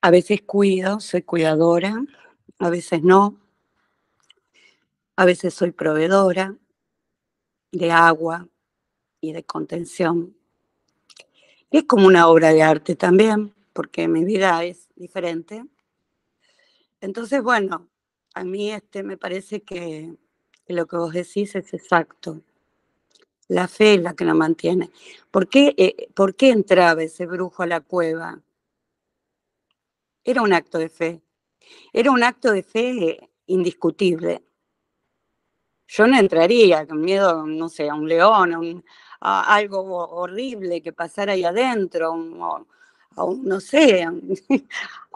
A veces cuido, soy cuidadora, a veces no. A veces soy proveedora de agua y de contención. es como una obra de arte también, porque mi vida es diferente. Entonces, bueno, a mí este me parece que lo que vos decís es exacto. La fe es la que la mantiene. Eh, ¿Por qué entraba ese brujo a la cueva? Era un acto de fe. Era un acto de fe indiscutible. Yo no entraría con miedo, no sé, a un león, a, algo horrible que pasara ahí adentro, a un, no sé, a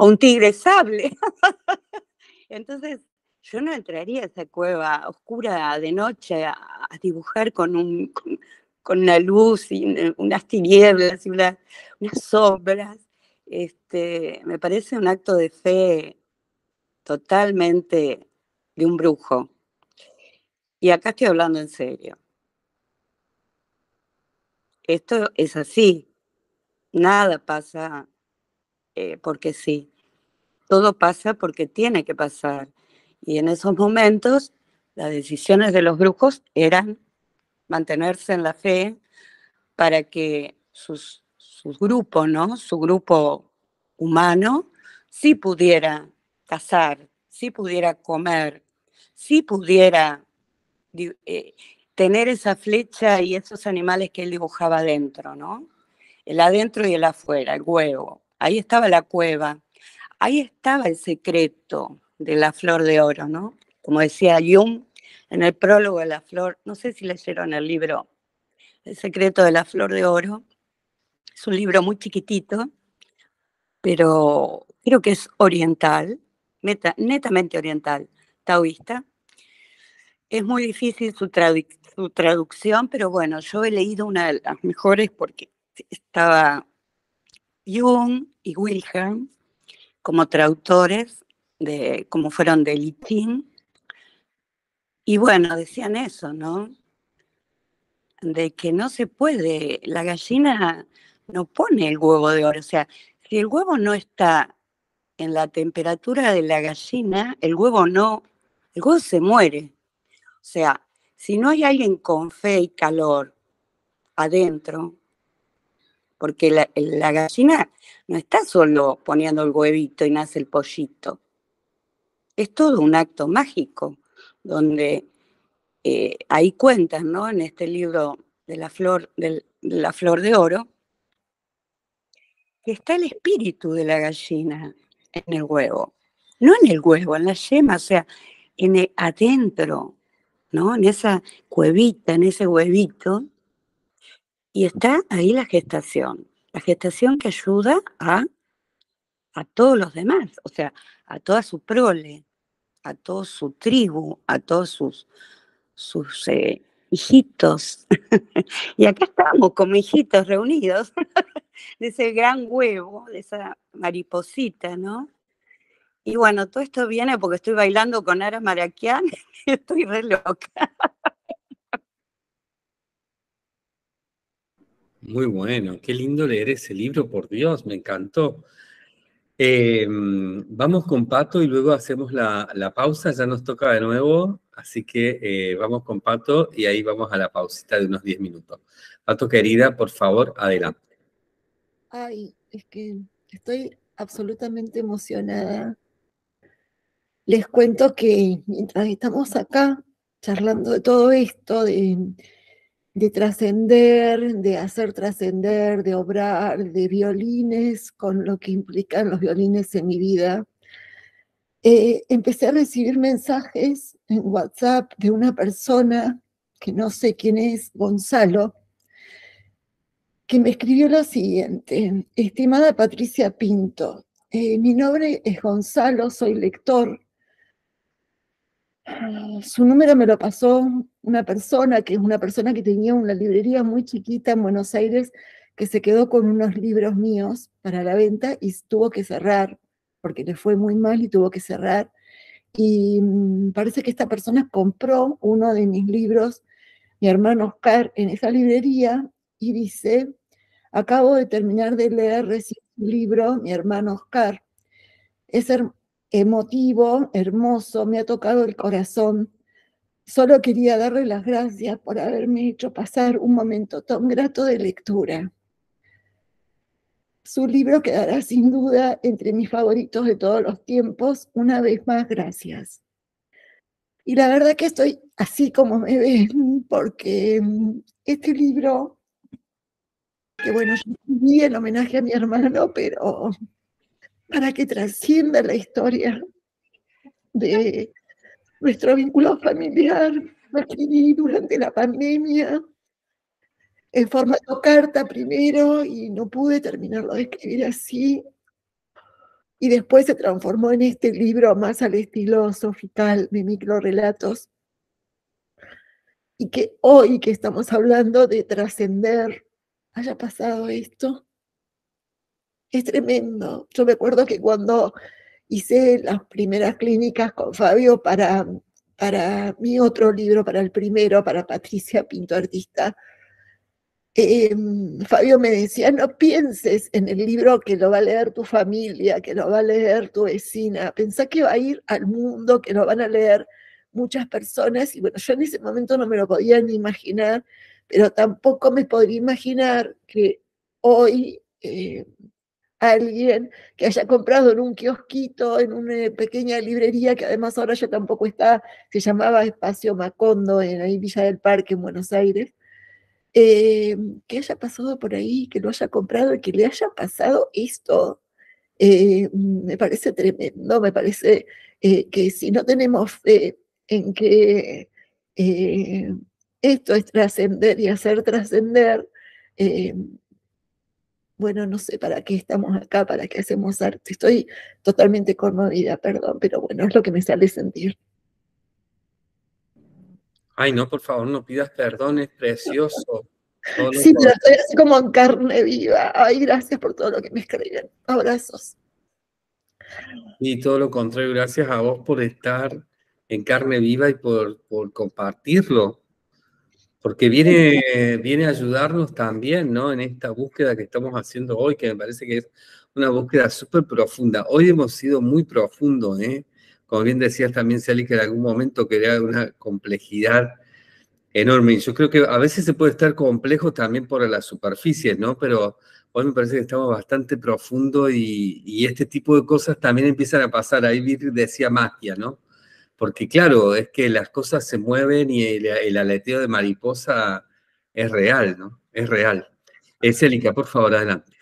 un, tigre sable. Entonces, yo no entraría a esa cueva oscura de noche a, dibujar con, una luz y unas tinieblas y unas sombras. Este, me parece un acto de fe totalmente de un brujo. Y acá estoy hablando en serio. Esto es así. Nada pasa eh, porque sí. Todo pasa porque tiene que pasar. Y en esos momentos las decisiones de los brujos eran mantenerse en la fe para que sus, sus grupos, ¿no? su grupo humano, sí pudiera cazar, si pudiera comer, si pudiera eh, tener esa flecha y esos animales que él dibujaba adentro, ¿no? El adentro y el afuera, el huevo. Ahí estaba la cueva, ahí estaba el secreto de la flor de oro, ¿no? Como decía Jung en el prólogo de la flor, no sé si leyeron el libro El secreto de la flor de oro. Es un libro muy chiquitito, pero creo que es oriental netamente oriental, taoísta. Es muy difícil su, traducción, pero bueno, yo he leído una de las mejores porque estaba Jung y Wilhelm como traductores, de, como fueron de Litín. Y bueno, decían eso, ¿no? De que no se puede, la gallina no pone el huevo de oro. O sea, si el huevo no está en la temperatura de la gallina, el huevo no, el huevo se muere. O sea, si no hay alguien con fe y calor adentro, porque la, gallina no está solo poniendo el huevito y nace el pollito. Es todo un acto mágico, donde eh, hay cuentas ¿no? En este libro de la flor, de la flor de oro, que está el espíritu de la gallina, en el huevo. No en el huevo, en la yema, o sea, en adentro, ¿no? En esa cuevita, en ese huevito. Y está ahí la gestación. La gestación que ayuda a, a todos los demás, o sea, a toda su prole, a toda su tribu, a todos sus, sus eh, hijitos. y acá estamos como hijitos reunidos de ese gran huevo, de esa mariposita, ¿no? Y bueno, todo esto viene porque estoy bailando con Ara Maraquian y estoy re loca. Muy bueno, qué lindo leer ese libro, por Dios, me encantó. Em, vamos con Pato y luego hacemos la, pausa, ya nos toca de nuevo, así que eh, vamos con Pato y ahí vamos a la pausita de unos 10 minutos. Pato querida, por favor, adelante. Ay, es que estoy absolutamente emocionada. Les cuento que mientras estamos acá charlando de todo esto, de de trascender, de hacer trascender, de obrar, de violines, con lo que implican los violines en mi vida. Eh, empecé a recibir mensajes en WhatsApp de una persona que no sé quién es, Gonzalo, que me escribió lo siguiente, estimada Patricia Pinto, eh, mi nombre es Gonzalo, soy lector Ah, su número me lo pasó una persona, que es una persona que tenía una librería muy chiquita en Buenos Aires, que se quedó con unos libros míos para la venta y tuvo que cerrar, porque le fue muy mal y tuvo que cerrar. Y mm, parece que esta persona compró uno de mis libros, mi hermano Oscar, en esa librería y dice, acabo de terminar de leer recién un libro, mi hermano Oscar. Es, emotivo, hermoso, me ha tocado el corazón. Solo quería darle las gracias por haberme hecho pasar un momento tan grato de lectura. Su libro quedará sin duda entre mis favoritos de todos los tiempos. Una vez más, gracias. Y la verdad que estoy así como me ven, porque mm, este libro, que bueno, yo un homenaje a mi hermano, pero para que trascienda la historia de nuestro vínculo familiar. escribí durante la pandemia en formato carta primero y no pude terminarlo de escribir así. Y después se transformó en este libro más al estilo sofical de microrelatos. Y que hoy que estamos hablando de trascender, haya pasado esto, es tremendo. Yo me acuerdo que cuando hice las primeras clínicas con Fabio para, para mi otro libro, para el primero, para Patricia Pinto Artista, em, Fabio me decía, no pienses en el libro que lo va a leer tu familia, que lo va a leer tu vecina, pensá que va a ir al mundo, que lo van a leer muchas personas, y bueno, yo en ese momento no me lo podía ni imaginar, pero tampoco me podría imaginar que hoy... Eh, alguien que haya comprado en un kiosquito, en una pequeña librería que además ahora ya tampoco está, se llamaba Espacio Macondo en ahí Villa del Parque, en Buenos Aires, eh, que haya pasado por ahí, que lo haya comprado y que le haya pasado esto. Eh, me parece tremendo, me parece eh, que si no tenemos fe en que esto es trascender y hacer trascender, bueno, no sé para qué estamos acá, para qué hacemos arte. Estoy totalmente conmovida, perdón, pero bueno, es lo que me sale sentir. Ay, no, por favor, no pidas perdón, es precioso. sí, pero estoy así como en carne viva. Ay, gracias por todo lo que me escriben. Abrazos. Y todo lo contrario, gracias a vos por estar en carne viva y por, por compartirlo porque viene, viene a ayudarnos también, ¿no? En esta búsqueda que estamos haciendo hoy, que me parece que es una búsqueda súper profunda. Hoy hemos sido muy profundos, ¿eh? Como bien decías también, Sally, que en algún momento crea una complejidad enorme. Y yo creo que a veces se puede estar complejo también por las superficies, ¿no? Pero hoy me parece que estamos bastante profundo y, este tipo de cosas también empiezan a pasar. Ahí decía magia, ¿no? porque claro, es que las cosas se mueven y el, aleteo de mariposa es real, ¿no? Es real. Célica, por favor, adelante.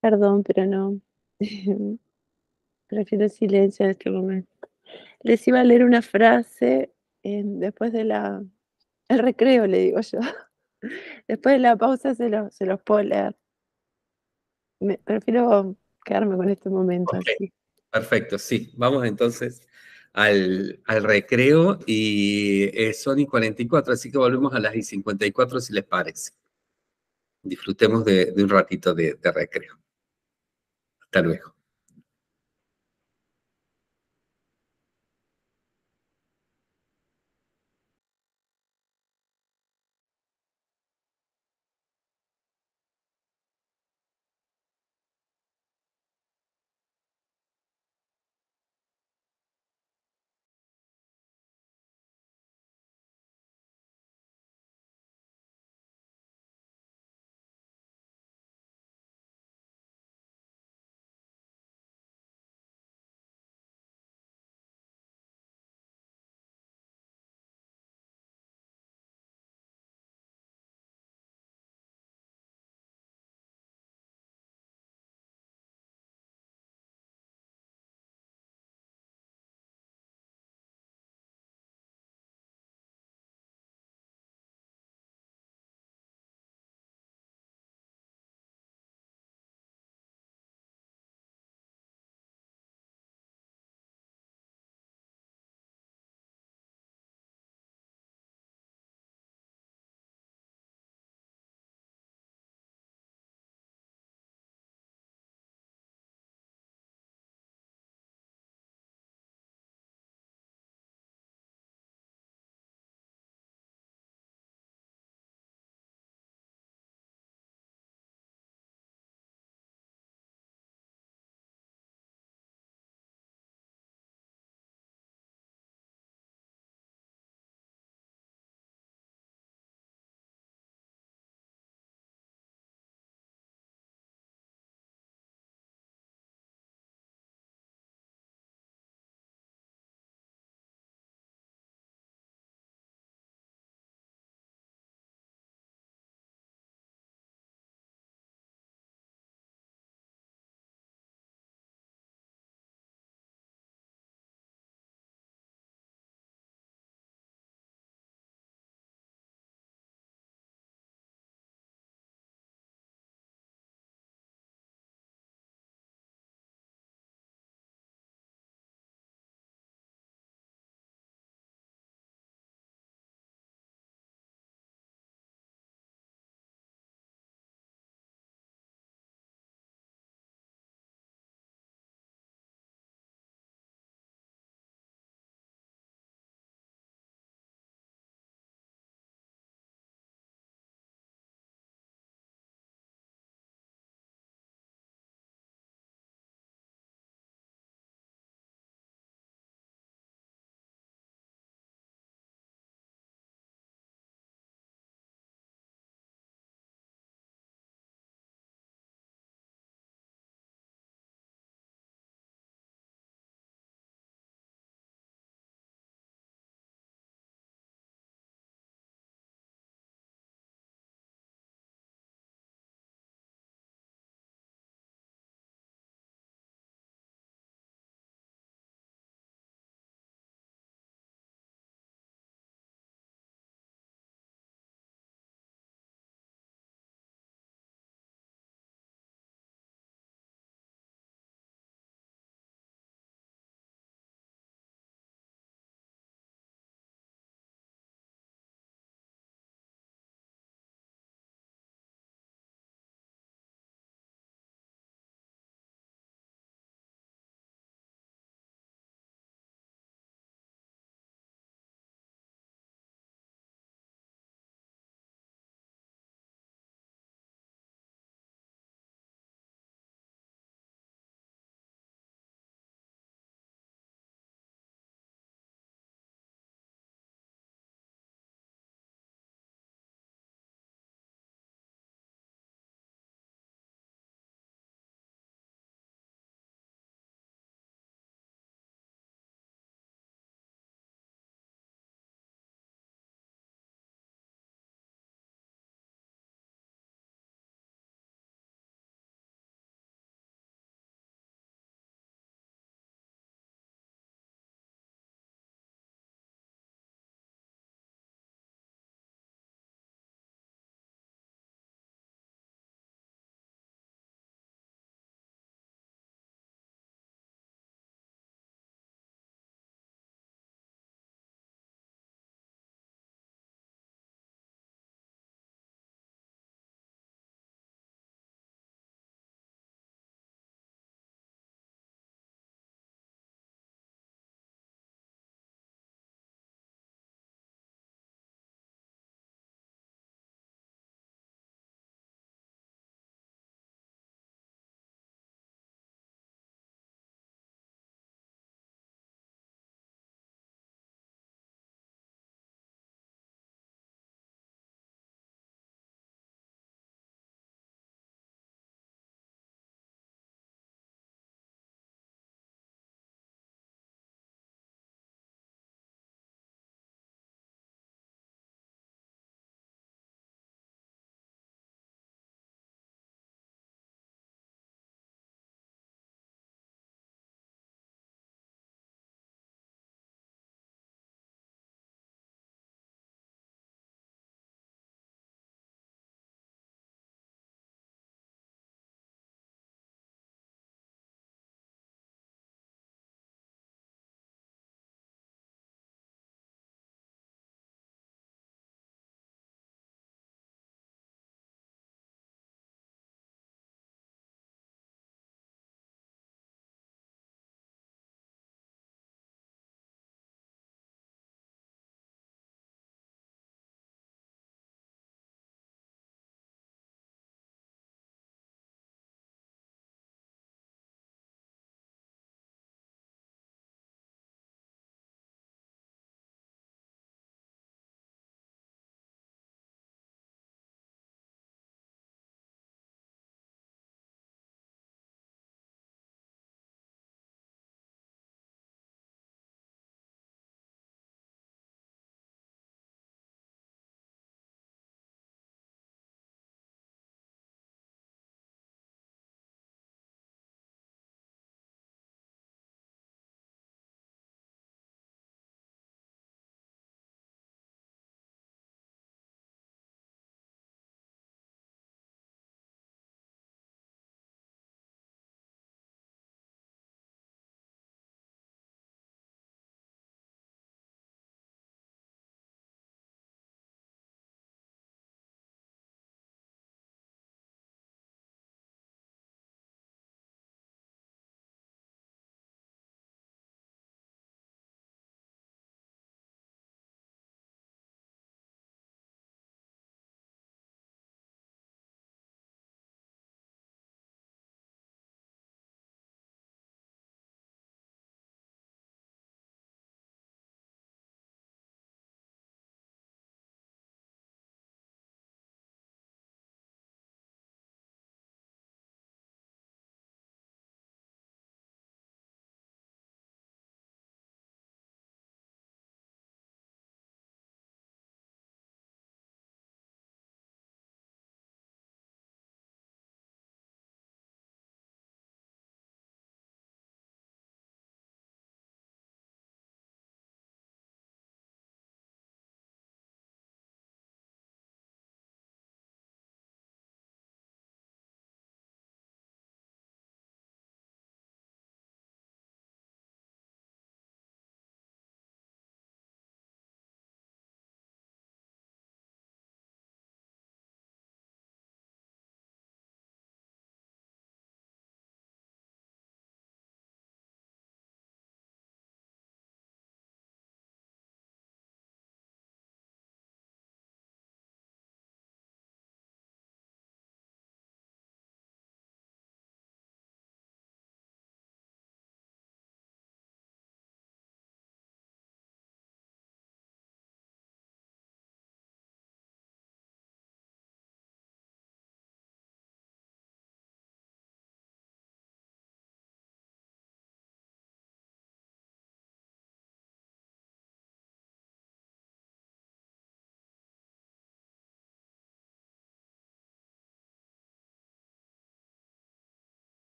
Perdón, pero no. Prefiero silencio en este momento. Les iba a leer una frase eh, después de la... recreo, le digo yo. Después de la pausa se, se los puedo leer. prefiero con este momento. Perfecto, sí. Vamos entonces al, al recreo y eh, son y 44, así que volvemos a las y 54 si les parece. Disfrutemos de, un ratito de recreo. Hasta luego.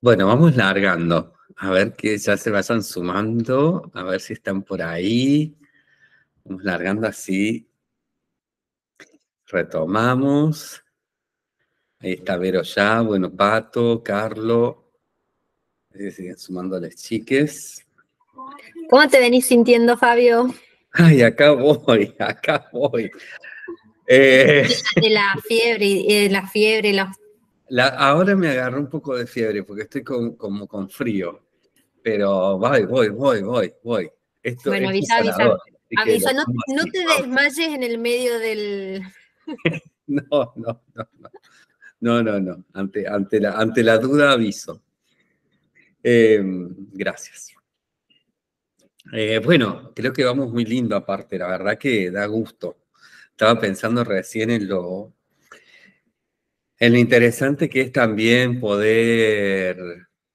Bueno, vamos largando. A ver que ya se vayan sumando, a ver si están por ahí. Vamos largando así. Retomamos. Ahí está Vero ya, bueno, Pato, Carlos, siguen sumando a las chiques. ¿Cómo te venís sintiendo, Fabio? Ay, acá voy, acá voy. Eh, de la fiebre, de eh, la fiebre, los ahora me agarro un poco de fiebre porque estoy como con frío, pero voy, voy, voy, voy, voy. bueno, avisa, avisa. no, te desmayes en el medio del... no, no, no, no. No, no, Ante, ante, la, ante la duda aviso. Em, gracias. Eh, bueno, creo que vamos muy lindo aparte, la verdad que da gusto. Estaba pensando recién en lo, es lo interesante que es también poder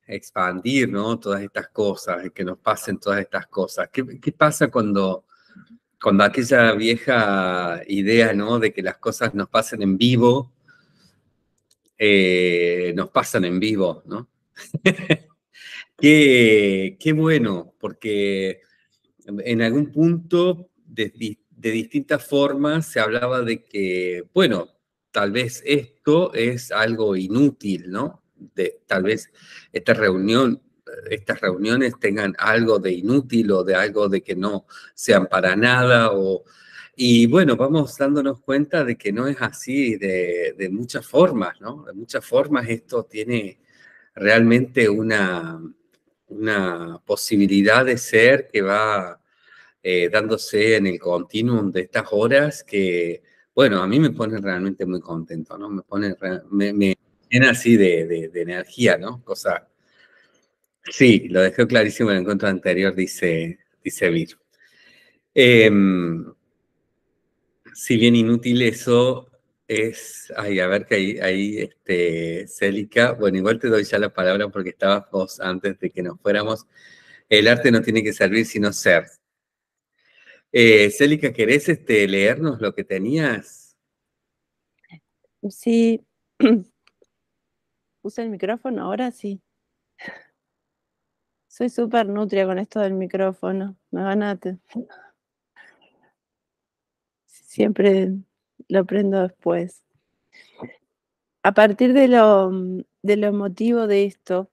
expandir, ¿no? Todas estas cosas, que nos pasen todas estas cosas. ¿Qué, pasa cuando, cuando aquella vieja idea, ¿no? De que las cosas nos pasen en vivo, eh, nos pasan en vivo, ¿no? qué, bueno, porque en algún punto de distintas formas se hablaba de que, bueno, tal vez esto es algo inútil, ¿no? De, tal vez reunión, estas reuniones tengan algo de inútil o de algo de que no sean para nada o... Y bueno, vamos dándonos cuenta de que no es así de, muchas formas, ¿no? De muchas formas esto tiene realmente una, una posibilidad de ser que va eh, dándose en el continuum de estas horas que bueno, a mí me pone realmente muy contento, ¿no? Me pone, me, llena así de, energía, ¿no? Cosa, sí, lo dejé clarísimo en el encuentro anterior, dice, dice Vir. Em, si bien inútil eso es, ay, a ver que ahí, ahí, este, Célica, bueno, igual te doy ya la palabra porque estabas vos antes de que nos fuéramos. El arte no tiene que servir sino ser. Eh, Célica, ¿querés este, leernos lo que tenías? Sí. ¿Usa el micrófono ahora? Sí. Soy súper nutria con esto del micrófono. Me van Siempre lo aprendo después. A partir de los de lo de esto,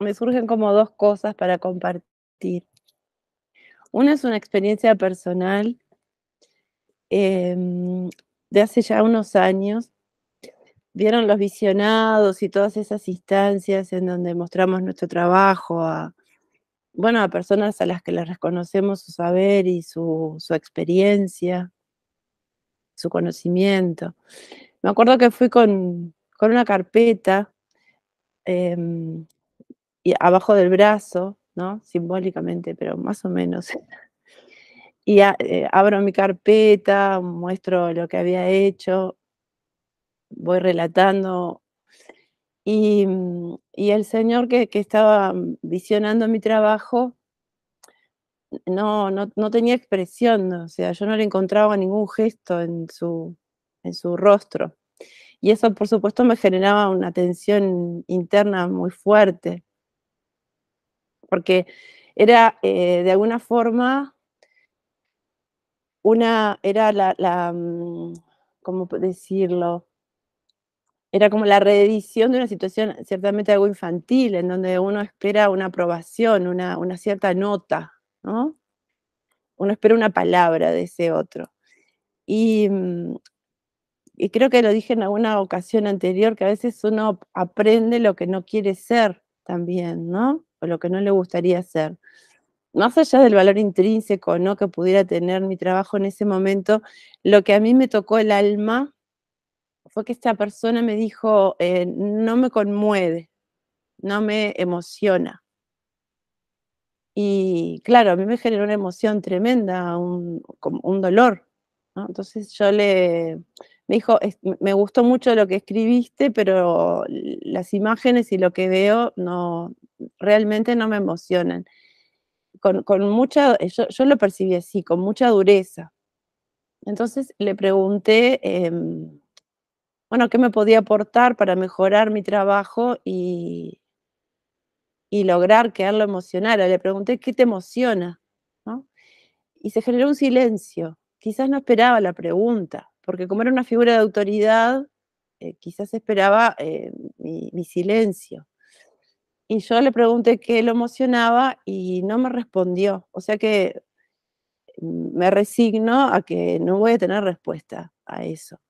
me surgen como dos cosas para compartir. Una es una experiencia personal em, de hace ya unos años. Vieron los visionados y todas esas instancias en donde mostramos nuestro trabajo a, bueno, a personas a las que les reconocemos su saber y su, experiencia, su conocimiento. Me acuerdo que fui con, una carpeta em, y abajo del brazo ¿no? Simbólicamente, pero más o menos. Y eh, abro mi carpeta, muestro lo que había hecho, voy relatando. Y, mm, el señor que, estaba mm, visionando mi trabajo no, no, no tenía expresión, o sea, yo no le encontraba ningún gesto en su, en su rostro. Y eso, por supuesto, me generaba una tensión interna muy fuerte porque era eh, de alguna forma una, era la, mm, ¿cómo decirlo? Era como la reedición de una situación ciertamente algo infantil, en donde uno espera una aprobación, una, cierta nota, ¿no? Uno espera una palabra de ese otro. Mm, y creo que lo dije en alguna ocasión anterior, que a veces uno aprende lo que no quiere ser también, ¿no? o lo que no le gustaría hacer. Más allá del valor intrínseco ¿no? que pudiera tener mi trabajo en ese momento, lo que a mí me tocó el alma fue que esta persona me dijo, eh, no me conmueve, no me emociona. Y claro, a mí me generó una emoción tremenda, un, un dolor. Entonces yo le, me dijo, me gustó mucho lo que escribiste, pero las imágenes y lo que veo no, realmente no me emocionan. Con, mucha, eh, yo, lo percibí así, con mucha dureza. Entonces le pregunté, em, bueno, ¿qué me podía aportar para mejorar mi trabajo y, y lograr que él lo emocionara? Le pregunté, ¿qué te emociona? Y se generó un silencio. Quizás no esperaba la pregunta porque como era una figura de autoridad, eh, quizás esperaba eh, mi, silencio. Y yo le pregunté qué lo emocionaba y no me respondió. O sea que mm, me resigno a que no voy a tener respuesta a eso.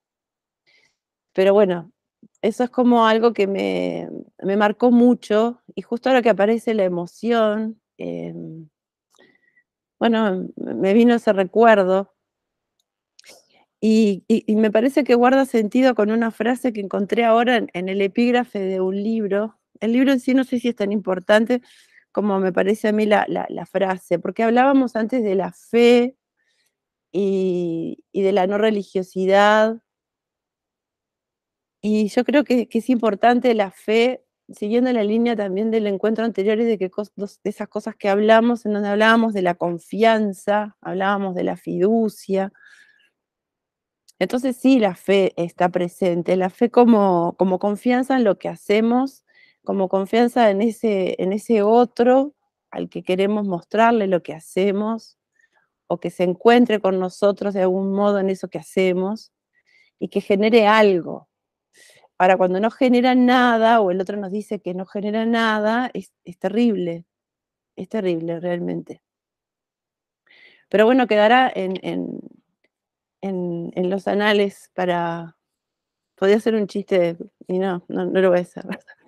Pero bueno, eso es como algo que me, marcó mucho y justo ahora que aparece la emoción, em, bueno, me vino ese recuerdo y, me parece que guarda sentido con una frase que encontré ahora en, el epígrafe de un libro. El libro en sí no sé si es tan importante como me parece a mí la, frase, porque hablábamos antes de la fe y, de la no religiosidad. Y yo creo que, es importante la fe, siguiendo la línea también del encuentro anterior y de, que, esas cosas que hablamos, en donde hablábamos de la confianza, hablábamos de la fiducia, entonces sí, la fe está presente, la fe como, como confianza en lo que hacemos, como confianza en ese, en ese otro al que queremos mostrarle lo que hacemos, o que se encuentre con nosotros de algún modo en eso que hacemos, y que genere algo. Ahora, cuando no genera nada, o el otro nos dice que no genera nada, es, terrible, es terrible realmente. Pero bueno, quedará en en, los anales para... Podía hacer un chiste y no, no, lo voy a hacer.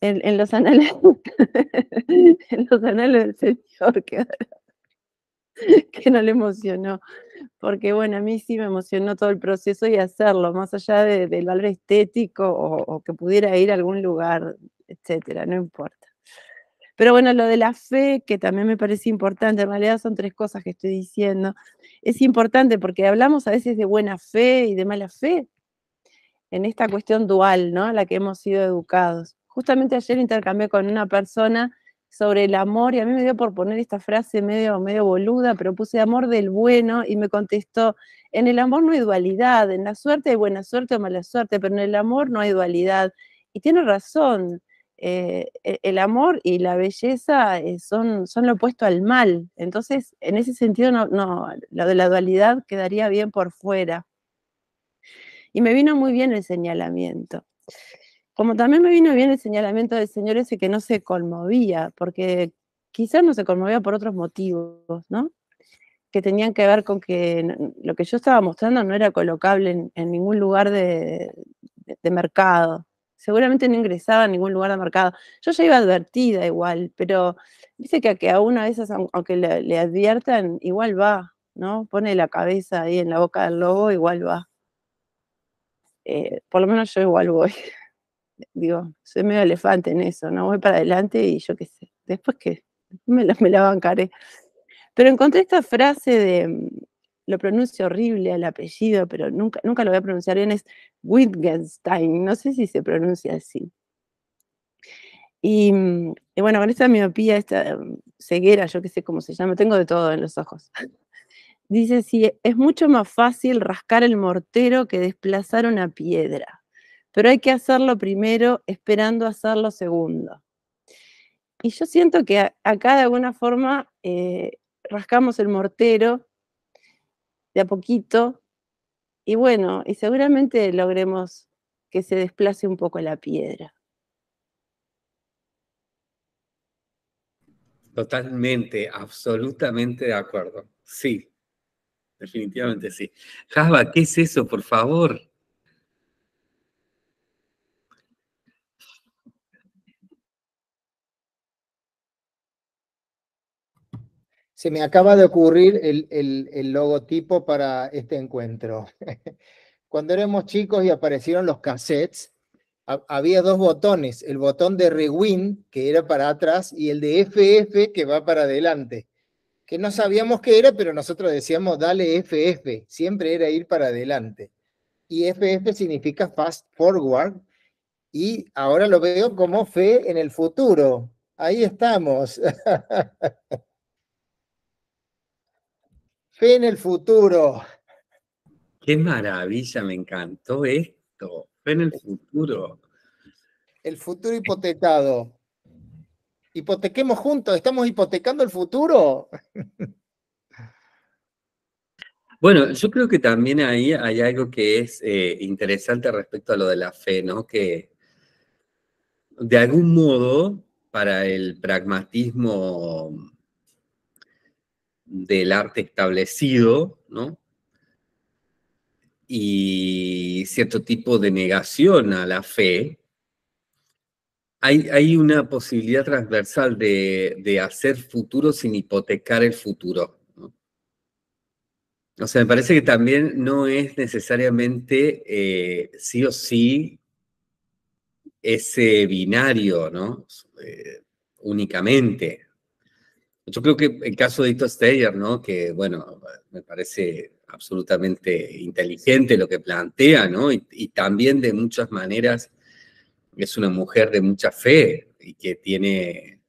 En, en los anales, en los anales del Señor que, no le emocionó. Porque bueno, a mí sí me emocionó todo el proceso y hacerlo, más allá del valor estético o, o que pudiera ir a algún lugar, etcétera, no importa. Pero bueno, lo de la fe, que también me parece importante, en realidad son tres cosas que estoy diciendo, es importante porque hablamos a veces de buena fe y de mala fe, en esta cuestión dual, ¿no? A la que hemos sido educados. Justamente ayer intercambié con una persona sobre el amor y a mí me dio por poner esta frase medio, medio boluda, pero puse amor del bueno y me contestó, en el amor no hay dualidad, en la suerte hay buena suerte o mala suerte, pero en el amor no hay dualidad. Y tiene razón, eh, e-, el amor y la belleza eh, son, son lo opuesto al mal. Entonces, en ese sentido, no, lo de la dualidad quedaría bien por fuera. Y me vino muy bien el señalamiento. Como también me vino bien el señalamiento del Señor ese que no se conmovía, porque quizás no se conmovía por otros motivos, ¿no? Que tenían que ver con que lo que yo estaba mostrando no era colocable en, ningún lugar de mercado seguramente no ingresaba a ningún lugar de mercado. Yo ya iba advertida igual, pero dice que a, que a una de esas, aunque le, adviertan, igual va, ¿no? Pone la cabeza ahí en la boca del lobo, igual va. Eh, por lo menos yo igual voy. Digo, soy medio elefante en eso, ¿no? Voy para adelante y yo qué sé. Después que me me la bancaré. Pero encontré esta frase de, lo pronuncio horrible el apellido, pero nunca, nunca lo voy a pronunciar bien, es Wittgenstein, no sé si se pronuncia así. Y, bueno, con esta miopía, esta mm, ceguera, yo qué sé cómo se llama, tengo de todo en los ojos. Dice, si es mucho más fácil rascar el mortero que desplazar una piedra, pero hay que hacerlo primero esperando hacerlo segundo. Y yo siento que acá de alguna forma eh, rascamos el mortero de a poquito. Y bueno, y seguramente logremos que se desplace un poco la piedra. Totalmente, absolutamente de acuerdo. Sí, definitivamente sí. Java, ¿qué es eso, por favor? Se me acaba de ocurrir el, logotipo para este encuentro. Cuando éramos chicos y aparecieron los cassettes, había dos botones, el botón de rewind, que era para atrás, y el de FF, que va para adelante, que no sabíamos qué era, pero nosotros decíamos, dale FF, siempre era ir para adelante. Y FF significa fast forward, y ahora lo veo como fe en el futuro. Ahí estamos. Fe en el futuro. Qué maravilla, me encantó esto. Fe en el futuro. El futuro hipotecado. Hipotequemos juntos, estamos hipotecando el futuro. Bueno, yo creo que también ahí hay algo que es eh, interesante respecto a lo de la fe, ¿no? Que de algún modo, para el pragmatismo del arte establecido, ¿no? Y cierto tipo de negación a la fe, hay, hay una posibilidad transversal de, hacer futuro sin hipotecar el futuro. O sea, me parece que también no es necesariamente eh, sí o sí ese binario, ¿no? Eh, únicamente. Yo creo que el caso de Hito Steyer, ¿no? Que, bueno, me parece absolutamente inteligente lo que plantea, ¿no? Y, también de muchas maneras es una mujer de mucha fe y que tiene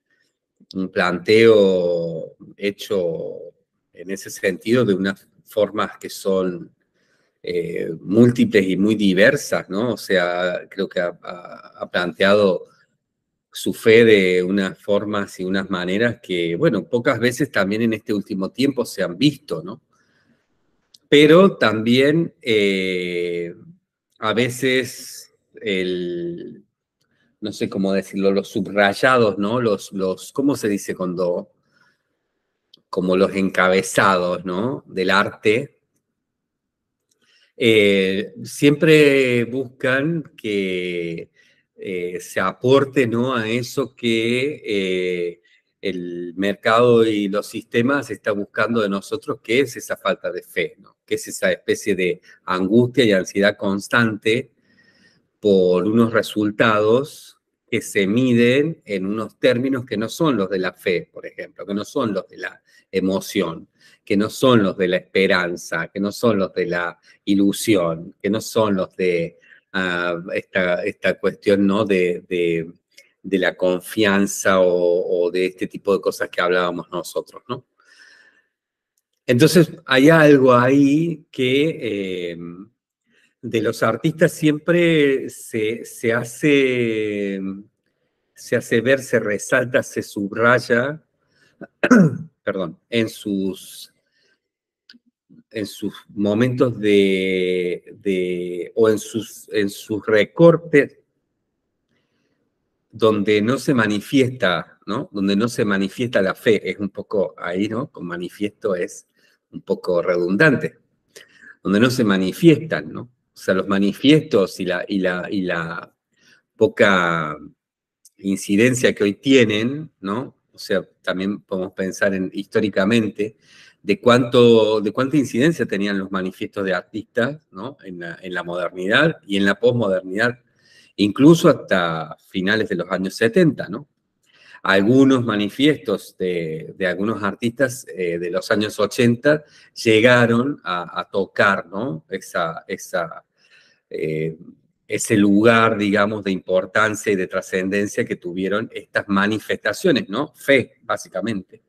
un planteo hecho en ese sentido de unas formas que son eh, múltiples y muy diversas, ¿no? O sea, creo que ha planteado su fe de unas formas y unas maneras que, bueno, pocas veces también en este último tiempo se han visto, ¿no? Pero también eh, a veces el, no sé cómo decirlo, los subrayados, ¿no? Los, los, ¿cómo se dice cuando, como los encabezados, ¿no? Del arte, eh, siempre buscan que eh, se aporte ¿no? a eso que eh, el mercado y los sistemas están buscando de nosotros, que es esa falta de fe, ¿no? que es esa especie de angustia y ansiedad constante por unos resultados que se miden en unos términos que no son los de la fe, por ejemplo, que no son los de la emoción, que no son los de la esperanza, que no son los de la ilusión, que no son los de esta, esta cuestión ¿no? de, la confianza o, de este tipo de cosas que hablábamos nosotros. ¿no? Entonces, hay algo ahí que eh, de los artistas siempre se, hace, se hace ver, se resalta, se subraya, perdón, en sus en sus momentos de, o en sus, en sus recortes donde no se manifiesta, ¿no? Donde no se manifiesta la fe, es un poco ahí, ¿no? Con manifiesto es un poco redundante, donde no se manifiestan, ¿no? O sea, los manifiestos y la, y la, y la poca incidencia que hoy tienen, ¿no? O sea, también podemos pensar en históricamente de, cuánto, de cuánta incidencia tenían los manifiestos de artistas ¿no? en, la, modernidad y en la posmodernidad, incluso hasta finales de los años 70. ¿no? Algunos manifiestos de, algunos artistas eh, de los años 80 llegaron a, tocar ¿no? esa, esa eh, ese lugar, digamos, de importancia y de trascendencia que tuvieron estas manifestaciones, ¿no? Fe, básicamente.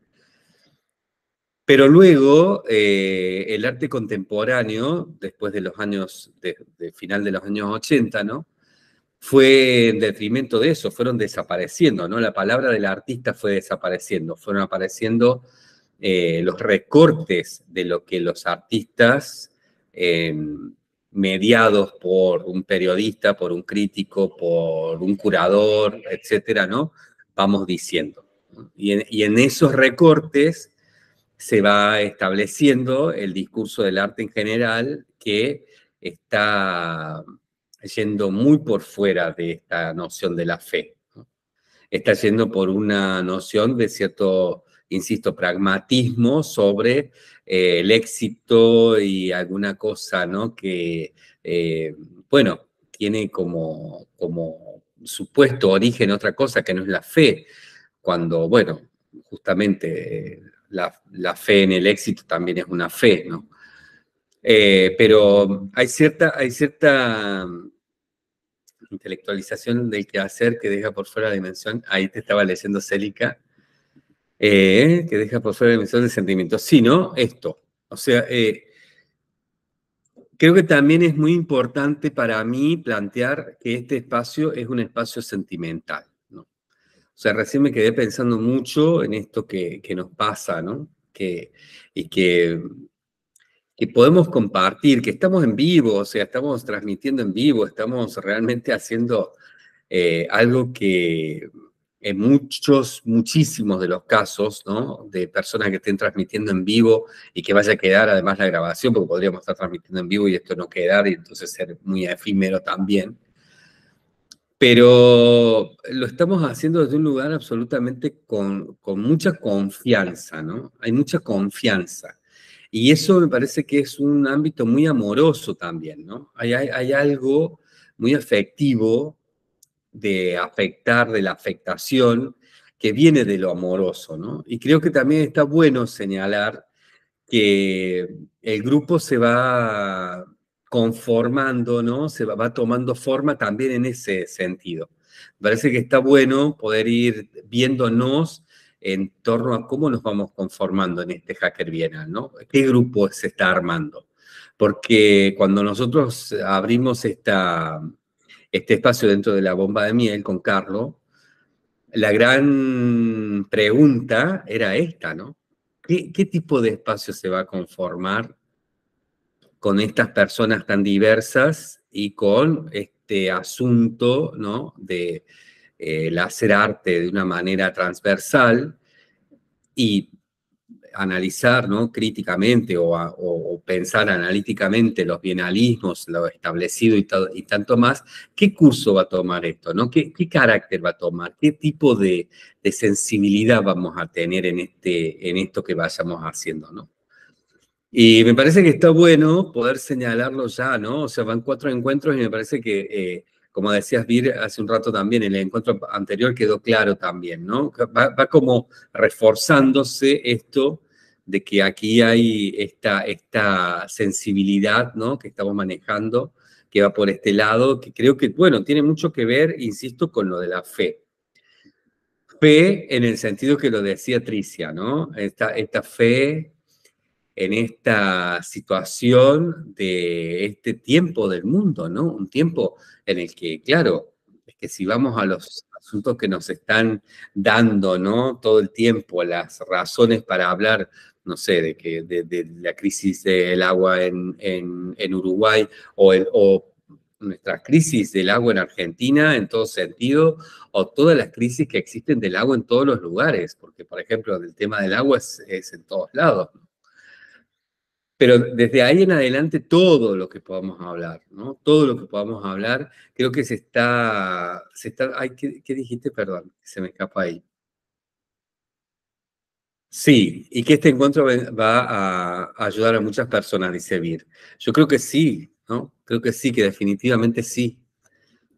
Pero luego, eh, el arte contemporáneo, después de los años, de, final de los años 80, ¿no? Fue en detrimento de eso, fueron desapareciendo, ¿no? La palabra del artista fue desapareciendo, fueron apareciendo eh, los recortes de lo que los artistas, em, mediados por un periodista, por un crítico, por un curador, etcétera, ¿no? Vamos diciendo. y en esos recortes se va estableciendo el discurso del arte en general que está yendo muy por fuera de esta noción de la fe. Está yendo por una noción de cierto, insisto, pragmatismo sobre eh, el éxito y alguna cosa, ¿no? Que, eh, bueno, tiene como, como supuesto origen otra cosa que no es la fe, cuando, bueno, justamente eh, la, fe en el éxito también es una fe, ¿no? Eh, pero hay cierta, hay cierta mm, intelectualización del quehacer que deja por fuera la dimensión, ahí te estaba leyendo Célica, eh, que deja por fuera la dimensión del sentimiento, sino esto. O sea, eh, creo que también es muy importante para mí plantear que este espacio es un espacio sentimental. O sea, recién me quedé pensando mucho en esto que, que nos pasa, ¿no? Que, y que, que podemos compartir, que estamos en vivo, o sea, estamos transmitiendo en vivo, estamos realmente haciendo eh, algo que en muchos, muchísimos de los casos, ¿no? De personas que estén transmitiendo en vivo y que vaya a quedar además la grabación, porque podríamos estar transmitiendo en vivo y esto no quedar y entonces ser muy efímero también pero lo estamos haciendo desde un lugar absolutamente con, mucha confianza, ¿no? Hay mucha confianza. Y eso me parece que es un ámbito muy amoroso también, ¿no? Hay, hay algo muy afectivo de afectar, de la afectación, que viene de lo amoroso, ¿no? Y creo que también está bueno señalar que el grupo se va conformando, ¿no? Se va, tomando forma también en ese sentido. Me parece que está bueno poder ir viéndonos en torno a cómo nos vamos conformando en este Hacker Bienal, ¿no? ¿Qué grupo se está armando? Porque cuando nosotros abrimos este espacio dentro de la bomba de miel con Carlos, la gran pregunta era esta, ¿no? ¿Qué, tipo de espacio se va a conformar con estas personas tan diversas y con este asunto ¿no? de eh, hacer arte de una manera transversal y analizar ¿no? críticamente o, pensar analíticamente los bienalismos, lo establecido y, y, tanto más, ¿qué curso va a tomar esto? ¿no? ¿Qué, carácter va a tomar? ¿Qué tipo de, de, sensibilidad vamos a tener en, este, en esto que vayamos haciendo? ¿no? Y me parece que está bueno poder señalarlo ya, ¿no? O sea, van cuatro encuentros y me parece que, eh, como decías Vir hace un rato también, en el encuentro anterior quedó claro también, ¿no? Va, como reforzándose esto de que aquí hay esta, esta sensibilidad, ¿no? Que estamos manejando, que va por este lado, que creo que, bueno, tiene mucho que ver, insisto, con lo de la fe, fe en el sentido que lo decía Tricia, ¿no? Esta, esta fe en esta situación de este tiempo del mundo, ¿no? Un tiempo en el que, claro, es que si vamos a los asuntos que nos están dando, ¿no? Todo el tiempo, las razones para hablar, no sé, de, que, de, la crisis del agua en, Uruguay o, el, nuestra crisis del agua en Argentina en todo sentido, o todas las crisis que existen del agua en todos los lugares, porque por ejemplo el tema del agua es, es en todos lados. ¿no? Pero desde ahí en adelante todo lo que podamos hablar, ¿no? Todo lo que podamos hablar, creo que se está, se está, ¿qué, dijiste? Perdón, se me escapa ahí. Sí, y que este encuentro va a ayudar a muchas personas, dice Vir. Yo creo que sí, ¿no? Creo que sí, que definitivamente sí,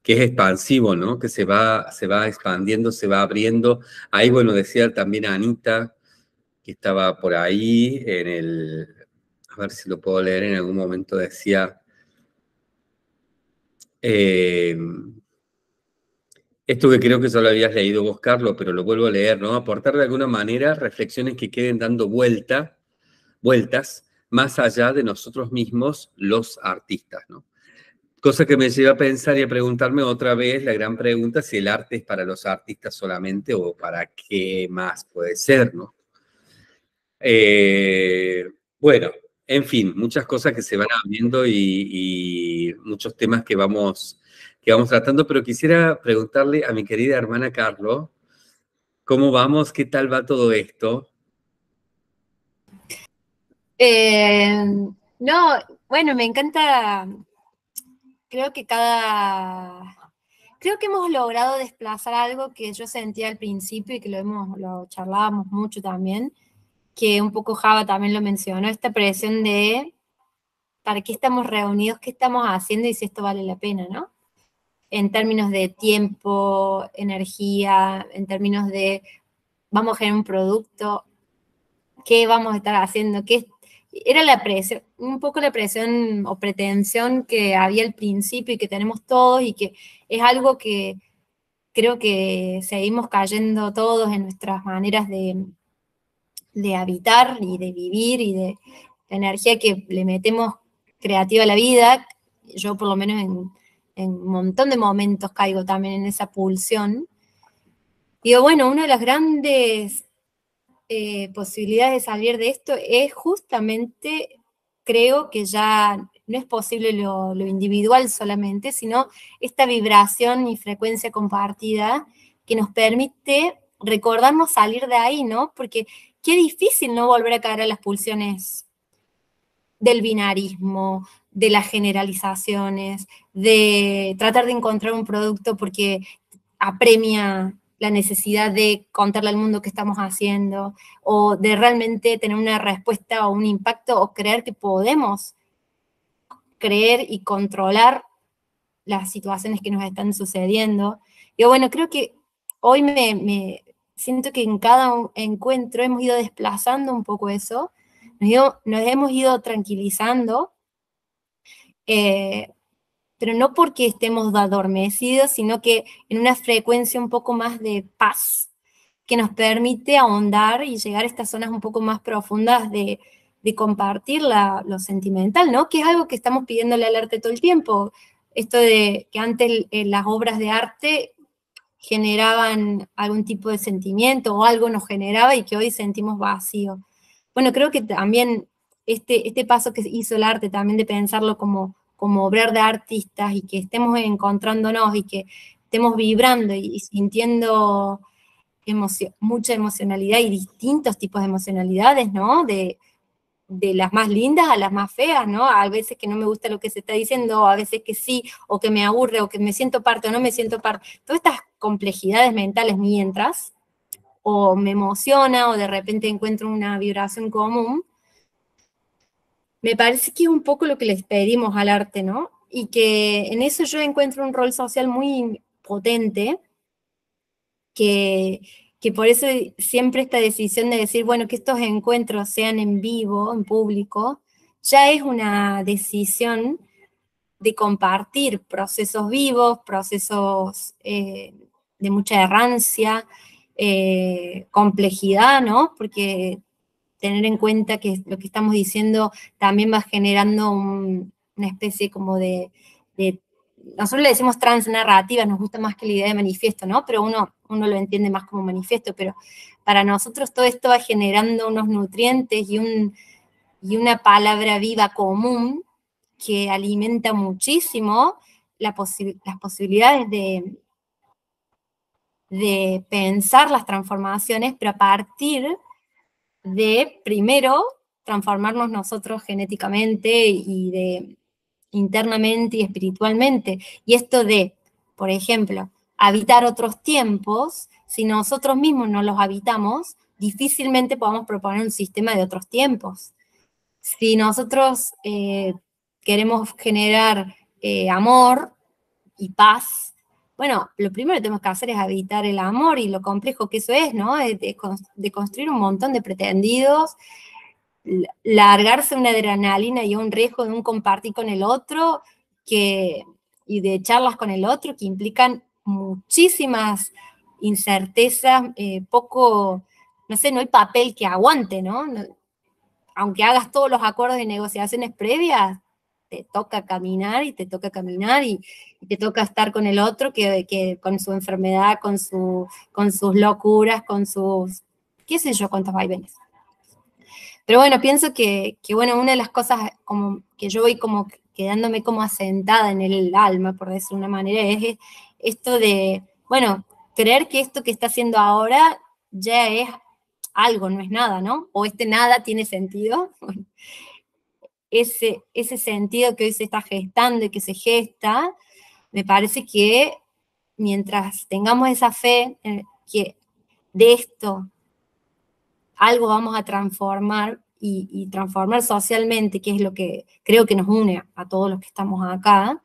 que es expansivo, ¿no? Que se va, se va expandiendo, se va abriendo. Ahí, bueno, decía también a Anita, que estaba por ahí en el, a ver si lo puedo leer, en algún momento decía, eh, esto que creo que solo habías leído buscarlo pero lo vuelvo a leer, ¿no? Aportar de alguna manera reflexiones que queden dando vuelta, vueltas más allá de nosotros mismos, los artistas, ¿no? Cosa que me lleva a pensar y a preguntarme otra vez la gran pregunta si el arte es para los artistas solamente o para qué más puede ser, ¿no? Eh, bueno, en fin, muchas cosas que se van abriendo y, muchos temas que vamos, que vamos tratando, pero quisiera preguntarle a mi querida hermana Carlo, ¿cómo vamos? ¿Qué tal va todo esto? Eh, no, bueno, me encanta, creo que cada, creo que hemos logrado desplazar algo que yo sentía al principio y que lo, hemos, lo charlábamos mucho también, que un poco Java también lo mencionó, esta presión de para qué estamos reunidos, qué estamos haciendo y si esto vale la pena, ¿no? En términos de tiempo, energía, en términos de vamos a generar un producto, qué vamos a estar haciendo, qué era la presión, un poco la presión o pretensión que había al principio y que tenemos todos y que es algo que creo que seguimos cayendo todos en nuestras maneras de, de habitar y de vivir y de la energía que le metemos creativa a la vida, yo por lo menos en, un montón de momentos caigo también en esa pulsión. Digo, bueno, una de las grandes eh, posibilidades de salir de esto es justamente, creo que ya no es posible lo, individual solamente, sino esta vibración y frecuencia compartida que nos permite recordarnos salir de ahí, ¿no? Porque qué difícil no volver a caer a las pulsiones del binarismo, de las generalizaciones, de tratar de encontrar un producto porque apremia la necesidad de contarle al mundo qué estamos haciendo o de realmente tener una respuesta o un impacto o creer que podemos creer y controlar las situaciones que nos están sucediendo. Yo, bueno, creo que hoy me, me, siento que en cada encuentro hemos ido desplazando un poco eso, nos, hemos ido tranquilizando, eh, pero no porque estemos adormecidos, sino que en una frecuencia un poco más de paz, que nos permite ahondar y llegar a estas zonas un poco más profundas de, compartir lo sentimental, ¿no? Que es algo que estamos pidiéndole al arte todo el tiempo. Esto de que antes eh, las obras de arte generaban algún tipo de sentimiento o algo nos generaba y que hoy sentimos vacío. Bueno, creo que también este, este paso que hizo el arte, también de pensarlo como, como obrar de artistas y que estemos encontrándonos y que estemos vibrando y, sintiendo mucha emocionalidad y distintos tipos de emocionalidades, ¿no? De, de las más lindas a las más feas, ¿no? A veces que no me gusta lo que se está diciendo, a veces que sí, o que me aburre, o que me siento parte, o no me siento parte. Todas estas complejidades mentales mientras, o me emociona, o de repente encuentro una vibración común, me parece que es un poco lo que les pedimos al arte, ¿no? Y que en eso yo encuentro un rol social muy potente, que que por eso siempre esta decisión de decir, bueno, que estos encuentros sean en vivo, en público, ya es una decisión de compartir procesos vivos, procesos eh, de mucha errancia, eh, complejidad, ¿no? Porque tener en cuenta que lo que estamos diciendo también va generando una especie como de nosotros le decimos transnarrativas, nos gusta más que la idea de manifiesto, ¿no? Pero uno, uno lo entiende más como manifiesto, pero para nosotros todo esto va generando unos nutrientes y, un, y una palabra viva común que alimenta muchísimo las posibilidades de, de pensar las transformaciones, pero a partir de, primero, transformarnos nosotros genéticamente y de internamente y espiritualmente. Y esto de, por ejemplo, habitar otros tiempos, si nosotros mismos no los habitamos, difícilmente podamos proponer un sistema de otros tiempos. Si nosotros eh, queremos generar eh, amor y paz, bueno, lo primero que tenemos que hacer es habitar el amor y lo complejo que eso es, ¿no? De, de construir un montón de pretendidos largarse una adrenalina y un riesgo de un compartir con el otro que, y de charlas con el otro que implican muchísimas incertezas, eh, poco, no sé, no hay papel que aguante, ¿no? Aunque hagas todos los acuerdos y negociaciones previas, te toca caminar y te toca caminar y, te toca estar con el otro que, que, con su enfermedad, con, su, con sus locuras, con sus, qué sé yo, cuántos vaivenes. Pero bueno, pienso que, bueno, una de las cosas como que yo voy como quedándome como asentada en el alma, por decirlo de una manera, es esto de, bueno, creer que esto que está haciendo ahora ya es algo, no es nada, ¿no? O este nada tiene sentido. ese, ese sentido que hoy se está gestando y que se gesta, me parece que mientras tengamos esa fe eh, que de esto algo vamos a transformar y, transformar socialmente, que es lo que creo que nos une a todos los que estamos acá.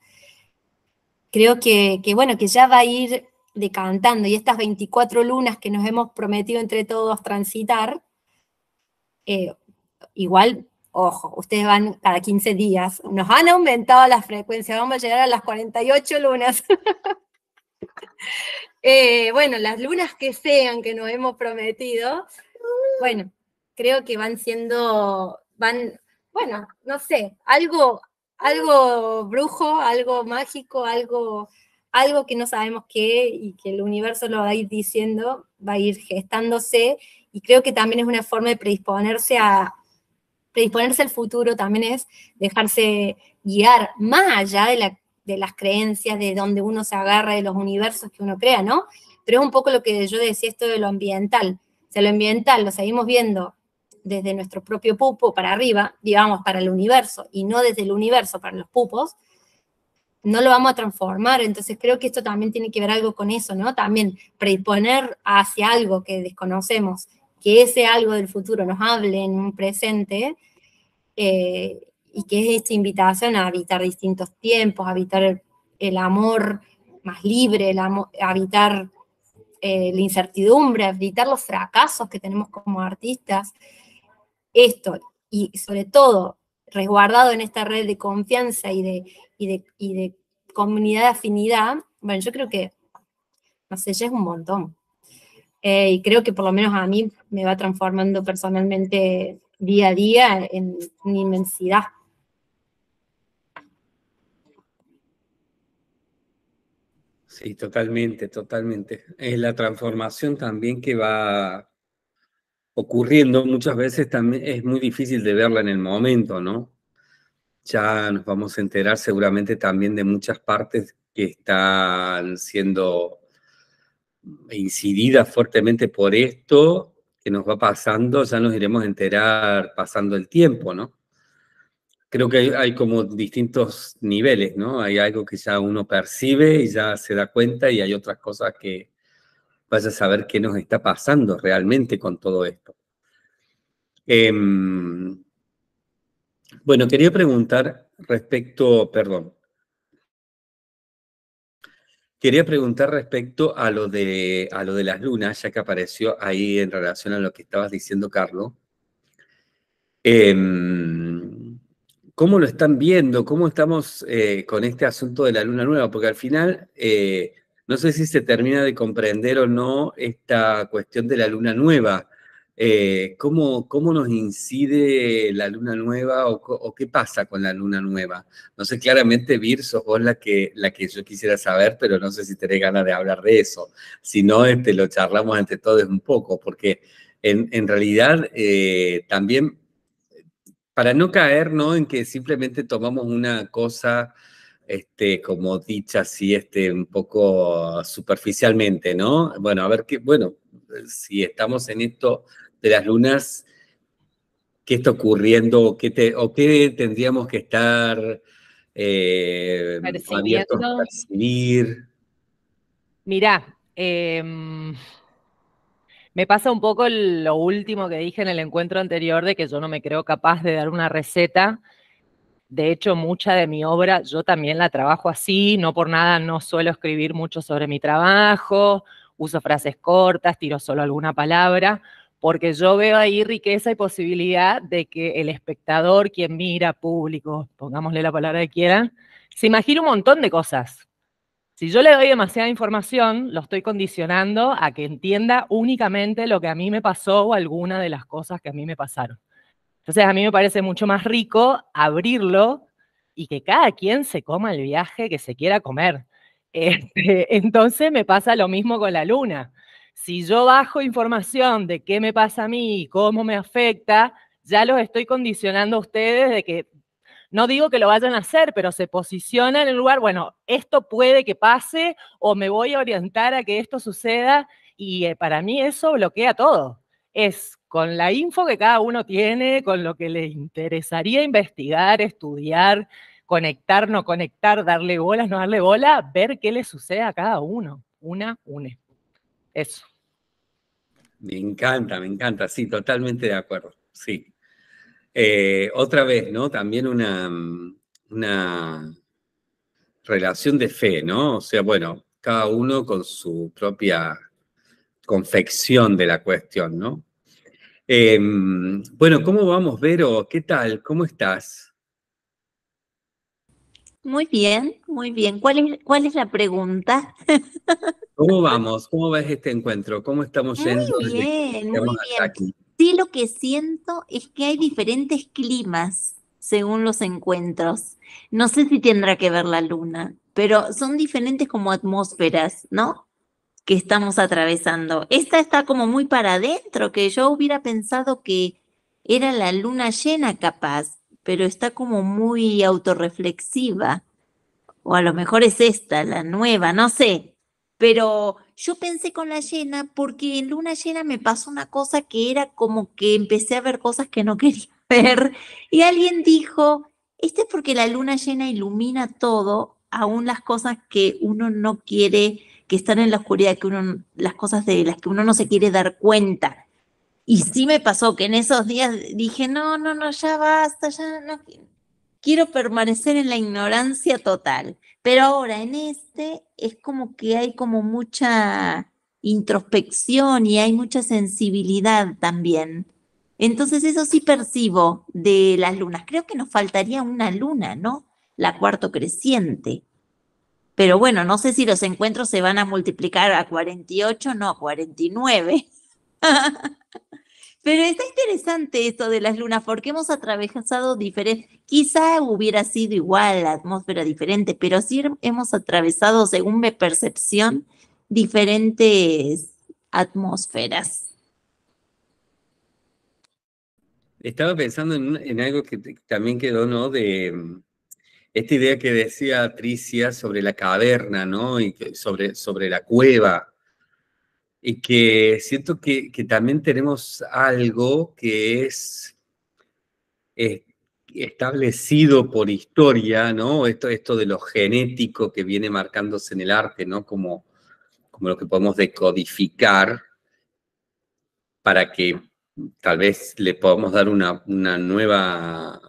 Creo que, bueno, que ya va a ir decantando y estas 24 lunas que nos hemos prometido entre todos transitar, eh, igual, ojo, ustedes van cada 15 días, nos han aumentado la frecuencia, vamos a llegar a las 48 lunas. Eh, bueno, las lunas que sean que nos hemos prometido, bueno, creo que van siendo, van, bueno, no sé, algo, algo brujo, algo mágico, algo, algo que no sabemos qué y que el universo lo va a ir diciendo, va a ir gestándose y creo que también es una forma de predisponerse a predisponerse al futuro también es dejarse guiar más allá de, de las creencias, de donde uno se agarra, de los universos que uno crea, ¿no? Pero es un poco lo que yo decía esto de lo ambiental sea, lo ambiental lo seguimos viendo desde nuestro propio pupo para arriba, digamos, para el universo, y no desde el universo para los pupos, no lo vamos a transformar. Entonces creo que esto también tiene que ver algo con eso, ¿no? También preponer hacia algo que desconocemos, que ese algo del futuro nos hable en un presente, eh, y que es esta invitación a habitar distintos tiempos, a habitar el, amor más libre, el a habitar eh, la incertidumbre, evitar los fracasos que tenemos como artistas, esto, y sobre todo resguardado en esta red de confianza y de, de, comunidad de afinidad, bueno, yo creo que, no sé, ya es un montón. Eh, y creo que por lo menos a mí me va transformando personalmente día a día en una inmensidad. Sí, totalmente, totalmente. Es la transformación también que va ocurriendo muchas veces también es muy difícil de verla en el momento, ¿no? Ya nos vamos a enterar seguramente también de muchas partes que están siendo incididas fuertemente por esto que nos va pasando, ya nos iremos a enterar pasando el tiempo, ¿no? creo que hay, como distintos niveles, ¿no? Hay algo que ya uno percibe y ya se da cuenta y hay otras cosas que vaya a saber qué nos está pasando realmente con todo esto. Em, bueno, quería preguntar respecto, perdón, quería preguntar respecto a lo, de, a lo de las lunas, ya que apareció ahí en relación a lo que estabas diciendo, Carlos. Em, ¿Cómo lo están viendo? ¿Cómo estamos eh, con este asunto de la luna nueva? Porque al final, eh, no sé si se termina de comprender o no esta cuestión de la luna nueva. Eh, ¿cómo, nos incide la luna nueva o, qué pasa con la luna nueva? No sé, claramente, Vir, sos vos la que, la que yo quisiera saber, pero no sé si tenés ganas de hablar de eso. Si no, este, lo charlamos entre todos un poco, porque en realidad también para no caer, ¿no? En que simplemente tomamos una cosa, este, como dicha así, este, un poco superficialmente, ¿no? Bueno, a ver qué, bueno, si estamos en esto de las lunas, ¿qué está ocurriendo? ¿O qué, te, o tendríamos que estar eh, abiertos Mirá, em, me pasa un poco lo último que dije en el encuentro anterior de que yo no me creo capaz de dar una receta. De hecho, mucha de mi obra yo también la trabajo así, no por nada no suelo escribir mucho sobre mi trabajo, uso frases cortas, tiro solo alguna palabra, porque yo veo ahí riqueza y posibilidad de que el espectador, quien mira, público, pongámosle la palabra que quieran, se imagina un montón de cosas si yo le doy demasiada información, lo estoy condicionando a que entienda únicamente lo que a mí me pasó o alguna de las cosas que a mí me pasaron. Entonces a mí me parece mucho más rico abrirlo y que cada quien se coma el viaje que se quiera comer. Este, entonces me pasa lo mismo con la luna. Si yo bajo información de qué me pasa a mí y cómo me afecta, ya los estoy condicionando a ustedes de que no digo que lo vayan a hacer, pero se posiciona en el lugar, bueno, esto puede que pase o me voy a orientar a que esto suceda y eh, para mí eso bloquea todo. Es con la info que cada uno tiene, con lo que le interesaría investigar, estudiar, conectar, no conectar, darle bolas, no darle bola, ver qué le sucede a cada uno. Una, une. Eso. Me encanta, me encanta, sí, totalmente de acuerdo, sí. Eh, otra vez, ¿no? También una, mm, una relación de fe, ¿no? O sea, bueno, cada uno con su propia confección de la cuestión, ¿no? Em, bueno, ¿cómo vamos, Vero? ¿Qué tal? ¿Cómo estás? Muy bien, muy bien. ¿Cuál es, la pregunta? ¿Cómo vamos? ¿Cómo ves este encuentro? ¿Cómo estamos yendo? Muy bien, muy bien. Sí lo que siento es que hay diferentes climas según los encuentros. No sé si tendrá que ver la luna, pero son diferentes como atmósferas, ¿no? Que estamos atravesando. Esta está como muy para adentro, que yo hubiera pensado que era la luna llena capaz, pero está como muy autorreflexiva. O a lo mejor es esta, la nueva, no sé. Pero yo pensé con la llena porque en luna llena me pasó una cosa que era como que empecé a ver cosas que no quería ver y alguien dijo, este es porque la luna llena ilumina todo, aún las cosas que uno no quiere, que están en la oscuridad, que uno, las cosas de las que uno no se quiere dar cuenta. Y sí me pasó que en esos días dije, no, no, no, ya basta, ya no quiero permanecer en la ignorancia total. Pero ahora en este es como que hay como mucha introspección y hay mucha sensibilidad también. Entonces eso sí percibo de las lunas. Creo que nos faltaría una luna, ¿no? La cuarto creciente. Pero bueno, no sé si los encuentros se van a multiplicar a 48, no, a 49. Pero está interesante esto de las lunas, porque hemos atravesado diferentes, quizá hubiera sido igual, la atmósfera diferente, pero sí hemos atravesado, según mi percepción, diferentes atmósferas. Estaba pensando en, algo que también quedó, ¿no? De esta idea que decía Tricia sobre la caverna, ¿no? Y sobre, sobre la cueva y que siento que, también tenemos algo que es, eh, establecido por historia, ¿no? Esto, esto de lo genético que viene marcándose en el arte, ¿no? Como, como lo que podemos decodificar para que tal vez le podamos dar una, una nueva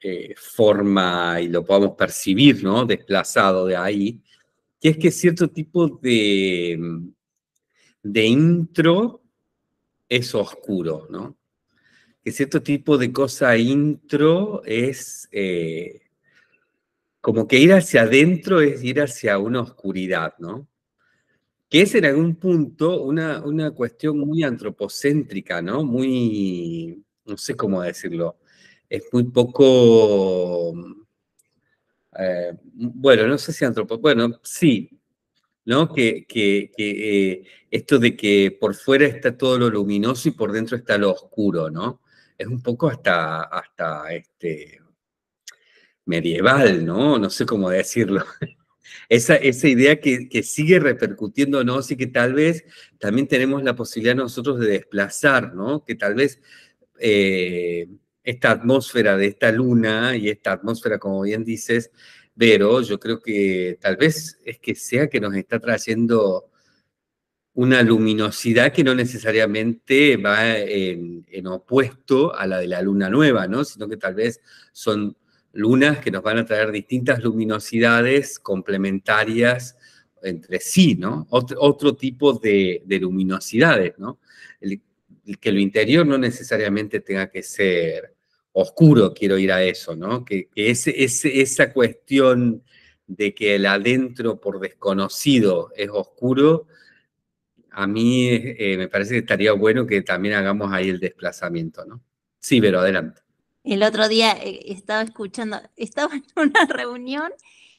eh, forma y lo podamos percibir, ¿no? Desplazado de ahí, que es que cierto tipo de, de intro es oscuro, ¿no? Que cierto tipo de cosa intro es eh, como que ir hacia adentro es ir hacia una oscuridad, ¿no? Que es en algún punto una, cuestión muy antropocéntrica, ¿no? Muy, no sé cómo decirlo, es muy poco eh, bueno, no sé si antropo bueno, sí, ¿no? Que, eh, esto de que por fuera está todo lo luminoso y por dentro está lo oscuro, ¿no? Es un poco hasta, hasta este medieval, ¿no? No sé cómo decirlo. Esa, idea que, que sigue repercutiéndonos y que tal vez también tenemos la posibilidad nosotros de desplazar, ¿no? Que tal vez eh, esta atmósfera de esta luna y esta atmósfera, como bien dices, pero yo creo que tal vez es que sea que nos está trayendo una luminosidad que no necesariamente va en, opuesto a la de la luna nueva, ¿no? Sino que tal vez son lunas que nos van a traer distintas luminosidades complementarias entre sí, ¿no? Otro, tipo de, luminosidades, ¿no? que lo interior no necesariamente tenga que ser oscuro quiero ir a eso, ¿no? Que, ese, esa cuestión de que el adentro por desconocido es oscuro, a mí eh, me parece que estaría bueno que también hagamos ahí el desplazamiento, ¿no? Sí, pero adelante. El otro día eh, estaba escuchando, estaba en una reunión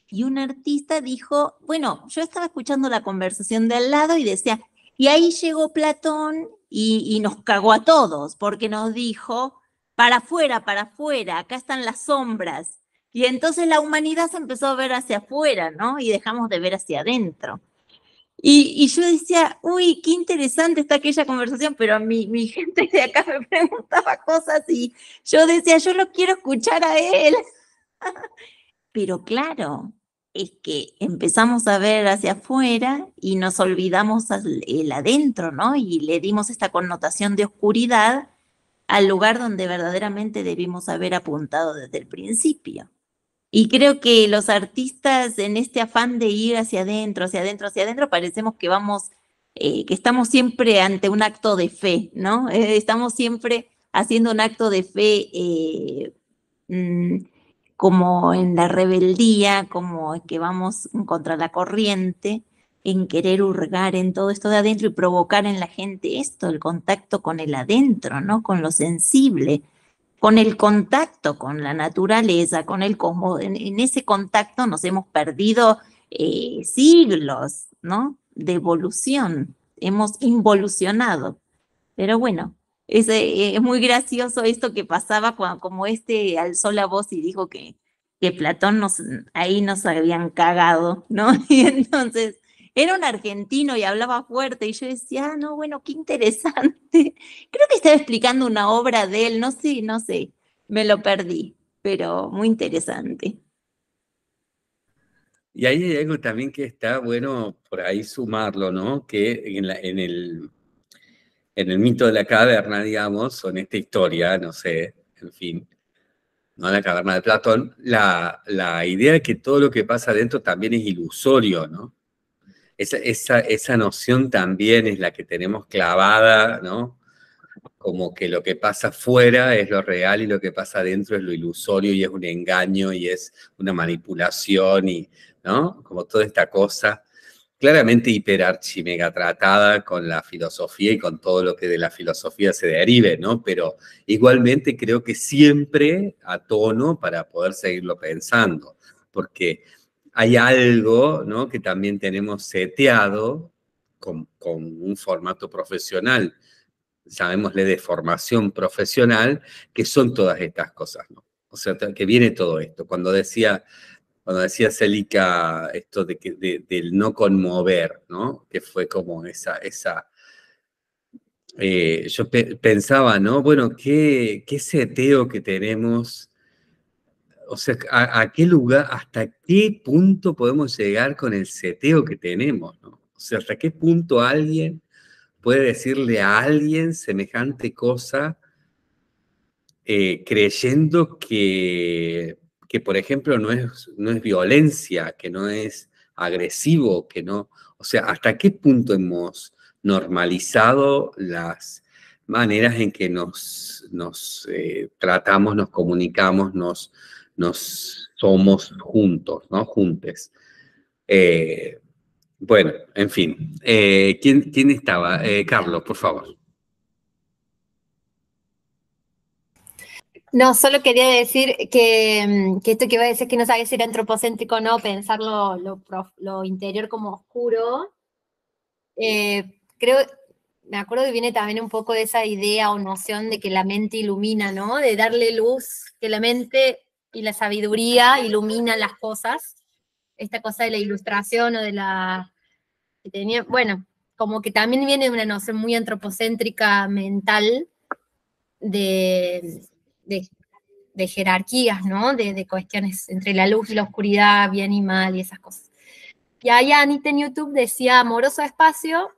y un artista dijo, bueno, yo estaba escuchando la conversación de al lado y decía, y ahí llegó Platón y, y nos cagó a todos porque nos dijo para afuera, para afuera, acá están las sombras. Y entonces la humanidad se empezó a ver hacia afuera, ¿no? Y dejamos de ver hacia adentro. Y, yo decía, uy, qué interesante está aquella conversación, pero mi, mi gente de acá me preguntaba cosas y yo decía, yo lo quiero escuchar a él. pero claro, es que empezamos a ver hacia afuera y nos olvidamos el adentro, ¿no? Y le dimos esta connotación de oscuridad al lugar donde verdaderamente debimos haber apuntado desde el principio. Y creo que los artistas en este afán de ir hacia adentro, hacia adentro, hacia adentro, parecemos que vamos, eh, que estamos siempre ante un acto de fe, ¿no? Eh, estamos siempre haciendo un acto de fe eh, mm, como en la rebeldía, como que vamos contra la corriente en querer hurgar en todo esto de adentro y provocar en la gente esto, el contacto con el adentro, ¿no? Con lo sensible, con el contacto con la naturaleza, con el cosmos. En, ese contacto nos hemos perdido eh, siglos, ¿no? De evolución, hemos involucionado. Pero bueno, es, eh, eh, es muy gracioso esto que pasaba cuando, como este alzó la voz y dijo que, que Platón nos, ahí nos habían cagado, ¿no? Y entonces era un argentino y hablaba fuerte y yo decía, ah, no, bueno, qué interesante. Creo que estaba explicando una obra de él, no sé, no sé, me lo perdí, pero muy interesante. Y ahí hay algo también que está bueno por ahí sumarlo, ¿no? Que en, en, el, en el mito de la caverna, digamos, o en esta historia, no sé, en fin, ¿no? en La caverna de Platón, la, la idea de que todo lo que pasa adentro también es ilusorio, ¿no? Esa, esa, noción también es la que tenemos clavada, ¿no? Como que lo que pasa afuera es lo real y lo que pasa adentro es lo ilusorio y es un engaño y es una manipulación y, ¿no? Como toda esta cosa claramente hiperarchi mega tratada con la filosofía y con todo lo que de la filosofía se derive, ¿no? Pero igualmente creo que siempre a tono para poder seguirlo pensando, porque hay algo ¿no? que también tenemos seteado con, un formato profesional, llamémosle de formación profesional, que son todas estas cosas, ¿no? O sea, que viene todo esto. Cuando decía, cuando decía Celica esto de que, del no conmover, ¿no? Que fue como esa, esa, eh, yo pensaba, ¿no? Bueno, ¿qué, qué seteo que tenemos o sea, a, qué lugar, hasta qué punto podemos llegar con el seteo que tenemos, O sea, hasta qué punto alguien puede decirle a alguien semejante cosa eh, creyendo que, que, por ejemplo, no es, no es violencia, que no es agresivo, que no... O sea, ¿hasta qué punto hemos normalizado las maneras en que nos, nos eh, tratamos, nos comunicamos, nos nos somos juntos, ¿no? Juntes. Eh, bueno, en fin. Eh, ¿quién, ¿quién, estaba? Eh, Carlos, por favor. No, solo quería decir que, mm, esto que iba a decir que no sabía si era antropocéntrico o no, pensar lo interior como oscuro. creo, me acuerdo que viene también un poco de esa idea o noción de que la mente ilumina, ¿no? De darle luz, que la mente y la sabiduría ilumina las cosas. Esta cosa de la ilustración o de la... tenía, bueno, como que también viene de una noción muy antropocéntrica mental de, jerarquías, ¿no? De, de, cuestiones entre la luz y la oscuridad, bien y mal y esas cosas. Y ahí Anita en YouTube decía, amoroso espacio,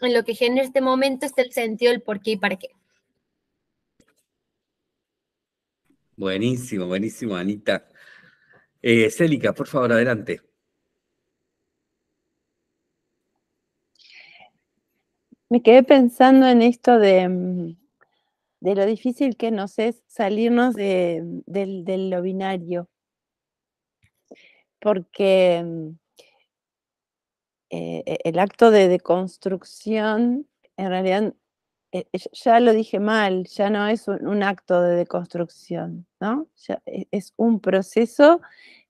en lo que genera este momento está el sentido del por qué y para qué. Buenísimo, buenísimo, Anita. Eh, Célica, por favor, adelante. Me quedé pensando en esto de, mm, lo difícil que nos es salirnos de, lo binario. Porque mm, eh, e, el acto de deconstrucción en realidad eh, eh, ya lo dije mal, ya no es un, acto de deconstrucción, ¿no? E, es un proceso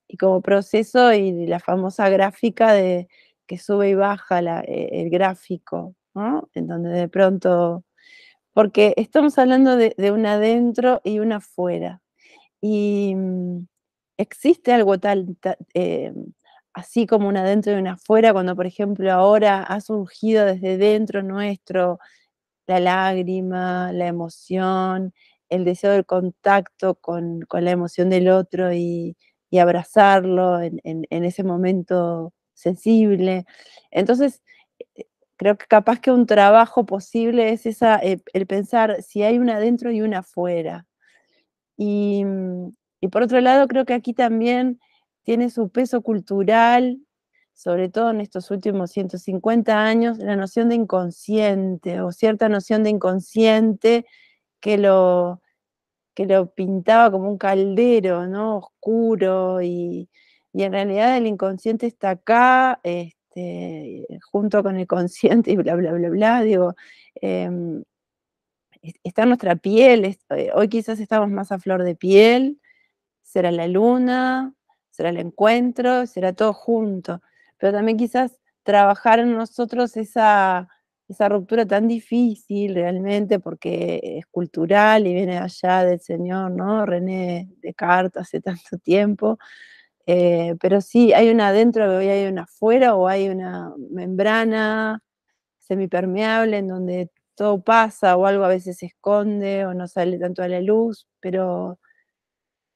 y como proceso y la famosa gráfica de que sube y baja e, el gráfico, ¿no? En donde de pronto, porque estamos hablando de, un adentro y un afuera. Y mm, existe algo tal, eh, así como un adentro y un afuera, cuando por ejemplo ahora ha surgido desde dentro nuestro la lágrima, la emoción, el deseo del contacto con, la emoción del otro y, abrazarlo en, ese momento sensible. Entonces, eh, creo que capaz que un trabajo posible es esa, eh, el pensar si hay una adentro y una afuera. Y, y por otro lado, creo que aquí también tiene su peso cultural sobre todo en estos últimos 150 años, la noción de inconsciente o cierta noción de inconsciente que lo, que lo pintaba como un caldero, ¿no? Oscuro y, en realidad el inconsciente está acá, este, junto con el consciente y bla, bla, bla, bla, digo, em, está en nuestra piel, eh, hoy quizás estamos más a flor de piel, será la luna, será el encuentro, será todo junto pero también quizás trabajar en nosotros esa, ruptura tan difícil realmente, porque es cultural y viene allá del señor, ¿no? René Descartes hace tanto tiempo. Eh, pero sí, hay una adentro y hay una afuera, o hay una membrana semipermeable en donde todo pasa, o algo a veces se esconde, o no sale tanto a la luz, pero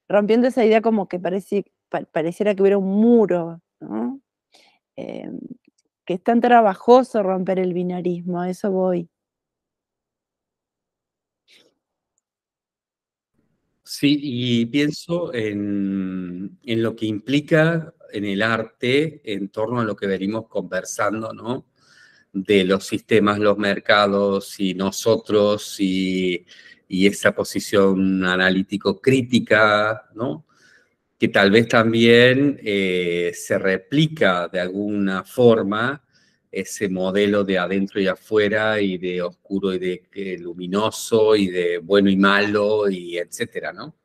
rompiendo esa idea como que pareciera que hubiera un muro, ¿no? Em, que es tan trabajoso romper el binarismo, a eso voy. Sí, y pienso en, lo que implica en el arte en torno a lo que venimos conversando, ¿no? De los sistemas, los mercados y nosotros y, y esa posición analítico-crítica, ¿no? que tal vez también eh, se replica de alguna forma ese modelo de adentro y afuera y de oscuro y de eh, luminoso y de bueno y malo y etcétera, ¿no?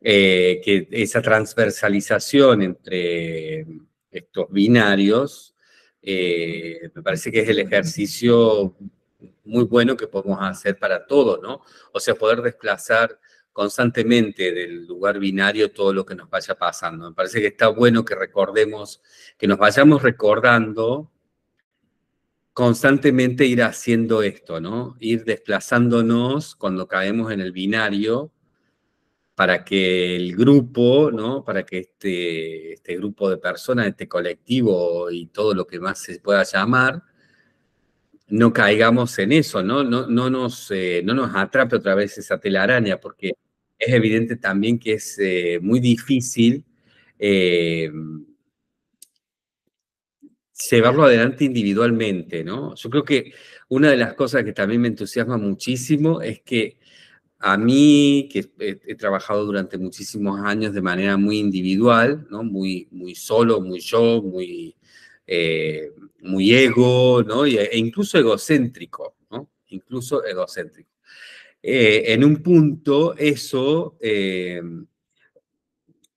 Eh, que esa transversalización entre estos binarios me parece que es el ejercicio muy bueno que podemos hacer para todos, ¿no? O sea, poder desplazar constantemente del lugar binario todo lo que nos vaya pasando. Me parece que está bueno que recordemos, que nos vayamos recordando constantemente ir haciendo esto, ¿no? Ir desplazándonos cuando caemos en el binario para que el grupo, ¿no? Para que este, este grupo de personas, este colectivo y todo lo que más se pueda llamar, no caigamos en eso, ¿no? No, no, nos, eh, no nos atrape otra vez esa telaraña, porque es evidente también que es eh, muy difícil eh, llevarlo adelante individualmente, ¿no? Yo creo que una de las cosas que también me entusiasma muchísimo es que a mí, que he, he trabajado durante muchísimos años de manera muy individual, ¿no? Muy, muy solo, muy yo, muy eh, muy ego, ¿no? E incluso egocéntrico, ¿no? Incluso egocéntrico. Eh, en un punto, eso eh,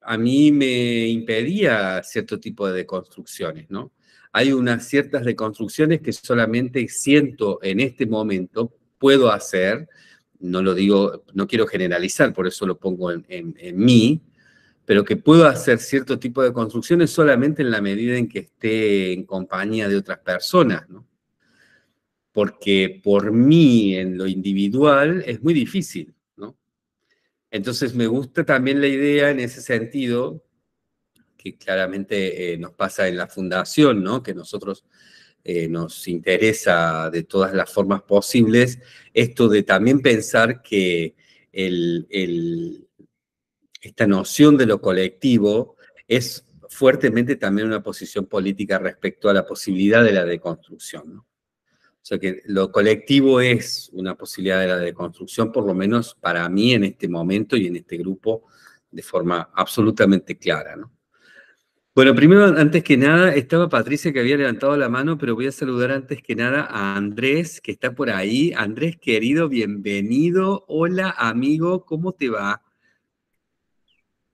a mí me impedía cierto tipo de deconstrucciones, ¿no? Hay unas ciertas deconstrucciones que solamente siento en este momento puedo hacer, no lo digo, no quiero generalizar, por eso lo pongo en, en, en mí, pero que puedo hacer cierto tipo de construcciones solamente en la medida en que esté en compañía de otras personas, ¿no? Porque por mí, en lo individual, es muy difícil, ¿no? Entonces me gusta también la idea en ese sentido, que claramente eh, nos pasa en la fundación, ¿no? Que nosotros eh, nos interesa de todas las formas posibles, esto de también pensar que el esta noción de lo colectivo es fuertemente también una posición política respecto a la posibilidad de la deconstrucción. O sea que lo colectivo es una posibilidad de la deconstrucción, por lo menos para mí en este momento y en este grupo, de forma absolutamente clara. Bueno, primero, antes que nada, estaba Patricia que había levantado la mano, pero voy a saludar antes que nada a Andrés, que está por ahí. Andrés, querido, bienvenido. Hola, amigo, ¿cómo te va?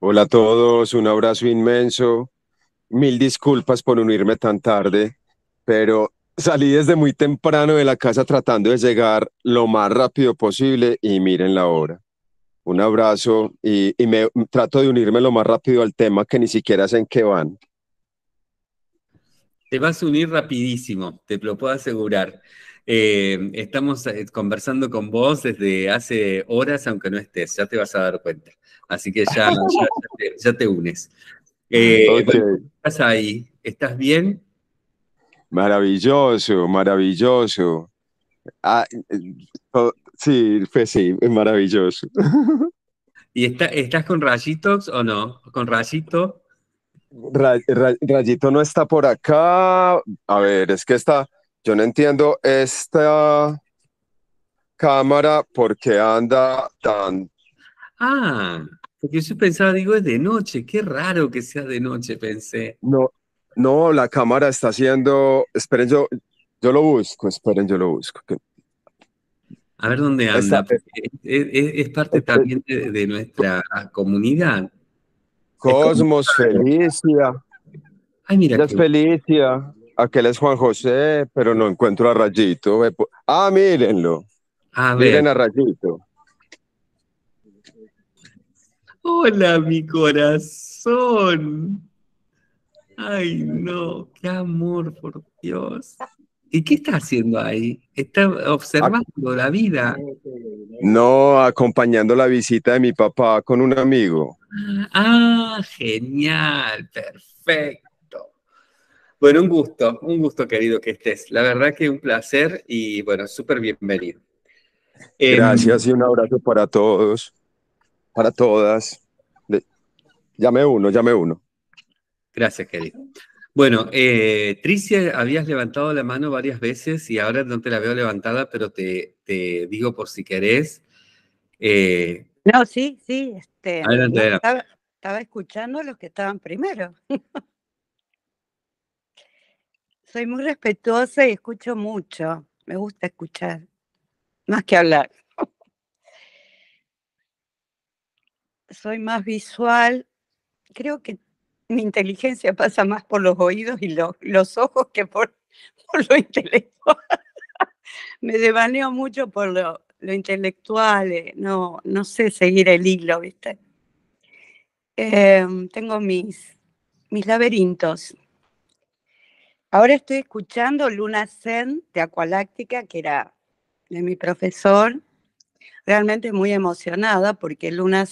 Hola a todos, un abrazo inmenso. Mil disculpas por unirme tan tarde, pero salí desde muy temprano de la casa tratando de llegar lo más rápido posible y miren la hora. Un abrazo y, me trato de unirme lo más rápido al tema que ni siquiera sé en qué van. Te vas a unir rapidísimo, te lo puedo asegurar. Eh, estamos eh, conversando con vos desde hace horas, aunque no estés, ya te vas a dar cuenta. Así que ya, ya, te, unes. Eh, ¿Estás ahí? ¿Estás bien? Maravilloso, maravilloso. Ah, eh, sí, fue sí, es maravilloso. ¿Y estás con Rayitos o no? ¿Con Rayito? Rayito no está por acá. A ver, es que está. Yo no entiendo esta cámara porque anda tan Ah, porque yo pensaba, digo, es de noche, qué raro que sea de noche, pensé. No, no, la cámara está haciendo, esperen, yo, yo lo busco, esperen, yo lo busco. A ver dónde anda. Es, parte este también de, nuestra comunidad. Cosmos, Felicia. Ay, mira. Es Felicia. Aquel es Juan José, pero no encuentro a Rayito. Ah, mírenlo. Miren a Rayito. Hola, mi corazón. Ay, no, qué amor, por Dios. ¿Y qué está haciendo ahí? Está observando la vida. No, acompañando la visita de mi papá con un amigo. Ah, genial, perfecto. Bueno, un gusto, un gusto querido que estés. La verdad que un placer y bueno, súper bienvenido. Em, Gracias y un abrazo para todos para todas. Llame uno, llame uno. Gracias, Kelly. Bueno, eh, Tricia, habías levantado la mano varias veces y ahora no te la veo levantada, pero te, digo por si querés. Eh, no, sí, sí. Este, estaba, estaba, escuchando los que estaban primero. Soy muy respetuosa y escucho mucho. Me gusta escuchar, más que hablar. soy más visual. Creo que mi inteligencia pasa más por los oídos y los ojos que por, lo intelectual. Me devaneo mucho por lo, intelectual, eh, no, sé seguir el hilo, ¿viste? Em, tengo mis, mis laberintos. Ahora estoy escuchando Luna Zen de Aqualáctica, que era de mi profesor, realmente muy emocionada porque Luna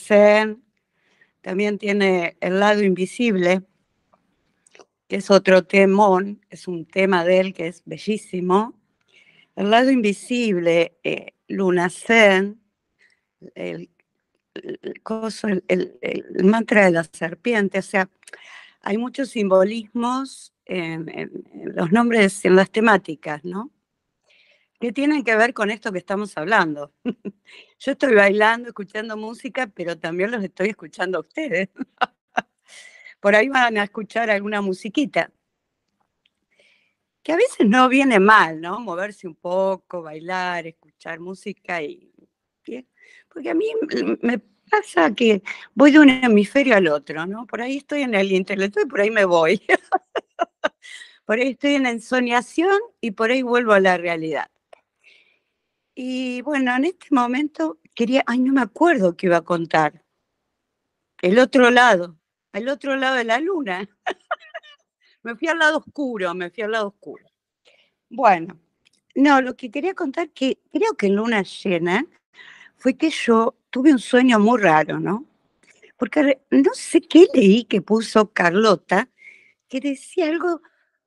también tiene El lado invisible, que es otro temón, es un tema de él que es bellísimo. El lado invisible, eh, Luna el, mantra de la serpiente, o sea, hay muchos simbolismos en los nombres, en las temáticas, ¿no? que tienen que ver con esto que estamos hablando. Yo estoy bailando, escuchando música, pero también los estoy escuchando a ustedes. Por ahí van a escuchar alguna musiquita. Que a veces no viene mal, ¿no? Moverse un poco, bailar, escuchar música y. Porque a mí me pasa que voy de un hemisferio al otro, ¿no? Por ahí estoy en el intelecto y por ahí me voy. Por ahí estoy en la ensoñación y por ahí vuelvo a la realidad. Y bueno, en este momento quería, ay, no me acuerdo qué iba a contar. El otro lado, el otro lado de la luna. me fui al lado oscuro, me fui al lado oscuro. Bueno, no, lo que quería contar que creo que en luna llena fue que yo tuve un sueño muy raro, ¿no? Porque no sé qué leí que puso Carlota, que decía algo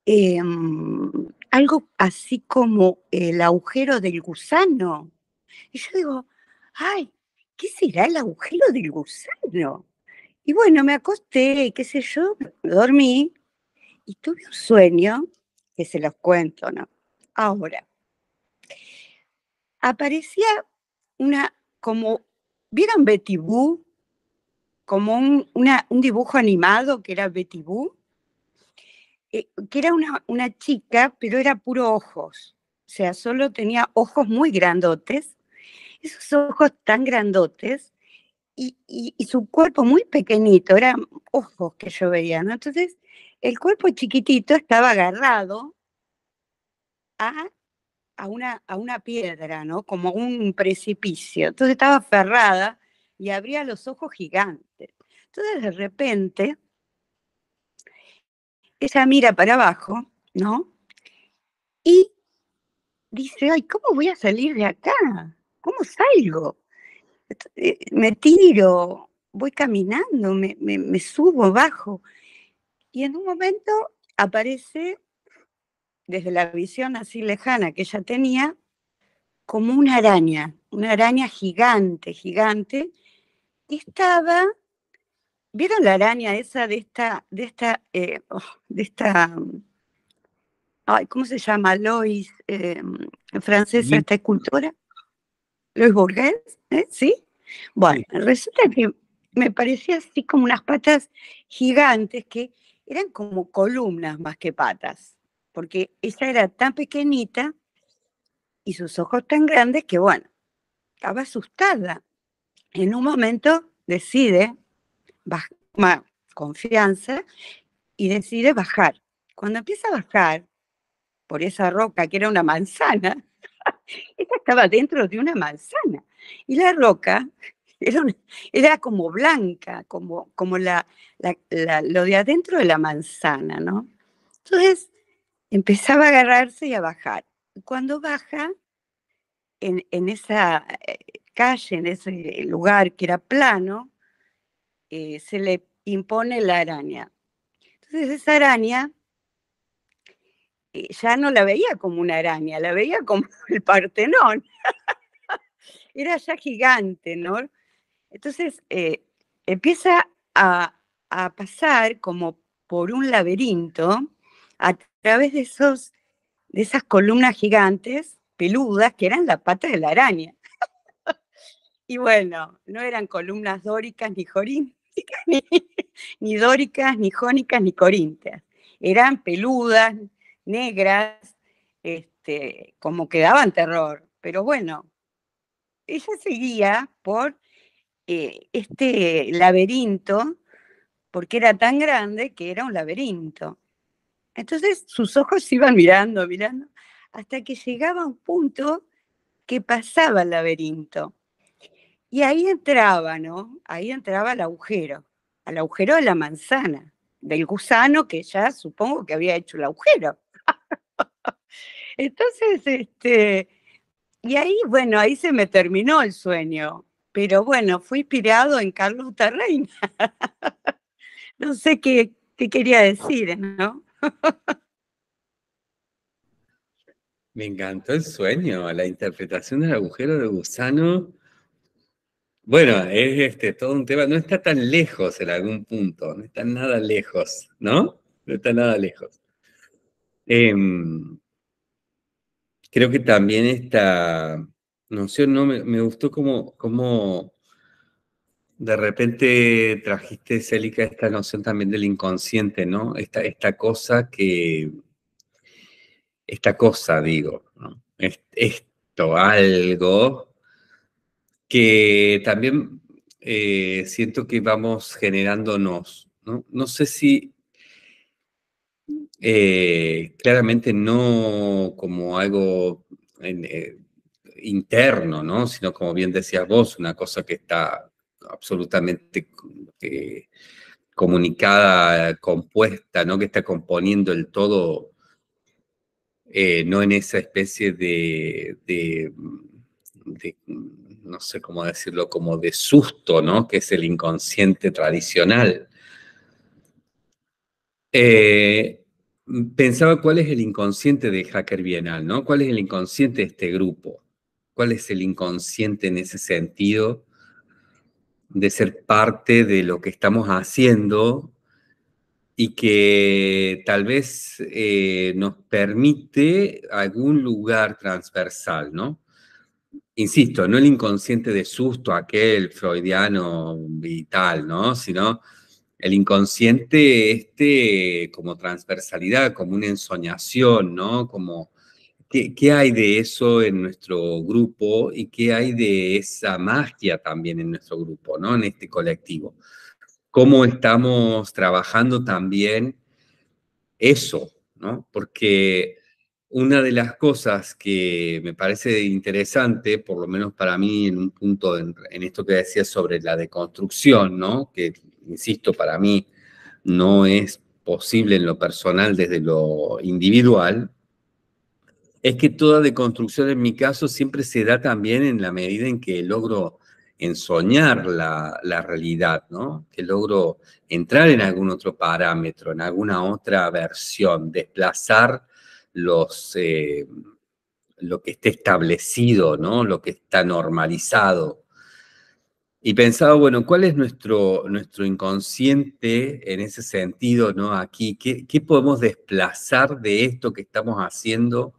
em, algo así como el agujero del gusano. Y yo digo, ay, ¿qué será el agujero del gusano? Y bueno, me acosté qué sé yo, dormí y tuve un sueño que se los cuento, ¿no? Ahora, aparecía una, como, ¿vieron Betty Como un, un dibujo animado que era Betty eh, que era una, chica, pero era puro ojos. O sea, solo tenía ojos muy grandotes, esos ojos tan grandotes, y, su cuerpo muy pequeñito, eran ojos que yo veía, ¿no? Entonces, el cuerpo chiquitito estaba agarrado a, una, a una piedra, ¿no? Como un precipicio. Entonces estaba aferrada y abría los ojos gigantes. Entonces, de repente, ella mira para abajo, ¿no? Y dice, ay, ¿cómo voy a salir de acá? ¿Cómo salgo? Eh, me tiro, voy caminando, me, subo, bajo. Y en un momento aparece, desde la visión así lejana que ella tenía, como una araña, una araña gigante, gigante, que estaba ¿Vieron la araña esa de esta, de esta, eh, oh, de esta, mm, ay, ¿cómo se llama? Lois, eh, mm, francesa, esta escultora. Lois Bourguet, ¿eh? ¿sí? Bueno, resulta que me parecía así como unas patas gigantes que eran como columnas más que patas, porque ella era tan pequeñita y sus ojos tan grandes que, bueno, estaba asustada. En un momento decide más confianza y decide bajar. Cuando empieza a bajar por esa roca que era una manzana, esta estaba dentro de una manzana y la roca era, como blanca, como, como lo de adentro de la manzana, ¿no? Entonces empezaba a agarrarse y a bajar. Cuando baja, en esa eh, calle, en ese lugar que era plano, eh, se le impone la araña. Entonces esa araña eh, ya no la veía como una araña, la veía como el Partenón. Era ya gigante, ¿no? Entonces eh, empieza a, a pasar como por un laberinto a través de, esos, de esas columnas gigantes, peludas, que eran las patas de la araña. y bueno, no eran columnas dóricas ni jorín, ni, dóricas, ni jónicas, ni corintias. Eran peludas, negras, este, como que daban terror. Pero bueno, ella seguía por eh, este laberinto, porque era tan grande que era un laberinto. Entonces sus ojos iban mirando, mirando, hasta que llegaba a un punto que pasaba el laberinto. Y ahí entraba, ¿no? Ahí entraba el agujero, al agujero de la manzana, del gusano que ya supongo que había hecho el agujero. Entonces, este, y ahí, bueno, ahí se me terminó el sueño, pero bueno, fui inspirado en Carlos Reina. no sé qué, qué quería decir, ¿no? me encantó el sueño, la interpretación del agujero de gusano bueno, es este, todo un tema, no está tan lejos en algún punto, no está nada lejos, ¿no? No está nada lejos. Em, creo que también esta noción, ¿no? Me, gustó como, como de repente trajiste, Célica, esta noción también del inconsciente, ¿no? Esta, esta cosa que, esta cosa, digo, ¿no? esto, algo que también eh, siento que vamos generándonos. No, sé si eh, claramente no como algo eh, interno, ¿no? sino como bien decías vos, una cosa que está absolutamente comunicada, compuesta, ¿no? que está componiendo el todo, no en esa especie de no sé cómo decirlo, como de susto, ¿no? Que es el inconsciente tradicional. Eh, pensaba cuál es el inconsciente de Hacker Bienal, ¿no? ¿Cuál es el inconsciente de este grupo? ¿Cuál es el inconsciente en ese sentido de ser parte de lo que estamos haciendo y que tal vez eh, nos permite algún lugar transversal, ¿no? insisto, no el inconsciente de susto, aquel freudiano vital, ¿no? Sino el inconsciente este como transversalidad, como una ensoñación, ¿no? Como, ¿qué, hay de eso en nuestro grupo y qué hay de esa magia también en nuestro grupo, ¿no? En este colectivo. ¿Cómo estamos trabajando también eso, ¿no? Porque una de las cosas que me parece interesante, por lo menos para mí, en un punto en, esto que decía sobre la deconstrucción, ¿no? que, insisto, para mí no es posible en lo personal desde lo individual, es que toda deconstrucción en mi caso siempre se da también en la medida en que logro ensoñar la, la realidad, ¿no? Que logro entrar en algún otro parámetro, en alguna otra versión, desplazar eh, lo que esté establecido, ¿no? lo que está normalizado. Y pensaba, bueno, ¿cuál es nuestro, nuestro inconsciente en ese sentido, ¿no? Aquí, ¿qué podemos desplazar de esto que estamos haciendo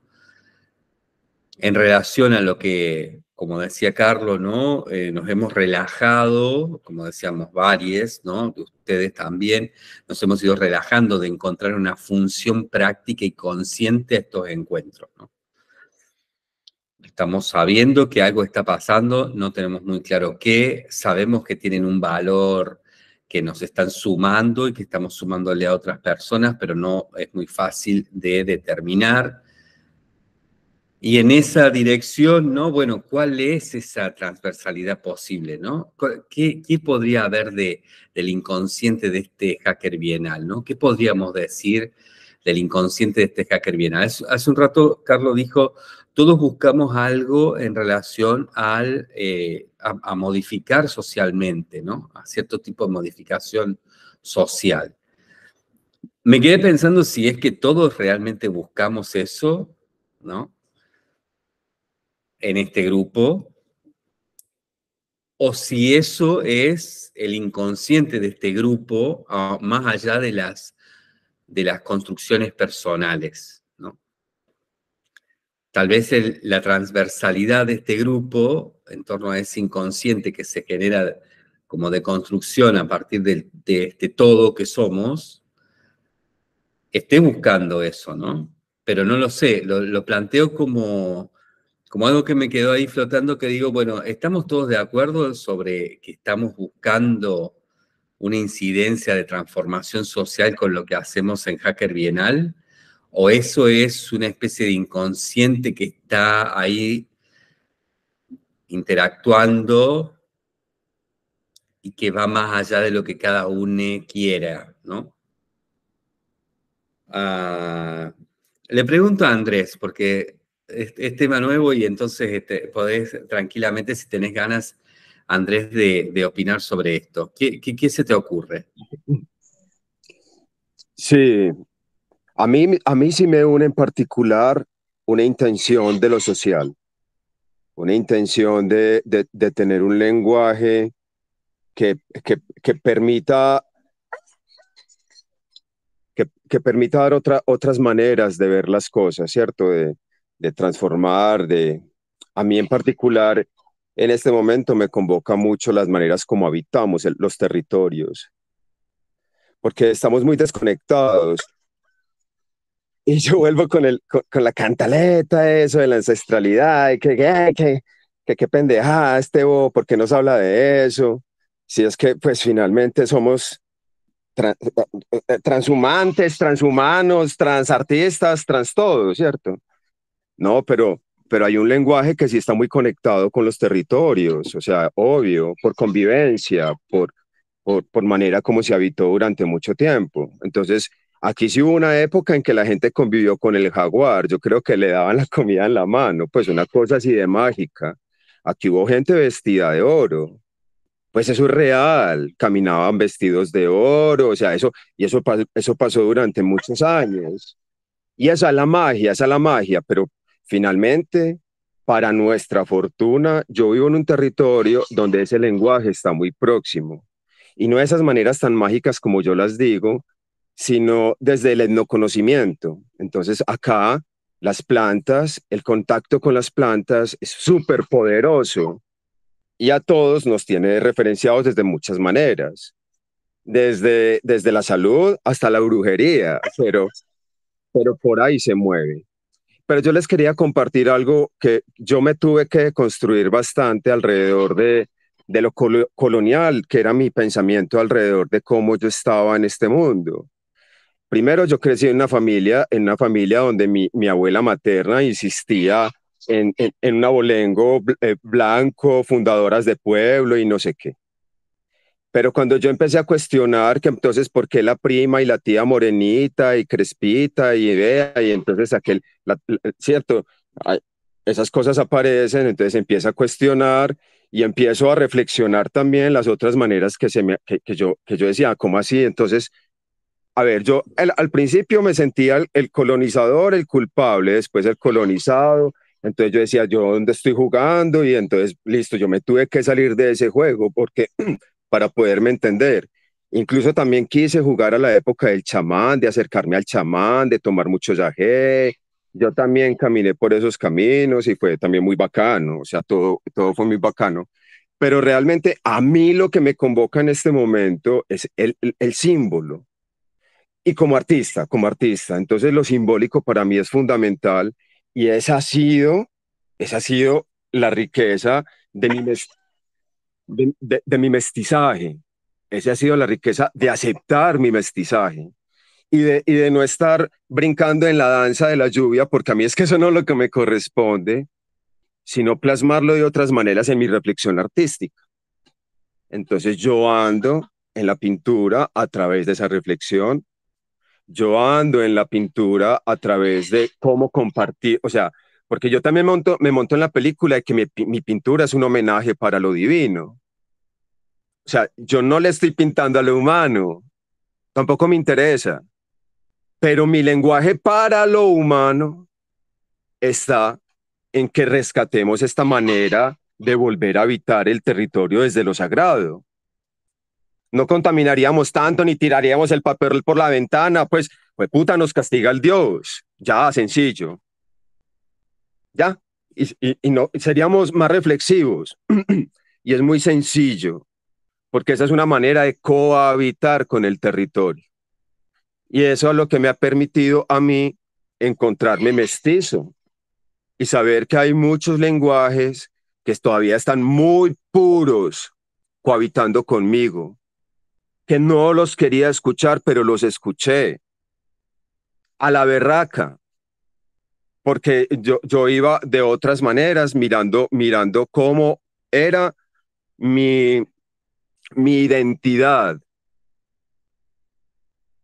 en relación a lo que como decía Carlos, ¿no? Eh, nos hemos relajado, como decíamos varios, ¿no? Ustedes también, nos hemos ido relajando de encontrar una función práctica y consciente a estos encuentros, Estamos sabiendo que algo está pasando, no tenemos muy claro qué, sabemos que tienen un valor que nos están sumando y que estamos sumándole a otras personas, pero no es muy fácil de determinar y en esa dirección, ¿no? Bueno, ¿cuál es esa transversalidad posible, ¿no? ¿Qué, podría haber de, del inconsciente de este hacker bienal, ¿no? ¿Qué podríamos decir del inconsciente de este hacker bienal? Hace, un rato, Carlos dijo, todos buscamos algo en relación al, eh, a, a, modificar socialmente, ¿no? A cierto tipo de modificación social. Me quedé pensando si es que todos realmente buscamos eso, ¿no? en este grupo o si eso es el inconsciente de este grupo ah, más allá de las, de las construcciones personales. ¿no? Tal vez la transversalidad de este grupo en torno a ese inconsciente que se genera como de construcción a partir de, este todo que somos, esté buscando eso, ¿no? Pero no lo sé, lo planteo como, como algo que me quedó ahí flotando, que digo, bueno, estamos todos de acuerdo sobre que estamos buscando una incidencia de transformación social con lo que hacemos en Hacker Bienal, o eso es una especie de inconsciente que está ahí interactuando y que va más allá de lo que cada uno quiera, ¿no? Ah, le pregunto a Andrés, porque es, tema nuevo y entonces este, podés tranquilamente, si tenés ganas, Andrés, de, opinar sobre esto. ¿Qué, se te ocurre? Sí, a mí, a mí sí me une en particular una intención de lo social, una intención de, de, tener un lenguaje que, que, permita que, permita dar otra, otras maneras de ver las cosas, ¿cierto? De, de transformar, de... A mí en particular, en este momento me convoca mucho las maneras como habitamos los territorios, porque estamos muy desconectados. Y yo vuelvo con, el, con, la cantaleta, eso de la ancestralidad, que que, que, que, que este porque nos habla de eso? Si es que pues finalmente somos eh, eh, transhumantes, transhumanos, transartistas, trans todo, ¿cierto? No, pero, pero hay un lenguaje que sí está muy conectado con los territorios, o sea, obvio, por convivencia, por, por, manera como se habitó durante mucho tiempo. Entonces, Aquí sí hubo una época en que la gente convivió con el jaguar. Yo creo que le daban la comida en la mano, pues una cosa así de mágica. Aquí hubo gente vestida de oro. Pues eso es real. Caminaban vestidos de oro, o sea, eso, y eso, eso pasó durante muchos años. Y esa es la magia, esa es la magia, pero, Finalmente, para nuestra fortuna, yo vivo en un territorio donde ese lenguaje está muy próximo. Y no de esas maneras tan mágicas como yo las digo, sino desde el etnoconocimiento. Entonces, acá las plantas, el contacto con las plantas es súper poderoso y a todos nos tiene referenciados desde muchas maneras, desde, desde la salud hasta la brujería, pero, pero por ahí se mueve. Pero yo les quería compartir algo que yo me tuve que construir bastante alrededor de, lo colonial, que era mi pensamiento alrededor de cómo yo estaba en este mundo. Primero, yo crecí en una familia, en una familia donde mi, abuela materna insistía en, en, en un abolengo eh, blanco, fundadoras de pueblo y no sé qué. Pero cuando yo empecé a cuestionar que entonces por qué la prima y la tía morenita y crespita y vea y entonces aquel, cierto, esas cosas aparecen, entonces empiezo a cuestionar y empiezo a reflexionar también las otras maneras que, se que, yo, que yo decía, ah, ¿cómo así? Entonces, a ver, yo al principio me sentía el, el, colonizador, el culpable, después el colonizado, entonces yo decía, ¿yo dónde estoy jugando? Y entonces, listo, yo me tuve que salir de ese juego porque para poderme entender. Incluso también quise jugar a la época del chamán, de acercarme al chamán, de tomar mucho yagé. Yo también caminé por esos caminos y fue también muy bacano, o sea, todo, todo fue muy bacano. Pero realmente a mí lo que me convoca en este momento es el, símbolo. Y como artista, como artista, entonces lo simbólico para mí es fundamental y esa ha sido, esa ha sido la riqueza de mi, de, mi mestizaje. Esa ha sido la riqueza de aceptar mi mestizaje. Y de, y de, no estar brincando en la danza de la lluvia, porque a mí es que eso no es lo que me corresponde, sino plasmarlo de otras maneras en mi reflexión artística. Entonces yo ando en la pintura a través de esa reflexión, yo ando en la pintura a través de cómo compartir, o sea, porque yo también me monto en la película de que mi, mi pintura es un homenaje para lo divino. O sea, yo no le estoy pintando a lo humano, tampoco me interesa, pero mi lenguaje para lo humano está en que rescatemos esta manera de volver a habitar el territorio desde lo sagrado. No contaminaríamos tanto ni tiraríamos el papel por la ventana, pues, pues puta, nos castiga el Dios. Ya, sencillo. ¿ya? Y, no, seríamos más reflexivos. y es muy sencillo, porque esa es una manera de cohabitar con el territorio. Y eso es lo que me ha permitido a mí encontrarme mestizo y saber que hay muchos lenguajes que todavía están muy puros cohabitando conmigo, que no los quería escuchar, pero los escuché. A la berraca, porque yo, yo iba de otras maneras mirando, mirando cómo era mi, mi identidad.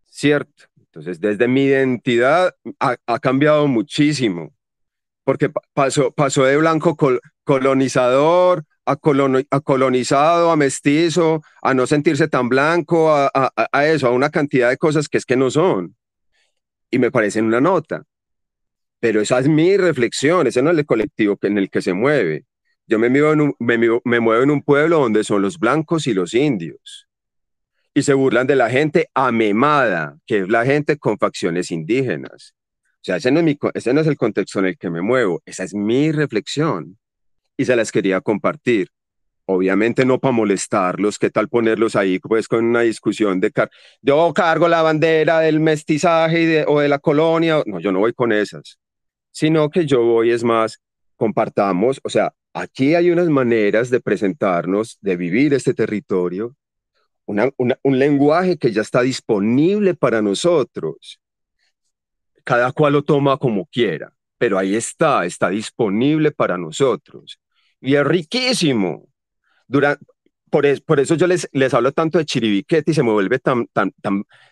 ¿Cierto? Entonces, desde mi identidad ha, cambiado muchísimo, porque pasó, pasó de blanco colonizador a, colonizado, a mestizo, a no sentirse tan blanco, a, eso, a una cantidad de cosas que es que no son. Y me parecen una nota. Pero esa es mi reflexión, ese no es el colectivo en el que se mueve. Yo me, muevo en un pueblo donde son los blancos y los indios. Y se burlan de la gente amemada, que es la gente con facciones indígenas. O sea, ese no, es ese no es el contexto en el que me muevo, esa es mi reflexión. Y se las quería compartir. Obviamente no para molestarlos, qué tal ponerlos ahí pues con una discusión de yo cargo la bandera del mestizaje o de la colonia. No, yo no voy con esas sino que yo voy es más, compartamos, o sea, aquí hay unas maneras de presentarnos, de vivir este territorio, una, un lenguaje que ya está disponible para nosotros. Cada cual lo toma como quiera, pero ahí está, está disponible para nosotros. Y es riquísimo. Durante, por, eso yo les, les hablo tanto de Chiribiquete y se me vuelve tan, tan,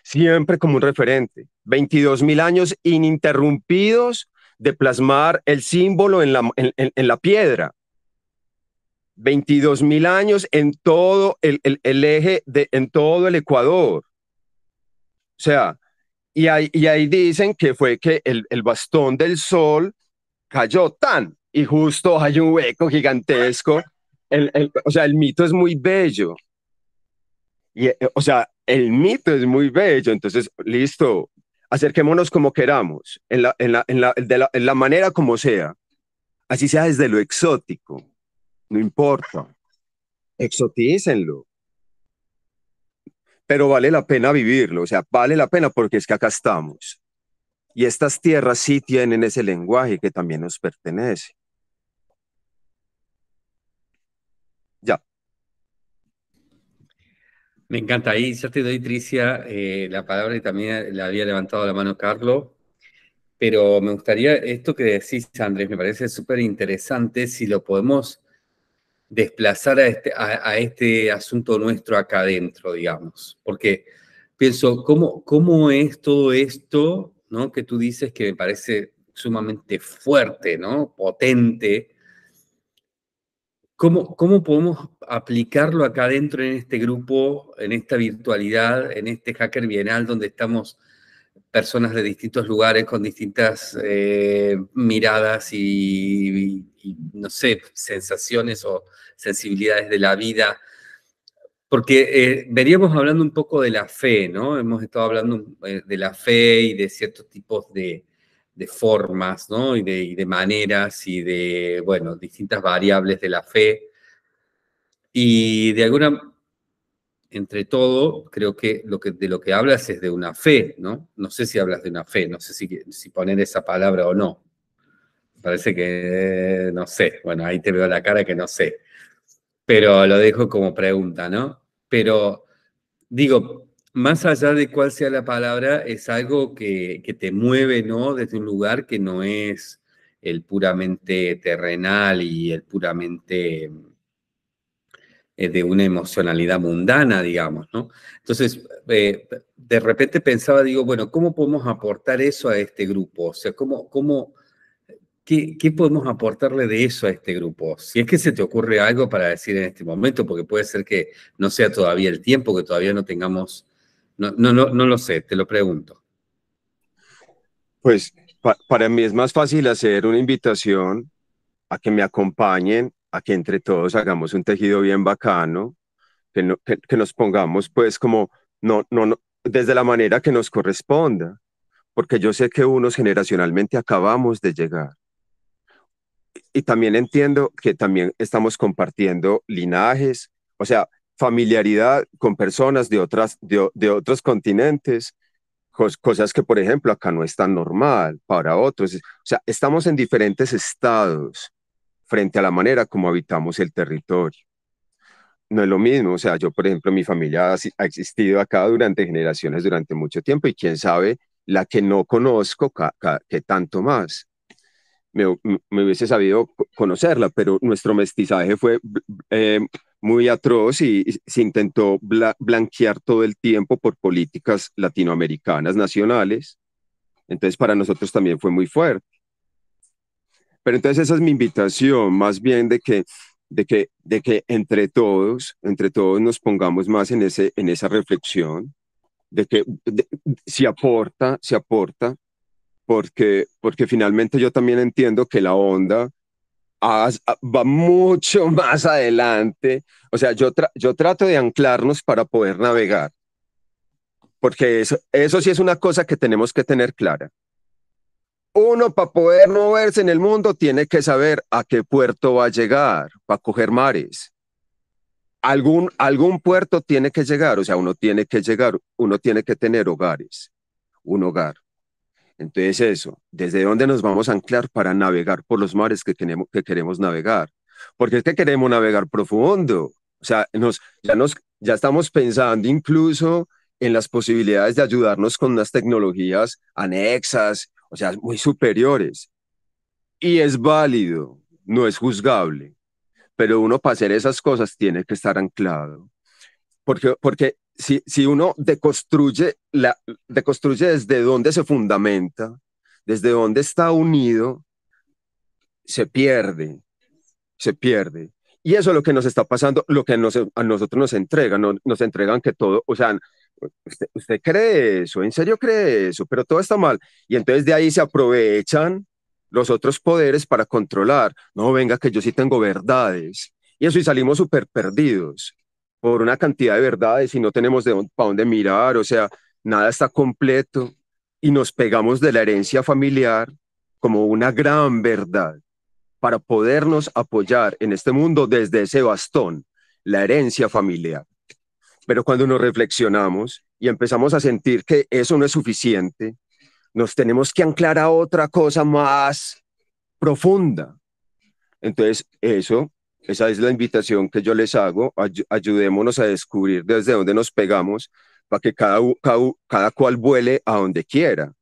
siempre como un referente. 22 mil años ininterrumpidos de plasmar el símbolo en la, en, la piedra. 22 mil años en todo el, el, eje, de, en todo el Ecuador. O sea, y ahí, y ahí dicen que fue que el, bastón del sol cayó tan, y justo hay un hueco gigantesco. o sea, el mito es muy bello. Y, eh, o sea, el mito es muy bello. Entonces, listo, acerquémonos como queramos, en la, la, en la, manera como sea, así sea desde lo exótico, no importa, exotícenlo. Pero vale la pena vivirlo, o sea, vale la pena porque es que acá estamos. Y estas tierras sí tienen ese lenguaje que también nos pertenece. Ya. Me encanta. Ahí ya te doy, Tricia, eh, la palabra y también la había levantado la mano Carlos. Pero me gustaría, esto que decís, Andrés, me parece súper interesante si lo podemos desplazar a este, a, este, asunto nuestro acá adentro, digamos. Porque pienso, ¿cómo, ¿cómo es todo esto ¿no? que tú dices que me parece sumamente fuerte, ¿no? potente, ¿Cómo, podemos aplicarlo acá adentro en este grupo, en esta virtualidad, en este hacker bienal donde estamos personas de distintos lugares con distintas eh, miradas y, no sé, sensaciones o sensibilidades de la vida? Porque eh, veníamos hablando un poco de la fe, ¿no? Hemos estado hablando eh, de la fe y de ciertos tipos de, de formas, ¿no? Y de, de, maneras y de, bueno, distintas variables de la fe. Y de alguna, entre todo, creo que, lo que de lo que hablas es de una fe, ¿no? No sé si hablas de una fe, no sé si, si poner esa palabra o no. Parece que, eh, no sé, bueno, ahí te veo la cara que no sé. Pero lo dejo como pregunta, ¿no? Pero digo, más allá de cuál sea la palabra, es algo que, te mueve, ¿no? Desde un lugar que no es el puramente terrenal y el puramente eh, de una emocionalidad mundana, digamos, ¿no? Entonces, eh, de repente pensaba, digo, bueno, ¿cómo podemos aportar eso a este grupo? O sea, ¿cómo, cómo, qué, qué podemos aportarle de eso a este grupo? Si es que se te ocurre algo para decir en este momento, porque puede ser que no sea todavía el tiempo, que todavía no tengamos no, no, no, no lo sé, te lo pregunto. Pues para mí es más fácil hacer una invitación a que me acompañen, a que entre todos hagamos un tejido bien bacano, que, nos pongamos pues como, no, no, desde la manera que nos corresponda, porque yo sé que unos generacionalmente acabamos de llegar. Y también entiendo que también estamos compartiendo linajes, o sea, familiaridad con personas de, otras, de, otros continentes, cosas que, por ejemplo, acá no es tan normal para otros. O sea, estamos en diferentes estados frente a la manera como habitamos el territorio. No es lo mismo, o sea, yo, por ejemplo, mi familia ha existido acá durante generaciones, durante mucho tiempo, y quién sabe la que no conozco, que tanto más me, hubiese sabido conocerla, pero nuestro mestizaje fue eh, muy atroz y, se intentó blanquear todo el tiempo por políticas latinoamericanas nacionales. Entonces, para nosotros también fue muy fuerte. Pero entonces esa es mi invitación, más bien de que, de que, de que entre todos, entre todos nos pongamos más en, ese, en esa reflexión, de que se aporta, se aporta porque, porque finalmente yo también entiendo que la onda va mucho más adelante. O sea, yo, yo trato de anclarnos para poder navegar, porque eso, eso sí es una cosa que tenemos que tener clara. Uno para poder moverse en el mundo tiene que saber a qué puerto va a llegar, para coger mares. Algún, algún puerto tiene que llegar, o sea, uno tiene que llegar, uno tiene que tener hogares, un hogar. Entonces eso, ¿desde dónde nos vamos a anclar para navegar por los mares que, que queremos navegar? Porque es que queremos navegar profundo. O sea, nos, ya, nos, ya estamos pensando incluso en las posibilidades de ayudarnos con unas tecnologías anexas, o sea, muy superiores. Y es válido, no es juzgable, pero uno para hacer esas cosas tiene que estar anclado. Porque, porque si, si uno deconstruye, la, deconstruye desde dónde se fundamenta, desde dónde está unido, se pierde, se pierde. Y eso es lo que nos está pasando, lo que nos, a nosotros nos entregan, nos, entregan que todo, o sea, usted, usted, cree eso, en serio cree eso, pero todo está mal. Y entonces de ahí se aprovechan los otros poderes para controlar. No, venga, que yo sí tengo verdades. Y eso, y salimos súper perdidos por una cantidad de verdades y no tenemos de dónde, para dónde mirar, o sea, nada está completo y nos pegamos de la herencia familiar como una gran verdad para podernos apoyar en este mundo desde ese bastón, la herencia familiar. Pero cuando nos reflexionamos y empezamos a sentir que eso no es suficiente, nos tenemos que anclar a otra cosa más profunda. Entonces, eso esa es la invitación que yo les hago. ayudémonos a descubrir desde dónde nos pegamos para que cada, cada, cual vuele a donde quiera.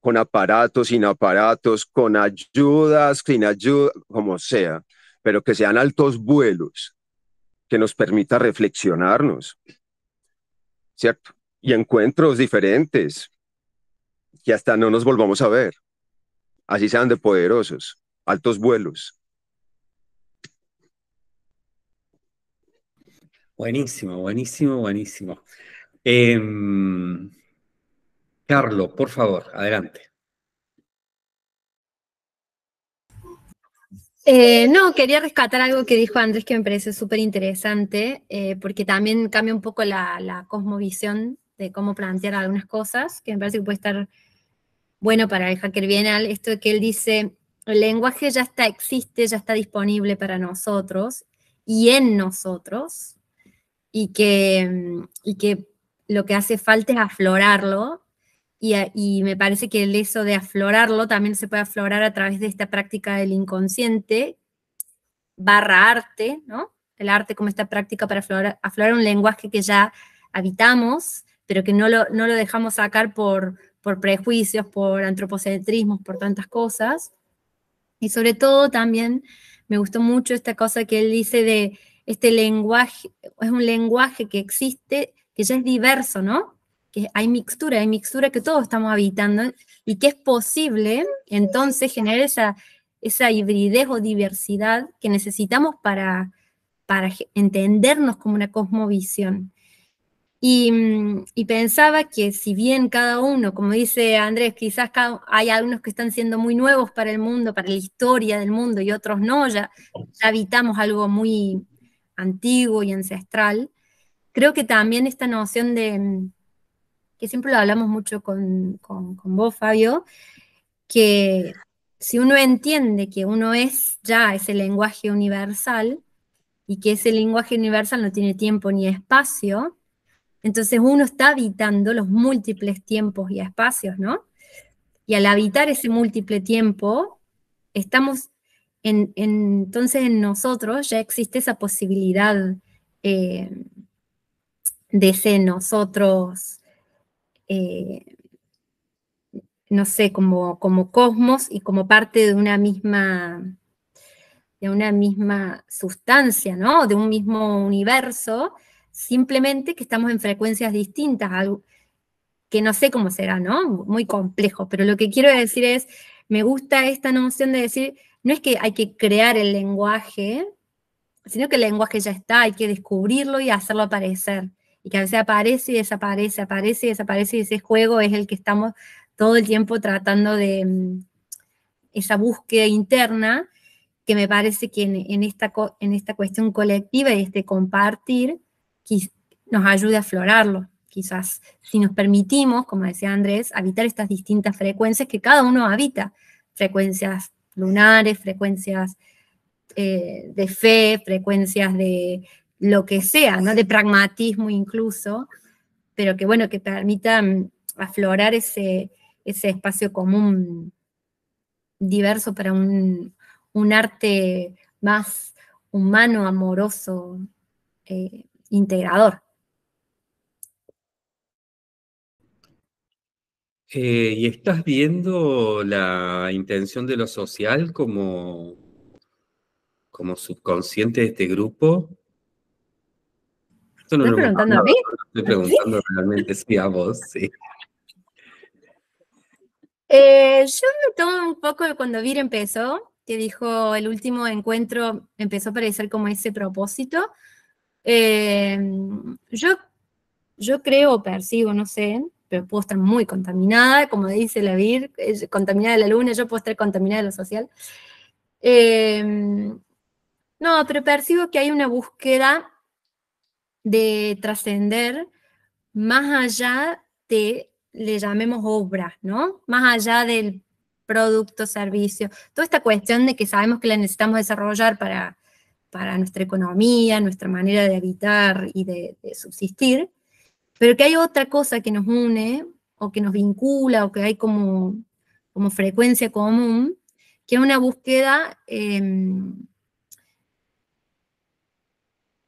Con aparatos, sin aparatos, con ayudas, sin ayuda, como sea, pero que sean altos vuelos que nos permita reflexionarnos, ¿cierto? Y encuentros diferentes, que hasta no nos volvamos a ver, así sean de poderosos, altos vuelos. Buenísimo, buenísimo, buenísimo. Em, Carlos, por favor, adelante. Eh, no, quería rescatar algo que dijo Andrés que me parece súper interesante, eh, porque también cambia un poco la, cosmovisión de cómo plantear algunas cosas, que me parece que puede estar bueno para el hacker bienal, esto que él dice, el lenguaje ya está, existe, ya está disponible para nosotros y en nosotros, y que, mm, que lo que hace falta es aflorarlo. Y, me parece que el eso de aflorarlo también se puede aflorar a través de esta práctica del inconsciente, barra arte, ¿no? El arte como esta práctica para aflorar, un lenguaje que ya habitamos, pero que no lo, no lo dejamos sacar por, por prejuicios, por antropocentrismos, por tantas cosas. Y sobre todo también me gustó mucho esta cosa que él dice de este lenguaje, es un lenguaje que existe, que ya es diverso, ¿no? Que hay mixtura, hay mixtura que todos estamos habitando y que es posible entonces generar esa, esa hibridez o diversidad que necesitamos para, para entendernos como una cosmovisión. Mm, y, pensaba que si bien cada uno, como dice Andrés, quizás hay algunos que están siendo muy nuevos para el mundo, para la historia del mundo, y otros no, ya habitamos algo muy, antiguo y ancestral, creo que también esta noción de, mm, que siempre lo hablamos mucho con, vos, Fabio, que si uno entiende que uno es ya ese lenguaje universal y que ese lenguaje universal no tiene tiempo ni espacio, entonces uno está habitando los múltiples tiempos y espacios, ¿no? Y al habitar ese múltiple tiempo, estamos entonces en nosotros ya existe esa posibilidad eh, de ser nosotros, eh, no sé, como, como cosmos y como parte de una misma de una misma sustancia, ¿no? De un mismo universo, simplemente que estamos en frecuencias distintas, algo que no sé cómo será, ¿no? Muy complejo, pero lo que quiero decir es, me gusta esta noción de decir, no es que hay que crear el lenguaje, sino que el lenguaje ya está, hay que descubrirlo y hacerlo aparecer. Y que a veces aparece y desaparece, aparece y desaparece, y ese juego es el que estamos todo el tiempo tratando de mm, esa búsqueda interna, que me parece que en, esta, en esta cuestión colectiva y este compartir nos ayude a aflorarlo quizás si nos permitimos, como decía Andrés, habitar estas distintas frecuencias que cada uno habita, frecuencias lunares, frecuencias eh, de fe, frecuencias de lo que sea, ¿no? De pragmatismo incluso, pero que bueno, que permitan aflorar ese, ese espacio común diverso para un, arte más humano, amoroso, eh, integrador. Eh, ¿Y estás viendo la intención de lo social como, como subconsciente de este grupo? Esto ¿Estás preguntando a mí? Estoy preguntando realmente, si a vos, sí. Eh, yo me tomo un poco cuando Vir empezó, que dijo el último encuentro empezó a parecer como ese propósito. Eh, yo, yo creo, percibo, no sé, pero puedo estar muy contaminada, como dice la Vir, contaminada de la luna, yo puedo estar contaminada de lo social. Em, no, pero percibo que hay una búsqueda de trascender más allá de, le llamemos obra, ¿no? Más allá del producto, servicio, toda esta cuestión de que sabemos que la necesitamos desarrollar para, para nuestra economía, nuestra manera de habitar y de subsistir, pero que hay otra cosa que nos une o que nos vincula o que hay como, como frecuencia común, que es una búsqueda, em,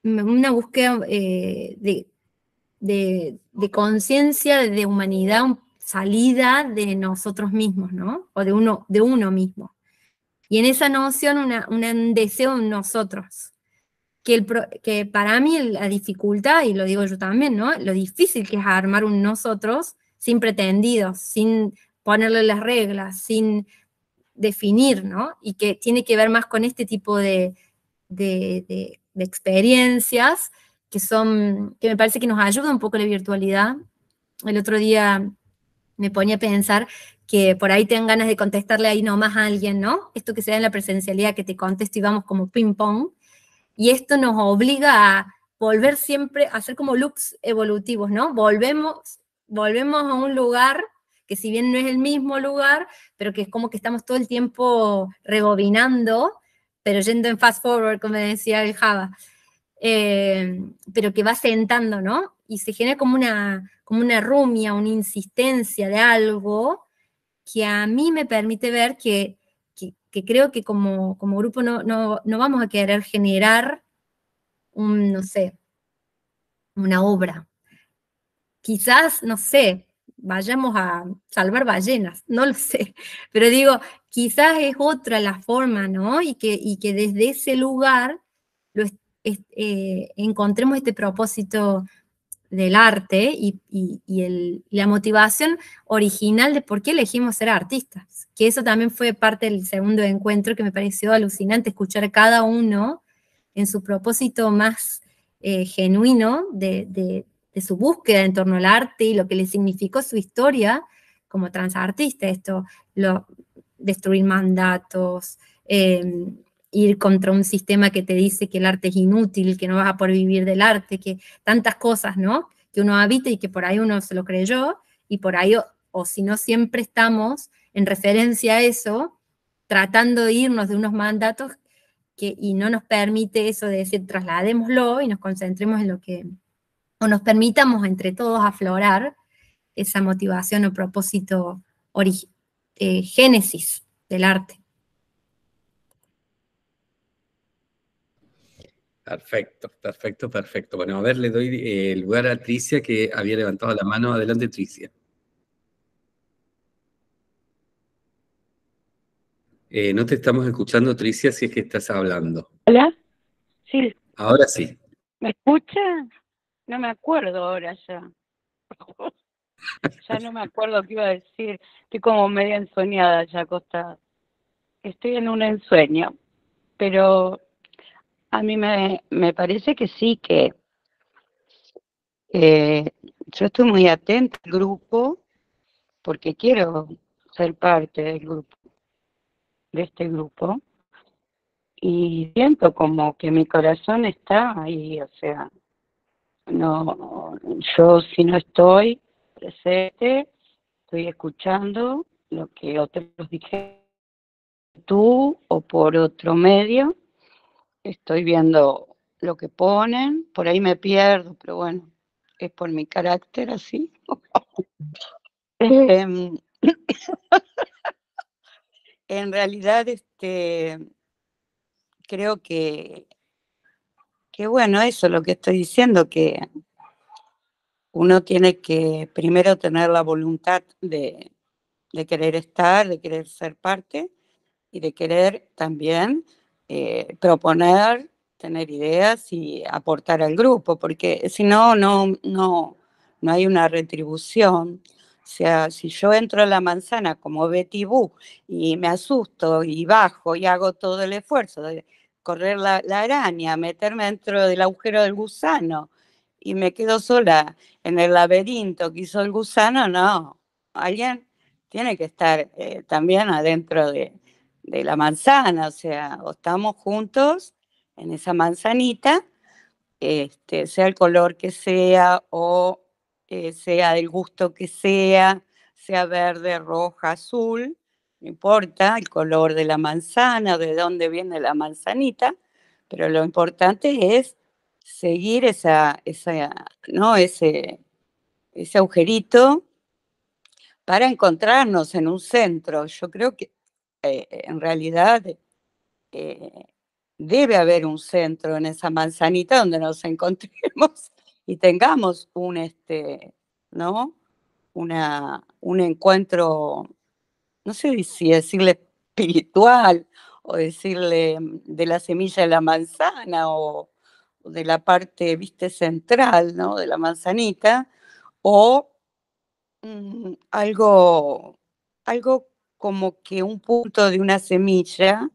una búsqueda eh, de, conciencia, de humanidad, salida de nosotros mismos, ¿no? O de uno, de uno mismo. Y en esa noción, una, un deseo en nosotros que, para mí la dificultad, y lo digo yo también, ¿no? Lo difícil que es armar un nosotros sin pretendidos, sin ponerle las reglas, sin definir, ¿no? Y que tiene que ver más con este tipo de, experiencias que son, que me parece que nos ayuda un poco la virtualidad. El otro día me ponía a pensar que por ahí tengan ganas de contestarle ahí nomás a alguien, ¿no? Esto que sea en la presencialidad, que te conteste y vamos como ping-pong. Y esto nos obliga a volver siempre a hacer como loops evolutivos, ¿no? Volvemos, volvemos a un lugar que si bien no es el mismo lugar, pero que es como que estamos todo el tiempo rebobinando, pero yendo en fast forward, como decía el Java, eh, pero que va sentando, ¿no? Y se genera como una, como una rumia, una insistencia de algo que a mí me permite ver que que creo que como, grupo no, vamos a querer generar un, no sé, una obra. Quizás, no sé, vayamos a salvar ballenas, no lo sé, pero digo, quizás es otra la forma, ¿no? Y que, que desde ese lugar eh, encontremos este propósito del arte y, la motivación original de por qué elegimos ser artistas, que eso también fue parte del segundo encuentro que me pareció alucinante escuchar cada uno en su propósito más eh, genuino de, su búsqueda en torno al arte y lo que le significó su historia como transartista, esto, lo, destruir mandatos, em, ir contra un sistema que te dice que el arte es inútil, que no vas a por vivir del arte, que tantas cosas, ¿no? Que uno habita y que por ahí uno se lo creyó y por ahí, o, si no, siempre estamos en referencia a eso, tratando de irnos de unos mandatos que, y no nos permite eso de decir trasladémoslo y nos concentremos en lo que, o nos permitamos entre todos aflorar esa motivación o propósito eh, génesis del arte. Perfecto, perfecto, perfecto. Bueno, a ver, le doy eh, el lugar a Tricia que había levantado la mano. Adelante, Tricia. Eh, no te estamos escuchando, Tricia, si es que estás hablando. Hola. Sí. Ahora sí. ¿Me escucha? No me acuerdo ahora ya. ya no me acuerdo qué iba a decir. Estoy como media ensueñada ya, Costa. Estoy en un ensueño, pero a mí me, parece que sí, que yo estoy muy atenta al grupo porque quiero ser parte del grupo, de este grupo, y siento como que mi corazón está ahí, o sea, no, yo si no estoy presente, estoy escuchando lo que otros dijeron tú o por otro medio estoy viendo lo que ponen, por ahí me pierdo, pero bueno, es por mi carácter así. Eh. Em, en realidad, este, creo que, que bueno, eso es lo que estoy diciendo, que uno tiene que primero tener la voluntad de, de querer estar, de querer ser parte y de querer también eh, proponer, tener ideas y aportar al grupo, porque si no, no, no, no hay una retribución. O sea, si yo entro a la manzana como Betty Boo y me asusto y bajo y hago todo el esfuerzo de correr la, araña, meterme dentro del agujero del gusano y me quedo sola en el laberinto que hizo el gusano, no. Alguien tiene que estar eh, también adentro de, de la manzana, o sea, o estamos juntos en esa manzanita, este, sea el color que sea, o eh, sea del gusto que sea, sea verde, roja, azul, no importa el color de la manzana, de dónde viene la manzanita, pero lo importante es seguir esa, esa, ¿no? ese, ese agujerito para encontrarnos en un centro. Yo creo que eh, en realidad eh, debe haber un centro en esa manzanita donde nos encontremos y tengamos un, este, ¿no? Una, un encuentro, no sé si decirle espiritual o decirle mm, de la semilla de la manzana o de la parte, viste, central, ¿no? De la manzanita, o mm, algo, algo como que un punto de una semilla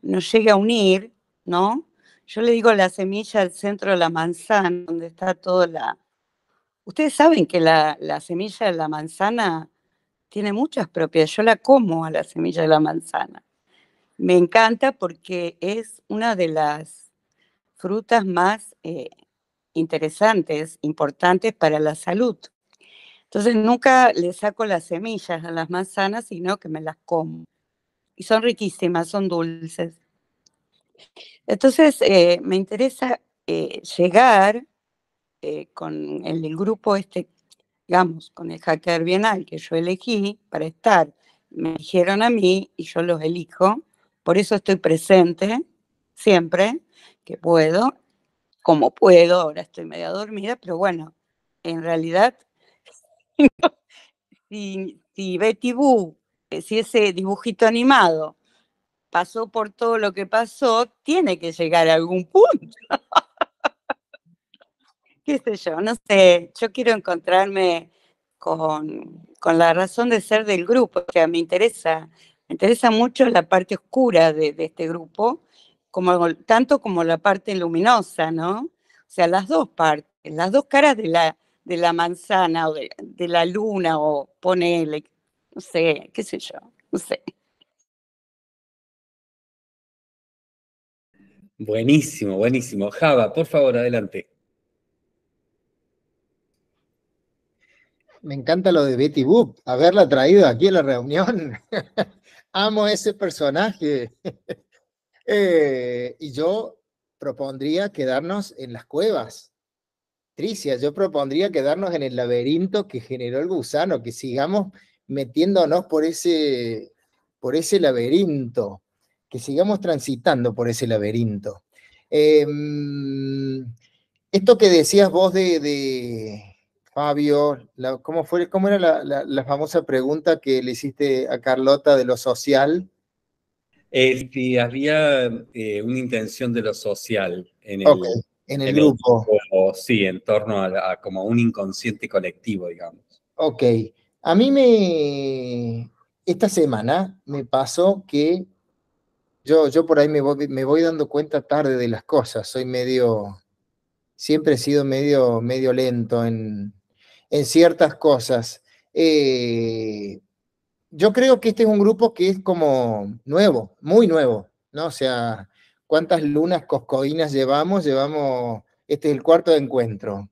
nos llega a unir, ¿no? Yo le digo la semilla al centro de la manzana, donde está toda la... Ustedes saben que la, semilla de la manzana tiene muchas propiedades. Yo la como a la semilla de la manzana. Me encanta porque es una de las frutas más eh, interesantes, importantes para la salud. Entonces nunca le saco las semillas a las manzanas, sino que me las como. Y son riquísimas, son dulces. Entonces eh, me interesa eh, llegar eh, con el, grupo este, digamos, con el hacker bienal que yo elegí para estar. Me dijeron a mí y yo los elijo. Por eso estoy presente siempre que puedo, como puedo. Ahora estoy media dormida, pero bueno, en realidad si, Betty Boo, si ese dibujito animado pasó por todo lo que pasó, tiene que llegar a algún punto. ¿Qué sé yo? No sé, yo quiero encontrarme con, con, la razón de ser del grupo, o sea, me interesa, me interesa mucho la parte oscura de, este grupo, como, tanto como la parte luminosa, ¿no? O sea, las dos partes, las dos caras de la, de la manzana o de, la luna o ponele, no sé, qué sé yo, no sé. Buenísimo, buenísimo. Java, por favor, adelante. Me encanta lo de Betty Boop, haberla traído aquí a la reunión. Amo ese personaje. Eh, y yo propondría quedarnos en las cuevas, yo propondría quedarnos en el laberinto que generó el gusano, que sigamos metiéndonos por ese, por ese laberinto, que sigamos transitando por ese laberinto. Em, esto que decías vos de, Fabio, ¿cómo, fue, era la, famosa pregunta que le hiciste a Carlota de lo social? Eh, si había eh, una intención de lo social en el, en el, grupo. Sí, en torno a, como un inconsciente colectivo, digamos. Ok. A mí me. Esta semana me pasó que yo, yo por ahí me voy, me voy dando cuenta tarde de las cosas. Soy medio. Siempre he sido medio, medio lento en, ciertas cosas. Eh, yo creo que este es un grupo que es como nuevo, muy nuevo, ¿no? O sea, ¿Cuántas lunas coscoínas llevamos? Llevamos, este es el cuarto de encuentro.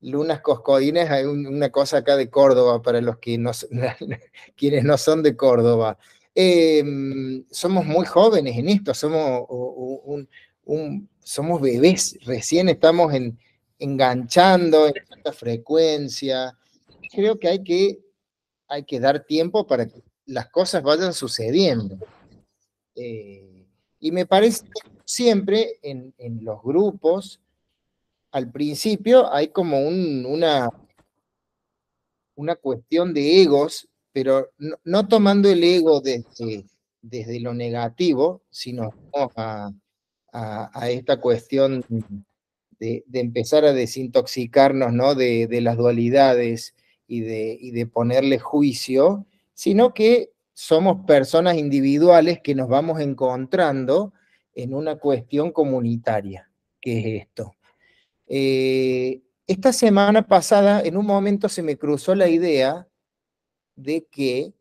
Lunas coscoínas, hay una cosa acá de Córdoba para los que no, quienes no son de Córdoba. Em, somos muy jóvenes en esto, somos, un, somos bebés, recién estamos en, enganchando en esta frecuencia. Creo que hay, que hay que dar tiempo para que las cosas vayan sucediendo. Eh, y me parece que siempre en, los grupos, al principio hay como una, una cuestión de egos, pero no, tomando el ego desde, desde lo negativo, sino a, a, a esta cuestión de, de, empezar a desintoxicarnos ¿no? de, de las dualidades y de, y de ponerle juicio, sino que somos personas individuales que nos vamos encontrando en una cuestión comunitaria, que es esto. Eh, esta semana pasada, en un momento se me cruzó la idea de que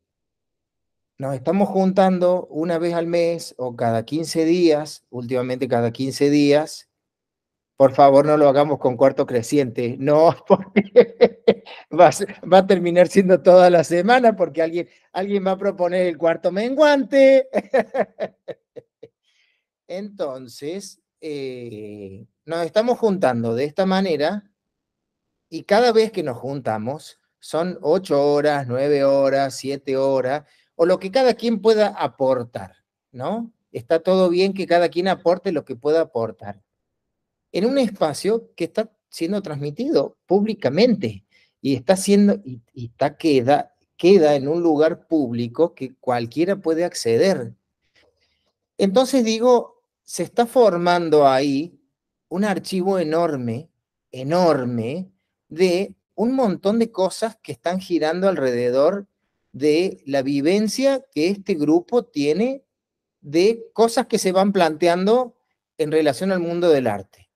nos estamos juntando una vez al mes o cada 15 días, últimamente cada 15 días. Por favor, no lo hagamos con cuarto creciente, no, porque va, a terminar siendo toda la semana porque alguien, alguien va a proponer el cuarto menguante. Entonces, eh, nos estamos juntando de esta manera y cada vez que nos juntamos son ocho horas, nueve horas, siete horas, o lo que cada quien pueda aportar, ¿no? Está todo bien que cada quien aporte lo que pueda aportar. En un espacio que está siendo transmitido públicamente y está haciendo, y, está queda, queda en un lugar público que cualquiera puede acceder. Entonces digo, se está formando ahí un archivo enorme, enorme, de un montón de cosas que están girando alrededor de la vivencia que este grupo tiene de cosas que se van planteando en relación al mundo del arte.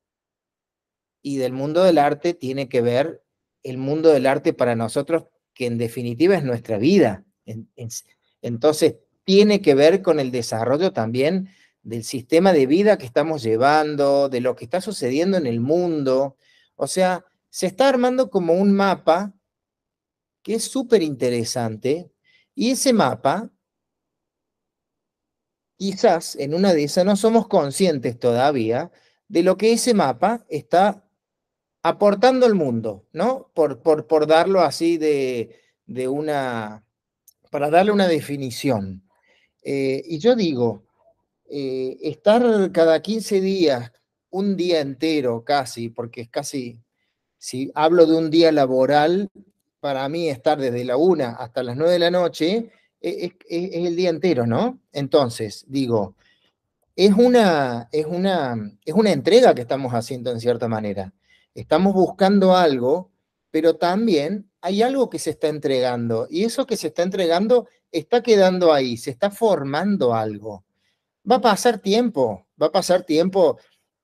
Y del mundo del arte tiene que ver el mundo del arte para nosotros, que en definitiva es nuestra vida. Entonces, tiene que ver con el desarrollo también del sistema de vida que estamos llevando, de lo que está sucediendo en el mundo. O sea, se está armando como un mapa que es súper interesante y ese mapa, quizás en una de esas no somos conscientes todavía de lo que ese mapa está aportando al mundo, ¿no? Por, por, darlo así de, una, para darle una definición. Eh, y yo digo, eh, estar cada 15 días, un día entero casi, porque es casi, si hablo de un día laboral, para mí estar desde la una hasta las nueve de la noche e, e, e, es, el día entero, ¿no? Entonces, digo, es una, es, una, es una entrega que estamos haciendo en cierta manera. Estamos buscando algo, pero también hay algo que se está entregando y eso que se está entregando está quedando ahí, se está formando algo. Va a pasar tiempo, va a pasar tiempo.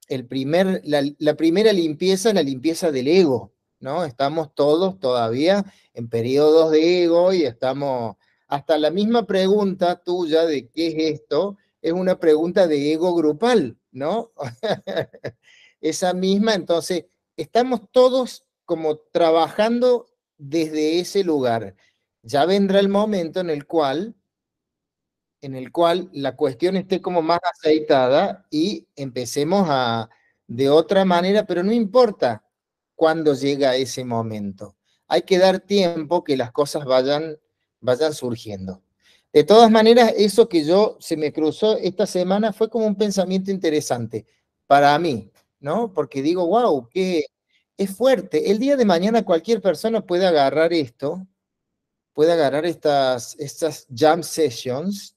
El primer, la, primera limpieza es la limpieza del ego, ¿no? Estamos todos todavía en periodos de ego y estamos, hasta la misma pregunta tuya de qué es esto, es una pregunta de ego grupal, ¿no? Esa misma, entonces, estamos todos como trabajando desde ese lugar. Ya vendrá el momento en el cual en el cual la cuestión esté como más aceitada y empecemos a de otra manera, pero no importa cuándo llega ese momento. Hay que dar tiempo que las cosas vayan vayan surgiendo. De todas maneras, eso que yo se me cruzó esta semana fue como un pensamiento interesante para mí, ¿no? Porque digo, wow, que es fuerte. El día de mañana cualquier persona puede agarrar esto, puede agarrar estas, estas jam sessions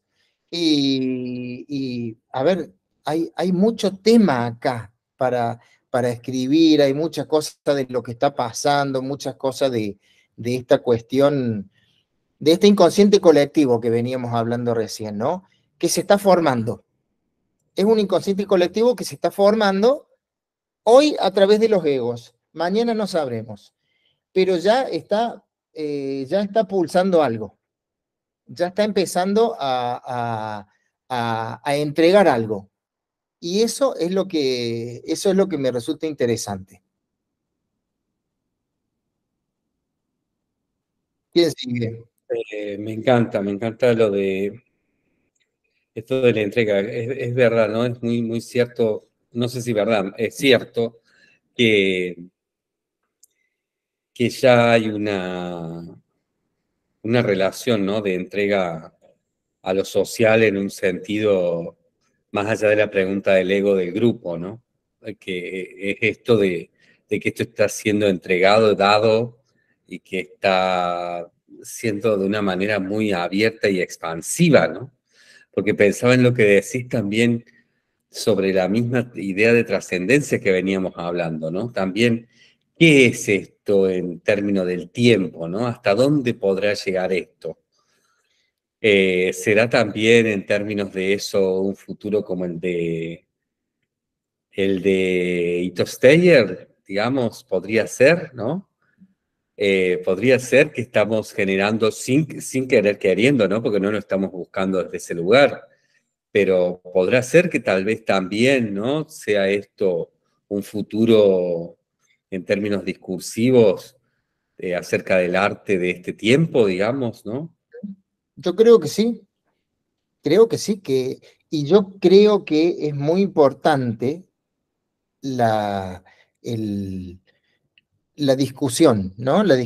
y, a ver, hay, hay mucho tema acá para, para escribir, hay muchas cosas de lo que está pasando, muchas cosas de, esta cuestión, de este inconsciente colectivo que veníamos hablando recién, ¿no? Que se está formando. Es un inconsciente colectivo que se está formando Hoy a través de los egos, mañana no sabremos, pero ya está, eh, ya está pulsando algo, ya está empezando a, entregar algo. Y eso es lo que, eso es lo que me resulta interesante. ¿Quién sigue? Eh, me encanta, me encanta lo de esto de la entrega. Es, verdad, ¿no? Es muy, muy cierto no sé si verdad, es cierto que, que ya hay una, una relación ¿no? de entrega a lo social en un sentido más allá de la pregunta del ego del grupo, ¿no? Eh, que es esto de, de que esto está siendo entregado, dado y que está siendo de una manera muy abierta y expansiva, ¿no? Porque pensaba en lo que decís también sobre la misma idea de trascendencia que veníamos hablando, ¿no? También, ¿qué es esto en términos del tiempo, ¿no? ¿Hasta dónde podrá llegar esto? Eh, ¿Será también en términos de eso un futuro como el de el de Steyer, digamos, podría ser, ¿no? Eh, podría ser que estamos generando sin, sin querer queriendo, ¿no? Porque no lo estamos buscando desde ese lugar pero podrá ser que tal vez también ¿no? sea esto un futuro en términos discursivos eh, acerca del arte de este tiempo, digamos, ¿no? Yo creo que sí, creo que sí, que, y yo creo que es muy importante la, el, la discusión, ¿no? La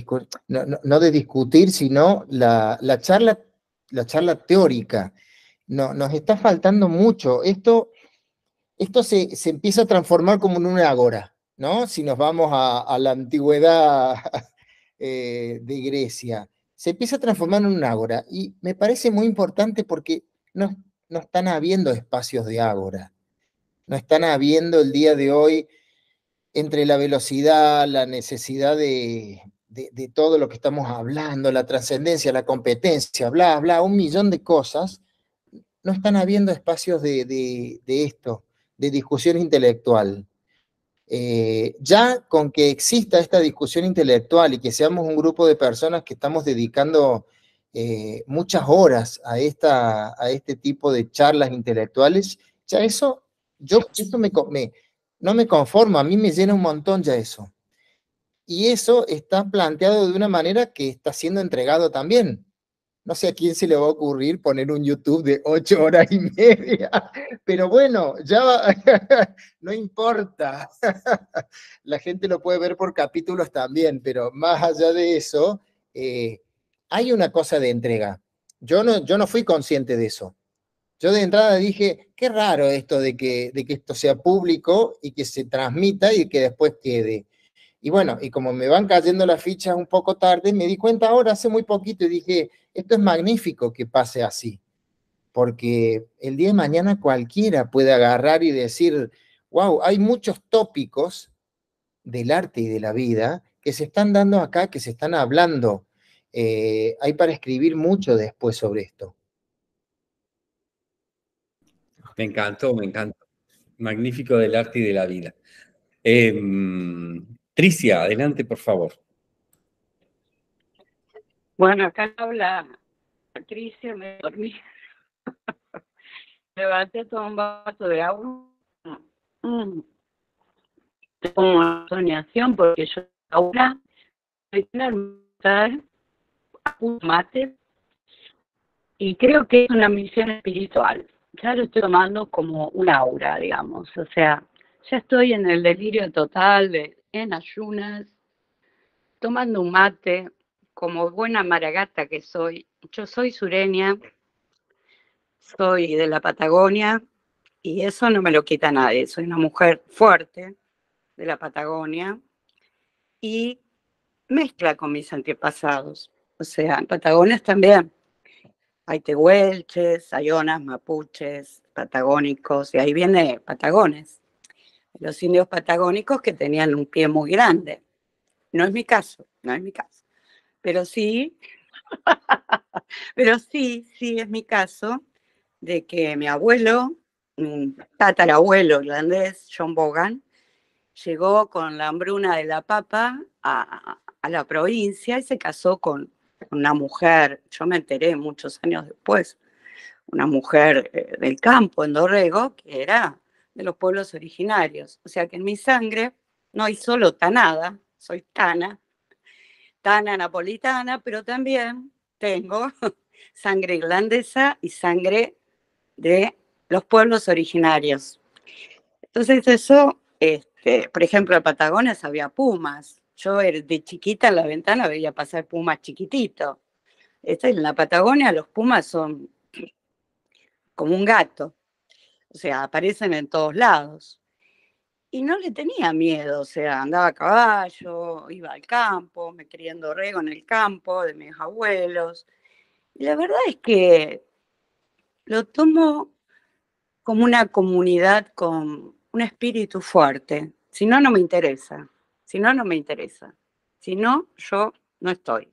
no, de discutir, sino la, la, charla, la charla teórica no, nos está faltando mucho. Esto, esto se, empieza a transformar como en una agora, ¿no? Si nos vamos a, la antigüedad eh, de Grecia, se empieza a transformar en una agora, Y me parece muy importante porque no, no están habiendo espacios de agora, No están habiendo el día de hoy entre la velocidad, la necesidad de, de todo lo que estamos hablando, la trascendencia, la competencia, bla, bla, un millón de cosas, no están habiendo espacios de, esto, de discusión intelectual. Eh, ya con que exista esta discusión intelectual y que seamos un grupo de personas que estamos dedicando eh, muchas horas a, esta, a este tipo de charlas intelectuales, ya eso, yo no me conformo, a mí me llena un montón ya eso. Y eso está planteado de una manera que está siendo entregado también. No sé a quién se le va a ocurrir poner un YouTube de ocho horas y media, pero bueno, ya no importa. La gente lo puede ver por capítulos también, pero más allá de eso, eh, hay una cosa de entrega. Yo no, yo no fui consciente de eso. Yo de entrada dije, qué raro esto de que, de que esto sea público y que se transmita y que después quede. Y bueno, y como me van cayendo las fichas un poco tarde, me di cuenta ahora hace muy poquito y dije, esto es magnífico que pase así, porque el día de mañana cualquiera puede agarrar y decir, wow, hay muchos tópicos del arte y de la vida que se están dando acá, que se están hablando. Eh, hay para escribir mucho después sobre esto. Me encantó, me encantó. Magnífico del arte y de la vida. Em, Tricia, adelante, por favor. Bueno, acá habla Patricia, me dormí. Levanté, todo un vaso de agua. Mm. una soñación, porque yo ahora estoy en un mate y creo que es una misión espiritual. Ya lo estoy tomando como un aura, digamos. O sea, ya estoy en el delirio total, de, en ayunas, tomando un mate, como buena maragata que soy, yo soy sureña, soy de la Patagonia y eso no me lo quita nadie. Soy una mujer fuerte de la Patagonia y mezcla con mis antepasados. O sea, en también hay tehuelches, ayonas, mapuches, patagónicos, y ahí viene patagones. Los indios patagónicos que tenían un pie muy grande. No es mi caso, no es mi caso pero sí, pero sí, sí es mi caso de que mi abuelo, un tatarabuelo irlandés, John Bogan, llegó con la hambruna de la papa a, la provincia y se casó con una mujer, yo me enteré muchos años después, una mujer eh, del campo en Dorrego, que era de los pueblos originarios. O sea que en mi sangre no hay solo tanada, soy tana, tana napolitana, pero también tengo sangre irlandesa y sangre de los pueblos originarios. Entonces eso, este, por ejemplo, en Patagonia había pumas. Yo de chiquita en la ventana veía pasar pumas chiquititos. en la Patagonia los pumas son como un gato. O sea, aparecen en todos lados y no le tenía miedo, o sea, andaba a caballo, iba al campo, me criando rego en el campo de mis abuelos. Y la verdad es que lo tomo como una comunidad con un espíritu fuerte. Si no, no me interesa. Si no, no me interesa. Si no, yo no estoy.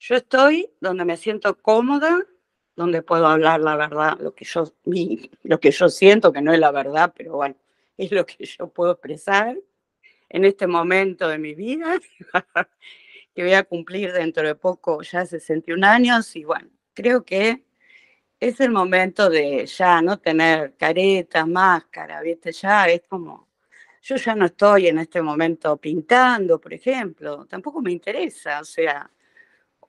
Yo estoy donde me siento cómoda, donde puedo hablar la verdad, lo que yo, lo que yo siento, que no es la verdad, pero bueno es lo que yo puedo expresar en este momento de mi vida, que voy a cumplir dentro de poco ya 61 años y bueno, creo que es el momento de ya no tener caretas, máscara, ¿viste? Ya es como, yo ya no estoy en este momento pintando, por ejemplo, tampoco me interesa, o sea,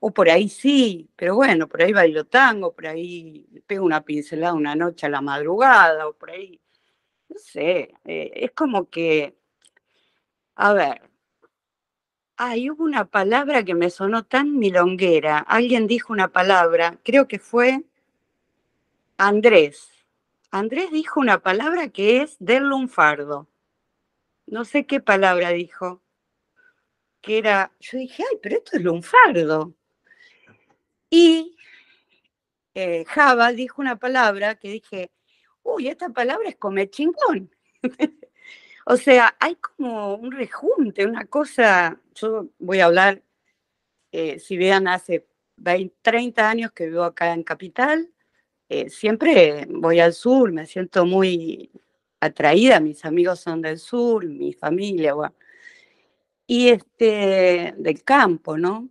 o por ahí sí, pero bueno, por ahí bailo tango, por ahí pego una pincelada una noche a la madrugada, o por ahí no sé, eh, es como que, a ver, hay hubo una palabra que me sonó tan milonguera, alguien dijo una palabra, creo que fue Andrés. Andrés dijo una palabra que es del lunfardo. No sé qué palabra dijo. Que era, yo dije, ay, pero esto es lunfardo. Y eh, Java dijo una palabra que dije, uy, esta palabra es comer chingón. o sea, hay como un rejunte, una cosa, yo voy a hablar, eh, si vean, hace 30 años que vivo acá en Capital, eh, siempre voy al sur, me siento muy atraída, mis amigos son del sur, mi familia, y este, del campo, ¿no?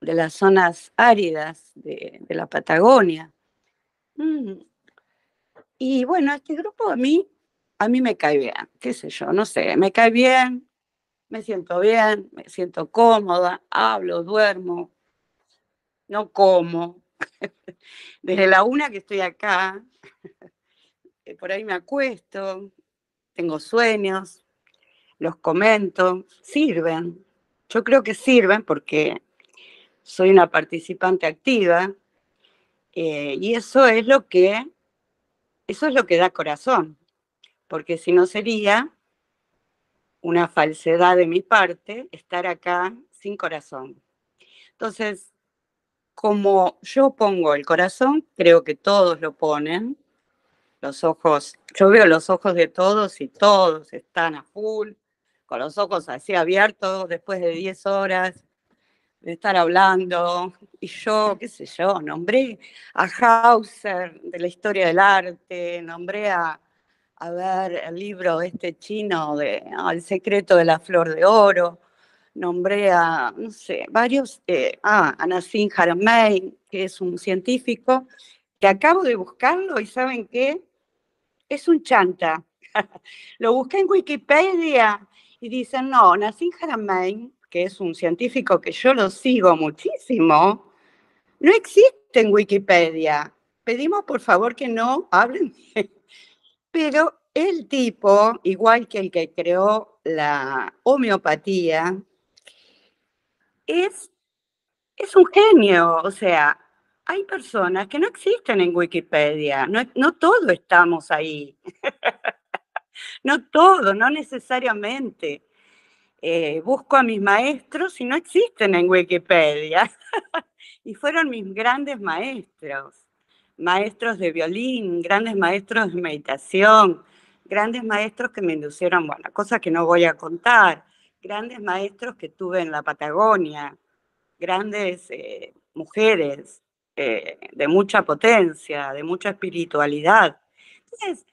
de las zonas áridas de, la Patagonia. Mm, y bueno, este grupo a mí, a mí me cae bien, qué sé yo, no sé, me cae bien, me siento bien, me siento cómoda, hablo, duermo, no como. Desde la una que estoy acá, eh, por ahí me acuesto, tengo sueños, los comento, sirven. Yo creo que sirven porque soy una participante activa eh, y eso es lo que eso es lo que da corazón, porque si no sería una falsedad de mi parte estar acá sin corazón. Entonces, como yo pongo el corazón, creo que todos lo ponen, los ojos, yo veo los ojos de todos y todos están a full, con los ojos así abiertos después de 10 horas de estar hablando. Y yo, qué sé yo, nombré a Hauser de la historia del arte, nombré a, a ver el libro este chino de ah, El secreto de la flor de oro, nombré a, no sé, varios, eh, ah, a Nassim Haramein, que es un científico, que acabo de buscarlo y ¿saben qué? Es un chanta. Lo busqué en Wikipedia y dicen, no, Nassim Haramein que es un científico que yo lo sigo muchísimo, no existe en Wikipedia. Pedimos por favor que no hablen. Pero el tipo, igual que el que creó la homeopatía, es, es un genio. O sea, hay personas que no existen en Wikipedia. No, no todos estamos ahí. no todo no necesariamente. Eh, busco a mis maestros y no existen en Wikipedia. y fueron mis grandes maestros, maestros de violín, grandes maestros de meditación, grandes maestros que me inducieron, bueno, cosas que no voy a contar, grandes maestros que tuve en la Patagonia, grandes eh, mujeres eh, de mucha potencia, de mucha espiritualidad. Entonces,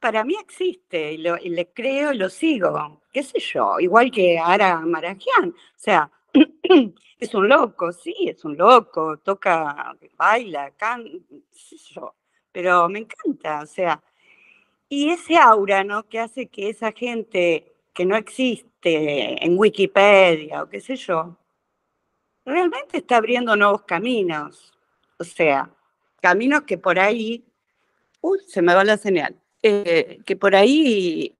para mí existe y, lo, le creo y lo sigo, qué sé yo, igual que Ara Marajian, o sea, es un loco, sí, es un loco, toca, baila, canta, qué sé yo, pero me encanta, o sea, y ese aura, ¿no? Que hace que esa gente que no existe en Wikipedia o qué sé yo, realmente está abriendo nuevos caminos, o sea, caminos que por ahí, uy, se me va la señal, eh, que por ahí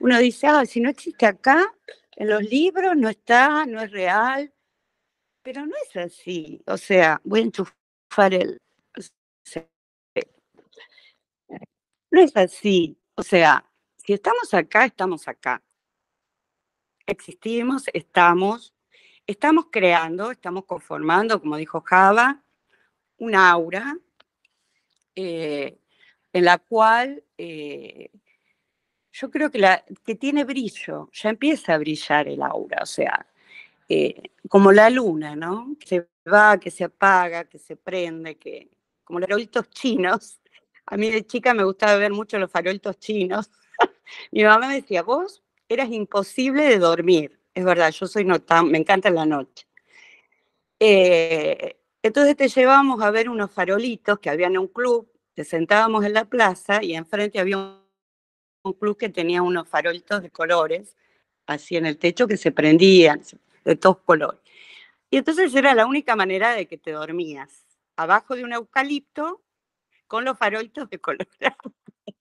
uno dice, ah, si no existe acá, en los libros no está, no es real, pero no es así. O sea, voy a enchufar el... No es así. O sea, si estamos acá, estamos acá. Existimos, estamos, estamos creando, estamos conformando, como dijo Java, un aura eh, en la cual eh, yo creo que, la, que tiene brillo, ya empieza a brillar el aura, o sea, eh, como la luna, ¿no? Que se va, que se apaga, que se prende, que como los farolitos chinos. A mí de chica me gustaba ver mucho los farolitos chinos. Mi mamá me decía, vos eras imposible de dormir. Es verdad, yo soy tan me encanta la noche. Eh, entonces te llevamos a ver unos farolitos que había en un club te sentábamos en la plaza y enfrente había un, club que tenía unos farolitos de colores, así en el techo, que se prendían de todos colores. Y entonces era la única manera de que te dormías, abajo de un eucalipto con los farolitos de colores.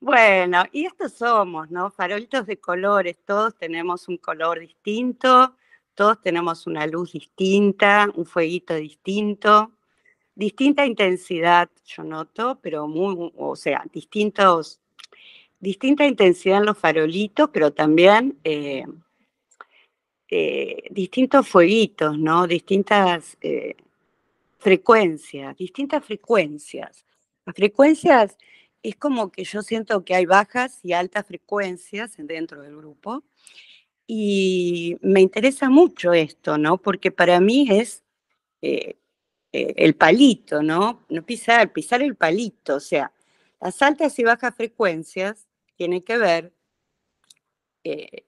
bueno, y estos somos, ¿no? Farolitos de colores, todos tenemos un color distinto, todos tenemos una luz distinta, un fueguito distinto distinta intensidad, yo noto, pero muy, o sea, distintos, distinta intensidad en los farolitos, pero también eh, eh, distintos fueguitos, ¿no? Distintas eh, frecuencias, distintas frecuencias. Las frecuencias es como que yo siento que hay bajas y altas frecuencias dentro del grupo. Y me interesa mucho esto, ¿no? Porque para mí es eh, el palito, ¿no? No pisar, pisar el palito, o sea, las altas y bajas frecuencias tienen que ver eh,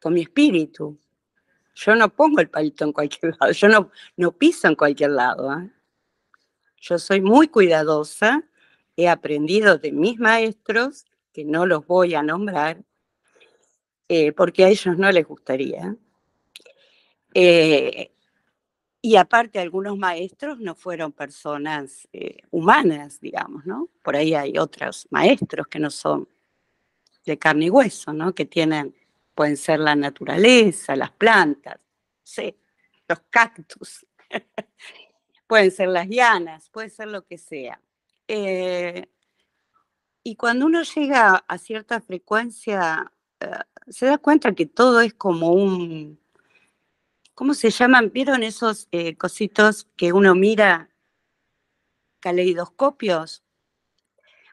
con mi espíritu. Yo no pongo el palito en cualquier lado, yo no, no piso en cualquier lado. ¿eh? Yo soy muy cuidadosa, he aprendido de mis maestros, que no los voy a nombrar, porque a ellos no les gustaría. Y aparte, algunos maestros no fueron personas eh, humanas, digamos, ¿no? Por ahí hay otros maestros que no son de carne y hueso, ¿no? Que tienen, pueden ser la naturaleza, las plantas, sí, los cactus, pueden ser las llanas, puede ser lo que sea. Eh, y cuando uno llega a cierta frecuencia, eh, se da cuenta que todo es como un ¿Cómo se llaman? ¿Vieron esos eh, cositos que uno mira? Caleidoscopios.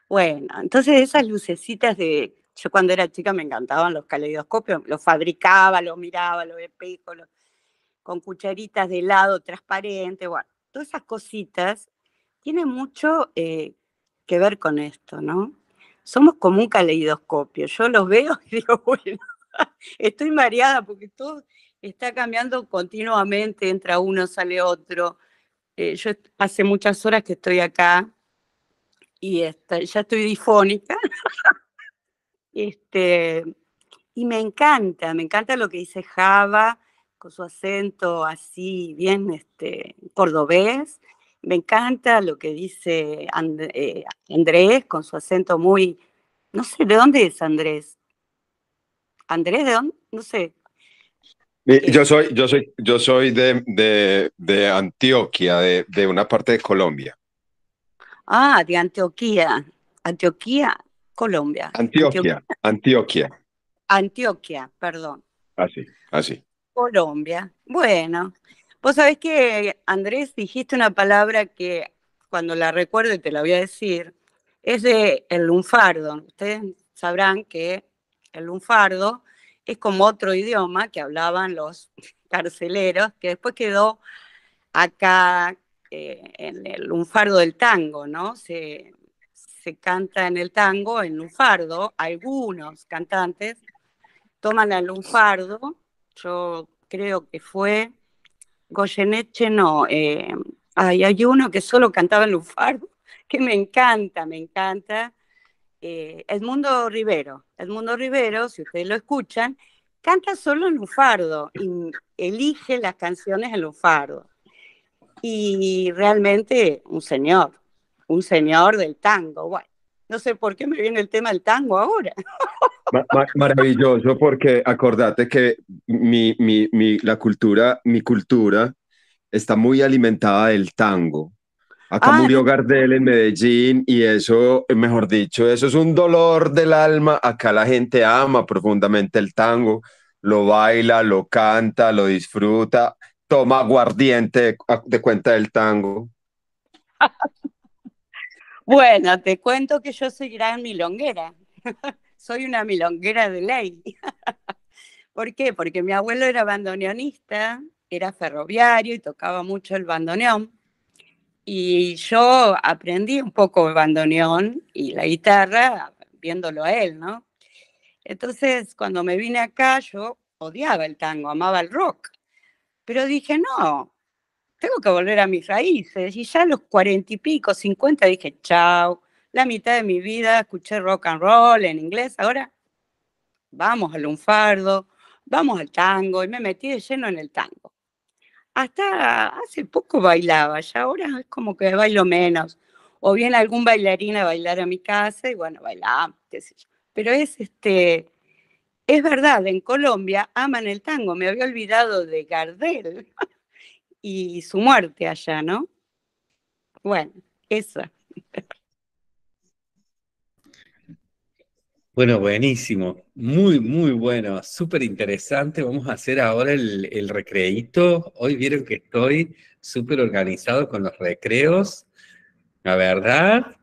Bueno, entonces esas lucecitas de. Yo cuando era chica me encantaban los caleidoscopios, los fabricaba, los miraba, los espejos, con cucharitas de helado transparente, bueno, todas esas cositas tienen mucho eh, que ver con esto, ¿no? Somos como un caleidoscopio. Yo los veo y digo, bueno, estoy mareada porque todo está cambiando continuamente, entra uno, sale otro. Eh, yo hace muchas horas que estoy acá y ya estoy difónica. este, y me encanta, me encanta lo que dice Java con su acento así, bien este, cordobés. Me encanta lo que dice eh, Andrés con su acento muy, no sé, ¿de dónde es Andrés? Andrés, ¿de dónde? No sé, yo soy, yo soy, yo soy de, Antioquia, de, de, una parte de Colombia. Ah, de Antioquia. Antioquia, Colombia. Antioquia, Antioquia. Antioquia, perdón. Así, así. Colombia. Bueno, vos sabés que, Andrés, dijiste una palabra que cuando la recuerdo y te la voy a decir, es de el lunfardo. Ustedes sabrán que el lunfardo es como otro idioma que hablaban los carceleros, que después quedó acá eh, en el lunfardo del tango, ¿no? Se, canta en el tango, en lunfardo, algunos cantantes toman el lunfardo, yo creo que fue Goyeneche, no, eh, hay, uno que solo cantaba en lunfardo, que me encanta, me encanta, eh, Edmundo Rivero. Edmundo Rivero, si ustedes lo escuchan, canta solo en Lufardo y elige las canciones en Lufardo. Y realmente un señor, un señor del tango. no sé por qué me viene el tema del tango ahora. Maravilloso, porque acordate que la cultura, mi cultura está muy alimentada del tango. Acá ah, murió Gardel en Medellín y eso, eh, mejor dicho, eso es un dolor del alma. Acá la gente ama profundamente el tango, lo baila, lo canta, lo disfruta, toma aguardiente de, cuenta del tango. bueno, te cuento que yo soy gran milonguera. soy una milonguera de ley. ¿Por qué? Porque mi abuelo era bandoneonista, era ferroviario y tocaba mucho el bandoneón. Y yo aprendí un poco el bandoneón y la guitarra viéndolo a él, ¿no? Entonces, cuando me vine acá, yo odiaba el tango, amaba el rock. Pero dije, no, tengo que volver a mis raíces. Y ya a los cuarenta y pico, cincuenta, dije, chao, la mitad de mi vida escuché rock and roll en inglés, ahora vamos al lunfardo, vamos al tango, y me metí de lleno en el tango hasta hace poco bailaba, ya ahora es como que bailo menos. O bien algún bailarín a bailar a mi casa y bueno, bailamos, qué sé yo. Pero es este, es verdad, en Colombia aman el tango, me había olvidado de Gardel y su muerte allá, ¿no? Bueno, esa. Bueno, buenísimo, muy, muy bueno, súper interesante. Vamos a hacer ahora el, recreíto. Hoy vieron que estoy súper organizado con los recreos, la verdad.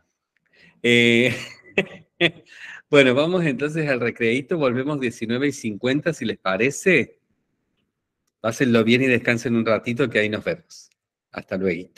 Eh, bueno, vamos entonces al recreíto, volvemos 19 y 50, si les parece. Pásenlo bien y descansen un ratito, que ahí nos vemos. Hasta luego.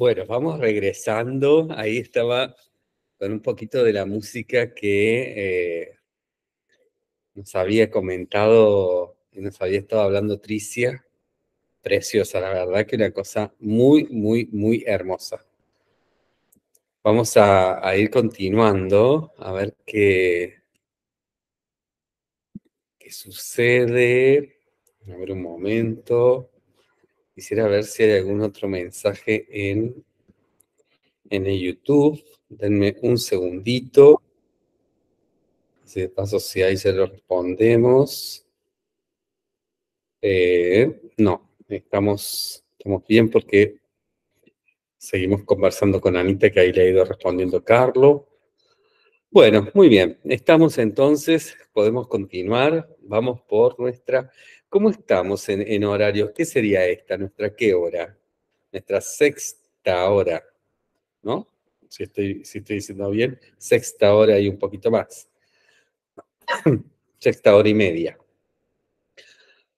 Bueno, vamos regresando. Ahí estaba con un poquito de la música que eh, nos había comentado y nos había estado hablando Tricia. Preciosa, la verdad que una cosa muy, muy, muy hermosa. Vamos a, ir continuando a ver qué, qué sucede. A ver un momento. Quisiera ver si hay algún otro mensaje en, en el YouTube. Denme un segundito. Si de paso, si ahí se lo respondemos. Eh, no, estamos, estamos bien porque seguimos conversando con Anita, que ahí le ha ido respondiendo Carlos. Bueno, muy bien. Estamos entonces, podemos continuar. Vamos por nuestra ¿Cómo estamos en, horarios? ¿Qué sería esta? ¿Nuestra qué hora? Nuestra sexta hora, ¿no? Si estoy, si estoy diciendo bien, sexta hora y un poquito más. sexta hora y media.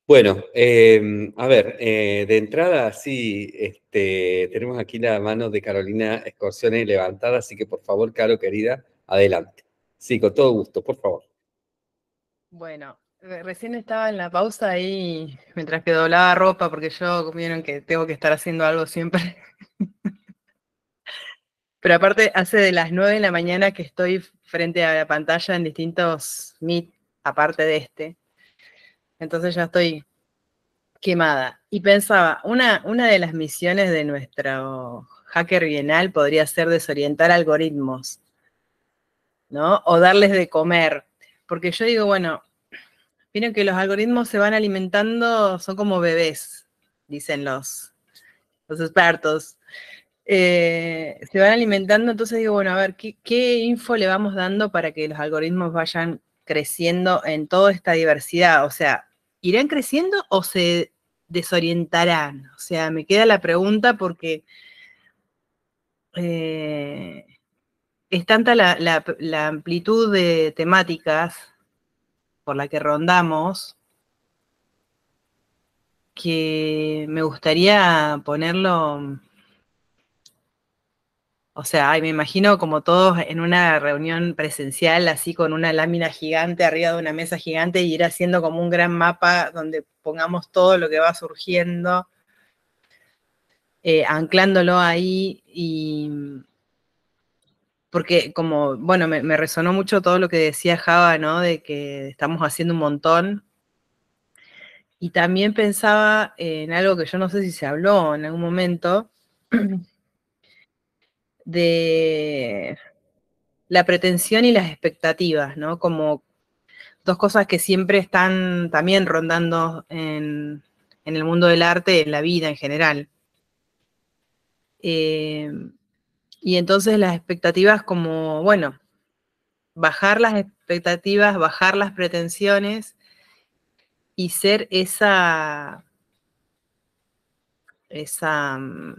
Bueno, em, a ver, eh, de entrada sí, este, tenemos aquí la mano de Carolina Escorciones levantada, así que por favor, Caro querida, adelante. Sí, con todo gusto, por favor. Bueno, Recién estaba en la pausa ahí, mientras que doblaba ropa, porque yo vieron que tengo que estar haciendo algo siempre. Pero aparte, hace de las 9 de la mañana que estoy frente a la pantalla en distintos Meet, aparte de este. Entonces ya estoy quemada. Y pensaba, una, una de las misiones de nuestro hacker bienal podría ser desorientar algoritmos, ¿no? O darles de comer. Porque yo digo, bueno, Vieron que los algoritmos se van alimentando, son como bebés, dicen los, los expertos. Eh, se van alimentando, entonces digo, bueno, a ver, ¿qué, info le vamos dando para que los algoritmos vayan creciendo en toda esta diversidad? O sea, ¿irán creciendo o se desorientarán? O sea, me queda la pregunta porque eh, es tanta la amplitud de temáticas la que rondamos, que me gustaría ponerlo, o sea, me imagino como todos en una reunión presencial, así con una lámina gigante arriba de una mesa gigante y ir haciendo como un gran mapa donde pongamos todo lo que va surgiendo, eh, anclándolo ahí y porque como, bueno, me, resonó mucho todo lo que decía Java, ¿no? De que estamos haciendo un montón. Y también pensaba en algo que yo no sé si se habló en algún momento, de la pretensión y las expectativas, ¿no? Como dos cosas que siempre están también rondando en, el mundo del arte, en la vida en general. Eh, y entonces las expectativas como, bueno, bajar las expectativas, bajar las pretensiones y ser esa, esa, mm,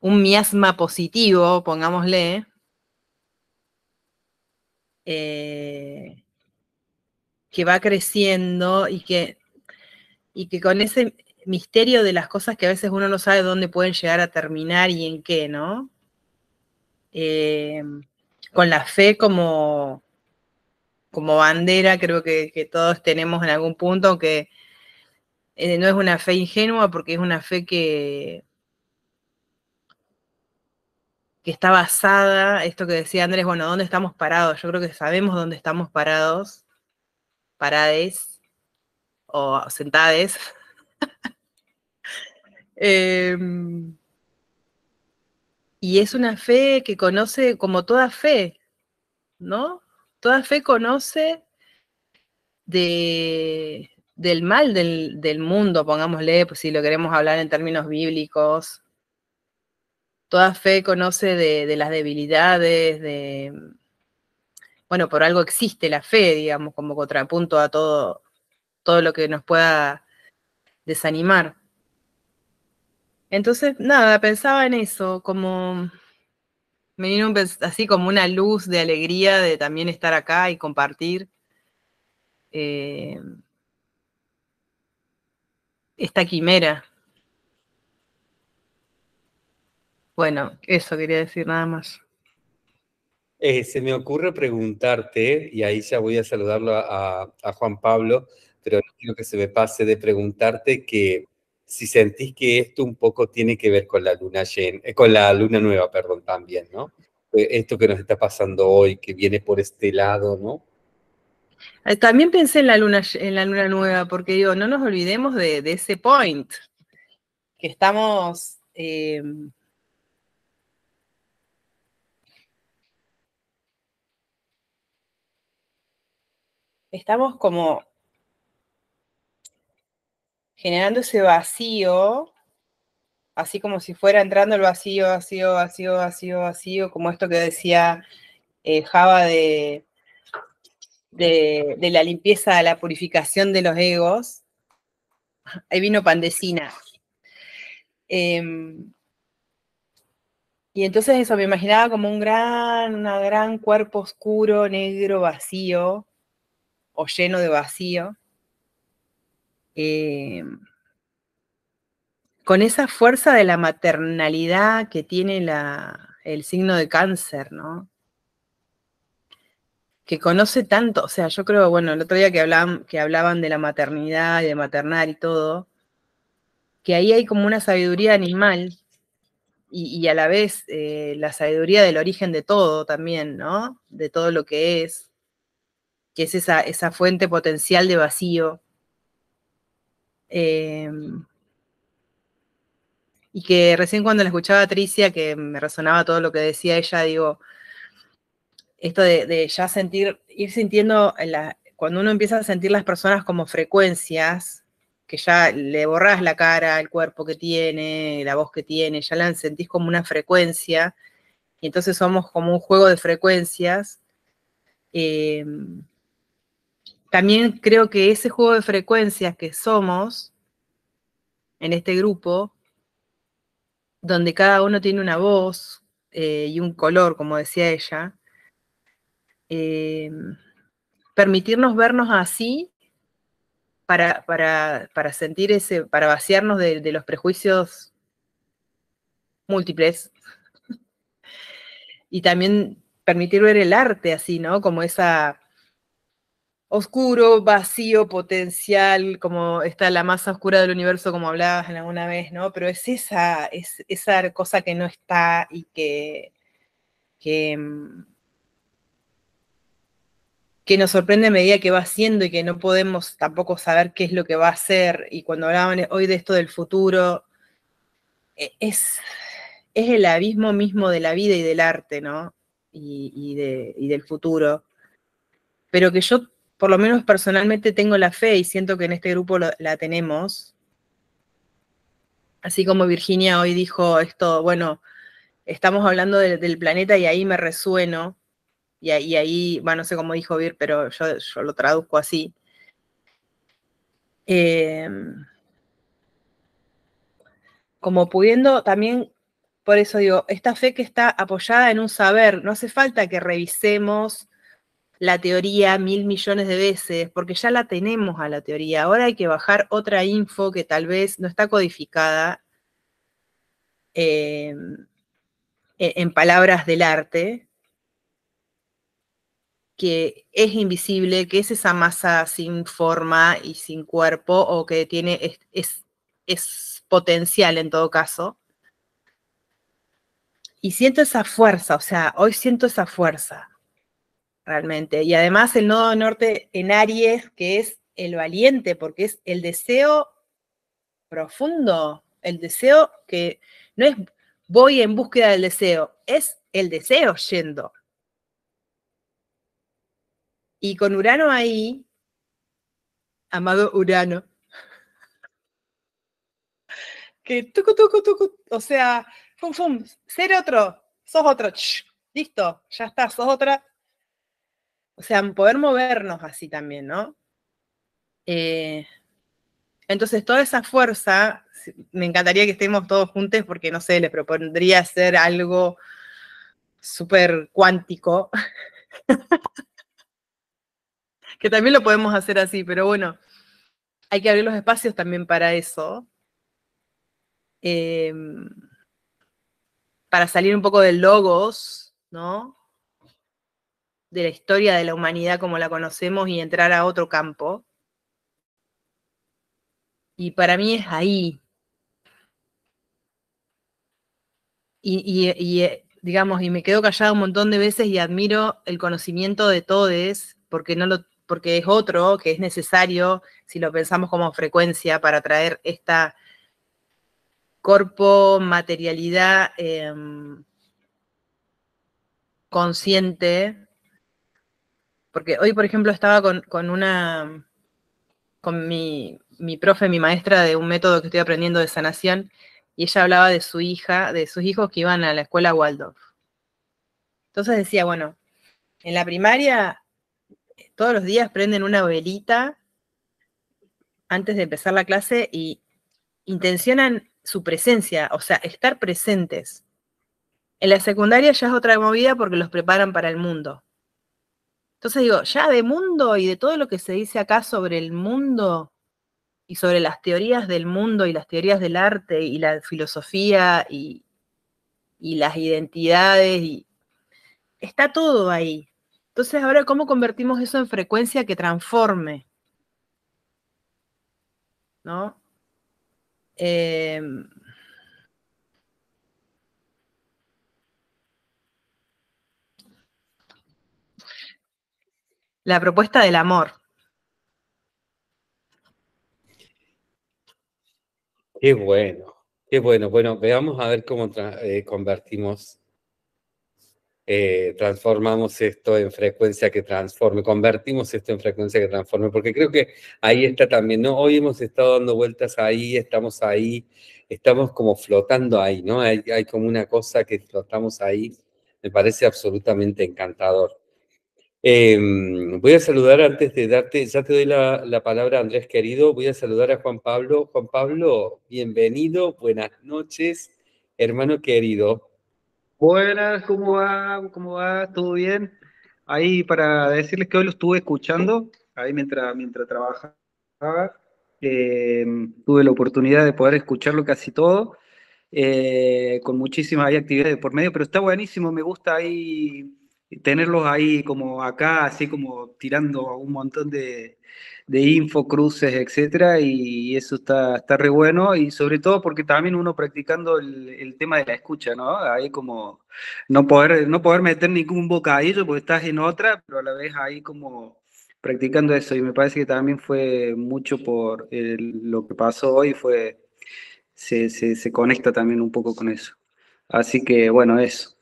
un miasma positivo, pongámosle, eh, que va creciendo y que, y que con ese, misterio de las cosas que a veces uno no sabe dónde pueden llegar a terminar y en qué, ¿no? Eh, con la fe como, como bandera, creo que, todos tenemos en algún punto, aunque eh, no es una fe ingenua, porque es una fe que, que está basada, esto que decía Andrés, bueno, ¿dónde estamos parados? Yo creo que sabemos dónde estamos parados, parades o sentades. Em, y es una fe que conoce como toda fe, ¿no? Toda fe conoce del mal del, mundo, pongámosle, pues si lo queremos hablar en términos bíblicos. Toda fe conoce de, de las debilidades, de... Bueno, por algo existe la fe, digamos, como contrapunto a todo, todo lo que nos pueda desanimar. Entonces, nada, pensaba en eso, como me vino así como una luz de alegría de también estar acá y compartir eh, esta quimera. Bueno, eso quería decir nada más. Eh, se me ocurre preguntarte, y ahí ya voy a saludarlo a, a Juan Pablo, pero no quiero que se me pase de preguntarte que si sentís que esto un poco tiene que ver con la luna llena, eh, con la luna nueva, perdón, también, ¿no? Eh, esto que nos está pasando hoy, que viene por este lado, ¿no? Eh, también pensé en la luna, en la luna nueva, porque digo, no nos olvidemos de, ese point, que estamos... estamos como generando ese vacío, así como si fuera entrando el vacío, vacío, vacío, vacío, vacío, como esto que decía eh, Java de, de, la limpieza, la purificación de los egos. Ahí vino Pandecina. Em, y entonces eso, me imaginaba como un gran, un gran cuerpo oscuro, negro, vacío, o lleno de vacío. Eh, con esa fuerza de la maternalidad que tiene la, el signo de cáncer, ¿no? que conoce tanto, o sea, yo creo, bueno, el otro día que hablaban, que hablaban de la maternidad y de maternar y todo, que ahí hay como una sabiduría animal y, a la vez eh, la sabiduría del origen de todo también, ¿no? De todo lo que es, que es esa, esa fuente potencial de vacío Em, y que recién cuando la escuchaba a Tricia, que me resonaba todo lo que decía ella, digo, esto de, ya sentir, ir sintiendo, la, cuando uno empieza a sentir las personas como frecuencias, que ya le borrás la cara, el cuerpo que tiene, la voz que tiene, ya la sentís como una frecuencia, y entonces somos como un juego de frecuencias. Eh, también creo que ese juego de frecuencias que somos en este grupo, donde cada uno tiene una voz eh, y un color, como decía ella, eh, permitirnos vernos así para, sentir ese, para vaciarnos de los prejuicios múltiples. y también permitir ver el arte así, ¿no? Como esa oscuro, vacío, potencial, como está la masa oscura del universo, como hablabas en alguna vez, ¿no? Pero es esa, es esa cosa que no está y que, que, mm, nos sorprende a medida que va siendo y que no podemos tampoco saber qué es lo que va a ser, Y cuando hablaban hoy de esto del futuro, e, es, es el abismo mismo de la vida y del arte, ¿no? Y, y del futuro. Pero que yo por lo menos personalmente tengo la fe y siento que en este grupo la tenemos. Así como Virginia hoy dijo esto, bueno, estamos hablando del planeta y ahí me resueno, y, y ahí, bueno, no sé cómo dijo Vir, pero yo, lo traduzco así. Em, como pudiendo también, por eso digo, esta fe que está apoyada en un saber, no hace falta que revisemos la teoría mil millones de veces, porque ya la tenemos a la teoría. Ahora hay que bajar otra info que tal vez no está codificada em, e, en palabras del arte, que es invisible, que es esa masa sin forma y sin cuerpo, o que tiene, es, es, es potencial en todo caso. Y siento esa fuerza, o sea, hoy siento esa fuerza realmente. Y además el nodo norte en Aries, que es el valiente, porque es el deseo profundo, el deseo que no es voy en búsqueda del deseo, es el deseo yendo. Y con Urano ahí, amado Urano, que tucu, tucu, tucu, o sea, fum, fum, ser otro, sos otro, listo, ya está, sos otra, o sea, poder movernos así también, ¿no? Eh, entonces, toda esa fuerza, me encantaría que estemos todos juntos porque, no sé, les propondría hacer algo súper cuántico, que también lo podemos hacer así, pero bueno, hay que abrir los espacios también para eso, em, para salir un poco del logos, ¿no? de la historia de la humanidad como la conocemos y entrar a otro campo. Y para mí es ahí. Y, eh, digamos, y me quedo callada un montón de veces y admiro el conocimiento de todos, porque no lo, porque es otro que es necesario, si lo pensamos como frecuencia, para traer esta cuerpo materialidad em, consciente porque hoy, por ejemplo, estaba con, una, con mi, mi, profe, mi maestra de un método que estoy aprendiendo de sanación, y ella hablaba de su hija, de sus hijos que iban a la escuela Waldorf. Entonces decía, bueno, en la primaria todos los días prenden una velita antes de empezar la clase y intencionan su presencia, o sea, estar presentes. En la secundaria ya es otra movida porque los preparan para el mundo. Entonces digo, ya de mundo y de todo lo que se dice acá sobre el mundo y sobre las teorías del mundo y las teorías del arte y la filosofía y, las identidades, y, está todo ahí. Entonces ahora, ¿cómo convertimos eso en frecuencia que transforme? ¿No? Em, la propuesta del amor. Qué bueno, qué bueno. Bueno, veamos a ver cómo eh, convertimos, eh, transformamos esto en frecuencia que transforme, convertimos esto en frecuencia que transforme, porque creo que ahí está también, ¿no? Hoy hemos estado dando vueltas ahí, estamos ahí, estamos como flotando ahí, ¿no? hay como una cosa que flotamos ahí, me parece absolutamente encantador. Em, voy a saludar antes de darte, ya te doy la, palabra, Andrés querido. Voy a saludar a Juan Pablo. Juan Pablo, bienvenido, buenas noches, hermano querido. Buenas, ¿cómo va? ¿Cómo va? ¿Todo bien? Ahí para decirles que hoy lo estuve escuchando, ahí mientras, mientras trabajaba, em, tuve la oportunidad de poder escucharlo casi todo, eh, con muchísimas actividades por medio, pero está buenísimo, me gusta ahí tenerlos ahí como acá, así como tirando un montón de, de info, cruces, etcétera, y eso está, está re bueno, y sobre todo porque también uno practicando el, el tema de la escucha, ¿no? Ahí como no poder, no poder meter ningún bocadillo porque estás en otra, pero a la vez ahí como practicando eso, y me parece que también fue mucho por lo que pasó hoy, fue se, se, se conecta también un poco con eso. Así que bueno, eso.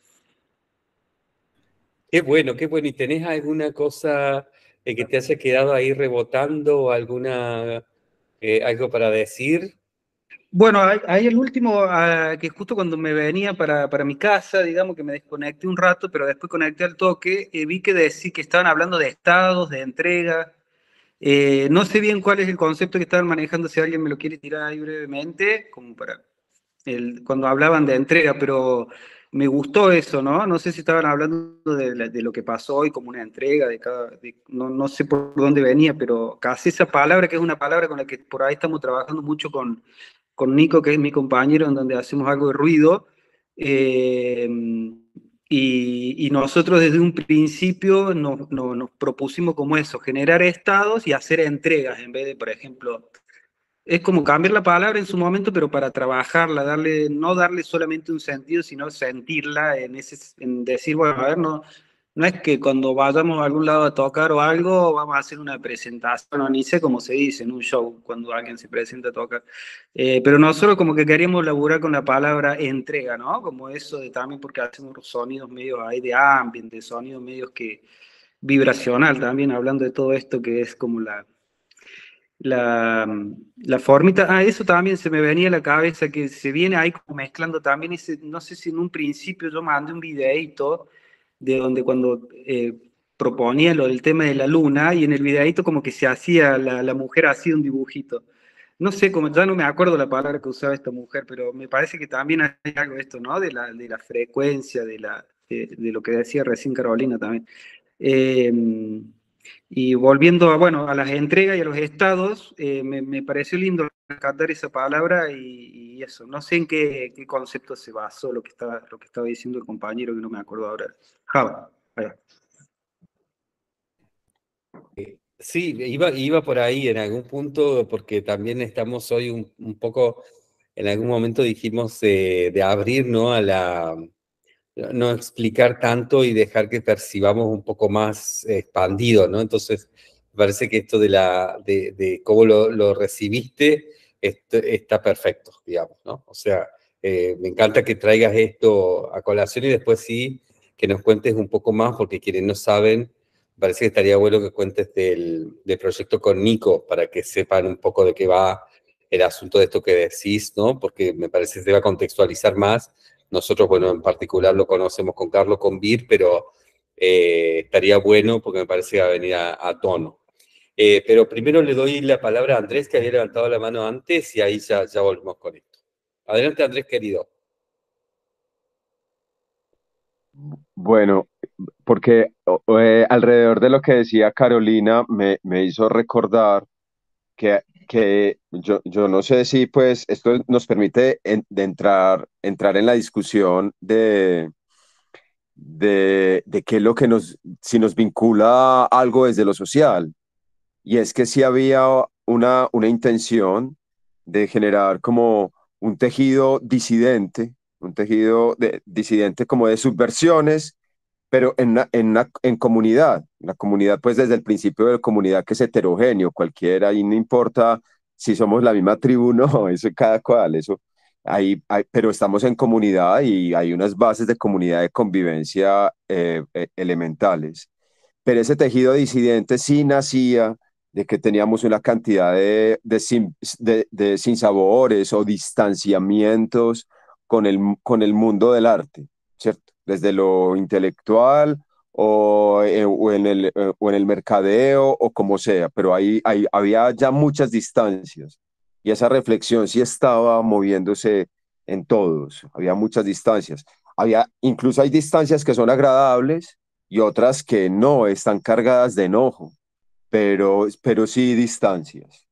Qué bueno, qué bueno. ¿Y tenés alguna cosa eh, que te haya quedado ahí rebotando alguna, eh, algo para decir? Bueno, ahí el último, que ah, que justo cuando me venía para, para, mi casa, digamos que me desconecté un rato, pero después conecté al toque, eh, vi que decir que estaban hablando de estados, de entrega. no sé bien cuál es el concepto que estaban manejando, si alguien me lo quiere tirar ahí brevemente, como para el, cuando hablaban de entrega, pero me gustó eso, ¿no? No sé si estaban hablando de, lo que pasó hoy como una entrega, de no, sé por dónde venía, pero casi esa palabra, que es una palabra con la que por ahí estamos trabajando mucho con, con Nico, que es mi compañero, en donde hacemos algo de ruido. Eh, y, nosotros desde un principio nos, nos propusimos como eso, generar estados y hacer entregas en vez de, por ejemplo, es como cambiar la palabra en su momento, pero para trabajarla, darle, no darle solamente un sentido, sino sentirla en, ese, en decir, bueno, a ver, no, no es que cuando vayamos a algún lado a tocar o algo, vamos a hacer una presentación, no, ni sé cómo se dice en un show cuando alguien se presenta a tocar, eh, pero nosotros como que queríamos laburar con la palabra entrega, ¿no? Como eso de también porque hacemos sonidos medios ahí de ambiente, sonidos medios que vibracional también, hablando de todo esto que es como la la, la, formita, ah, eso también se me venía a la cabeza, que se viene ahí como mezclando también, ese, no sé si en un principio yo mandé un videito de donde cuando eh, proponía lo del tema de la luna y en el videito como que se hacía, la, la mujer hacía un dibujito. No sé, como ya no me acuerdo la palabra que usaba esta mujer, pero me parece que también hay algo de esto, ¿no? De la, de la frecuencia, de, la, de, lo que decía recién Carolina también. Eh, y volviendo a, bueno, a las entregas y a los estados, eh, me, me, pareció lindo cantar esa palabra y, eso. No sé en qué, concepto se basó lo que, estaba, lo que estaba diciendo el compañero, que no me acuerdo ahora. Java. vaya. Eh, sí, iba, iba por ahí en algún punto, porque también estamos hoy un, poco, en algún momento dijimos eh, de abrir ¿no? a la no explicar tanto y dejar que percibamos un poco más expandido, ¿no? Entonces, parece que esto de, la, de, cómo lo, recibiste está perfecto, digamos, ¿no? O sea, eh, me encanta que traigas esto a colación y después sí que nos cuentes un poco más, porque quienes no saben, parece que estaría bueno que cuentes del, del proyecto con Nico para que sepan un poco de qué va el asunto de esto que decís, ¿no? Porque me parece que se va a contextualizar más nosotros, bueno, en particular lo conocemos con Carlos Convir, pero eh, estaría bueno porque me parece que va a venir a, tono. Eh, pero primero le doy la palabra a Andrés, que había levantado la mano antes, y ahí ya, ya volvemos con esto. Adelante, Andrés, querido. Bueno, porque eh, alrededor de lo que decía Carolina me, me hizo recordar que que yo, no sé si pues esto nos permite entrar, entrar en la discusión de, de, de, qué es lo que nos, si nos vincula algo desde lo social. Y es que si había una, una intención de generar como un tejido disidente, un tejido de, disidente como de subversiones pero en, en, en comunidad, la comunidad pues desde el principio de comunidad que es heterogéneo, cualquiera, y no importa si somos la misma tribu, no, eso es cada cual, eso, ahí, pero estamos en comunidad y hay unas bases de comunidad de convivencia eh, eh, elementales. Pero ese tejido disidente sí nacía de que teníamos una cantidad de, de, de sinsabores o distanciamientos con el, con el mundo del arte, ¿cierto? desde lo intelectual o, eh, en, el, eh, el mercadeo o como sea, pero ahí, ahí, había ya muchas distancias y esa reflexión sí estaba moviéndose en todos, había muchas distancias. Había, incluso hay distancias que son agradables y otras que no, están cargadas de enojo, pero, pero sí distancias.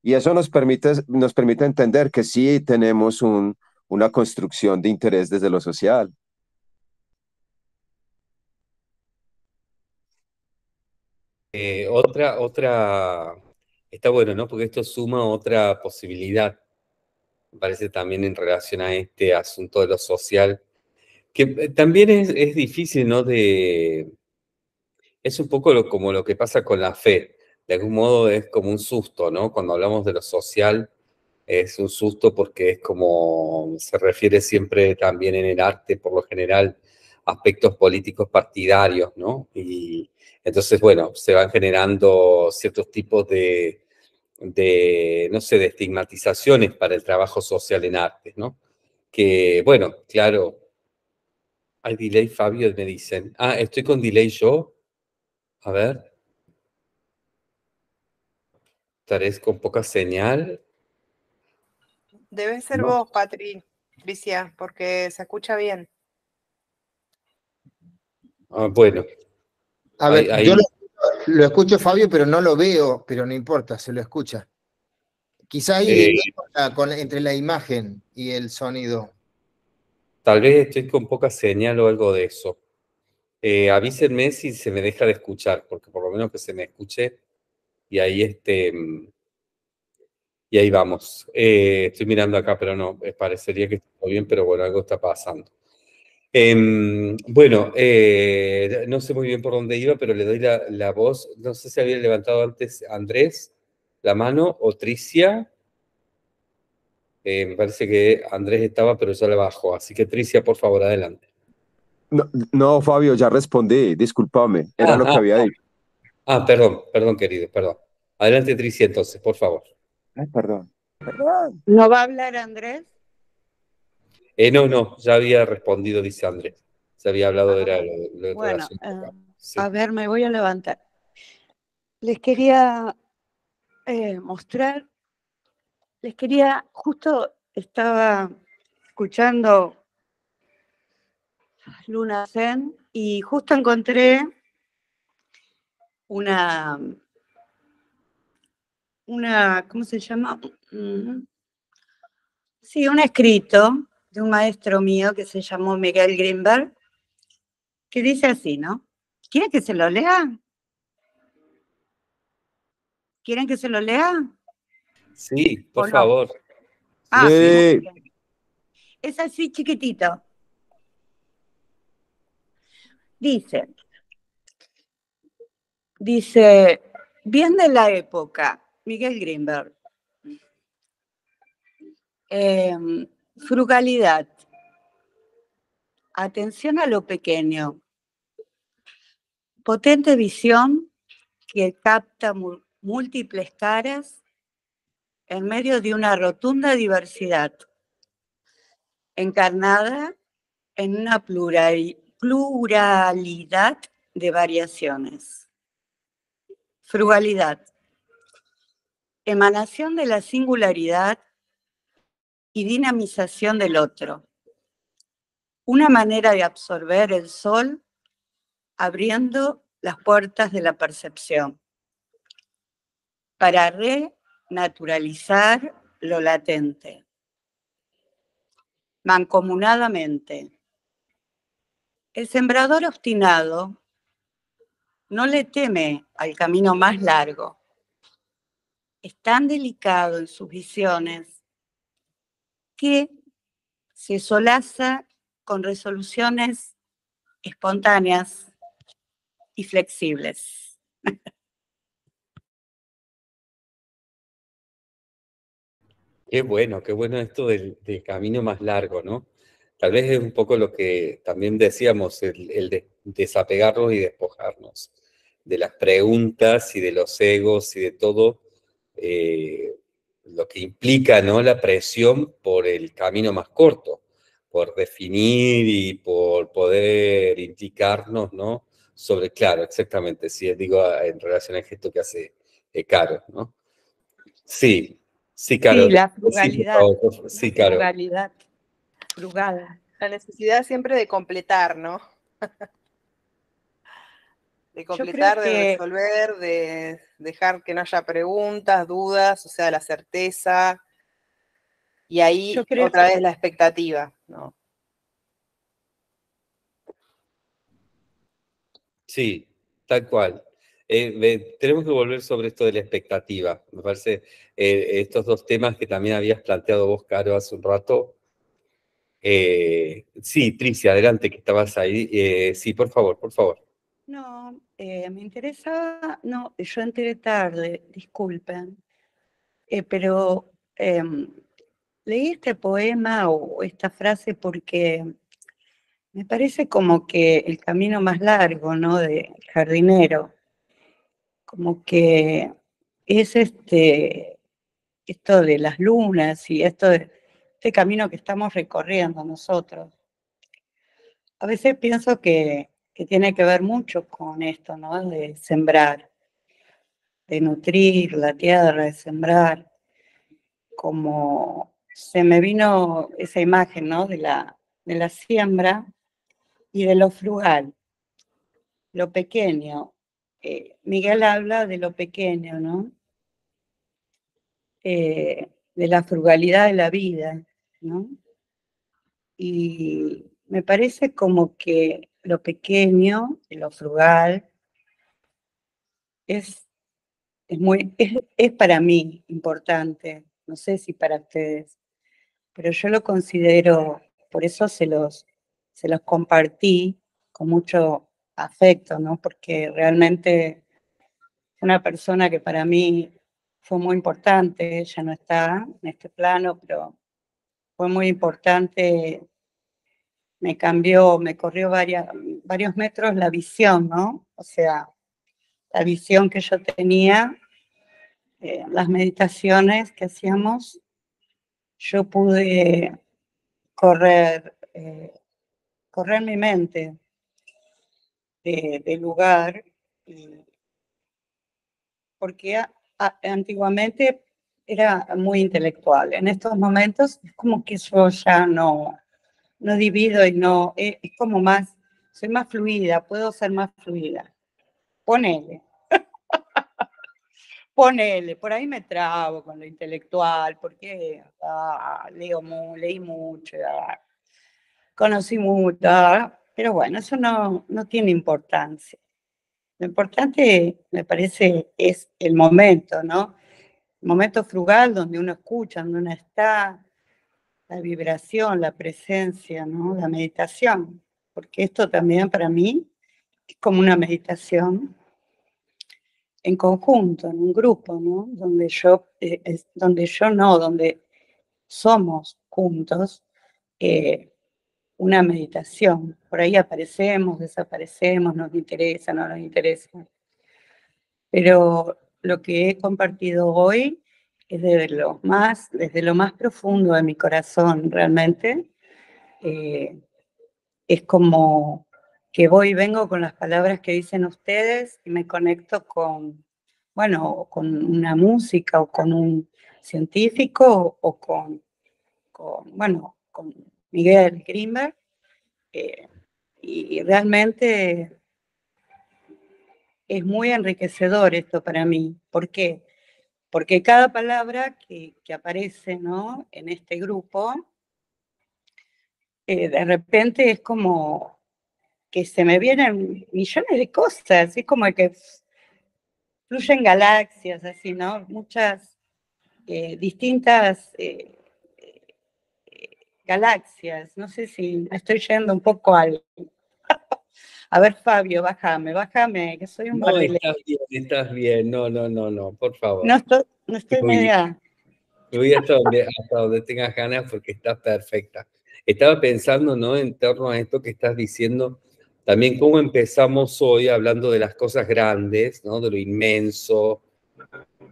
Y eso nos permite, nos permite entender que sí tenemos un, una construcción de interés desde lo social, Eh, otra, otra, está bueno, ¿no? Porque esto suma otra posibilidad, parece también en relación a este asunto de lo social, que eh, también es, difícil, ¿no? De, es un poco como lo que pasa con la fe, de algún modo es como un susto, ¿no? Cuando hablamos de lo social, es un susto porque es como se refiere siempre también en el arte, por lo general, aspectos políticos partidarios, ¿no? Y entonces, bueno, se van generando ciertos tipos de, no sé, de estigmatizaciones para el trabajo social en artes, ¿no? Que, bueno, claro, hay delay, Fabio, me dicen. Ah, estoy con delay yo. A ver. Estaré con poca señal. Debe ser vos, vos, Patricia, porque se escucha bien. Ah, bueno. A ver, yo Lo, escucho, Fabio, pero no lo veo, pero no importa, se lo escucha. Quizá hay eh, entre la imagen y el sonido. Tal vez estoy con poca señal o algo de eso. Eh, avísenme si se me deja de escuchar, porque por lo menos que se me escuche y ahí este mm, y ahí vamos. Eh, estoy mirando acá, pero no, parecería que está bien, pero bueno, algo está pasando. Em, bueno, eh, no sé muy bien por dónde iba, pero le doy la, voz. No sé si había levantado antes Andrés la mano o Tricia. Eh, me parece que Andrés estaba, pero ya la bajó. Así que Tricia, por favor, adelante. No, Fabio, ya respondí. Disculpame. Era ah, lo que había dicho. Ah, perdón, perdón, querido, perdón. Adelante, Tricia, entonces, por favor. Ay, perdón. ¿No va a hablar Andrés? Eh, no, no, ya había respondido, dice Andrés. Se había hablado ah, de la, de Bueno, eh, a ver, me voy a levantar. Les quería eh, mostrar, les quería, justo estaba escuchando Luna Zen y justo encontré una, una, ¿cómo se llama? Mm, sí, un escrito un maestro mío que se llamó Miguel Greenberg, que dice así, ¿no? ¿Quieren que se lo lea? ¿Quieren que se lo lea? Sí, por favor. Ah, Es así chiquitito. Dice, dice, bien de la época, Miguel Greenberg. Eh, Frugalidad. Atención a lo pequeño. Potente visión que capta múltiples caras en medio de una rotunda diversidad, encarnada en una pluralidad de variaciones. Frugalidad. Emanación de la singularidad y dinamización del otro. Una manera de absorber el sol abriendo las puertas de la percepción para renaturalizar lo latente. Mancomunadamente. El sembrador obstinado no le teme al camino más largo. Es tan delicado en sus visiones que se solaza con resoluciones espontáneas y flexibles. Qué bueno, qué bueno esto del, camino más largo, ¿no? Tal vez es un poco lo que también decíamos, el, de, desapegarnos y despojarnos de las preguntas y de los egos y de todo, eh, lo que implica ¿no? la presión por el camino más corto, por definir y por poder indicarnos, ¿no? Sobre, claro, exactamente, si sí, digo en relación al gesto que hace eh, Caro, ¿no? Sí, sí, Caro. Sí, la frugalidad. Sí, La frugalidad, La necesidad siempre de completar, ¿no? de completar, de resolver, de dejar que no haya preguntas, dudas, o sea, la certeza. Y ahí otra vez la expectativa, ¿no? Sí, tal cual. Eh, tenemos que volver sobre esto de la expectativa. Me parece eh, estos dos temas que también habías planteado vos, Caro, hace un rato. Eh, sí, Tricia, adelante, que estabas ahí. sí, por favor, por favor. No, eh, me interesaba, no, yo entré tarde, disculpen, eh, pero em, leí este poema o esta frase porque me parece como que el camino más largo, ¿no? de jardinero, como que es este, esto de las lunas y esto de este camino que estamos recorriendo nosotros. A veces pienso que que tiene que ver mucho con esto, ¿no? De sembrar, de nutrir la tierra, de sembrar, como se me vino esa imagen, ¿no? De la, de la siembra y de lo frugal, lo pequeño. Eh, Miguel habla de lo pequeño, ¿no? Eh, de la frugalidad de la vida, ¿no? Y me parece como que lo pequeño, lo frugal, es, es muy, es, para mí importante, no sé si para ustedes, pero yo lo considero, por eso se los, se los compartí con mucho afecto, ¿no? Porque realmente una persona que para mí fue muy importante, ya no está en este plano, pero fue muy importante me cambió, me corrió varios metros la visión, ¿no? O sea, la visión que yo tenía, eh, las meditaciones que hacíamos, yo pude correr, eh, correr mi mente de, lugar, porque antiguamente era muy intelectual. En estos momentos es como que yo ya no, no divido y no, eh, es, como más, soy más fluida, puedo ser más fluida. Ponele. Ponele, por ahí me trabo con lo intelectual, porque ah, leo leí mucho, ah, conocí mucho, ah, pero bueno, eso no, no tiene importancia. Lo importante, me parece, es el momento, ¿no? El momento frugal donde uno escucha, donde uno está, la vibración, la presencia, ¿no? la meditación, porque esto también para mí es como una meditación en conjunto, en un grupo, ¿no? donde, yo, eh, donde yo no, donde somos juntos eh, una meditación. Por ahí aparecemos, desaparecemos, nos interesa, no nos interesa. Pero lo que he compartido hoy es lo más, desde lo más profundo de mi corazón realmente. Eh, es como que voy y vengo con las palabras que dicen ustedes y me conecto con, bueno, con una música o con un científico o, con, bueno, con Miguel Grimberg. Eh, y realmente es muy enriquecedor esto para mí. ¿Por qué? porque cada palabra que, aparece ¿no? en este grupo, eh, de repente es como que se me vienen millones de cosas, es como que fluyen galaxias, así, ¿no? Muchas eh, distintas eh, galaxias, no sé si estoy yendo un poco al... A ver, Fabio, bájame, bájame, que soy un no, Estás bien, no, no, no, no, por favor. No estoy, no estoy media. Voy hasta donde, hasta donde tengas ganas porque estás perfecta. Estaba pensando, ¿no? En torno a esto que estás diciendo, también cómo empezamos hoy hablando de las cosas grandes, ¿no? De lo inmenso,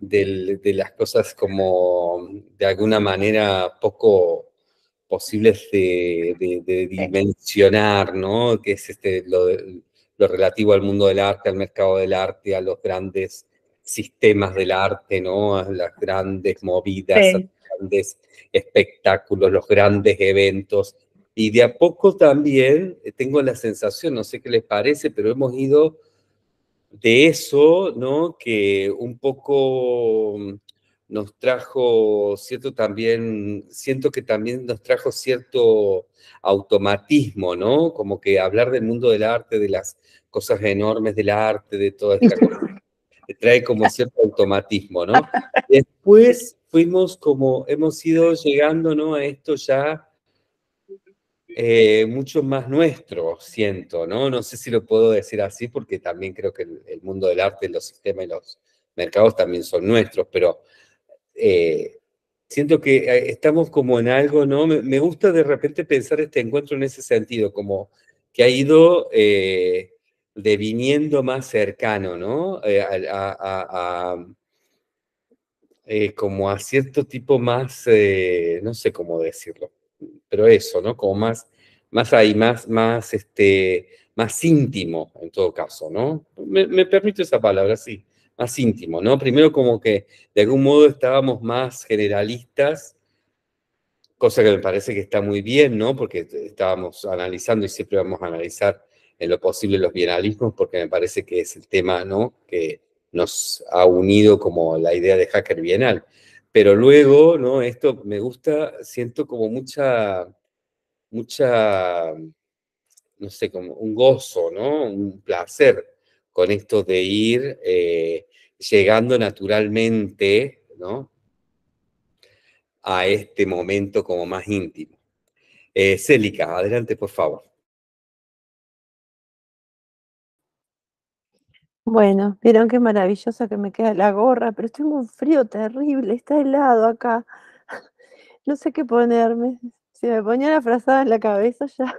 de las cosas como de alguna manera poco posibles de, dimensionar, ¿no? Que es este, lo, relativo al mundo del arte, al mercado del arte, a los grandes sistemas del arte, ¿no? A las grandes movidas, a los grandes espectáculos, los grandes eventos. Y de a poco también eh, tengo la sensación, no sé qué les parece, pero hemos ido de eso, ¿no? Que un poco nos trajo cierto también, siento que también nos trajo cierto automatismo, ¿no? Como que hablar del mundo del arte, de las cosas enormes del arte, de toda esta cosa, trae como cierto automatismo, ¿no? Después fuimos como, hemos ido llegando, ¿no? A esto ya eh, mucho más nuestro, siento, ¿no? No sé si lo puedo decir así porque también creo que el, el mundo del arte, los sistemas y los mercados también son nuestros, pero eh, siento que eh, estamos como en algo, ¿no? Me, gusta de repente pensar este encuentro en ese sentido, como que ha ido eh, deviniendo más cercano, ¿no? a, como a cierto tipo más, no sé cómo decirlo, pero eso, ¿no? Como más, más ahí, más, más, este, más íntimo en todo caso, ¿no? Me, me permito esa palabra, sí más íntimo, ¿no? Primero como que de algún modo estábamos más generalistas, cosa que me parece que está muy bien, ¿no? Porque estábamos analizando y siempre vamos a analizar en lo posible los bienalismos, porque me parece que es el tema, ¿no? Que nos ha unido como la idea de hacker bienal. Pero luego, ¿no? Esto me gusta, siento como mucha, mucha, no sé, como un gozo, ¿no? Un placer con esto de ir eh, llegando naturalmente, ¿no? A este momento como más íntimo. Eh, Célica, adelante, por favor. Bueno, vieron qué maravillosa que me queda la gorra, pero tengo un frío terrible, está helado acá. No sé qué ponerme. Si me ponía la frazada en la cabeza ya.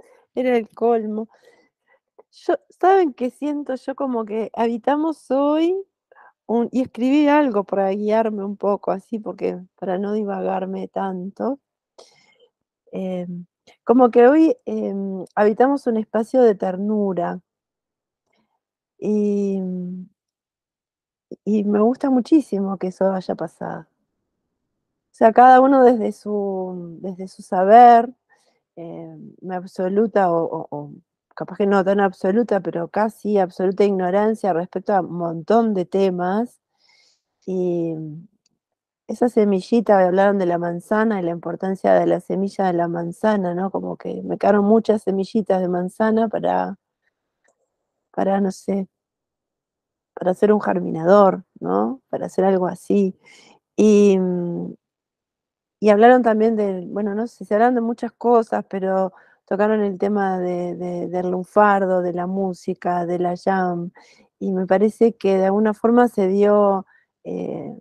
Era el colmo. ¿saben qué siento? Yo como que habitamos hoy y escribí algo para guiarme un poco así, porque para no divagarme tanto. Em, como que hoy em, habitamos un espacio de ternura mm, y, me gusta muchísimo que eso haya pasado. O sea, cada uno desde su, desde su saber, em, me absoluta o capaz que no tan absoluta, pero casi absoluta ignorancia respecto a un montón de temas. Y esa semillita, hablaron de la manzana y la importancia de la semilla de la manzana, ¿no? Como que me quedaron muchas semillitas de manzana para, para no sé, para ser un germinador, ¿no? Para hacer algo así. Y, hablaron también de, bueno, no sé, se hablan de muchas cosas, pero tocaron el tema del lunfardo, de la música, de la jam, y me parece que de alguna forma se dio eh,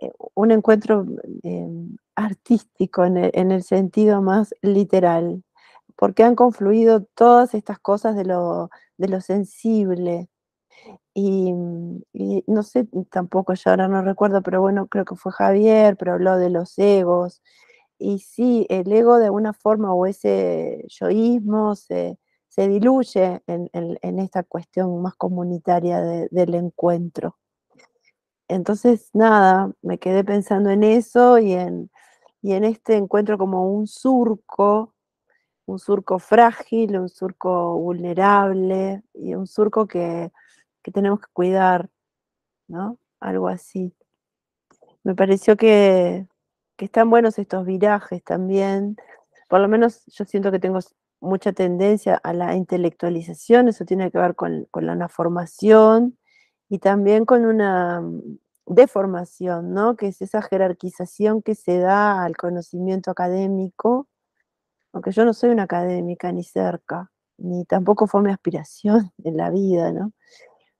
eh, un encuentro eh, artístico en el, sentido más literal, porque han confluido todas estas cosas de lo, sensible. Y, y, no sé, tampoco yo ahora no recuerdo, pero bueno, creo que fue Javier, pero habló de los egos, y sí, el ego de una forma o ese yoísmo se, diluye en, esta cuestión más comunitaria del encuentro. Entonces, nada, me quedé pensando en eso y en, en este encuentro como un surco, un surco frágil, un surco vulnerable y un surco que, que tenemos que cuidar, ¿no? Algo así. Me pareció que, que están buenos estos virajes también. Por lo menos yo siento que tengo mucha tendencia a la intelectualización, eso tiene que ver con, con la, formación y también con una mm, deformación, ¿no? Que es esa jerarquización que se da al conocimiento académico, aunque yo no soy una académica ni cerca, ni tampoco fue mi aspiración en la vida, ¿no?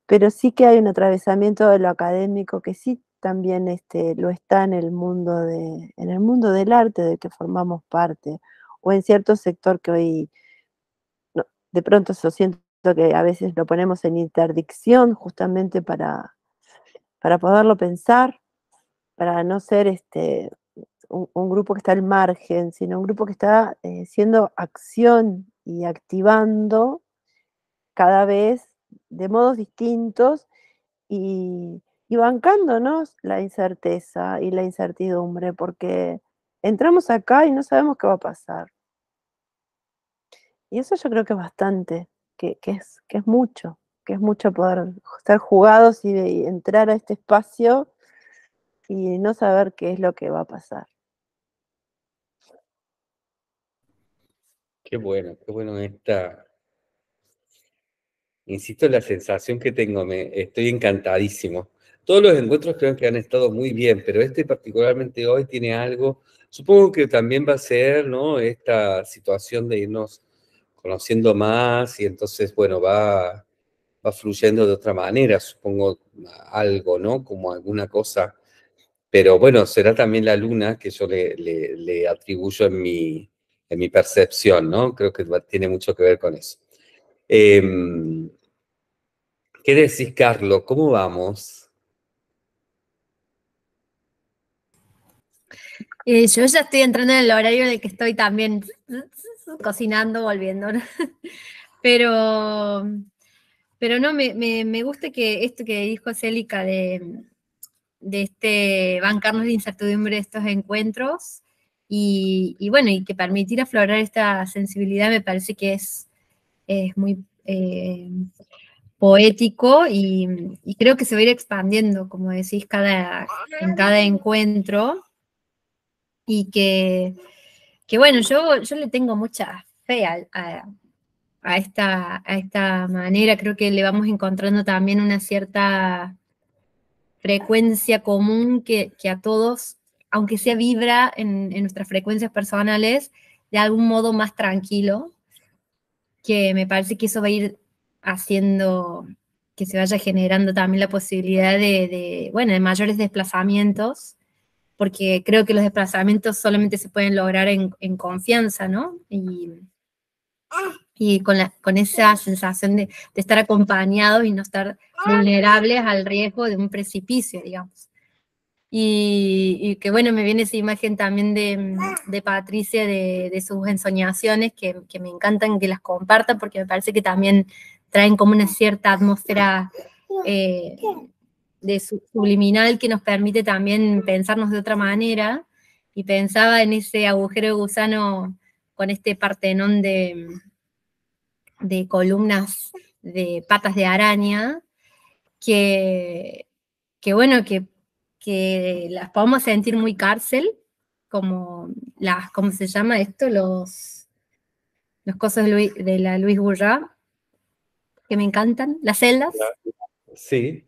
Pero sí que hay un atravesamiento de lo académico que sí también este, lo está en el, mundo de, en el mundo del arte del que formamos parte, o en cierto sector que hoy, de pronto siento que a veces lo ponemos en interdicción justamente para, para poderlo pensar, para no ser este, un, grupo que está al margen, sino un grupo que está eh, haciendo siendo acción y activando cada vez de modos distintos y y bancándonos la incerteza y la incertidumbre, porque entramos acá y no sabemos qué va a pasar. Y eso yo creo que es bastante, que, es, que es mucho, que es mucho poder estar jugados y, entrar a este espacio y no saber qué es lo que va a pasar. Qué bueno, qué bueno esta. Insisto, la sensación que tengo, me, estoy encantadísimo. Todos los encuentros creo que han estado muy bien, pero este particularmente hoy tiene algo, supongo que también va a ser, ¿no? Esta situación de irnos conociendo más y entonces, bueno, va, va fluyendo de otra manera, supongo algo, ¿no? Como alguna cosa. Pero bueno, será también la luna que yo le, atribuyo en mi, en mi percepción, ¿no? Creo que tiene mucho que ver con eso. Em, ¿Qué decís, Carlos? ¿Cómo vamos? Eh, yo ya estoy entrando en el horario en el que estoy también cocinando, volviendo. Pero, pero no, me, me, gusta que esto que dijo Célica de, este bancarnos de incertidumbre de estos encuentros y, y, bueno, y que permitir aflorar esta sensibilidad me parece que es, muy eh, poético y, y, creo que se va a ir expandiendo, como decís, cada, en cada encuentro y que, que bueno, yo, yo le tengo mucha fe a, a, esta, a esta manera, creo que le vamos encontrando también una cierta frecuencia común que, que a todos, aunque sea vibra en, nuestras frecuencias personales, de algún modo más tranquilo, que me parece que eso va a ir haciendo que se vaya generando también la posibilidad de, de bueno, de mayores desplazamientos porque creo que los desplazamientos solamente se pueden lograr en, confianza, ¿no? Y, con, esa sensación de, estar acompañados y no estar vulnerables al riesgo de un precipicio, digamos. Y, que bueno, me viene esa imagen también de, Patricia, de, sus ensoñaciones, que, me encantan que las compartan, porque me parece que también traen como una cierta atmósfera eh, de subliminal que nos permite también pensarnos de otra manera, y pensaba en ese agujero de gusano con este partenón de, de columnas de patas de araña, que, que bueno, que, que, las podemos sentir muy cárcel, como las, ¿cómo se llama esto? Los, los cosas de, de la Luis Burra, que me encantan, las celdas. Sí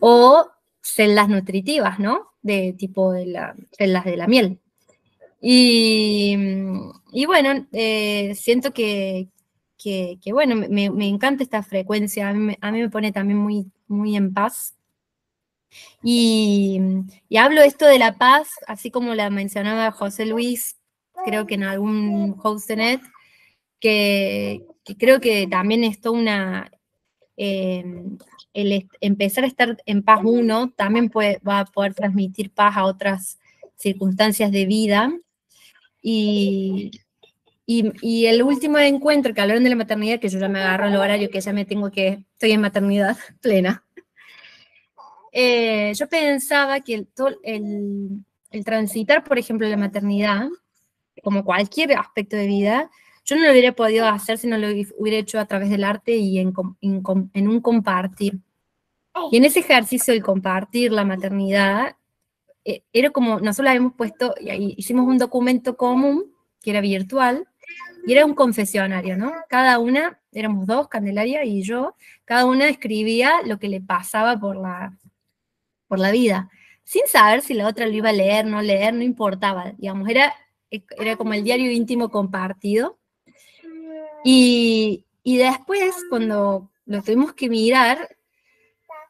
o celdas nutritivas, ¿no? De tipo de la, celdas de la miel. Y, y bueno, eh, siento que, que, bueno, me, encanta esta frecuencia, a mí, me pone también muy, muy en paz. Y, y hablo esto de la paz, así como la mencionaba José Luis, creo que en algún HostNet, que, que creo que también es toda una, eh, el empezar a estar en paz uno también puede, va a poder transmitir paz a otras circunstancias de vida. Y, y, el último encuentro que hablaron de la maternidad, que yo ya me agarro el horario, que ya me tengo que, estoy en maternidad plena. Eh, yo pensaba que el, el, el transitar, por ejemplo, la maternidad, como cualquier aspecto de vida, yo no lo hubiera podido hacer si no lo hubiera hecho a través del arte y en, un compartir. Oh. Y en ese ejercicio de compartir la maternidad, eh, era como, nosotros la habíamos puesto, hicimos un documento común, que era virtual, y era un confesionario, ¿no? Cada una, éramos dos, Candelaria y yo, cada una escribía lo que le pasaba por la, por la vida, sin saber si la otra lo iba a leer, no leer, no importaba, digamos, era, era como el diario íntimo compartido, y, después, cuando nos tuvimos que mirar,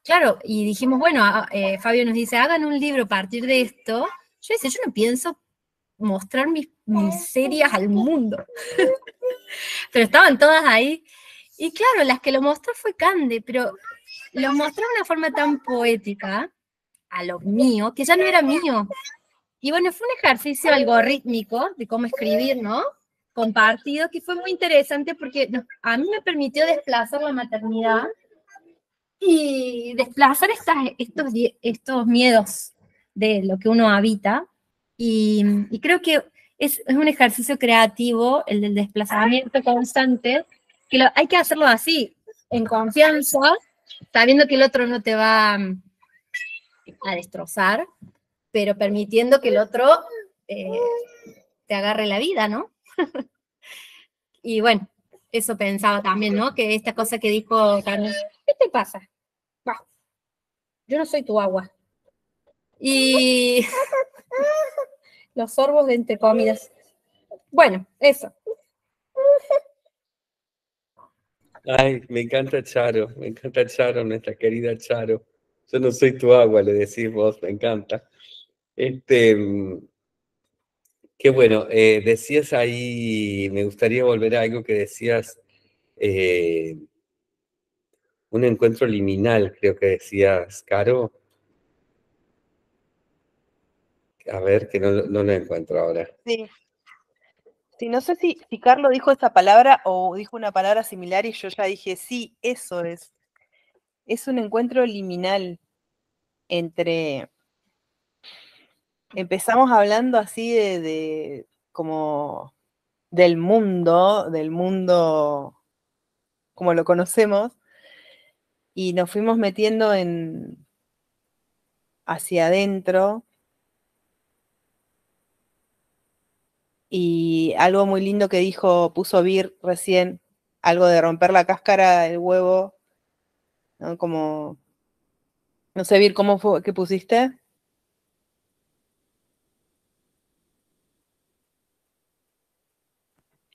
claro, y dijimos, bueno, eh, Fabio nos dice, hagan un libro a partir de esto. Yo decía, yo no pienso mostrar mis miserias al mundo. pero estaban todas ahí. Y claro, las que lo mostró fue Cande, pero lo mostró de una forma tan poética a lo mío, que ya no era mío. Y bueno, fue un ejercicio algorítmico de cómo escribir, ¿no? compartido, que fue muy interesante porque a mí me permitió desplazar la maternidad y desplazar estas, estos, estos miedos de lo que uno habita. Y, creo que es, un ejercicio creativo, el del desplazamiento constante, que hay que hacerlo así, en confianza, sabiendo que el otro no te va mm, a destrozar, pero permitiendo que el otro eh, te agarre la vida, ¿no? y bueno, eso pensaba también, ¿no? Que esta cosa que dijo Carmen, ¿qué te pasa? yo no soy tu agua. Y los sorbos de entre comidas. Bueno, eso. Ay, me encanta Charo, me encanta Charo, nuestra querida Charo. Yo no soy tu agua, le decís vos, me encanta. Este, mm, Qué bueno, eh, decías ahí, me gustaría volver a algo que decías, eh, un encuentro liminal, creo que decías, Caro. A ver, que no, lo encuentro ahora. Sí. no sé si, si Carlos dijo esa palabra o dijo una palabra similar y yo ya dije, sí, eso es. Es un encuentro liminal entre empezamos hablando así de, como del mundo, del mundo como lo conocemos, y nos fuimos metiendo en hacia adentro. Y algo muy lindo que dijo, puso Vir recién, algo de romper la cáscara del huevo, ¿no? Como, no sé, Vir, ¿cómo fue que pusiste?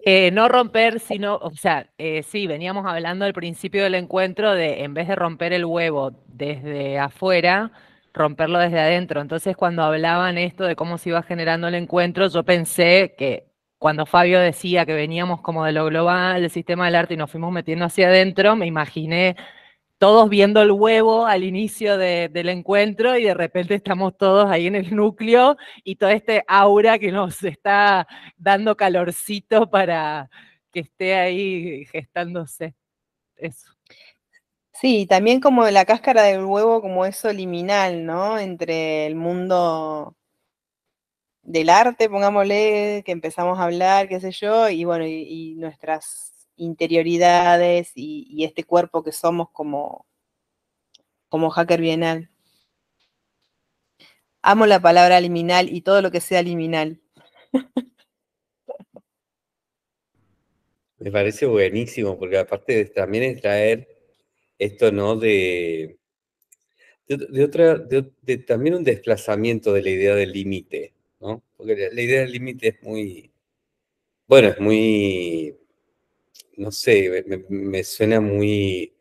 Eh, no romper, sino, o sea, eh, sí, veníamos hablando al principio del encuentro de, en vez de romper el huevo desde afuera, romperlo desde adentro. Entonces, cuando hablaban esto de cómo se iba generando el encuentro, yo pensé que cuando Fabio decía que veníamos como de lo global, del sistema del arte y nos fuimos metiendo hacia adentro, me imaginé todos viendo el huevo al inicio del encuentro y de repente estamos todos ahí en el núcleo y todo este aura que nos está dando calorcito para que esté ahí gestándose. Eso. Sí, también como la cáscara del huevo como eso liminal, ¿no? Entre el mundo del arte, pongámosle, que empezamos a hablar, qué sé yo, y bueno, y nuestras interioridades y, este cuerpo que somos como, como hacker bienal. Amo la palabra liminal y todo lo que sea liminal. Me parece buenísimo, porque aparte también es traer esto, ¿no? De, de, otra, también un desplazamiento de la idea del límite, ¿no? Porque la idea del límite es muy, bueno, es muy no sé, me, suena muy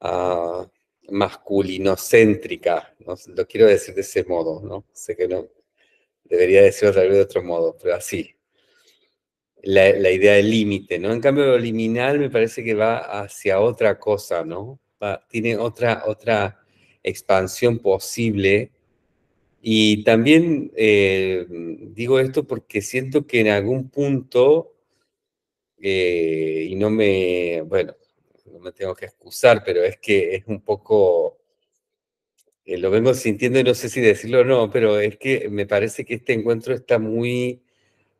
ah, masculinocéntrica, ¿no? lo quiero decir de ese modo, ¿no? Sé que no, debería decirlo de otro modo, pero así. La, idea del límite, ¿no? En cambio, lo liminal me parece que va hacia otra cosa, ¿no? tiene otra, otra expansión posible. Y también eh, digo esto porque siento que en algún punto eh, y no me, bueno, no me tengo que excusar, pero es que es un poco, eh, lo vengo sintiendo y no sé si decirlo o no, pero es que me parece que este encuentro está muy,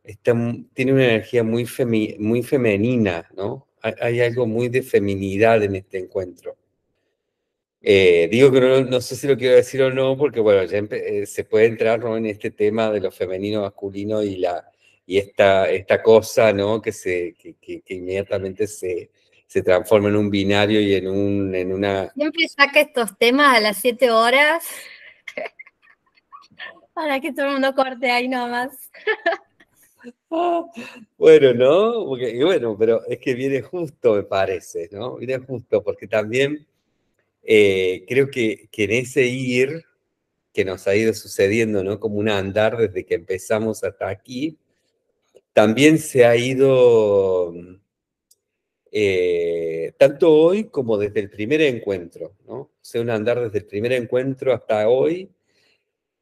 está, tiene una energía muy, muy femenina, ¿no? Hay, algo muy de feminidad en este encuentro. Eh, digo que no, no, sé si lo quiero decir o no, porque bueno, ya se puede entrar en este tema de lo femenino, masculino y la, y esta, esta cosa ¿no? que, se, inmediatamente se, se transforma en un binario y en, un, en una... Siempre saca estos temas a las siete horas para que todo el mundo corte ahí nomás. bueno, ¿no? y bueno, pero es que viene justo, me parece, ¿no? Viene justo, porque también eh, creo que, que en ese ir que nos ha ido sucediendo, ¿no? Como un andar desde que empezamos hasta aquí, también se ha ido, eh, tanto hoy como desde el primer encuentro, ¿no? O sea, un andar desde el primer encuentro hasta hoy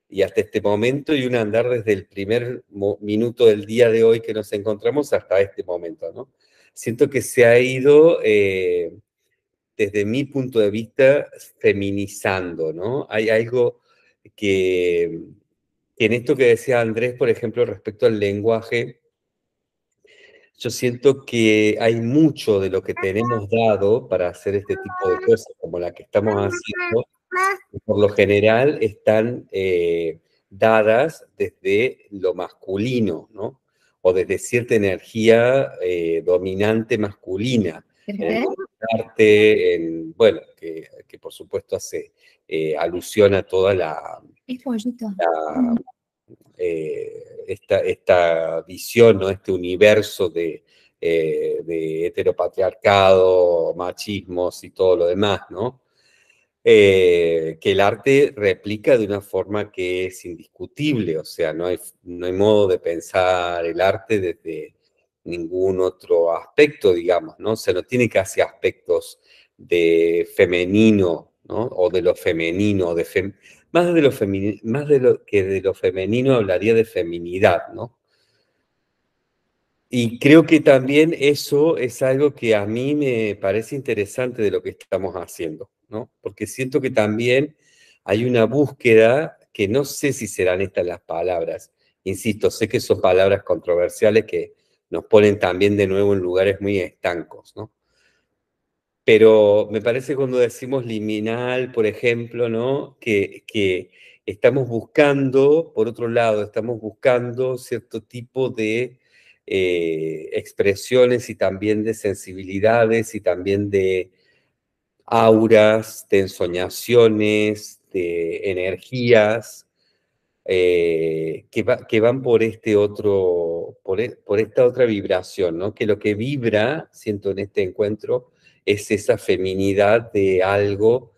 y hasta este momento y un andar desde el primer minuto del día de hoy que nos encontramos hasta este momento, ¿no? Siento que se ha ido, eh, desde mi punto de vista, feminizando, ¿no? Hay algo que, en esto que decía Andrés, por ejemplo, respecto al lenguaje, yo siento que hay mucho de lo que tenemos dado para hacer este tipo de cosas, como la que estamos haciendo, por lo general están eh, dadas desde lo masculino, ¿no? O desde cierta energía eh, dominante masculina. arte, bueno, que, por supuesto hace eh, alusión a toda la, la eh, esta, esta, visión, ¿no? este universo eh, de, heteropatriarcado, machismos y todo lo demás, ¿no? Eh, que el arte replica de una forma que es indiscutible, o sea, no hay, no hay modo de pensar el arte desde ningún otro aspecto, digamos, ¿no? O sea, no tiene casi aspectos de femenino, ¿no? O de lo femenino, de más de lo, más de lo que de lo femenino hablaría de feminidad, ¿no? Y creo que también eso es algo que a mí me parece interesante de lo que estamos haciendo, ¿no? Porque siento que también hay una búsqueda que no sé si serán estas las palabras. Insisto, sé que son palabras controversiales que nos ponen también de nuevo en lugares muy estancos, ¿no? Pero me parece cuando decimos liminal, por ejemplo, ¿no? Que, estamos buscando, por otro lado, estamos buscando cierto tipo de eh, expresiones y también de sensibilidades y también de auras, de ensoñaciones, de energías eh, que, van por este otro, e, por esta otra vibración, ¿no? Que lo que vibra, siento en este encuentro, es esa feminidad de algo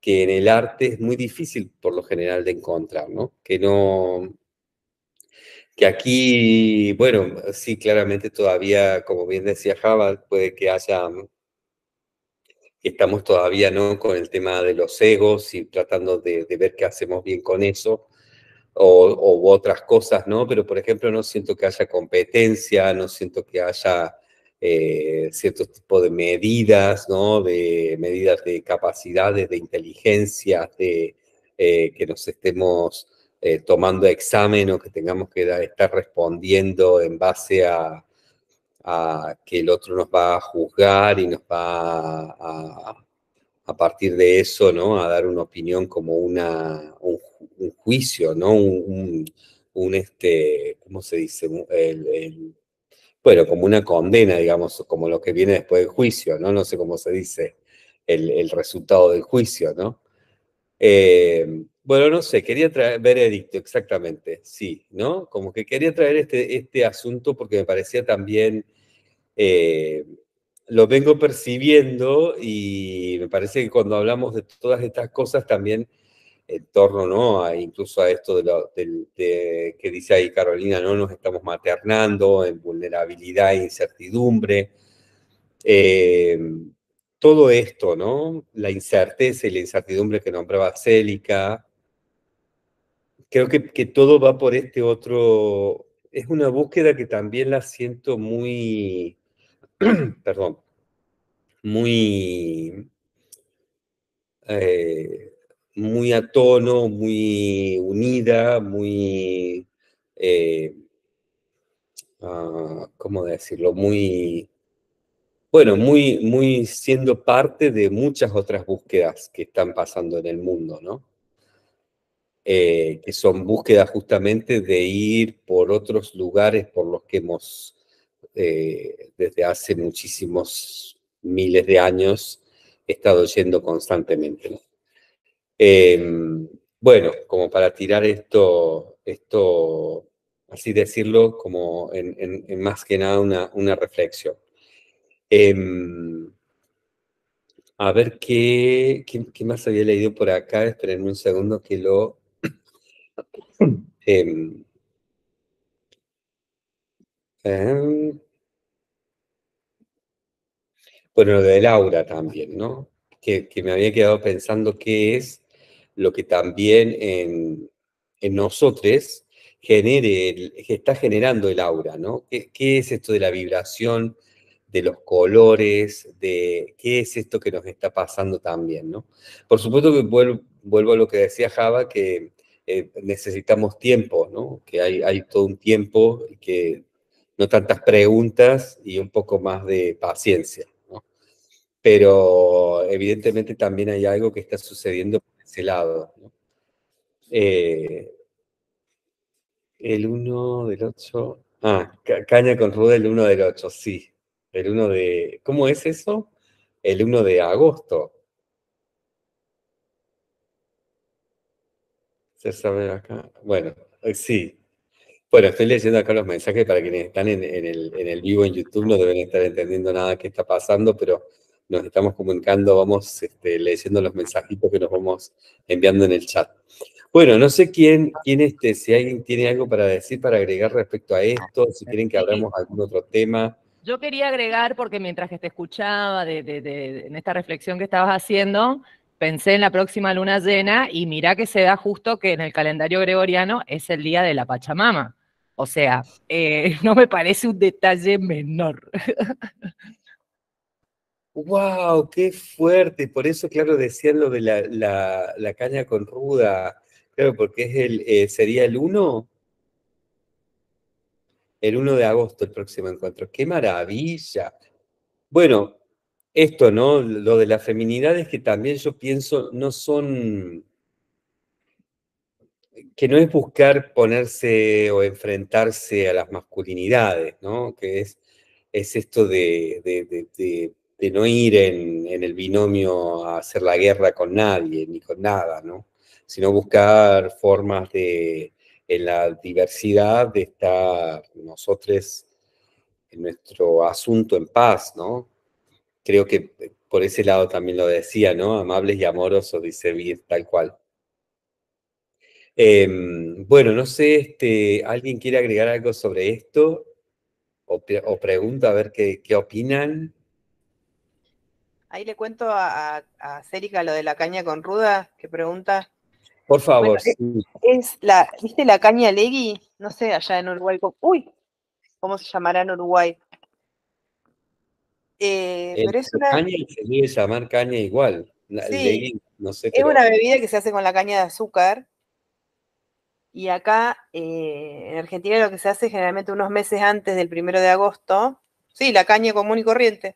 que en el arte es muy difícil por lo general de encontrar, ¿no? Que no, que aquí, bueno, sí, claramente todavía, como bien decía Java, puede que haya, estamos todavía, ¿no? Con el tema de los egos y tratando de, ver qué hacemos bien con eso. o, otras cosas, ¿no? Pero, por ejemplo, no siento que haya competencia, no siento que haya eh, ciertos tipos de medidas, ¿no? De medidas de capacidades, de inteligencia, de eh, que nos estemos eh, tomando examen o que tengamos que estar respondiendo en base a, que el otro nos va a juzgar y nos va a, partir de eso, ¿no? A dar una opinión como una, un, juicio, ¿no? Un, este, ¿cómo se dice? bueno, como una condena, digamos, como lo que viene después del juicio, ¿no? No sé cómo se dice el, resultado del juicio, ¿no? Em, bueno, no sé, quería traer, veredicto, exactamente, sí, ¿no? Como que quería traer este, este asunto porque me parecía también, eh, lo vengo percibiendo y me parece que cuando hablamos de todas estas cosas también en torno ¿no? a, incluso a esto de, que dice ahí Carolina, no nos estamos maternando en vulnerabilidad e incertidumbre. Em, todo esto, ¿no? La incerteza y la incertidumbre que nombraba Célica, creo que, todo va por este otro, es una búsqueda que también la siento muy, perdón, muy... Eh, muy a tono, muy unida, muy, eh, ah, ¿cómo decirlo? Muy, bueno, muy, muy siendo parte de muchas otras búsquedas que están pasando en el mundo, ¿no? Eh, que son búsquedas justamente de ir por otros lugares por los que hemos, eh, desde hace muchísimos miles de años, estado yendo constantemente. Em, bueno, como para tirar esto, esto así decirlo, como en, más que nada una, reflexión. Em, a ver qué, más había leído por acá, esperen un segundo que lo... Em, bueno, lo de Laura también, ¿no? que me había quedado pensando qué es lo que también en, nosotros genere, está generando el aura, ¿no? ¿Qué, es esto de la vibración, de los colores, de qué es esto que nos está pasando también, ¿no? Por supuesto que vuelvo, a lo que decía Java, que eh, necesitamos tiempo, ¿no? Que hay, hay todo un tiempo que no tantas preguntas y un poco más de paciencia, ¿no? Pero evidentemente también hay algo que está sucediendo este lado. Eh, el 1 del 8. Ah, caña con ruda el 1 del 8, sí. El 1 de. ¿Cómo es eso? El 1 de agosto. Se sabe acá. Bueno, eh, sí. Bueno, estoy leyendo acá los mensajes para quienes están en, el, en el vivo en YouTube, no deben estar entendiendo nada qué está pasando, pero nos estamos comunicando, vamos este, leyendo los mensajitos que nos vamos enviando en el chat. Bueno, no sé quién, quién este, si alguien tiene algo para decir, para agregar respecto a esto, si quieren que hablemos algún otro tema. Yo quería agregar, porque mientras que te escuchaba en esta reflexión que estabas haciendo, pensé en la próxima luna llena y mirá que se da justo que en el calendario gregoriano es el día de la Pachamama. O sea, eh, no me parece un detalle menor. ¡Wow! ¡Qué fuerte! por eso, claro, decían lo de la, caña con ruda. Claro, porque es el, eh, sería el 1. El 1 de agosto, el próximo encuentro. ¡Qué maravilla! Bueno, esto, ¿no? Lo de las feminidades que también yo pienso no son que no es buscar ponerse o enfrentarse a las masculinidades, ¿no? Que es, es esto de de no ir en, el binomio a hacer la guerra con nadie ni con nada, ¿no? sino buscar formas de, en la diversidad, de estar nosotros en nuestro asunto en paz, ¿no? Creo que por ese lado también lo decía, ¿no? Amables y amorosos, dice bien tal cual. Em, bueno, no sé, este, ¿alguien quiere agregar algo sobre esto? O, pregunta a ver qué, qué opinan. Ahí le cuento a, Cérica lo de la caña con ruda, que pregunta. Por favor. es, la, ¿Viste la caña Legui? No sé, allá en Uruguay. Uy, ¿cómo se llamará en Uruguay? Eh, la Caña se debe llamar caña igual. es una bebida que se hace con la caña de azúcar. Y acá, eh, en Argentina, lo que se hace generalmente unos meses antes del primero de agosto. Sí, la caña común y corriente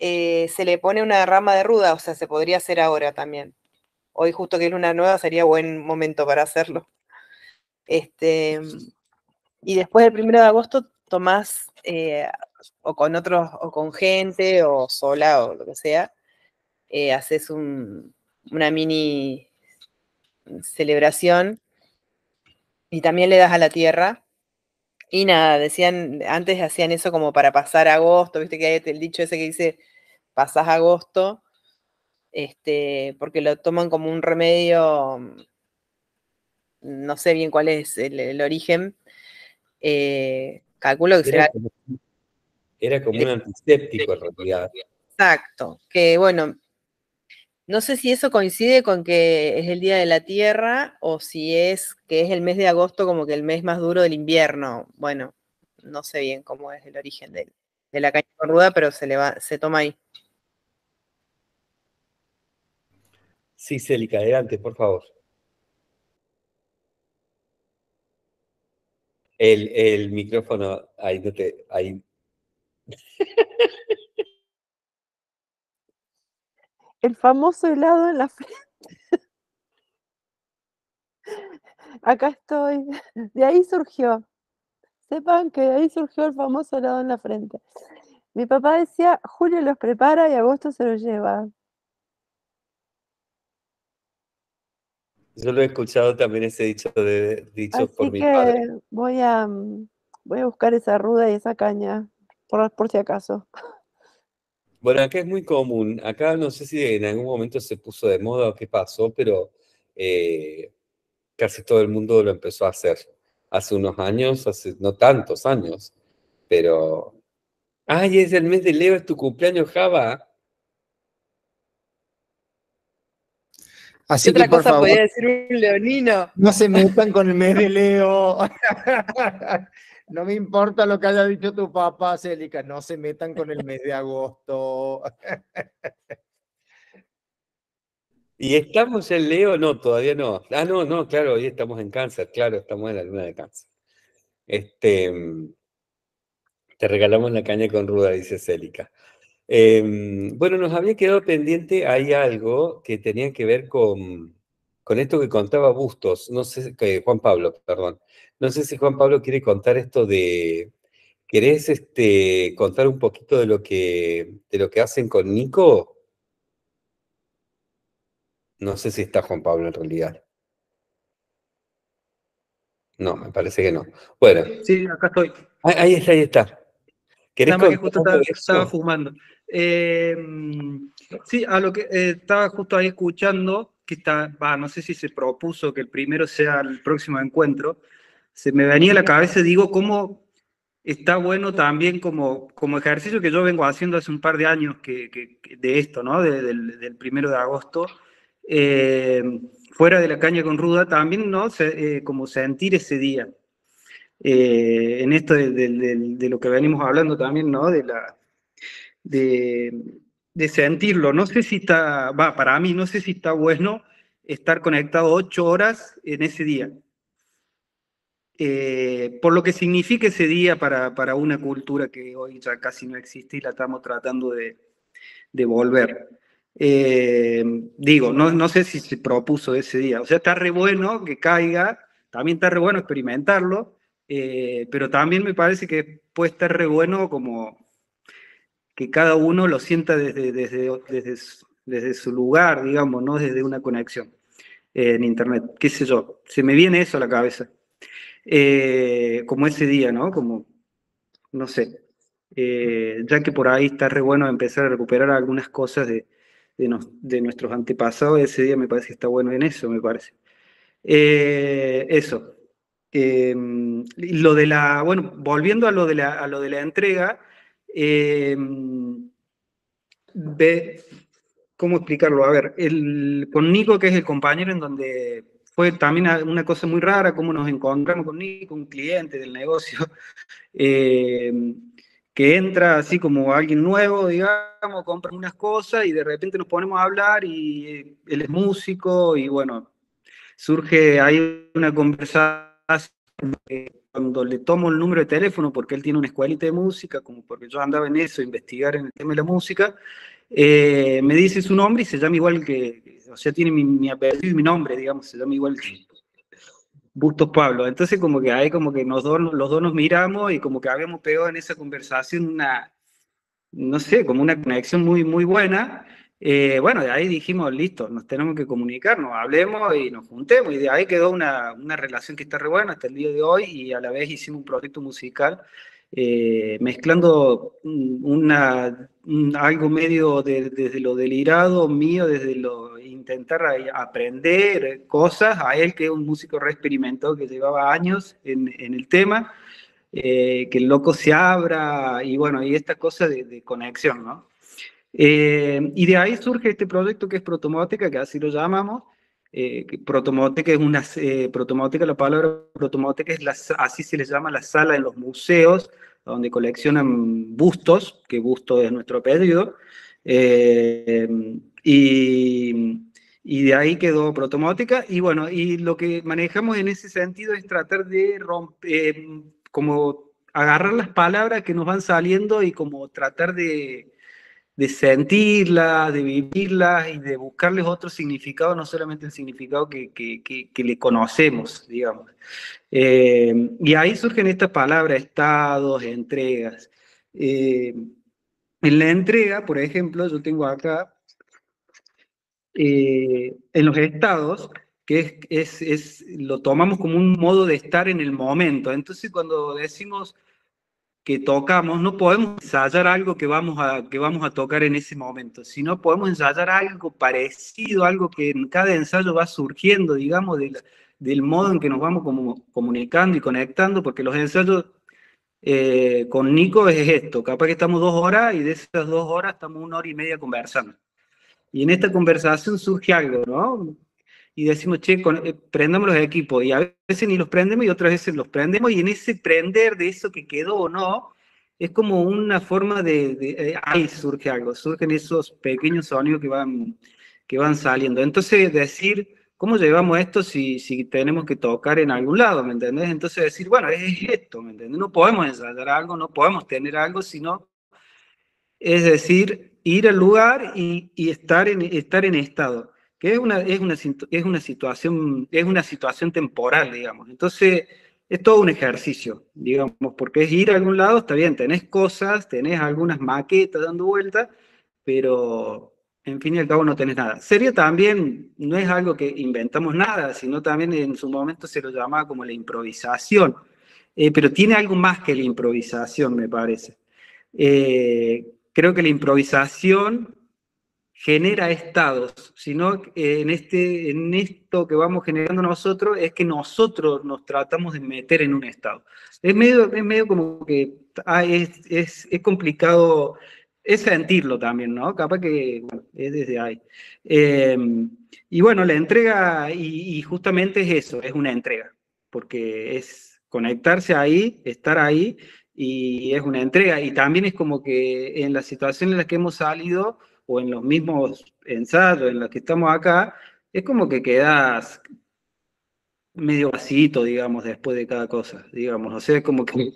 eh, se le pone una rama de ruda, o sea, se podría hacer ahora también. Hoy justo que es luna nueva sería buen momento para hacerlo. Este, y después del primero de agosto tomás eh, o con otros, o con gente, o sola, o lo que sea, eh, haces una mini celebración y también le das a la tierra. Y nada, decían, antes hacían eso como para pasar agosto, viste que hay el dicho ese que dice, pasás agosto, este, porque lo toman como un remedio, mm, no sé bien cuál es el, origen, eh, calculo que era será... Como, era como un antiséptico en realidad. Exacto, que bueno, no sé si eso coincide con que es el Día de la Tierra o si es que es el mes de agosto como que el mes más duro del invierno. Bueno, no sé bien cómo es el origen de, la caña ruda, pero se, le va, se toma ahí. Sí, Célica, adelante, por favor. El, micrófono, ahí no te, ahí. El famoso helado en la frente. Acá estoy. De ahí surgió. Sepan que de ahí surgió el famoso helado en la frente. Mi papá decía, Julio los prepara y agosto se los lleva. Yo lo he escuchado también ese dicho, de, dicho por mi padre. Voy a, voy a buscar esa ruda y esa caña, por, por si acaso. Bueno, acá es muy común. Acá no sé si en algún momento se puso de moda o qué pasó, pero eh, casi todo el mundo lo empezó a hacer. Hace unos años, hace no tantos años, pero... ¡Ay, es el mes de Leo, es tu cumpleaños, Java! Así otra cosa favor, podía decir un leonino? No se metan con el mes de Leo. no me importa lo que haya dicho tu papá, Célica, no se metan con el mes de agosto. ¿Y estamos en Leo? No, todavía no. Ah, no, no, claro, hoy estamos en cáncer, claro, estamos en la luna de cáncer. Este, mm, te regalamos la caña con ruda, dice Célica. Em, bueno, nos había quedado pendiente, hay algo que tenía que ver con, con esto que contaba Bustos, no sé, Juan Pablo, perdón. No sé si Juan Pablo quiere contar esto de, ¿querés este, contar un poquito de lo, que, de lo que hacen con Nico? No sé si está Juan Pablo en realidad. No, me parece que no. Bueno. Sí, acá estoy. Ahí, está, ahí está. estaba fumando. Em, sí, a lo que eh, estaba justo ahí escuchando, que está, no sé si se propuso que el primero sea el próximo encuentro, se me venía a la cabeza, digo, cómo está bueno también como, como ejercicio que yo vengo haciendo hace un par de años que, de esto, ¿no? del, primero de agosto, em, fuera de la caña con ruda, también, ¿no? Eh, como sentir ese día. Eh, en esto de, de lo que venimos hablando también, ¿no? De la, de, sentirlo. No sé si está, va, para mí no sé si está bueno estar conectado ocho horas en ese día. Eh, por lo que significa ese día para, una cultura que hoy ya casi no existe y la estamos tratando de, de volver. Eh, digo, no, sé si se propuso ese día. O sea, está re bueno que caiga, también está re bueno experimentarlo, eh, pero también me parece que puede estar re bueno como que cada uno lo sienta desde, desde, su, lugar, digamos, no desde una conexión eh, en Internet. ¿Qué sé yo? Se me viene eso a la cabeza. Eh, como ese día, ¿no? Como, no sé, eh, ya que por ahí está re bueno empezar a recuperar algunas cosas de, nuestros antepasados, ese día me parece que está bueno en eso, me parece. eso. lo de la, bueno, volviendo a lo a lo de la entrega, de, em, ¿Cómo explicarlo? A ver, el, con Nico, que es el compañero en donde fue también una cosa muy rara, cómo nos encontramos con Nico, un cliente del negocio, em, que entra así como alguien nuevo, digamos, compra unas cosas y de repente nos ponemos a hablar y eh, él es músico y bueno, surge ahí una conversación cuando le tomo el número de teléfono, porque él tiene una escuelita de música, como porque yo andaba en eso, investigar en el tema de la música, eh, me dice su nombre y se llama igual que, o sea, tiene mi, apellido y mi nombre, digamos, se llama igual que Bustos Pablo. Entonces como que ahí como que nos los dos nos miramos y como que habíamos pegado en esa conversación una, no sé, como una conexión muy, muy buena. Eh, bueno, de ahí dijimos, listo, nos tenemos que comunicar, nos hablemos y nos juntemos. Y de ahí quedó una, una relación que está re buena hasta el día de hoy y a la vez hicimos un proyecto musical eh, mezclando una, algo medio desde lo delirado mío, desde lo intentar aprender cosas, a él que es un músico re experimentado que llevaba años en, en el tema, eh, que el loco se abra y bueno, y esta cosa de conexión, ¿no? Eh, y de ahí surge este proyecto que es Protomótica, que así lo llamamos. Eh, protomótica es una, eh, protomótica, la palabra protomótica es la, así se les llama la sala en los museos, donde coleccionan bustos, que busto es nuestro apellido. Eh, y, y de ahí quedó protomótica. Y bueno, y lo que manejamos en ese sentido es tratar de romper, eh, como agarrar las palabras que nos van saliendo y como tratar de de sentirlas, de vivirlas y de buscarles otro significado, no solamente el significado que, que, le conocemos, digamos. Eh, y ahí surgen estas palabras, estados, entregas. Eh, en la entrega, por ejemplo, yo tengo acá, eh, en los estados, que es, lo tomamos como un modo de estar en el momento. Entonces, cuando decimos que tocamos, no podemos ensayar algo que vamos, a, que vamos a tocar en ese momento, sino podemos ensayar algo parecido, algo que en cada ensayo va surgiendo, digamos, del, del modo en que nos vamos como, comunicando y conectando, porque los ensayos eh, con Nico es esto, capaz que estamos dos horas y de esas dos horas estamos una hora y media conversando. Y en esta conversación surge algo, ¿no? y decimos, che, eh, prendamos los equipos. Y a veces ni los prendemos y otras veces los prendemos. Y en ese prender de eso que quedó o no, es como una forma de, eh, ahí surge algo, surgen esos pequeños sonidos que van, que van saliendo. Entonces decir, ¿cómo llevamos esto si, si tenemos que tocar en algún lado, me entendés? Entonces decir, bueno, es esto, ¿me entendés? No podemos ensayar algo, no podemos tener algo, sino, es decir, ir al lugar y, y estar, en, estar en estado que es una, es es una, situación, es una situación temporal, digamos. Entonces, es todo un ejercicio, digamos, porque es ir a algún lado, está bien, tenés cosas, tenés algunas maquetas dando vueltas, pero en fin y al cabo no tenés nada. Serio también no es algo que inventamos nada, sino también en su momento se lo llamaba como la improvisación, eh, pero tiene algo más que la improvisación, me parece. Eh, creo que la improvisación genera estados, sino en, este, en esto que vamos generando nosotros es que nosotros nos tratamos de meter en un estado. Es medio, es medio como que ah, es, complicado, es sentirlo también, ¿no? Capaz que es desde ahí. Em, y bueno, la entrega, y, justamente es eso, es una entrega, porque es conectarse ahí, estar ahí, y es una entrega. Y también es como que en la situación en la que hemos salido, o en los mismos ensayos en los que estamos acá, es como que quedas medio vacito digamos, después de cada cosa, digamos, o sea, es como que...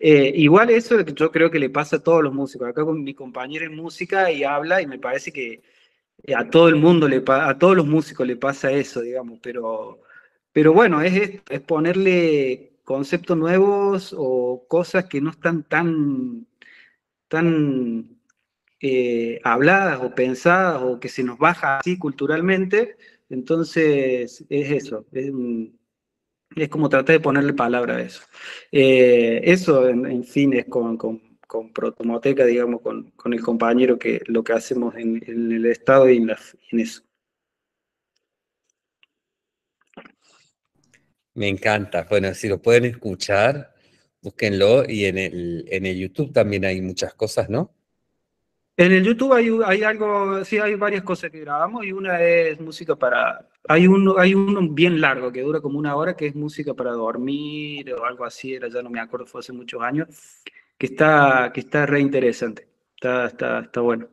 Eh, igual eso que yo creo que le pasa a todos los músicos. Acá con mi compañero en música y habla y me parece que a todo el mundo, le a todos los músicos le pasa eso, digamos, pero, pero bueno, es, es ponerle conceptos nuevos o cosas que no están tan, tan eh, habladas o pensadas o que se nos baja así culturalmente. Entonces, es eso, es, como tratar de ponerle palabra a eso. Eh, eso en, fin es con, con, Protomoteca, digamos, con, el compañero que lo que hacemos en, el Estado y en, en eso. Me encanta. Bueno, si lo pueden escuchar, búsquenlo y en el, en el YouTube también hay muchas cosas, ¿no? En el YouTube hay, hay algo, sí, hay varias cosas que grabamos y una es música para... Hay uno, hay uno bien largo que dura como una hora que es música para dormir o algo así, ya no me acuerdo, fue hace muchos años, que está, que está re está, está, está bueno.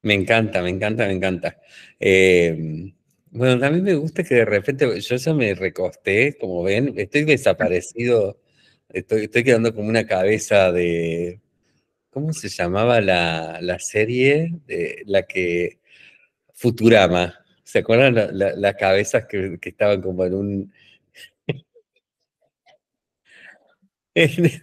Me encanta, me encanta, me encanta. Eh, bueno, también me gusta que de repente, yo ya me recosté, como ven, estoy desaparecido, estoy, estoy quedando como una cabeza de ¿Cómo se llamaba la, serie? De, la que. Futurama. ¿Se acuerdan las cabezas que, estaban como en un...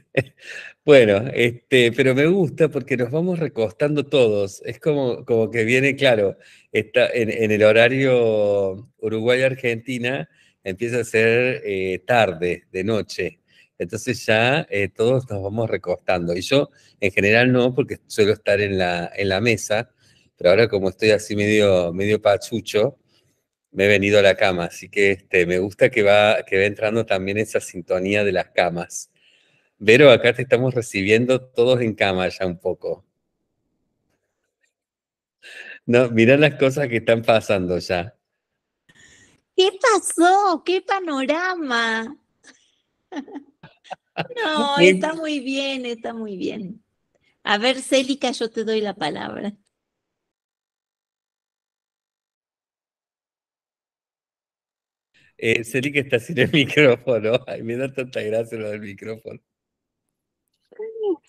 bueno, este, pero me gusta porque nos vamos recostando todos. Es como, como que viene, claro, está en, el horario Uruguay-Argentina empieza a ser eh, tarde, de noche. Entonces ya eh, todos nos vamos recostando. Y yo en general no, porque suelo estar en la, en la mesa, pero ahora como estoy así medio, medio pachucho, me he venido a la cama. Así que este, me gusta que va, que entrando también esa sintonía de las camas. Vero, acá te estamos recibiendo todos en cama ya un poco. No, mirá las cosas que están pasando ya. ¿Qué pasó? ¿Qué panorama? No, está muy bien, está muy bien. A ver, Célica, yo te doy la palabra. Eh, Célica está sin el micrófono. Ay, me da tanta gracia lo del micrófono.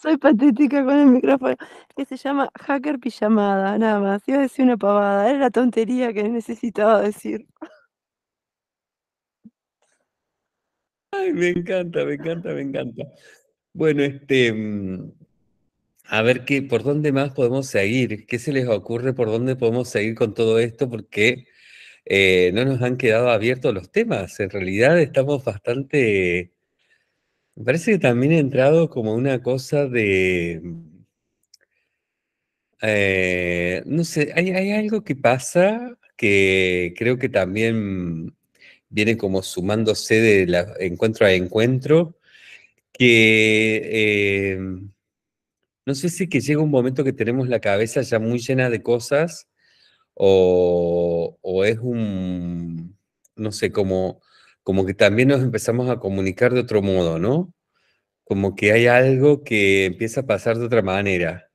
Soy patética con el micrófono, que se llama hacker pijamada, nada más. Iba a decir una pavada, era la tontería que necesitaba decir. Ay, me encanta, me encanta, me encanta. Bueno, este, mm, a ver qué, por dónde más podemos seguir, qué se les ocurre, por dónde podemos seguir con todo esto, porque eh, no nos han quedado abiertos los temas. En realidad estamos bastante. Me parece que también ha entrado como una cosa de. Eh, no sé, hay algo que pasa que creo que también viene como sumándose de encuentro a encuentro, que eh, no sé si que llega un momento que tenemos la cabeza ya muy llena de cosas o, es un, no sé, como, como que también nos empezamos a comunicar de otro modo, ¿no? Como que hay algo que empieza a pasar de otra manera.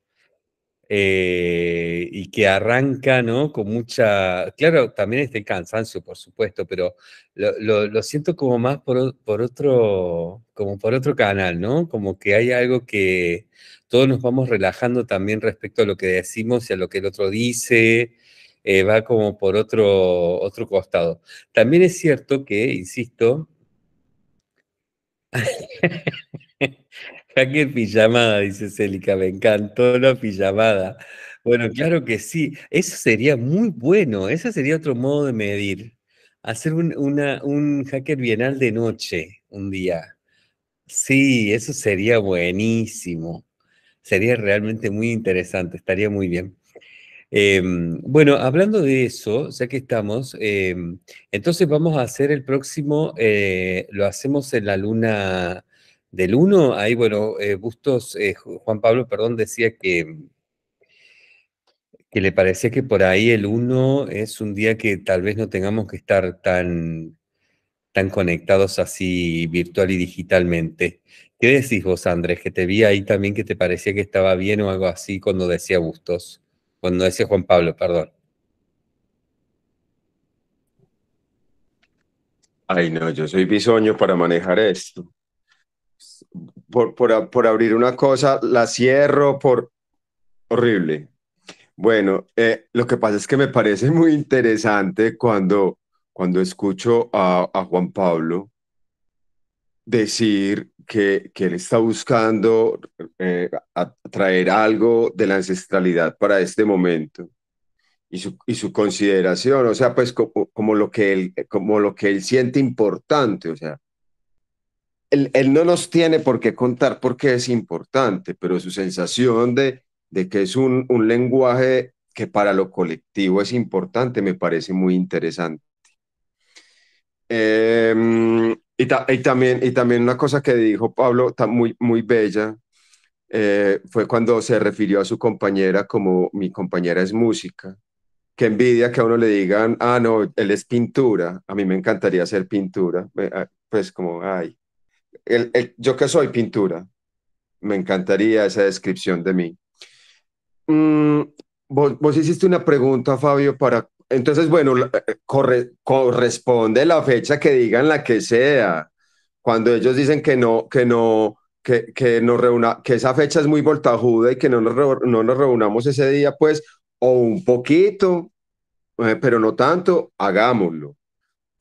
Eh, y que arranca, ¿no? Con mucha, claro, también este cansancio, por supuesto, pero lo, siento como más por, otro, como por otro canal, ¿no? Como que hay algo que todos nos vamos relajando también respecto a lo que decimos y a lo que el otro dice, eh, va como por otro, otro costado. También es cierto que, insisto, Hacker pijamada, dice Célica, me encantó la pijamada. Bueno, claro que sí, eso sería muy bueno, ese sería otro modo de medir. Hacer un, una, un hacker bienal de noche un día. Sí, eso sería buenísimo. Sería realmente muy interesante, estaría muy bien. Em, bueno, hablando de eso, ya que estamos, em, entonces vamos a hacer el próximo, eh, lo hacemos en la luna del 1, ahí, bueno, eh, Bustos, eh, Juan Pablo, perdón, decía que, que le parecía que por ahí el 1 es un día que tal vez no tengamos que estar tan, tan conectados así virtual y digitalmente. ¿Qué decís vos, Andrés? Que te vi ahí también que te parecía que estaba bien o algo así cuando decía Bustos, cuando decía Juan Pablo, perdón. Ay, no, yo soy pisoño para manejar esto por, por, por abrir una cosa, la cierro por... Horrible. Bueno, eh, lo que pasa es que me parece muy interesante cuando, cuando escucho a, a Juan Pablo decir que, que él está buscando eh, traer algo de la ancestralidad para este momento y su, y su consideración, o sea, pues como, lo que él, como lo que él siente importante, o sea, él, no nos tiene por qué contar por qué es importante, pero su sensación de, de que es un, lenguaje que para lo colectivo es importante me parece muy interesante. Em, y, también, y también una cosa que dijo Pablo, muy, muy bella, eh, fue cuando se refirió a su compañera como mi compañera es música. Qué envidia que a uno le digan, ah, no, él es pintura, a mí me encantaría ser pintura. Ah, pues como, ay, yo que soy pintura, me encantaría esa descripción de mí. Mm, vos, hiciste una pregunta, Fabio, para... Entonces, bueno, eh, corresponde la fecha que digan la que sea. Cuando ellos dicen que no, que no, que, que nos que esa fecha es muy voltajuda y que no nos, no nos reunamos ese día, pues, o un poquito, eh, pero no tanto, hagámoslo.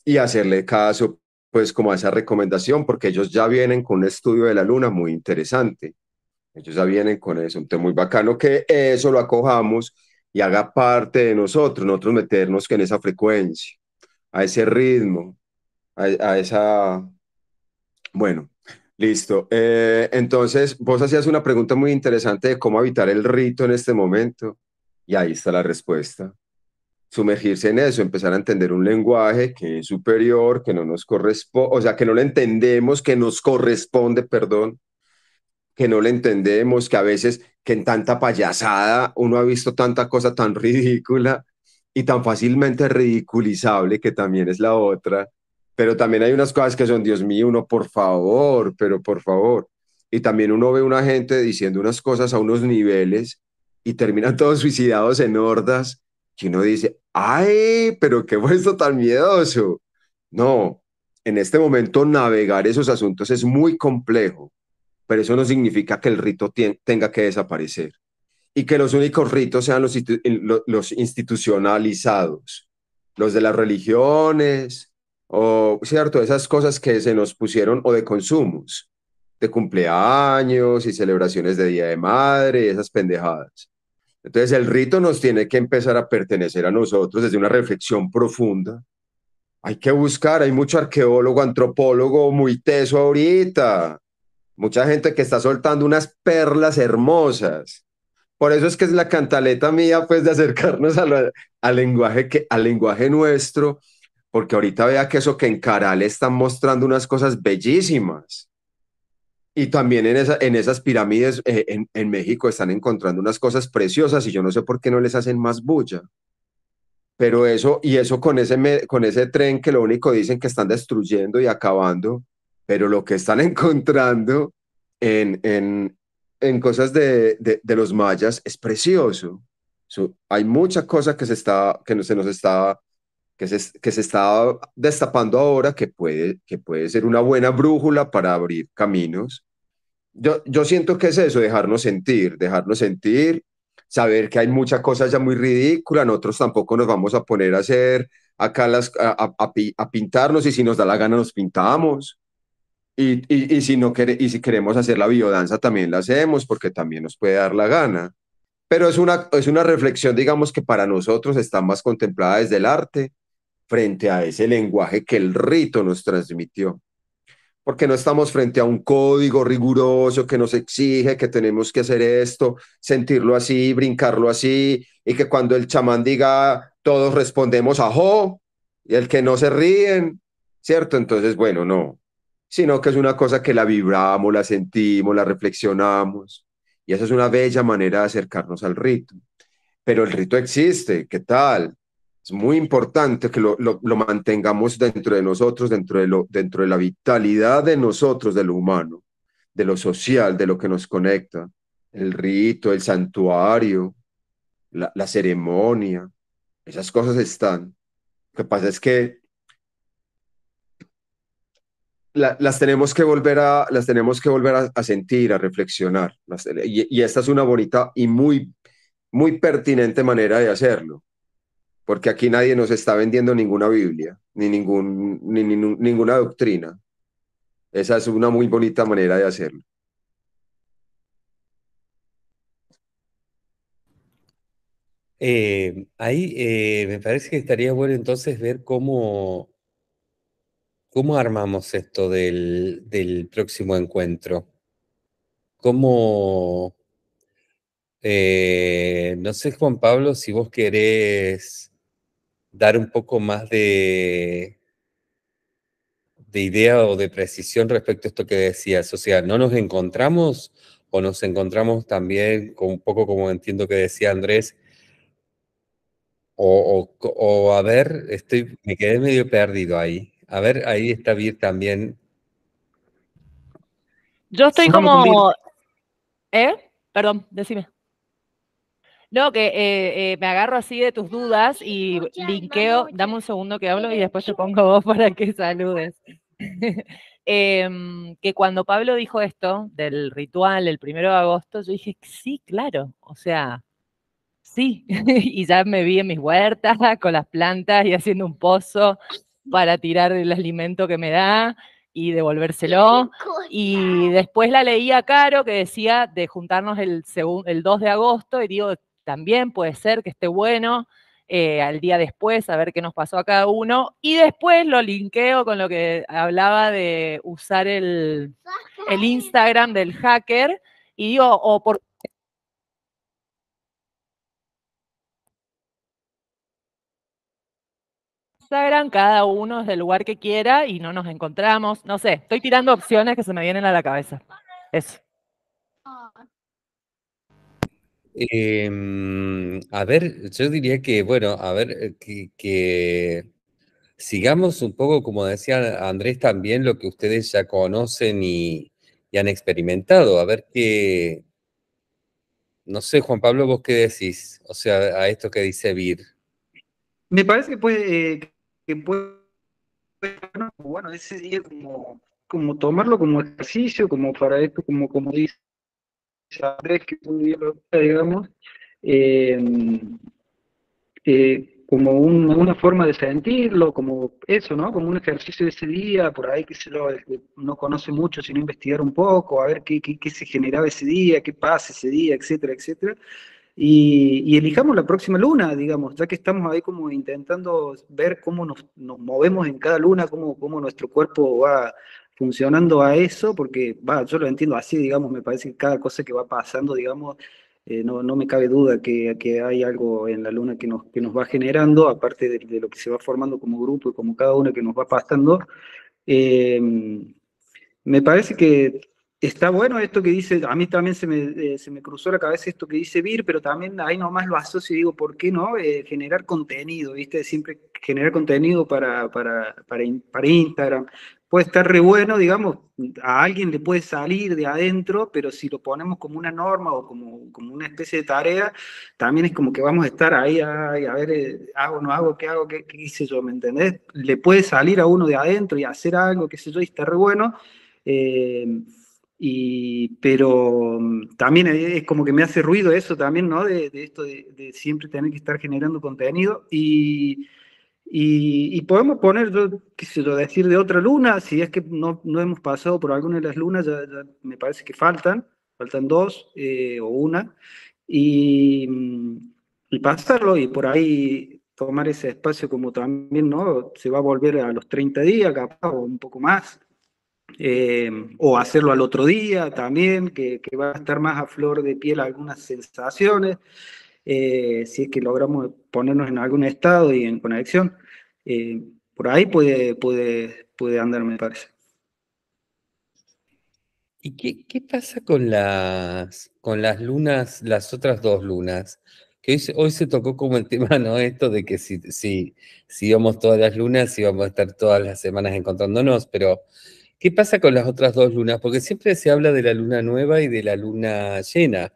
Y hacerle caso, pues como a esa recomendación, porque ellos ya vienen con un estudio de la luna muy interesante. Ellos ya vienen con eso, un tema muy bacano que eso lo acojamos y haga parte de nosotros, nosotros meternos en esa frecuencia, a ese ritmo, a, esa... Bueno, listo. Eh, entonces, vos hacías una pregunta muy interesante de cómo evitar el rito en este momento y ahí está la respuesta sumergirse en eso, empezar a entender un lenguaje que es superior, que no nos corresponde, o sea, que no lo entendemos, que nos corresponde, perdón, que no lo entendemos, que a veces, que en tanta payasada uno ha visto tanta cosa tan ridícula y tan fácilmente ridiculizable, que también es la otra, pero también hay unas cosas que son, Dios mío, uno, por favor, pero por favor. Y también uno ve una gente diciendo unas cosas a unos niveles y terminan todos suicidados en hordas que uno dice, ay, pero qué fue esto tan miedoso. No, en este momento navegar esos asuntos es muy complejo, pero eso no significa que el rito tenga que desaparecer y que los únicos ritos sean los, los institucionalizados, los de las religiones o, ¿cierto? Esas cosas que se nos pusieron o de consumos, de cumpleaños y celebraciones de Día de Madre, esas pendejadas. Entonces el rito nos tiene que empezar a pertenecer a nosotros desde una reflexión profunda. Hay que buscar, hay mucho arqueólogo, antropólogo muy teso ahorita, mucha gente que está soltando unas perlas hermosas. Por eso es que es la cantaleta mía, pues, de acercarnos al, lenguaje lenguaje nuestro, porque ahorita vea que eso que en Caral están mostrando unas cosas bellísimas. Y también en, esa, en esas pirámides eh, en, México están encontrando unas cosas preciosas y yo no sé por qué no les hacen más bulla. Pero eso, y eso con ese, con ese tren que lo único dicen que están destruyendo y acabando, pero lo que están encontrando en, en, en cosas de, de, los mayas es precioso. hay mucha cosa que se, está, que no, se nos está que que se, está destapando ahora, que puede, que puede ser una buena brújula para abrir caminos yo, siento que es eso, dejarnos sentir, dejarnos sentir, saber que hay muchas cosas ya muy ridículas, nosotros tampoco nos vamos a poner a hacer acá las, a, a, pintarnos y si nos da la gana nos pintamos. Y, si no quiere y si queremos hacer la biodanza también la hacemos porque también nos puede dar la gana. Pero es una, es una reflexión, digamos, que para nosotros está más contemplada desde el arte frente a ese lenguaje que el rito nos transmitió porque no estamos frente a un código riguroso que nos exige que tenemos que hacer esto, sentirlo así, brincarlo así, y que cuando el chamán diga, todos respondemos a jo, y el que no se ríen, ¿cierto? Entonces, bueno, no, sino que es una cosa que la vibramos, la sentimos, la reflexionamos, y esa es una bella manera de acercarnos al rito. Pero el rito existe, ¿qué tal? muy importante que lo, lo, mantengamos dentro de nosotros, dentro de, lo, dentro de la vitalidad de nosotros, de lo humano, de lo social, de lo que nos conecta, el rito, el santuario, la, la ceremonia, esas cosas están. Lo que pasa es que las tenemos que volver a, las tenemos que volver a, sentir, a reflexionar. y, y esta es una bonita y muy, muy pertinente manera de hacerlo porque aquí nadie nos está vendiendo ninguna Biblia, ni, ningún, ni, ninguna doctrina. Esa es una muy bonita manera de hacerlo. Eh, ahí eh, me parece que estaría bueno entonces ver cómo, cómo armamos esto del, próximo encuentro. ¿Cómo, eh, no sé, Juan Pablo, si vos querés dar un poco más de, de idea o de precisión respecto a esto que decías. O sea, ¿no nos encontramos o nos encontramos también con un poco como entiendo que decía Andrés? O, a ver, estoy, me quedé medio perdido ahí. A ver, ahí está bien también. Yo estoy como... ¿Eh? Perdón, decime. No, que eh, eh, me agarro así de tus dudas y linkeo. Dame un segundo que hablo y después te pongo vos para que saludes. Em, que cuando Pablo dijo esto del ritual el primero de agosto, yo dije, sí, claro, o sea, sí. y ya me vi en mis huertas con las plantas y haciendo un pozo para tirar el alimento que me da y devolvérselo. Y después la leía Caro que decía de juntarnos el, el 2 de agosto y digo, también puede ser que esté bueno. Eh, al día después, a ver qué nos pasó a cada uno. Y después lo linkeo con lo que hablaba de usar el, Instagram del hacker. Y digo, o por Instagram, cada uno es del lugar que quiera y no nos encontramos. No sé, estoy tirando opciones que se me vienen a la cabeza. Eso. Ah. Em, a ver, yo diría que, bueno, a ver, eh, que, sigamos un poco, como decía Andrés, también lo que ustedes ya conocen y, han experimentado. A ver qué, no sé, Juan Pablo, vos qué decís, o sea, a esto que dice Vir. Me parece que puede, eh, bueno, es, como, como tomarlo como ejercicio, como para esto, como, como dice que digamos, em, como una forma de sentirlo, como eso, ¿no? Como un ejercicio de ese día, por ahí que se lo no conoce mucho, sino investigar un poco, a ver qué, se generaba ese día, qué pasa ese día, etcétera, etcétera. Y, elijamos la próxima luna, digamos, ya que estamos ahí como intentando ver cómo nos, movemos en cada luna, cómo, cómo nuestro cuerpo va, funcionando a eso, porque va, yo lo entiendo así, digamos, me parece que cada cosa que va pasando, digamos, eh, no, no, me cabe duda que, hay algo en la luna que nos, que nos va generando, aparte de, lo que se va formando como grupo y como cada uno que nos va pasando. Em, me parece que está bueno esto que dice, a mí también se me, eh, se me cruzó la cabeza esto que dice Vir, pero también ahí nomás lo asocio y digo, ¿por qué no? Eh, generar contenido, ¿viste? Siempre generar contenido para, para, para Instagram, puede estar re bueno, digamos, a alguien le puede salir de adentro, pero si lo ponemos como una norma o como, como una especie de tarea, también es como que vamos a estar ahí, a ver, hago eh, hago, no hago, qué hago, qué, hice yo, ¿me entendés? Le puede salir a uno de adentro y hacer algo, qué sé yo, y está re bueno. Eh, y, pero mm, también es como que me hace ruido eso también, ¿no? De, esto de, de, siempre tener que estar generando contenido. Y, y, podemos poner, yo, decir de otra luna, si es que no, hemos pasado por alguna de las lunas, ya, me parece que faltan, faltan dos eh, o una, y, pasarlo y por ahí tomar ese espacio como también, ¿no? Se va a volver a los 30 días, capaz, o un poco más, eh, o hacerlo al otro día también, que, va a estar más a flor de piel algunas sensaciones, eh, si es que logramos ponernos en algún estado y en conexión. Eh, por ahí puede, puede, puede andar, me parece. ¿Y qué, pasa con las, con las lunas, las otras dos lunas? Que hoy, se tocó como el tema, ¿no? Esto de que si, si, si íbamos todas las lunas, íbamos a estar todas las semanas encontrándonos, pero ¿qué pasa con las otras dos lunas? Porque siempre se habla de la luna nueva y de la luna llena.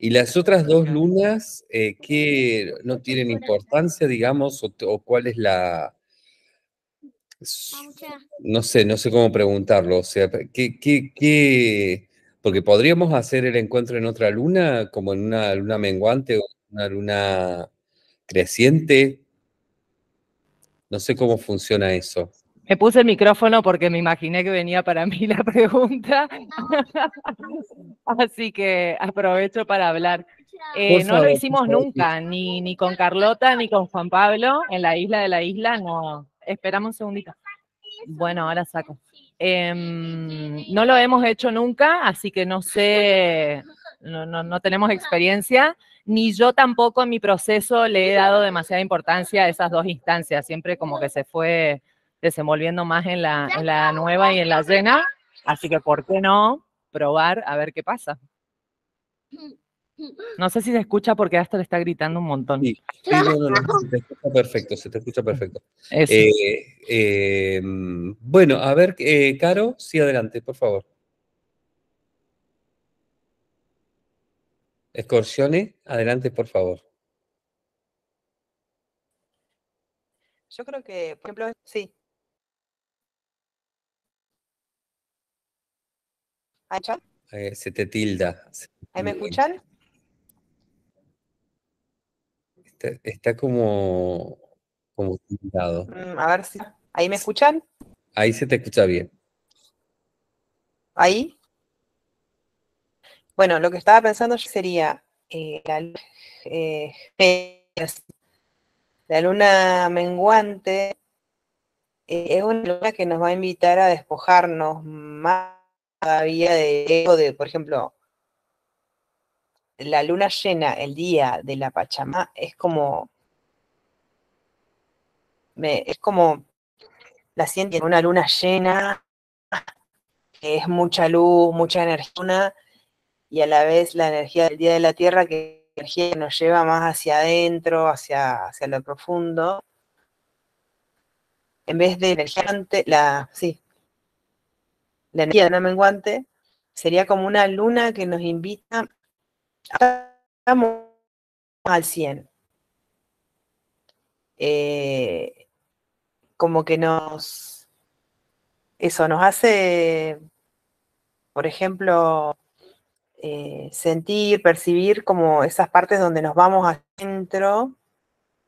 ¿Y las otras dos lunas eh, que no tienen importancia, digamos, o, cuál es la... No sé, no sé cómo preguntarlo, o sea, ¿qué, qué, qué... Porque podríamos hacer el encuentro en otra luna, como en una luna menguante o una luna creciente. No sé cómo funciona eso. Me puse el micrófono porque me imaginé que venía para mí la pregunta, así que aprovecho para hablar. Eh, no lo hicimos nunca, ni, ni con Carlota ni con Juan Pablo, en la isla de la isla, no. Esperamos un segundito. Bueno, ahora saco. Em, no lo hemos hecho nunca, así que no sé, no tenemos experiencia, ni yo tampoco en mi proceso le he dado demasiada importancia a esas dos instancias, siempre como que se fue desenvolviendo más en la, nueva y en la llena. Así que, ¿por qué no probar a ver qué pasa? No sé si se escucha porque hasta le está gritando un montón. Sí, no, se te escucha perfecto, se te escucha perfecto. Eh, eh, bueno, a ver, eh, Caro, sí, adelante, por favor. excursiones adelante, por favor. Yo creo que, por ejemplo, sí. Ah, se te tilda. ¿Ahí me escuchan? Está, como, tildado. Mm, a ver si. ¿Ahí me escuchan? Ahí se te escucha bien. ¿Ahí? Bueno, lo que estaba pensando sería eh, eh, la luna menguante es una luna que nos va a invitar a despojarnos más había de de, por ejemplo, la luna llena el día de la Pachamá es como. es como la sienten una luna llena, que es mucha luz, mucha energía, y a la vez la energía del día de la tierra, que energía que nos lleva más hacia adentro, hacia, hacia lo profundo. En vez de energía, la, sí, la energía de una menguante sería como una luna que nos invita a al 100. Eh, como que nos, eso nos hace, por ejemplo, eh, sentir, percibir como esas partes donde nos vamos adentro,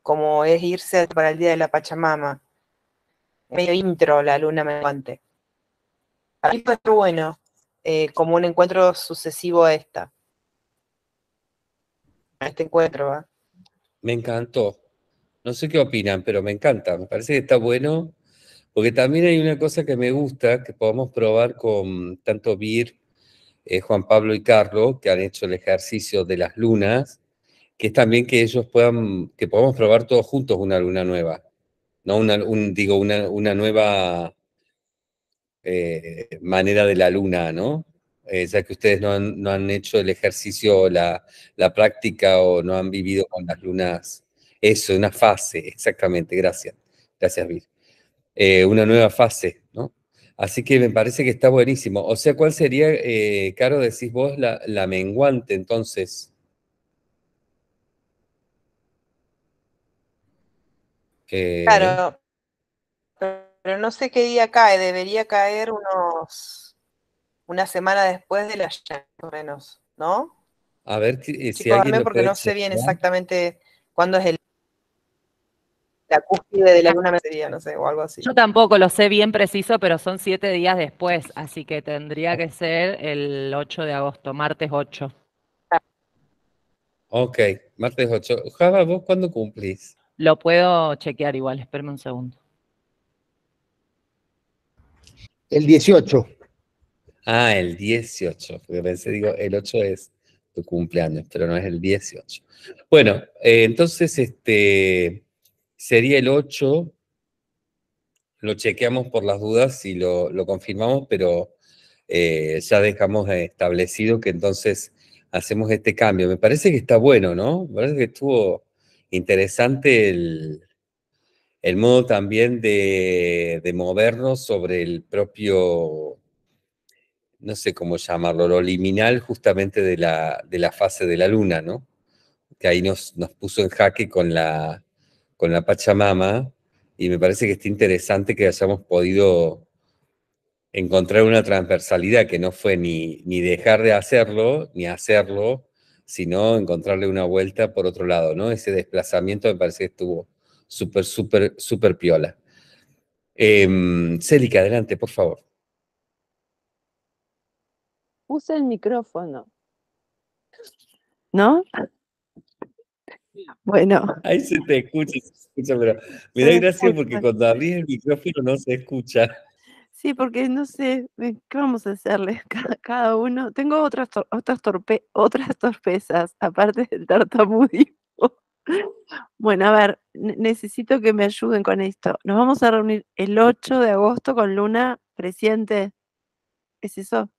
como es irse para el día de la Pachamama. Medio intro la luna menguante. Ahí mí bueno, eh, como un encuentro sucesivo a esta. A este encuentro, ¿va? Me encantó. No sé qué opinan, pero me encanta. Me parece que está bueno, porque también hay una cosa que me gusta, que podemos probar con tanto Vir, eh, Juan Pablo y Carlos, que han hecho el ejercicio de las lunas, que es también que ellos puedan, que podamos probar todos juntos una luna nueva. No una, digo, una, una nueva eh, manera de la luna, ¿no? Eh, ya que ustedes no han, hecho el ejercicio, la, la práctica o no han vivido con las lunas. Eso, una fase, exactamente, gracias. Gracias, Vir. Eh, una nueva fase, ¿no? Así que me parece que está buenísimo. O sea, ¿cuál sería, Caro, decís vos, la, menguante entonces? claro, pero no sé qué día cae, debería caer unos una semana después de la llave, menos, ¿no? A ver eh, si, porque no sé bien exactamente cuándo es el la cúspide de la luna media, no sé, o algo así. Yo tampoco lo sé bien preciso, pero son siete días después, así que tendría que ser el 8 de agosto, martes 8. Ah. Ok, martes 8. Java, ¿vos cuándo cumplís? Lo puedo chequear igual, espérame un segundo. El 18. Ah, el 18. Porque pensé, digo, el 8 es tu cumpleaños, pero no es el 18. Bueno, eh, entonces este sería el 8. Lo chequeamos por las dudas y lo, confirmamos, pero eh, ya dejamos establecido que entonces hacemos este cambio. Me parece que está bueno, ¿no? Me parece que estuvo interesante el, el modo también de, movernos sobre el propio, no sé cómo llamarlo, lo liminal justamente de la, de la fase de la luna, ¿no? Que ahí nos, nos puso en jaque con la, con la Pachamama y me parece que está interesante que hayamos podido encontrar una transversalidad que no fue ni, ni dejar de hacerlo, ni hacerlo, sino encontrarle una vuelta por otro lado, ¿no? Ese desplazamiento me parece que estuvo súper, súper, súper piola. Eh, Célica, adelante, por favor. Usa el micrófono. ¿No? Bueno. Ahí se te escucha, se escucha, pero me da gracia porque cuando abrís el micrófono no se escucha. Sí, porque no sé qué vamos a hacerle cada, uno. Tengo otras, otras, otras torpezas, aparte del tartamudismo. Bueno, a ver, necesito que me ayuden con esto. Nos vamos a reunir el 8 de agosto con Luna Creciente. ¿Es eso?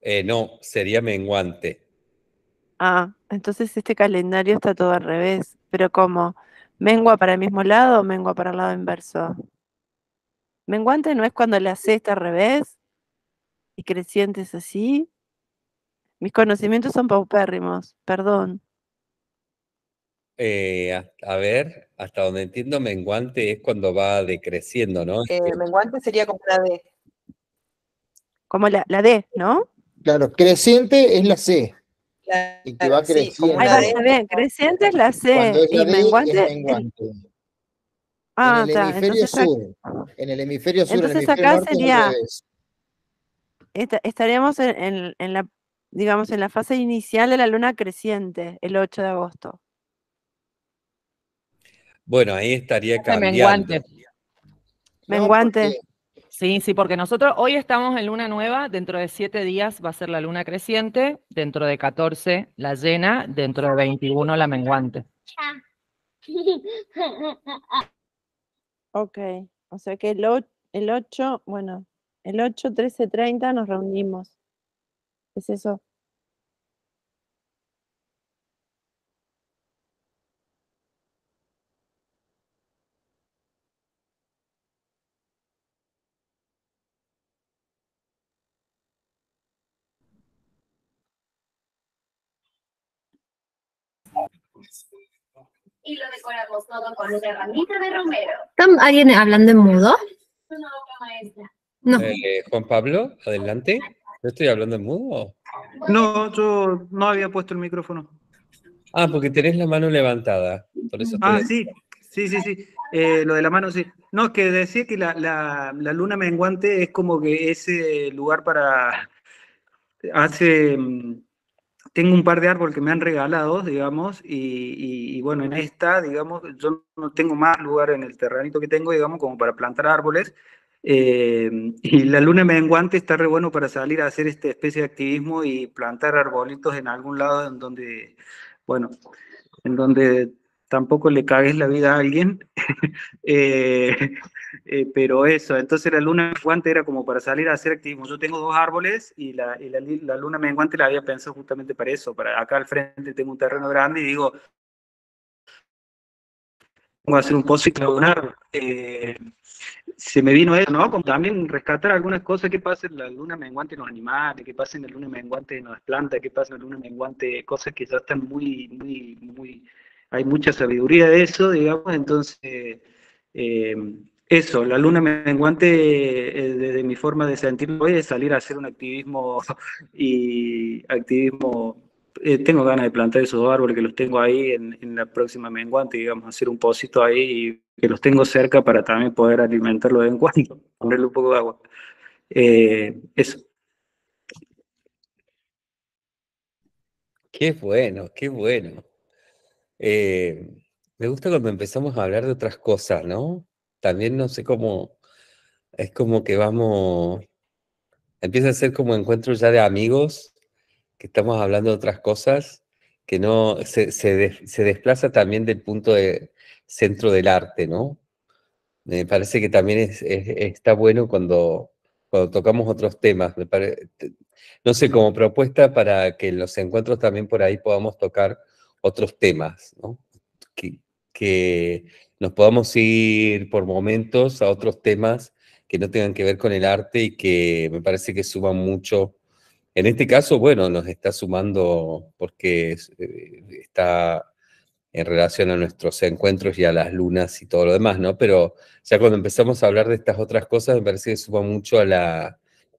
Eh, no, sería menguante. Ah, entonces este calendario está todo al revés. Pero como mengua para el mismo lado o mengua para el lado inverso. Menguante no es cuando la C está al revés y crecientes así. Mis conocimientos son paupérrimos, perdón. Eh, a, ver, hasta donde entiendo, menguante es cuando va decreciendo, ¿no? Eh, este menguante sería como la D. Como la, la D, ¿no? Claro, creciente es la C. y que va creciendo. Ahí va, bien, creciente es la C. y menguante. Es Ah, en el está, hemisferio entonces, sur. En el hemisferio sur. Entonces acá sería. estaríamos en, en, la, digamos, en la fase inicial de la luna creciente, el 8 de agosto. Bueno, ahí estaría este cambiando. Menguante. Menguante. Sí, sí, porque nosotros hoy estamos en luna nueva, dentro de siete días va a ser la luna creciente, dentro de 14 la llena, dentro de 21 la menguante. Ok, o sea que el el 8 bueno, el 8, 13, 30 nos reunimos. ¿Es eso? Y lo decoramos todo con una ramita de romero. alguien hablando en mudo? Eh, Juan Pablo, adelante. ¿Yo estoy hablando en mudo? No, yo no había puesto el micrófono. Ah, porque tenés la mano levantada. ah, sí, sí, sí, sí. Eh, lo de la mano, sí. No, es que decía que la, la, la luna menguante es como que ese lugar para... hace mm, tengo un par de árboles que me han regalado, digamos, y, bueno, en esta, digamos, yo no tengo más lugar en el terrenito que tengo, digamos, como para plantar árboles. Eh, y la luna menguante está re bueno para salir a hacer esta especie de activismo y plantar arbolitos en algún lado en donde, bueno, en donde tampoco le cagues la vida a alguien, eh, eh, pero eso, entonces la luna menguante era como para salir a hacer activismo. Yo tengo dos árboles y la, luna menguante la había pensado justamente para eso, para acá al frente tengo un terreno grande y digo, voy a hacer un pozo y lunar. Eh, se me vino eso, ¿no? también rescatar algunas cosas que pasen en la luna menguante en los animales, que pasen en la luna menguante en las plantas, que pasen en la luna menguante, cosas que ya están muy, muy, muy hay mucha sabiduría de eso, digamos, entonces eh, eso, la luna menguante eh, desde mi forma de sentirlo es salir a hacer un activismo y activismo, eh, tengo ganas de plantar esos árboles que los tengo ahí en, la próxima menguante, digamos, hacer un pocito ahí y que los tengo cerca para también poder alimentarlo de vez en ponerle un poco de agua. eso. Qué bueno, qué bueno. Eh, me gusta cuando empezamos a hablar de otras cosas, ¿no? También no sé cómo, es como que vamos, empieza a ser como encuentro ya de amigos, que estamos hablando de otras cosas, que no, se, desplaza también del punto de centro del arte, ¿no? Me parece que también está bueno cuando, cuando tocamos otros temas. no sé, como propuesta para que en los encuentros también por ahí podamos tocar otros temas, ¿no? que, que nos podamos ir por momentos a otros temas que no tengan que ver con el arte y que me parece que suman mucho. En este caso, bueno, nos está sumando porque eh, está en relación a nuestros encuentros y a las lunas y todo lo demás, ¿no? Pero ya cuando empezamos a hablar de estas otras cosas, me parece que suma mucho a la,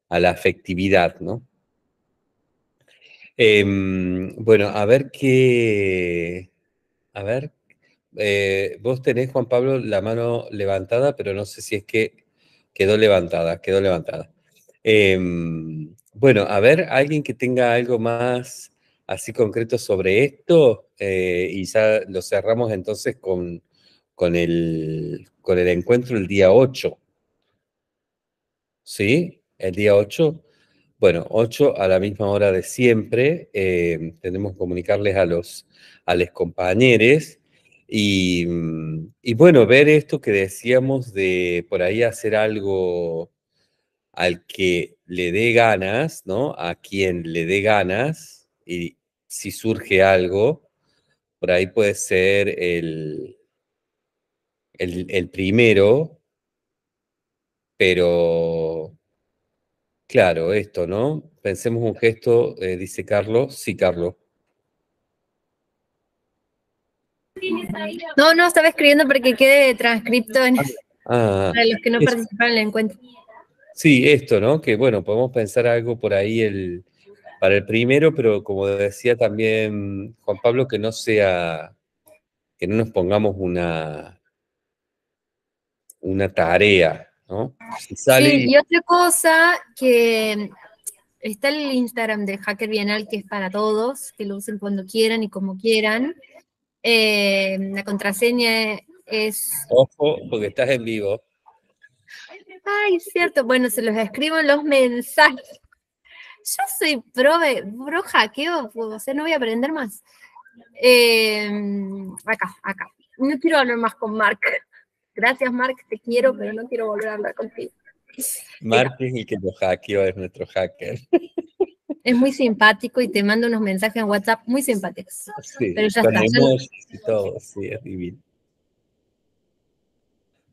a la afectividad, ¿no? Em, bueno, a ver qué. A ver. Eh, vos tenés, Juan Pablo, la mano levantada, pero no sé si es que quedó levantada, quedó levantada. Em, bueno, a ver, alguien que tenga algo más así concreto sobre esto eh, y ya lo cerramos entonces con, con, el, con el encuentro el día 8. ¿Sí? El día 8. Bueno, 8 a la misma hora de siempre. Eh, tenemos que comunicarles a los, a compañeros y, bueno, ver esto que decíamos de por ahí hacer algo al que le dé ganas, ¿no? A quien le dé ganas y si surge algo, por ahí puede ser el, el, el primero, pero Claro, esto, ¿no? Pensemos un gesto, eh, dice Carlos. Sí, Carlos. No, no, estaba escribiendo para que quede transcripto ah, ah, para los que no participaron en el encuentro. Sí, esto, ¿no? Que bueno, podemos pensar algo por ahí para el primero, pero como decía también Juan Pablo, que no sea, que no nos pongamos una, una tarea, y otra cosa que está el Instagram de Hacker Bienal que es para todos, que lo usen cuando quieran y como quieran. Eh, la contraseña es... Ojo, porque estás en vivo. Ay, cierto. Bueno, se los escribo en los mensajes. Yo soy pro, pro hackeo, pues, o sea, no voy a aprender más. Eh, acá, acá. No quiero hablar más con Mark. Gracias, Mark, te quiero, pero no quiero volver a hablar contigo. Mark es el que lo hackeó, es nuestro hacker. Es muy simpático y te manda unos mensajes en WhatsApp muy simpáticos. Sí, es divino.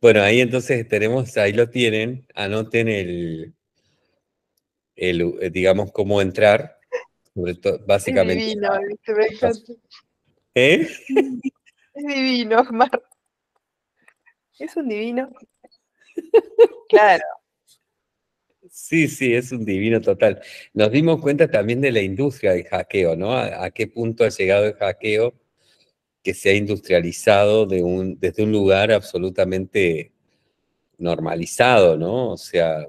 Bueno, ahí entonces tenemos, ahí lo tienen, anoten el, eh, digamos, cómo entrar, sobre todo, básicamente. Es divino, ¿Eh? Es divino, Mark. Es un divino. claro. Sí, sí, es un divino total. Nos dimos cuenta también de la industria del hackeo, ¿no? A, qué punto ha llegado el hackeo que se ha industrializado de un, desde un lugar absolutamente normalizado, ¿no? O sea,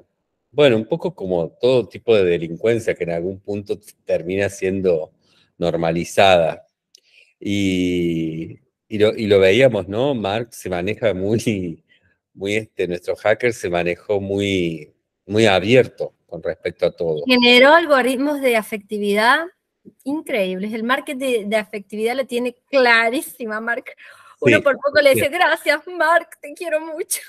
bueno, un poco como todo tipo de delincuencia que en algún punto termina siendo normalizada. Y y lo, veíamos, ¿no? Mark se maneja muy, muy este, nuestro hacker se manejó muy, muy abierto con respecto a todo. Generó algoritmos de afectividad increíbles. El marketing de, afectividad lo tiene clarísima, Mark. Uno por poco le dice, gracias, Mark, te quiero mucho.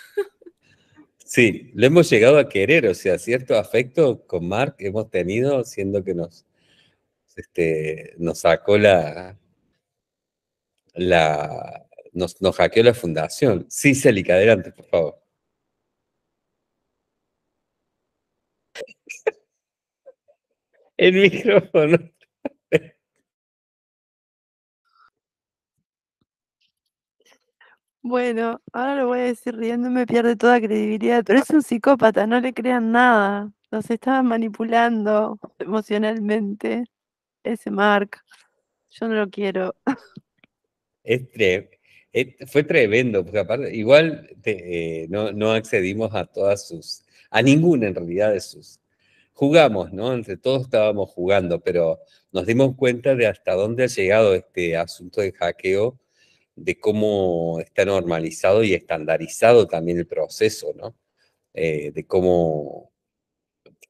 Sí, lo hemos llegado a querer, o sea, cierto afecto con Mark hemos tenido, siendo que nos, este, nos sacó la, la, nos, hackeó la fundación. Sí, Celica, adelante, por favor. El micrófono. Bueno, ahora lo voy a decir me pierde toda credibilidad, pero es un psicópata, no le crean nada. Nos estaban manipulando emocionalmente ese Mark. Yo no lo quiero. fue tremendo, porque aparte, igual eh, no, no, accedimos a todas sus, a ninguna en realidad de sus. Jugamos, ¿no? Entre todos estábamos jugando, pero nos dimos cuenta de hasta dónde ha llegado este asunto de hackeo, de cómo está normalizado y estandarizado también el proceso, ¿no? Eh, de cómo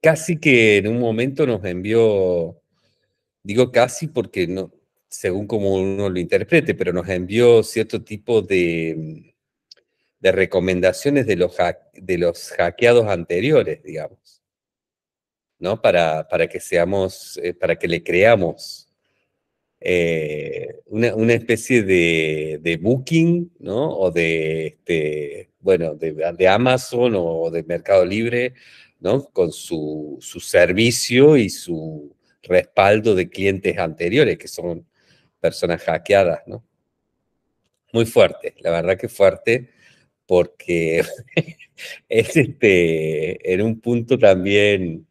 casi que en un momento nos envió, digo casi porque no, según como uno lo interprete, pero nos envió cierto tipo de, mm, recomendaciones de los, de los hackeados anteriores, digamos, ¿no? Para, para que seamos, eh, para que le creamos eh, una, especie de, booking, ¿no? O de, este, bueno, de, Amazon o de Mercado Libre, ¿no? Con su, su servicio y su respaldo de clientes anteriores, que son personas hackeadas, ¿no? Muy fuerte, la verdad que fuerte, porque es este, en un punto también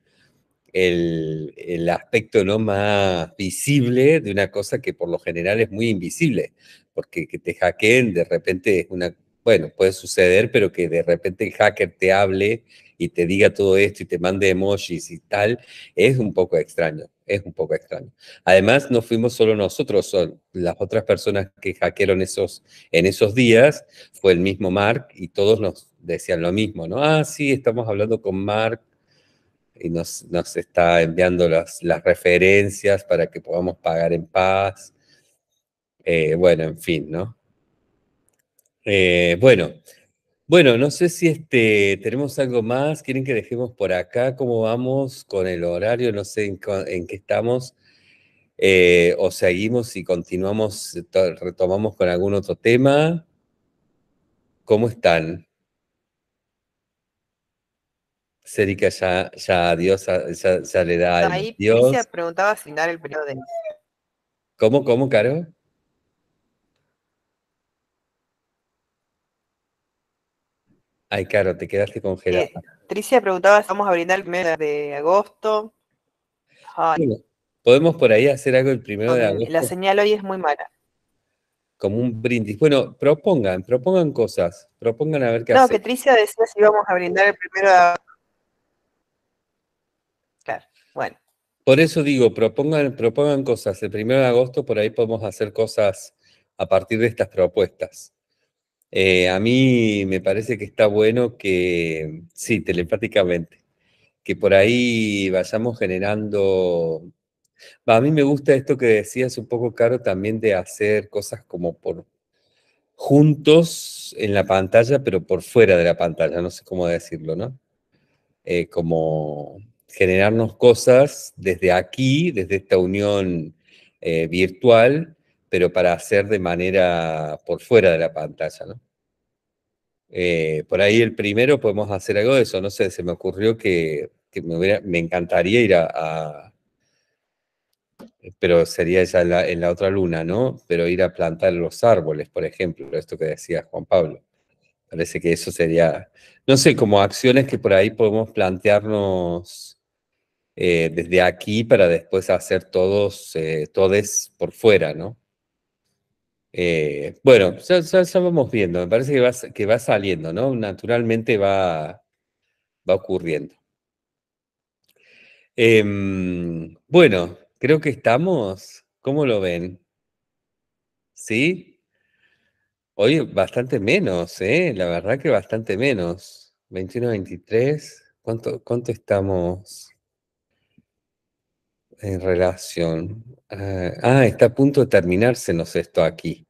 el, aspecto no más visible de una cosa que por lo general es muy invisible, porque que te hackeen de repente es una, bueno, puede suceder, pero que de repente el hacker te hable y te diga todo esto y te mande emojis y tal, es un poco extraño es un poco extraño. Además, no fuimos solo nosotros, son las otras personas que hackearon esos, en esos días, fue el mismo Mark y todos nos decían lo mismo, ¿no? Ah, sí, estamos hablando con Mark y nos, está enviando las, las referencias para que podamos pagar en paz. Eh, bueno, en fin, ¿no? Eh, bueno, bueno, no sé si este, tenemos algo más. ¿Quieren que dejemos por acá? ¿Cómo vamos con el horario? No sé en, qué estamos. Eh, o seguimos y continuamos, retomamos con algún otro tema. ¿Cómo están? Serika ya, ya adiós, ya, le da Ahí preguntaba si dar el periodo de... ¿Cómo, cómo, Caro? Ay, claro, te quedaste congelada. Eh, Tricia preguntaba si vamos a brindar el mes de agosto. Podemos por ahí hacer algo el primero de agosto. La señal hoy es muy mala. Como un brindis. Bueno, propongan, propongan cosas. Propongan a ver qué No, que Tricia decía si vamos a brindar el primero de agosto. Claro, bueno. Por eso digo, propongan, propongan cosas. El primero de agosto por ahí podemos hacer cosas a partir de estas propuestas. Eh, a mí me parece que está bueno que, sí, telepáticamente, que por ahí vayamos generando... a mí me gusta esto que decías un poco, Caro, también de hacer cosas como por juntos en la pantalla, pero por fuera de la pantalla, no sé cómo decirlo, ¿no? Eh, como generarnos cosas desde aquí, desde esta unión eh, virtual, pero para hacer de manera por fuera de la pantalla, ¿no? Eh, por ahí el primero podemos hacer algo de eso, no sé, se me ocurrió que, me, encantaría ir a, pero sería ya en la, otra luna, ¿no? Pero ir a plantar los árboles, por ejemplo, esto que decía Juan Pablo. Parece que eso sería, no sé, como acciones que por ahí podemos plantearnos eh, desde aquí para después hacer todos, eh, todos por fuera, ¿no? Eh, bueno, ya, vamos viendo, me parece que va, que va saliendo, ¿no? Naturalmente va, va ocurriendo. Em, bueno, creo que estamos, ¿cómo lo ven? ¿Sí? Hoy bastante menos, ¿eh? La verdad que bastante menos. 21, 23, ¿cuánto, cuánto estamos? en relación. Eh, ah, está a punto de terminársenos esto aquí.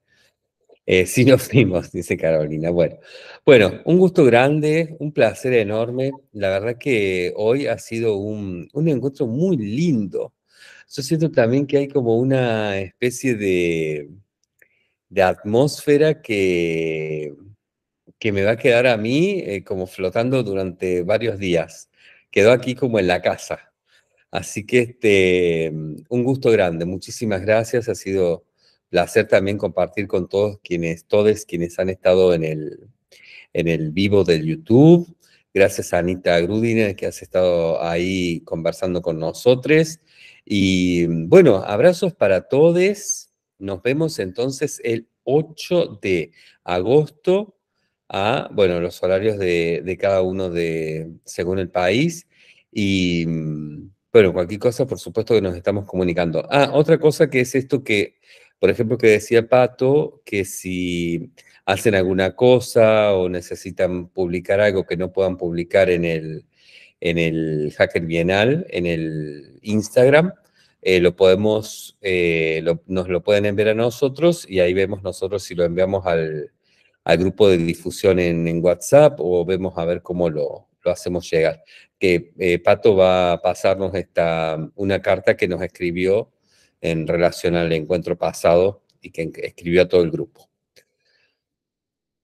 Eh, si nos vimos, dice Carolina. Bueno, bueno, un gusto grande, un placer enorme. La verdad que hoy ha sido un, encuentro muy lindo. Yo siento también que hay como una especie de, atmósfera que, que me va a quedar a mí eh, como flotando durante varios días. Quedó aquí como en la casa. Así que este, un gusto grande, muchísimas gracias, ha sido placer también compartir con todos quienes, todos quienes han estado en el, en el vivo del YouTube. Gracias a Anita Grudiner que has estado ahí conversando con nosotros. Y bueno, abrazos para todos. Nos vemos entonces el 8 de agosto a, bueno, los horarios de, cada uno de, según el país. Y mm, bueno, cualquier cosa, por supuesto que nos estamos comunicando. Ah, otra cosa que es esto que, por ejemplo, que decía Pato, que si hacen alguna cosa o necesitan publicar algo que no puedan publicar en el, en el Hacker Bienal, en el Instagram, eh, lo podemos, eh, nos lo pueden enviar a nosotros y ahí vemos nosotros si lo enviamos al, grupo de difusión en, WhatsApp o vemos a ver cómo lo, lo hacemos llegar que eh, Pato va a pasarnos esta, una carta que nos escribió en relación al encuentro pasado y que escribió a todo el grupo.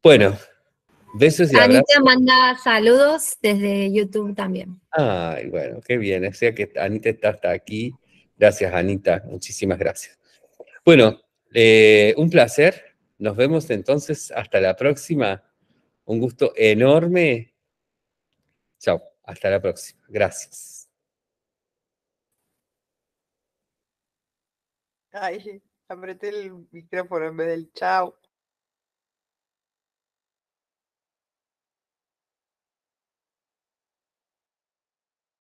Bueno, besos y Anita manda saludos desde YouTube también. Ay, bueno, qué bien. O sea que Anita está hasta aquí. Gracias, Anita. Muchísimas gracias. Bueno, eh, un placer. Nos vemos entonces hasta la próxima. Un gusto enorme. Chao. Hasta la próxima. Gracias. Ay, apreté el micrófono en vez del chao.